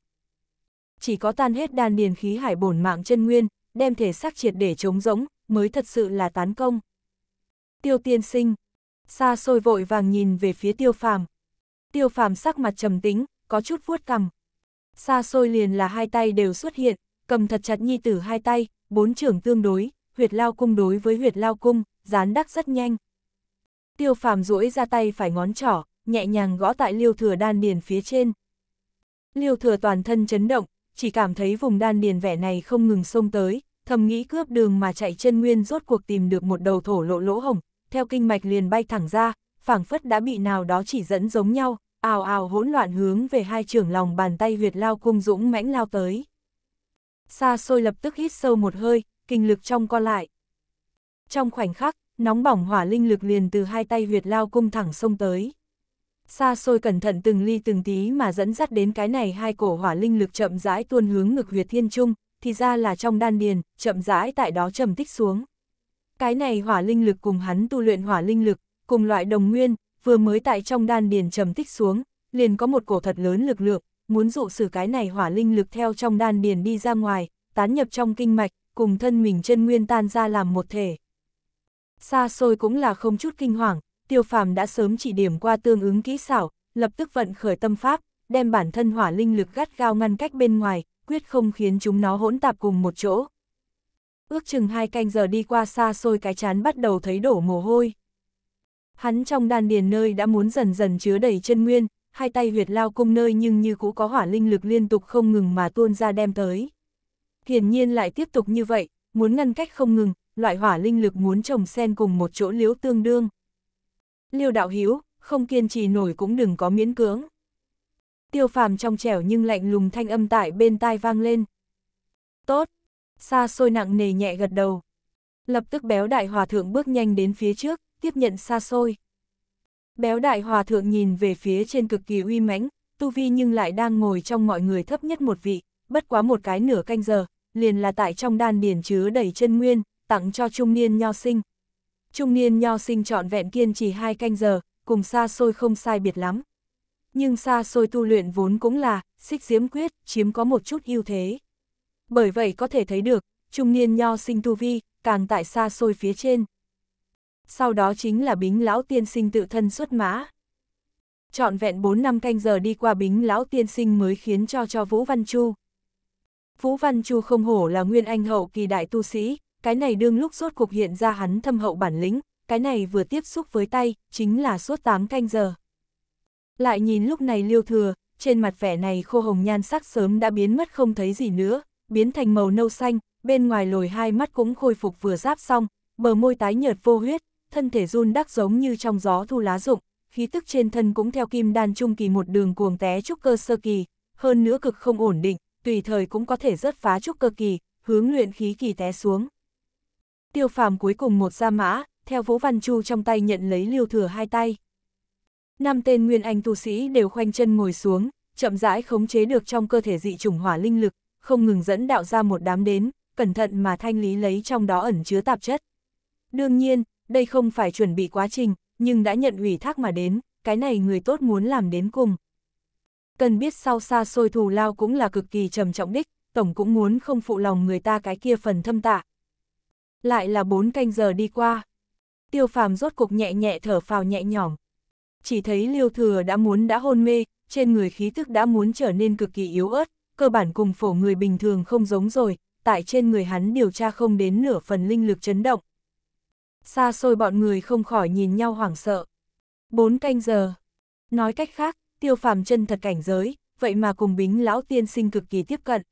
Chỉ có tan hết đan điền khí hải bổn mạng chân nguyên, đem thể xác triệt để chống rỗng, mới thật sự là tán công. Tiêu tiên sinh, xa xôi vội vàng nhìn về phía tiêu phàm. Tiêu phàm sắc mặt trầm tính, có chút vuốt cằm. Xa xôi liền là hai tay đều xuất hiện, cầm thật chặt nhi tử hai tay, bốn trưởng tương đối, huyệt lao cung đối với huyệt lao cung, dán đắc rất nhanh. Tiêu phàm duỗi ra tay phải ngón trỏ, nhẹ nhàng gõ tại liêu thừa đan điền phía trên, Liêu thừa toàn thân chấn động, chỉ cảm thấy vùng đan điền vẻ này không ngừng xông tới, thầm nghĩ cướp đường mà chạy chân nguyên rốt cuộc tìm được một đầu thổ lộ lỗ hồng, theo kinh mạch liền bay thẳng ra, phảng phất đã bị nào đó chỉ dẫn giống nhau, ào ào hỗn loạn hướng về hai trưởng lòng bàn tay huyệt lao cung dũng mãnh lao tới. Sa sôi lập tức hít sâu một hơi, kinh lực trong co lại. Trong khoảnh khắc, nóng bỏng hỏa linh lực liền từ hai tay huyệt lao cung thẳng xông tới xa xôi cẩn thận từng ly từng tí mà dẫn dắt đến cái này hai cổ hỏa linh lực chậm rãi tuôn hướng ngực huyệt thiên trung, thì ra là trong đan điền, chậm rãi tại đó trầm tích xuống. Cái này hỏa linh lực cùng hắn tu luyện hỏa linh lực, cùng loại đồng nguyên, vừa mới tại trong đan điền trầm tích xuống, liền có một cổ thật lớn lực lượng, muốn dụ sử cái này hỏa linh lực theo trong đan điền đi ra ngoài, tán nhập trong kinh mạch, cùng thân mình chân nguyên tan ra làm một thể. Xa xôi cũng là không chút kinh hoàng, tiêu phàm đã sớm chỉ điểm qua tương ứng kỹ xảo, lập tức vận khởi tâm pháp, đem bản thân hỏa linh lực gắt gao ngăn cách bên ngoài, quyết không khiến chúng nó hỗn tạp cùng một chỗ. Ước chừng hai canh giờ đi qua xa xôi cái chán bắt đầu thấy đổ mồ hôi. Hắn trong đan điền nơi đã muốn dần dần chứa đầy chân nguyên, hai tay huyệt lao cung nơi nhưng như cũ có hỏa linh lực liên tục không ngừng mà tuôn ra đem tới. Hiển nhiên lại tiếp tục như vậy, muốn ngăn cách không ngừng, loại hỏa linh lực muốn trồng sen cùng một chỗ liễu tương đương. Liêu đạo hiếu, không kiên trì nổi cũng đừng có miễn cưỡng. Tiêu phàm trong trẻo nhưng lạnh lùng thanh âm tại bên tai vang lên. Tốt, xa xôi nặng nề nhẹ gật đầu. Lập tức béo đại hòa thượng bước nhanh đến phía trước, tiếp nhận xa xôi. Béo đại hòa thượng nhìn về phía trên cực kỳ uy mãnh, tu vi nhưng lại đang ngồi trong mọi người thấp nhất một vị, bất quá một cái nửa canh giờ, liền là tại trong đan điền chứa đầy chân nguyên, tặng cho trung niên nho sinh. Trung niên nho sinh trọn vẹn kiên trì hai canh giờ, cùng xa xôi không sai biệt lắm. Nhưng xa xôi tu luyện vốn cũng là, xích diễm quyết, chiếm có một chút ưu thế. Bởi vậy có thể thấy được, trung niên nho sinh tu vi, càng tại xa xôi phía trên. Sau đó chính là bính lão tiên sinh tự thân xuất mã. Chọn vẹn 4 năm canh giờ đi qua bính lão tiên sinh mới khiến cho cho Vũ Văn Chu. Vũ Văn Chu không hổ là nguyên anh hậu kỳ đại tu sĩ, cái này đương lúc suốt cuộc hiện ra hắn thâm hậu bản lĩnh, cái này vừa tiếp xúc với tay, chính là suốt 8 canh giờ. Lại nhìn lúc này liêu thừa, trên mặt vẻ này khô hồng nhan sắc sớm đã biến mất không thấy gì nữa, biến thành màu nâu xanh, bên ngoài lồi hai mắt cũng khôi phục vừa giáp xong, bờ môi tái nhợt vô huyết, thân thể run đắc giống như trong gió thu lá rụng, khí tức trên thân cũng theo kim đan trung kỳ một đường cuồng té trúc cơ sơ kỳ, hơn nữa cực không ổn định, tùy thời cũng có thể rớt phá trúc cơ kỳ, hướng luyện khí kỳ té xuống. Tiêu phàm cuối cùng một ra mã, theo Vũ Văn Chu trong tay nhận lấy liêu thừa hai tay. Năm tên nguyên anh tu sĩ đều khoanh chân ngồi xuống, chậm rãi khống chế được trong cơ thể dị chủng hỏa linh lực, không ngừng dẫn đạo ra một đám đến, cẩn thận mà thanh lý lấy trong đó ẩn chứa tạp chất. Đương nhiên, đây không phải chuẩn bị quá trình, nhưng đã nhận ủy thác mà đến, cái này người tốt muốn làm đến cùng. Cần biết sau xa xôi thù lao cũng là cực kỳ trầm trọng đích, tổng cũng muốn không phụ lòng người ta cái kia phần thâm tạ, lại là bốn canh giờ đi qua. Tiêu phàm rốt cục nhẹ nhẹ thở phào nhẹ nhõm. Chỉ thấy liêu thừa đã muốn đã hôn mê, trên người khí thức đã muốn trở nên cực kỳ yếu ớt, cơ bản cùng phổ người bình thường không giống rồi, tại trên người hắn điều tra không đến nửa phần linh lực chấn động. Xa xôi bọn người không khỏi nhìn nhau hoảng sợ. Bốn canh giờ. Nói cách khác, tiêu phàm chân thật cảnh giới, vậy mà cùng bính lão tiên sinh cực kỳ tiếp cận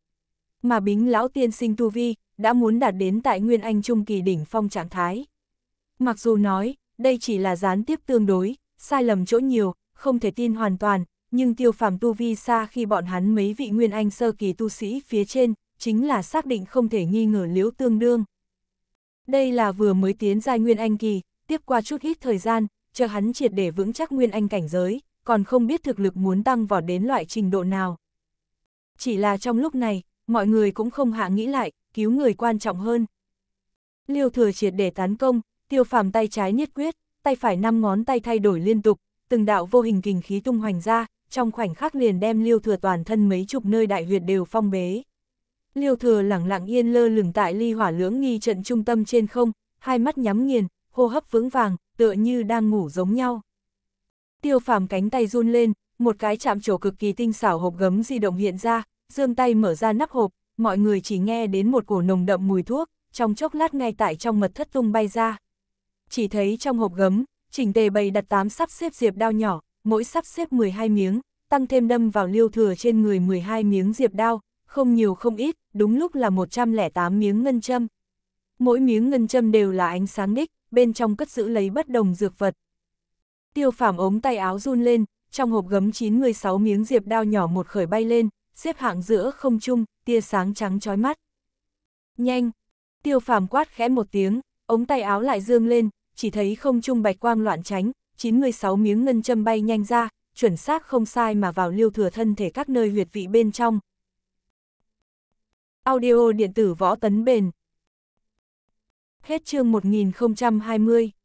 mà bính lão tiên sinh tu vi, đã muốn đạt đến tại Nguyên Anh Trung kỳ đỉnh phong trạng thái. Mặc dù nói, đây chỉ là gián tiếp tương đối, sai lầm chỗ nhiều, không thể tin hoàn toàn, nhưng tiêu phàm tu vi xa khi bọn hắn mấy vị Nguyên Anh sơ kỳ tu sĩ phía trên, chính là xác định không thể nghi ngờ liễu tương đương. Đây là vừa mới tiến giai Nguyên Anh kỳ, tiếp qua chút ít thời gian, chờ hắn triệt để vững chắc Nguyên Anh cảnh giới, còn không biết thực lực muốn tăng vào đến loại trình độ nào. Chỉ là trong lúc này, mọi người cũng không hạ nghĩ lại, cứu người quan trọng hơn. Liêu thừa triệt để tấn công, tiêu phàm tay trái niết quyết, tay phải năm ngón tay thay đổi liên tục, từng đạo vô hình kình khí tung hoành ra, trong khoảnh khắc liền đem liêu thừa toàn thân mấy chục nơi đại huyệt đều phong bế. Liêu thừa lẳng lặng yên lơ lửng tại ly hỏa lưỡng nghi trận trung tâm trên không, hai mắt nhắm nghiền, hô hấp vững vàng, tựa như đang ngủ giống nhau. Tiêu phàm cánh tay run lên, một cái chạm trổ cực kỳ tinh xảo hộp gấm di động hiện ra, dương tay mở ra nắp hộp, mọi người chỉ nghe đến một cổ nồng đậm mùi thuốc, trong chốc lát ngay tại trong mật thất tung bay ra. Chỉ thấy trong hộp gấm, chỉnh tề bày đặt tám sắp xếp diệp đao nhỏ, mỗi sắp xếp 12 miếng, tăng thêm đâm vào liêu thừa trên người 12 miếng diệp đao, không nhiều không ít, đúng lúc là 108 miếng ngân châm. Mỗi miếng ngân châm đều là ánh sáng đích, bên trong cất giữ lấy bất đồng dược vật. Tiêu phàm ống tay áo run lên, trong hộp gấm 96 miếng diệp đao nhỏ một khởi bay lên, xếp hạng giữa không trung, tia sáng trắng chói mắt. Nhanh! Tiêu phàm quát khẽ một tiếng, ống tay áo lại dương lên, chỉ thấy không trung bạch quang loạn tránh, 96 miếng ngân châm bay nhanh ra, chuẩn xác không sai mà vào liêu thừa thân thể các nơi huyệt vị bên trong. Audio điện tử võ tấn bền. Hết chương 1020